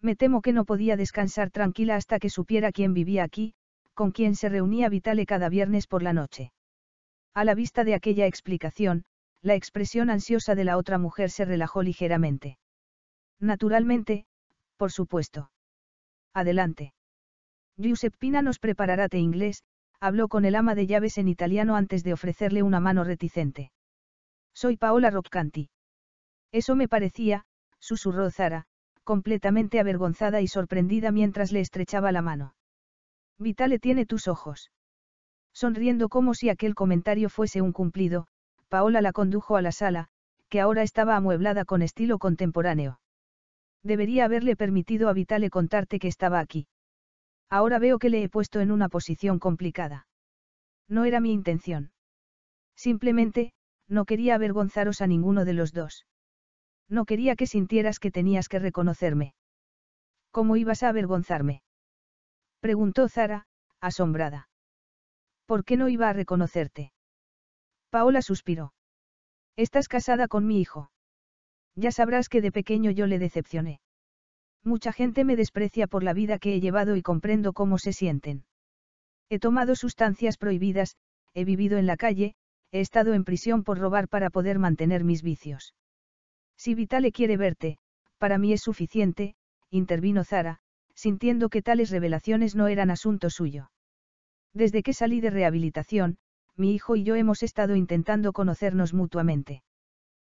Me temo que no podía descansar tranquila hasta que supiera quién vivía aquí, con quién se reunía Vitale cada viernes por la noche. A la vista de aquella explicación, la expresión ansiosa de la otra mujer se relajó ligeramente. Naturalmente, por supuesto. Adelante. Giuseppina nos preparará te inglés, habló con el ama de llaves en italiano antes de ofrecerle una mano reticente. Soy Paola Roccanti. Eso me parecía, susurró Zara, completamente avergonzada y sorprendida mientras le estrechaba la mano. Vitale tiene tus ojos. Sonriendo como si aquel comentario fuese un cumplido, Paola la condujo a la sala, que ahora estaba amueblada con estilo contemporáneo. Debería haberle permitido a Vitale contarte que estaba aquí. Ahora veo que le he puesto en una posición complicada. No era mi intención. Simplemente, no quería avergonzaros a ninguno de los dos. No quería que sintieras que tenías que reconocerme. ¿Cómo ibas a avergonzarme? Preguntó Zara, asombrada. ¿Por qué no iba a reconocerte? Paola suspiró. Estás casada con mi hijo. Ya sabrás que de pequeño yo le decepcioné. Mucha gente me desprecia por la vida que he llevado y comprendo cómo se sienten. He tomado sustancias prohibidas, he vivido en la calle, he estado en prisión por robar para poder mantener mis vicios. Si Vitale quiere verte, para mí es suficiente, intervino Zara, sintiendo que tales revelaciones no eran asunto suyo. Desde que salí de rehabilitación, mi hijo y yo hemos estado intentando conocernos mutuamente.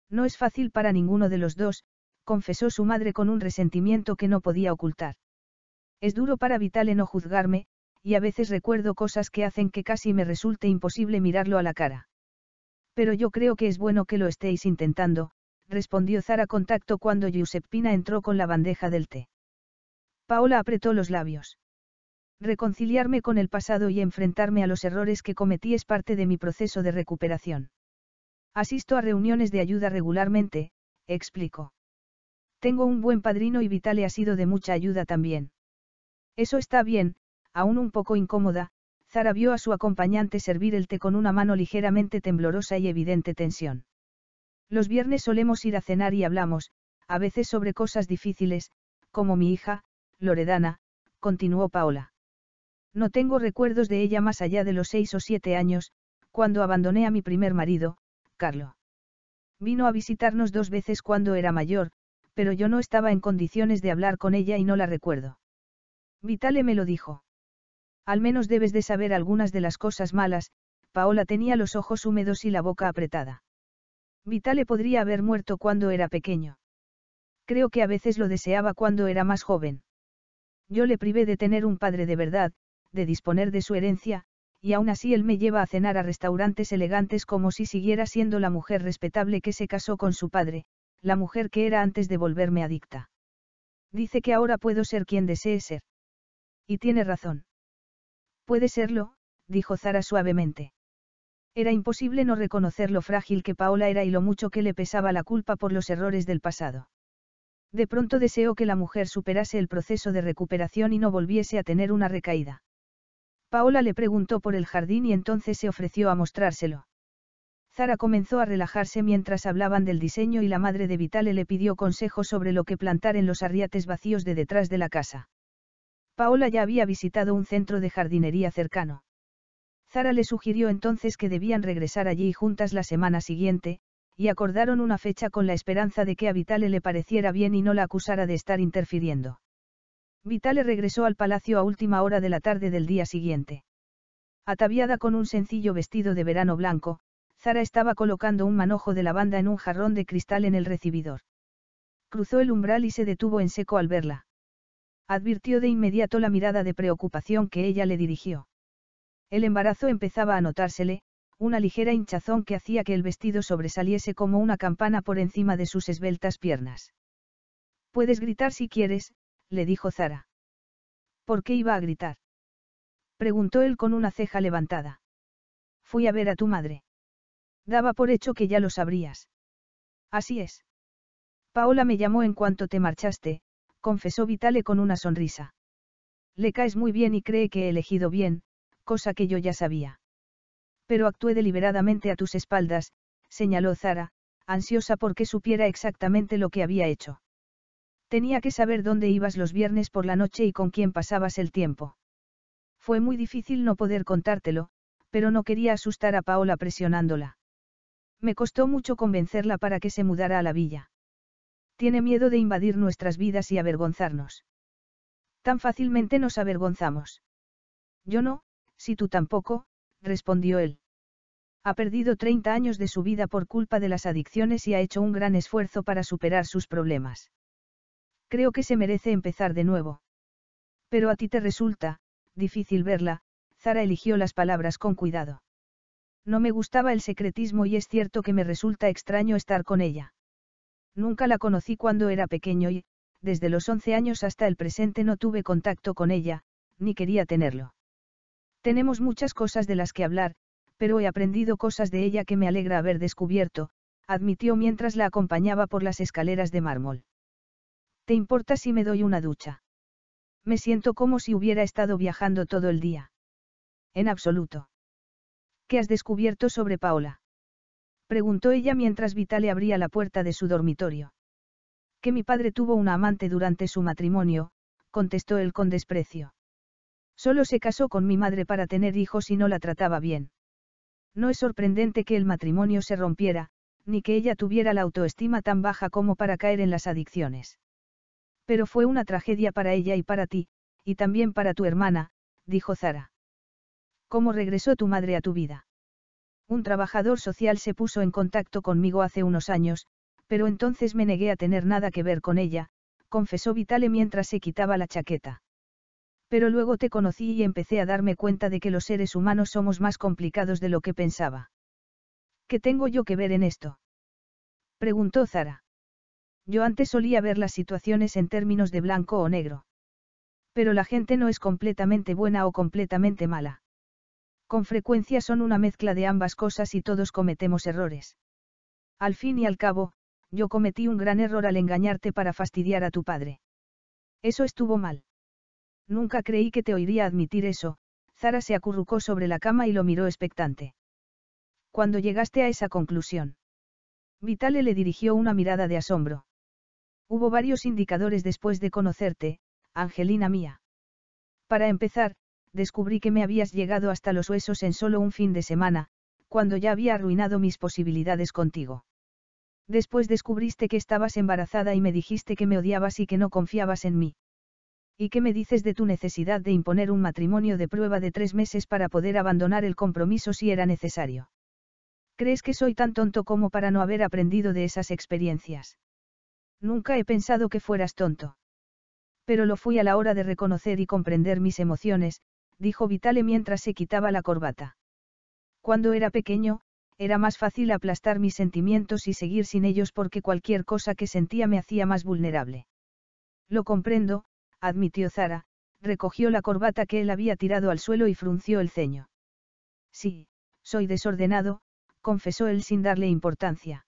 No es fácil para ninguno de los dos, confesó su madre con un resentimiento que no podía ocultar. Es duro para Vitale no juzgarme, y a veces recuerdo cosas que hacen que casi me resulte imposible mirarlo a la cara. Pero yo creo que es bueno que lo estéis intentando, respondió Zara con tacto cuando Giuseppina entró con la bandeja del té. Paola apretó los labios. Reconciliarme con el pasado y enfrentarme a los errores que cometí es parte de mi proceso de recuperación. Asisto a reuniones de ayuda regularmente, explicó. Tengo un buen padrino y Vitale ha sido de mucha ayuda también. Eso está bien, aún un poco incómoda, Zara vio a su acompañante servir el té con una mano ligeramente temblorosa y evidente tensión. Los viernes solemos ir a cenar y hablamos, a veces sobre cosas difíciles, como mi hija, Loredana, continuó Paola. No tengo recuerdos de ella más allá de los seis o siete años, cuando abandoné a mi primer marido, Carlo. Vino a visitarnos dos veces cuando era mayor, pero yo no estaba en condiciones de hablar con ella y no la recuerdo. Vitale me lo dijo. Al menos debes de saber algunas de las cosas malas, Paola tenía los ojos húmedos y la boca apretada. Vitale podría haber muerto cuando era pequeño. Creo que a veces lo deseaba cuando era más joven. Yo le privé de tener un padre de verdad, de disponer de su herencia, y aún así él me lleva a cenar a restaurantes elegantes como si siguiera siendo la mujer respetable que se casó con su padre, la mujer que era antes de volverme adicta. Dice que ahora puedo ser quien desee ser. Y tiene razón. Puede serlo, dijo Zara suavemente. Era imposible no reconocer lo frágil que Paola era y lo mucho que le pesaba la culpa por los errores del pasado. De pronto deseó que la mujer superase el proceso de recuperación y no volviese a tener una recaída. Paola le preguntó por el jardín y entonces se ofreció a mostrárselo. Zara comenzó a relajarse mientras hablaban del diseño y la madre de Vitale le pidió consejos sobre lo que plantar en los arriates vacíos de detrás de la casa. Paola ya había visitado un centro de jardinería cercano. Zara le sugirió entonces que debían regresar allí juntas la semana siguiente, y acordaron una fecha con la esperanza de que a Vitale le pareciera bien y no la acusara de estar interfiriendo. Vitale regresó al palacio a última hora de la tarde del día siguiente. Ataviada con un sencillo vestido de verano blanco, Zara estaba colocando un manojo de lavanda en un jarrón de cristal en el recibidor. Cruzó el umbral y se detuvo en seco al verla advirtió de inmediato la mirada de preocupación que ella le dirigió. El embarazo empezaba a notársele, una ligera hinchazón que hacía que el vestido sobresaliese como una campana por encima de sus esbeltas piernas. Puedes gritar si quieres, le dijo Zara. ¿Por qué iba a gritar? preguntó él con una ceja levantada. Fui a ver a tu madre. Daba por hecho que ya lo sabrías. Así es. Paola me llamó en cuanto te marchaste, confesó Vitale con una sonrisa. Le caes muy bien y cree que he elegido bien, cosa que yo ya sabía. Pero actué deliberadamente a tus espaldas, señaló Zara, ansiosa porque supiera exactamente lo que había hecho. Tenía que saber dónde ibas los viernes por la noche y con quién pasabas el tiempo. Fue muy difícil no poder contártelo, pero no quería asustar a Paola presionándola. Me costó mucho convencerla para que se mudara a la villa. Tiene miedo de invadir nuestras vidas y avergonzarnos. Tan fácilmente nos avergonzamos. Yo no, si tú tampoco, respondió él. Ha perdido 30 años de su vida por culpa de las adicciones y ha hecho un gran esfuerzo para superar sus problemas. Creo que se merece empezar de nuevo. Pero a ti te resulta, difícil verla, Zara eligió las palabras con cuidado. No me gustaba el secretismo y es cierto que me resulta extraño estar con ella. Nunca la conocí cuando era pequeño y, desde los 11 años hasta el presente no tuve contacto con ella, ni quería tenerlo. Tenemos muchas cosas de las que hablar, pero he aprendido cosas de ella que me alegra haber descubierto, admitió mientras la acompañaba por las escaleras de mármol. ¿Te importa si me doy una ducha? Me siento como si hubiera estado viajando todo el día. En absoluto. ¿Qué has descubierto sobre Paola? Preguntó ella mientras Vitale abría la puerta de su dormitorio. Que mi padre tuvo una amante durante su matrimonio, contestó él con desprecio. Solo se casó con mi madre para tener hijos y no la trataba bien. No es sorprendente que el matrimonio se rompiera, ni que ella tuviera la autoestima tan baja como para caer en las adicciones. Pero fue una tragedia para ella y para ti, y también para tu hermana, dijo Zara. ¿Cómo regresó tu madre a tu vida? Un trabajador social se puso en contacto conmigo hace unos años, pero entonces me negué a tener nada que ver con ella, confesó Vitale mientras se quitaba la chaqueta. Pero luego te conocí y empecé a darme cuenta de que los seres humanos somos más complicados de lo que pensaba. ¿Qué tengo yo que ver en esto? Preguntó Zara. Yo antes solía ver las situaciones en términos de blanco o negro. Pero la gente no es completamente buena o completamente mala. Con frecuencia son una mezcla de ambas cosas y todos cometemos errores. Al fin y al cabo, yo cometí un gran error al engañarte para fastidiar a tu padre. Eso estuvo mal. Nunca creí que te oiría admitir eso, Zara se acurrucó sobre la cama y lo miró expectante. Cuando llegaste a esa conclusión. Vitale le dirigió una mirada de asombro. Hubo varios indicadores después de conocerte, Angelina mía. Para empezar, descubrí que me habías llegado hasta los huesos en solo un fin de semana, cuando ya había arruinado mis posibilidades contigo. Después descubriste que estabas embarazada y me dijiste que me odiabas y que no confiabas en mí. ¿Y qué me dices de tu necesidad de imponer un matrimonio de prueba de tres meses para poder abandonar el compromiso si era necesario? ¿Crees que soy tan tonto como para no haber aprendido de esas experiencias? Nunca he pensado que fueras tonto. Pero lo fui a la hora de reconocer y comprender mis emociones, dijo Vitale mientras se quitaba la corbata. Cuando era pequeño, era más fácil aplastar mis sentimientos y seguir sin ellos porque cualquier cosa que sentía me hacía más vulnerable. Lo comprendo, admitió Zara, recogió la corbata que él había tirado al suelo y frunció el ceño. Sí, soy desordenado, confesó él sin darle importancia.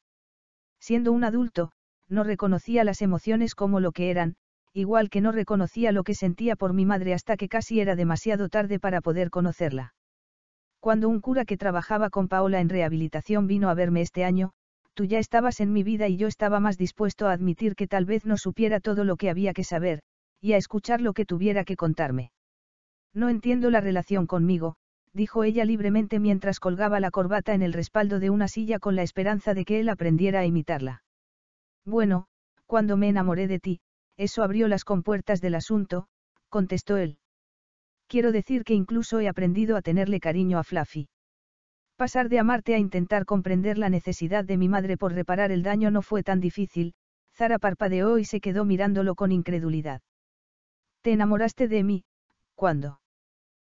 Siendo un adulto, no reconocía las emociones como lo que eran, igual que no reconocía lo que sentía por mi madre hasta que casi era demasiado tarde para poder conocerla. Cuando un cura que trabajaba con Paola en rehabilitación vino a verme este año, tú ya estabas en mi vida y yo estaba más dispuesto a admitir que tal vez no supiera todo lo que había que saber, y a escuchar lo que tuviera que contarme. No entiendo la relación conmigo, dijo ella libremente mientras colgaba la corbata en el respaldo de una silla con la esperanza de que él aprendiera a imitarla. Bueno, cuando me enamoré de ti, eso abrió las compuertas del asunto, contestó él. Quiero decir que incluso he aprendido a tenerle cariño a Fluffy. Pasar de amarte a intentar comprender la necesidad de mi madre por reparar el daño no fue tan difícil, Zara parpadeó y se quedó mirándolo con incredulidad. Te enamoraste de mí, ¿cuándo?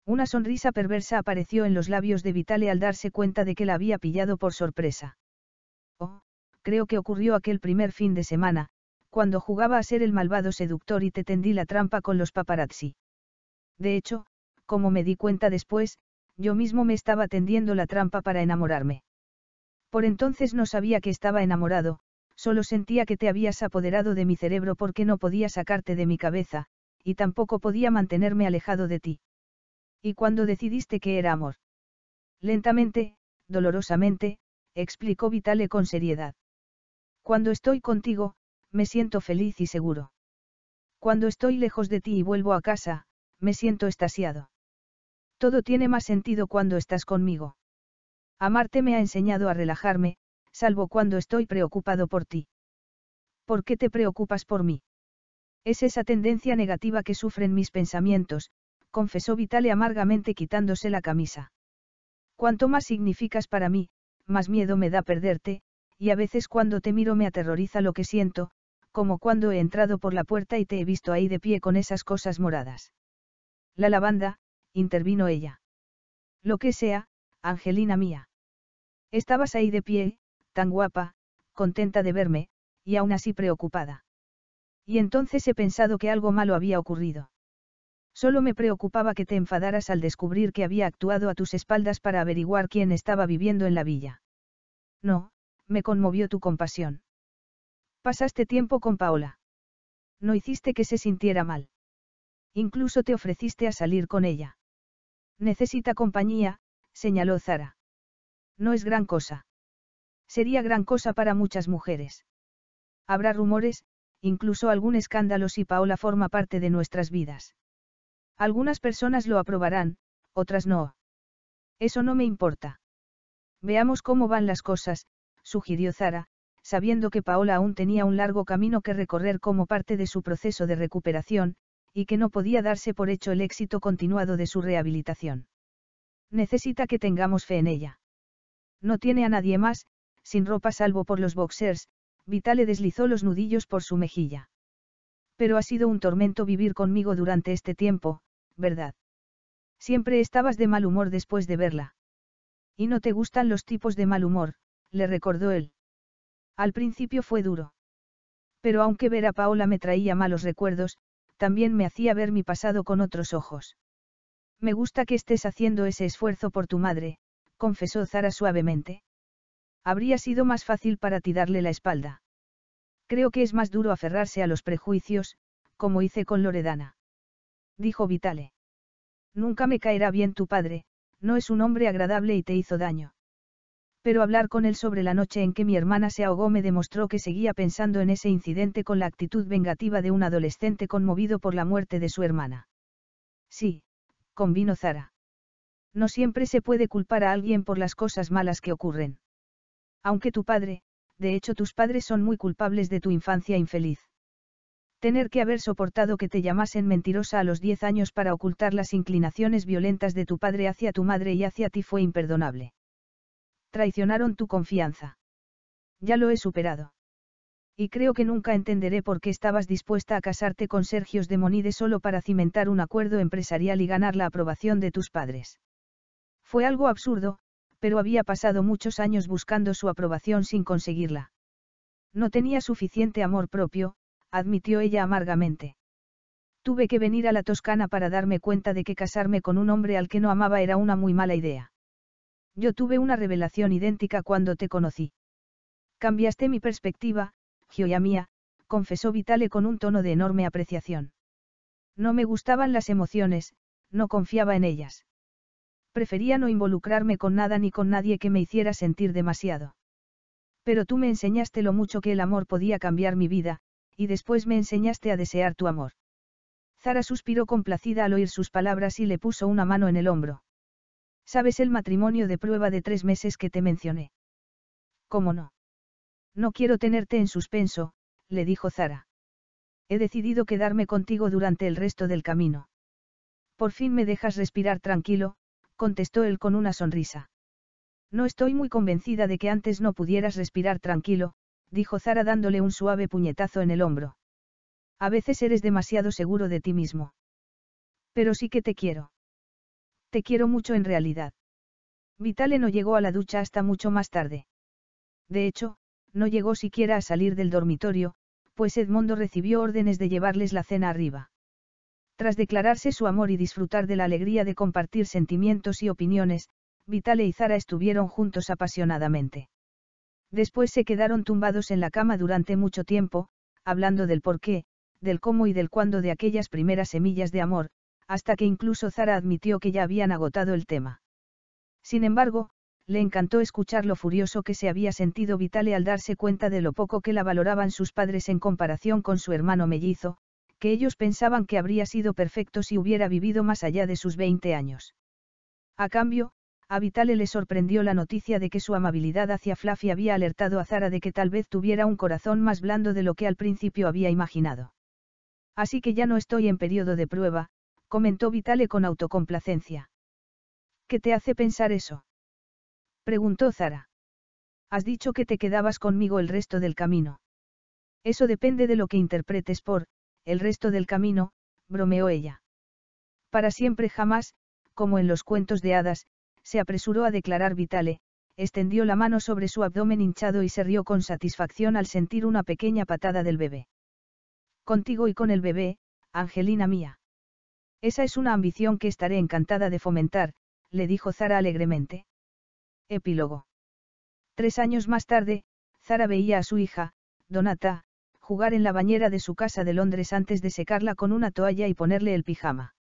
Una sonrisa perversa apareció en los labios de Vitale al darse cuenta de que la había pillado por sorpresa. Oh, creo que ocurrió aquel primer fin de semana, cuando jugaba a ser el malvado seductor y te tendí la trampa con los paparazzi. De hecho, como me di cuenta después, yo mismo me estaba tendiendo la trampa para enamorarme. Por entonces no sabía que estaba enamorado, solo sentía que te habías apoderado de mi cerebro porque no podía sacarte de mi cabeza, y tampoco podía mantenerme alejado de ti. ¿Y cuando decidiste que era amor? Lentamente, dolorosamente, explicó Vitale con seriedad. Cuando estoy contigo, me siento feliz y seguro. Cuando estoy lejos de ti y vuelvo a casa, me siento estasiado. Todo tiene más sentido cuando estás conmigo. Amarte me ha enseñado a relajarme, salvo cuando estoy preocupado por ti. ¿Por qué te preocupas por mí? Es esa tendencia negativa que sufren mis pensamientos, confesó Vitale amargamente quitándose la camisa. Cuanto más significas para mí, más miedo me da perderte, y a veces cuando te miro me aterroriza lo que siento, como cuando he entrado por la puerta y te he visto ahí de pie con esas cosas moradas. La lavanda, intervino ella. Lo que sea, Angelina mía. Estabas ahí de pie, tan guapa, contenta de verme, y aún así preocupada. Y entonces he pensado que algo malo había ocurrido. Solo me preocupaba que te enfadaras al descubrir que había actuado a tus espaldas para averiguar quién estaba viviendo en la villa. No, me conmovió tu compasión. Pasaste tiempo con Paola. No hiciste que se sintiera mal. Incluso te ofreciste a salir con ella. Necesita compañía, señaló Zara. No es gran cosa. Sería gran cosa para muchas mujeres. Habrá rumores, incluso algún escándalo si Paola forma parte de nuestras vidas. Algunas personas lo aprobarán, otras no. Eso no me importa. Veamos cómo van las cosas, sugirió Zara, sabiendo que Paola aún tenía un largo camino que recorrer como parte de su proceso de recuperación, y que no podía darse por hecho el éxito continuado de su rehabilitación. Necesita que tengamos fe en ella. No tiene a nadie más, sin ropa salvo por los boxers, le deslizó los nudillos por su mejilla. Pero ha sido un tormento vivir conmigo durante este tiempo, ¿verdad? Siempre estabas de mal humor después de verla. Y no te gustan los tipos de mal humor, le recordó él. Al principio fue duro. Pero aunque ver a Paola me traía malos recuerdos, también me hacía ver mi pasado con otros ojos. Me gusta que estés haciendo ese esfuerzo por tu madre, confesó Zara suavemente habría sido más fácil para ti darle la espalda. Creo que es más duro aferrarse a los prejuicios, como hice con Loredana. Dijo Vitale. Nunca me caerá bien tu padre, no es un hombre agradable y te hizo daño. Pero hablar con él sobre la noche en que mi hermana se ahogó me demostró que seguía pensando en ese incidente con la actitud vengativa de un adolescente conmovido por la muerte de su hermana. Sí, convino Zara. No siempre se puede culpar a alguien por las cosas malas que ocurren. Aunque tu padre, de hecho tus padres son muy culpables de tu infancia infeliz. Tener que haber soportado que te llamasen mentirosa a los 10 años para ocultar las inclinaciones violentas de tu padre hacia tu madre y hacia ti fue imperdonable. Traicionaron tu confianza. Ya lo he superado. Y creo que nunca entenderé por qué estabas dispuesta a casarte con Sergios de Monide solo para cimentar un acuerdo empresarial y ganar la aprobación de tus padres. Fue algo absurdo, pero había pasado muchos años buscando su aprobación sin conseguirla. No tenía suficiente amor propio, admitió ella amargamente. Tuve que venir a la Toscana para darme cuenta de que casarme con un hombre al que no amaba era una muy mala idea. Yo tuve una revelación idéntica cuando te conocí. Cambiaste mi perspectiva, Gioia mía, confesó Vitale con un tono de enorme apreciación. No me gustaban las emociones, no confiaba en ellas prefería no involucrarme con nada ni con nadie que me hiciera sentir demasiado. Pero tú me enseñaste lo mucho que el amor podía cambiar mi vida, y después me enseñaste a desear tu amor. Zara suspiró complacida al oír sus palabras y le puso una mano en el hombro. ¿Sabes el matrimonio de prueba de tres meses que te mencioné? ¿Cómo no? No quiero tenerte en suspenso, le dijo Zara. He decidido quedarme contigo durante el resto del camino. Por fin me dejas respirar tranquilo, contestó él con una sonrisa. No estoy muy convencida de que antes no pudieras respirar tranquilo, dijo Zara dándole un suave puñetazo en el hombro. A veces eres demasiado seguro de ti mismo. Pero sí que te quiero. Te quiero mucho en realidad. Vitale no llegó a la ducha hasta mucho más tarde. De hecho, no llegó siquiera a salir del dormitorio, pues Edmondo recibió órdenes de llevarles la cena arriba. Tras declararse su amor y disfrutar de la alegría de compartir sentimientos y opiniones, Vitale y Zara estuvieron juntos apasionadamente. Después se quedaron tumbados en la cama durante mucho tiempo, hablando del por qué, del cómo y del cuándo de aquellas primeras semillas de amor, hasta que incluso Zara admitió que ya habían agotado el tema. Sin embargo, le encantó escuchar lo furioso que se había sentido Vitale al darse cuenta de lo poco que la valoraban sus padres en comparación con su hermano mellizo, que ellos pensaban que habría sido perfecto si hubiera vivido más allá de sus 20 años. A cambio, a Vitale le sorprendió la noticia de que su amabilidad hacia Fluffy había alertado a Zara de que tal vez tuviera un corazón más blando de lo que al principio había imaginado. Así que ya no estoy en periodo de prueba, comentó Vitale con autocomplacencia. ¿Qué te hace pensar eso? preguntó Zara. Has dicho que te quedabas conmigo el resto del camino. Eso depende de lo que interpretes por el resto del camino, bromeó ella. Para siempre jamás, como en los cuentos de hadas, se apresuró a declarar Vitale, extendió la mano sobre su abdomen hinchado y se rió con satisfacción al sentir una pequeña patada del bebé. Contigo y con el bebé, Angelina mía. Esa es una ambición que estaré encantada de fomentar, le dijo Zara alegremente. Epílogo. Tres años más tarde, Zara veía a su hija, Donata, jugar en la bañera de su casa de Londres antes de secarla con una toalla y ponerle el pijama.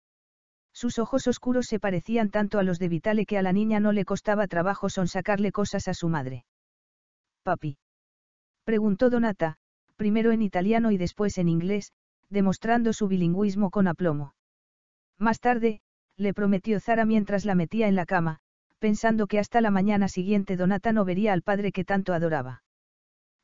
Sus ojos oscuros se parecían tanto a los de Vitale que a la niña no le costaba trabajo son sacarle cosas a su madre. Papi. Preguntó Donata, primero en italiano y después en inglés, demostrando su bilingüismo con aplomo. Más tarde, le prometió Zara mientras la metía en la cama, pensando que hasta la mañana siguiente Donata no vería al padre que tanto adoraba.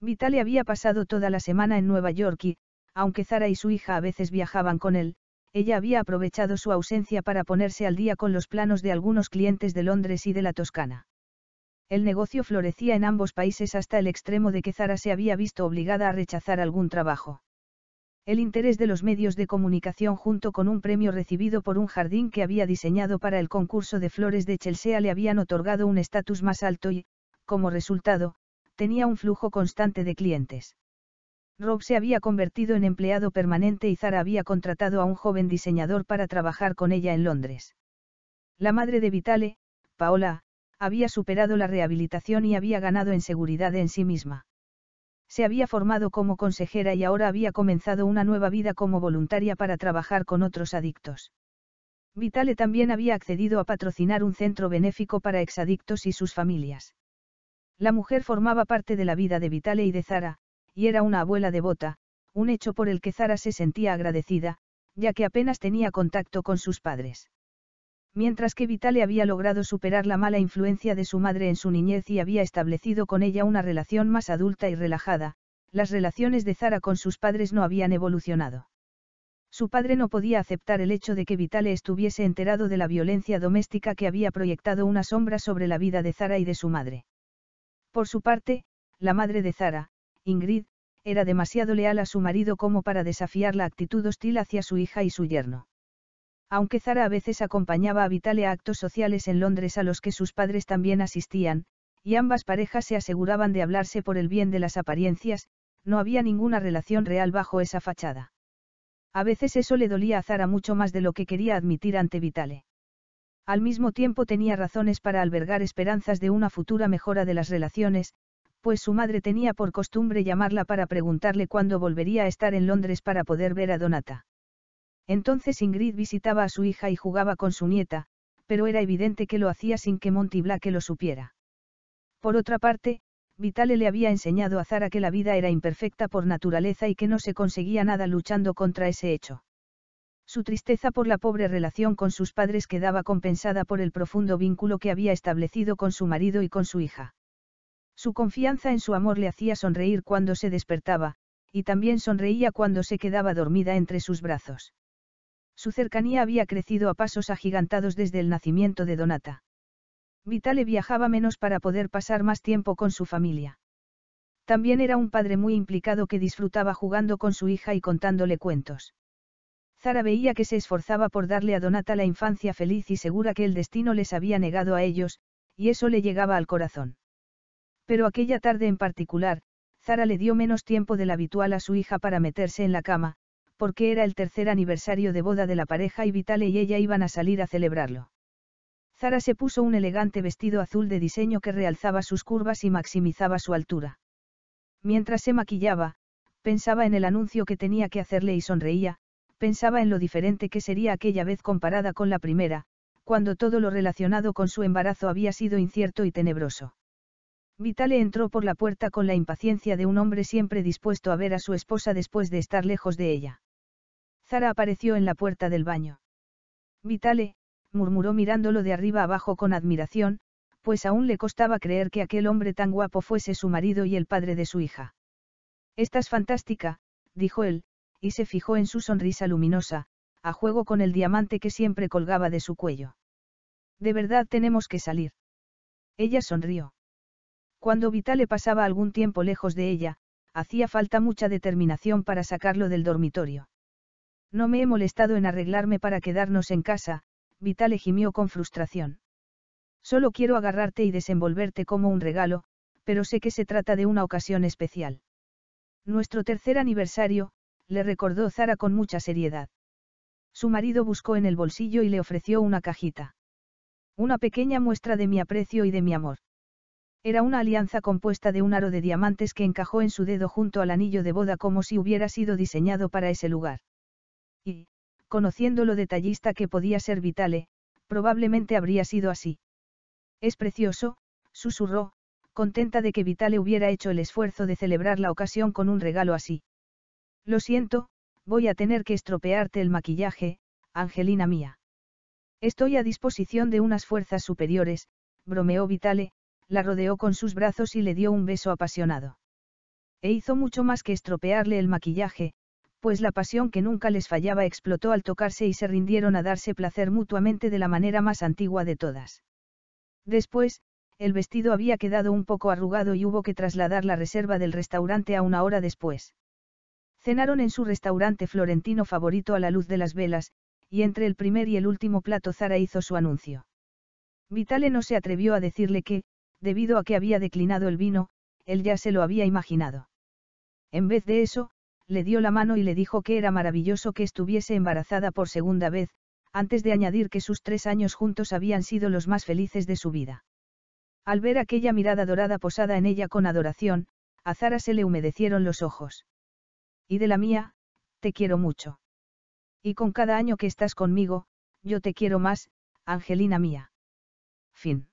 Vitale había pasado toda la semana en Nueva York y, aunque Zara y su hija a veces viajaban con él, ella había aprovechado su ausencia para ponerse al día con los planos de algunos clientes de Londres y de la Toscana. El negocio florecía en ambos países hasta el extremo de que Zara se había visto obligada a rechazar algún trabajo. El interés de los medios de comunicación junto con un premio recibido por un jardín que había diseñado para el concurso de flores de Chelsea le habían otorgado un estatus más alto y, como resultado, tenía un flujo constante de clientes. Rob se había convertido en empleado permanente y Zara había contratado a un joven diseñador para trabajar con ella en Londres. La madre de Vitale, Paola, había superado la rehabilitación y había ganado en seguridad en sí misma. Se había formado como consejera y ahora había comenzado una nueva vida como voluntaria para trabajar con otros adictos. Vitale también había accedido a patrocinar un centro benéfico para exadictos y sus familias. La mujer formaba parte de la vida de Vitale y de Zara, y era una abuela devota, un hecho por el que Zara se sentía agradecida, ya que apenas tenía contacto con sus padres. Mientras que Vitale había logrado superar la mala influencia de su madre en su niñez y había establecido con ella una relación más adulta y relajada, las relaciones de Zara con sus padres no habían evolucionado. Su padre no podía aceptar el hecho de que Vitale estuviese enterado de la violencia doméstica que había proyectado una sombra sobre la vida de Zara y de su madre. Por su parte, la madre de Zara, Ingrid, era demasiado leal a su marido como para desafiar la actitud hostil hacia su hija y su yerno. Aunque Zara a veces acompañaba a Vitale a actos sociales en Londres a los que sus padres también asistían, y ambas parejas se aseguraban de hablarse por el bien de las apariencias, no había ninguna relación real bajo esa fachada. A veces eso le dolía a Zara mucho más de lo que quería admitir ante Vitale. Al mismo tiempo tenía razones para albergar esperanzas de una futura mejora de las relaciones, pues su madre tenía por costumbre llamarla para preguntarle cuándo volvería a estar en Londres para poder ver a Donata. Entonces Ingrid visitaba a su hija y jugaba con su nieta, pero era evidente que lo hacía sin que Monty Blake lo supiera. Por otra parte, Vitale le había enseñado a Zara que la vida era imperfecta por naturaleza y que no se conseguía nada luchando contra ese hecho. Su tristeza por la pobre relación con sus padres quedaba compensada por el profundo vínculo que había establecido con su marido y con su hija. Su confianza en su amor le hacía sonreír cuando se despertaba, y también sonreía cuando se quedaba dormida entre sus brazos. Su cercanía había crecido a pasos agigantados desde el nacimiento de Donata. Vitale viajaba menos para poder pasar más tiempo con su familia. También era un padre muy implicado que disfrutaba jugando con su hija y contándole cuentos. Zara veía que se esforzaba por darle a Donata la infancia feliz y segura que el destino les había negado a ellos, y eso le llegaba al corazón. Pero aquella tarde en particular, Zara le dio menos tiempo del habitual a su hija para meterse en la cama, porque era el tercer aniversario de boda de la pareja y Vitale y ella iban a salir a celebrarlo. Zara se puso un elegante vestido azul de diseño que realzaba sus curvas y maximizaba su altura. Mientras se maquillaba, pensaba en el anuncio que tenía que hacerle y sonreía, pensaba en lo diferente que sería aquella vez comparada con la primera, cuando todo lo relacionado con su embarazo había sido incierto y tenebroso. Vitale entró por la puerta con la impaciencia de un hombre siempre dispuesto a ver a su esposa después de estar lejos de ella. Zara apareció en la puerta del baño. Vitale, murmuró mirándolo de arriba abajo con admiración, pues aún le costaba creer que aquel hombre tan guapo fuese su marido y el padre de su hija. Estás fantástica, dijo él, y se fijó en su sonrisa luminosa, a juego con el diamante que siempre colgaba de su cuello. De verdad tenemos que salir. Ella sonrió. Cuando Vitale pasaba algún tiempo lejos de ella, hacía falta mucha determinación para sacarlo del dormitorio. No me he molestado en arreglarme para quedarnos en casa, Vitale gimió con frustración. Solo quiero agarrarte y desenvolverte como un regalo, pero sé que se trata de una ocasión especial. Nuestro tercer aniversario, le recordó Zara con mucha seriedad. Su marido buscó en el bolsillo y le ofreció una cajita. Una pequeña muestra de mi aprecio y de mi amor. Era una alianza compuesta de un aro de diamantes que encajó en su dedo junto al anillo de boda como si hubiera sido diseñado para ese lugar. Y, conociendo lo detallista que podía ser Vitale, probablemente habría sido así. Es precioso, susurró, contenta de que Vitale hubiera hecho el esfuerzo de celebrar la ocasión con un regalo así. Lo siento, voy a tener que estropearte el maquillaje, Angelina mía. Estoy a disposición de unas fuerzas superiores, bromeó Vitale, la rodeó con sus brazos y le dio un beso apasionado. E hizo mucho más que estropearle el maquillaje, pues la pasión que nunca les fallaba explotó al tocarse y se rindieron a darse placer mutuamente de la manera más antigua de todas. Después, el vestido había quedado un poco arrugado y hubo que trasladar la reserva del restaurante a una hora después. Cenaron en su restaurante florentino favorito a la luz de las velas, y entre el primer y el último plato Zara hizo su anuncio. Vitale no se atrevió a decirle que, debido a que había declinado el vino, él ya se lo había imaginado. En vez de eso, le dio la mano y le dijo que era maravilloso que estuviese embarazada por segunda vez, antes de añadir que sus tres años juntos habían sido los más felices de su vida. Al ver aquella mirada dorada posada en ella con adoración, a Zara se le humedecieron los ojos. Y de la mía, te quiero mucho. Y con cada año que estás conmigo, yo te quiero más, Angelina mía. Fin.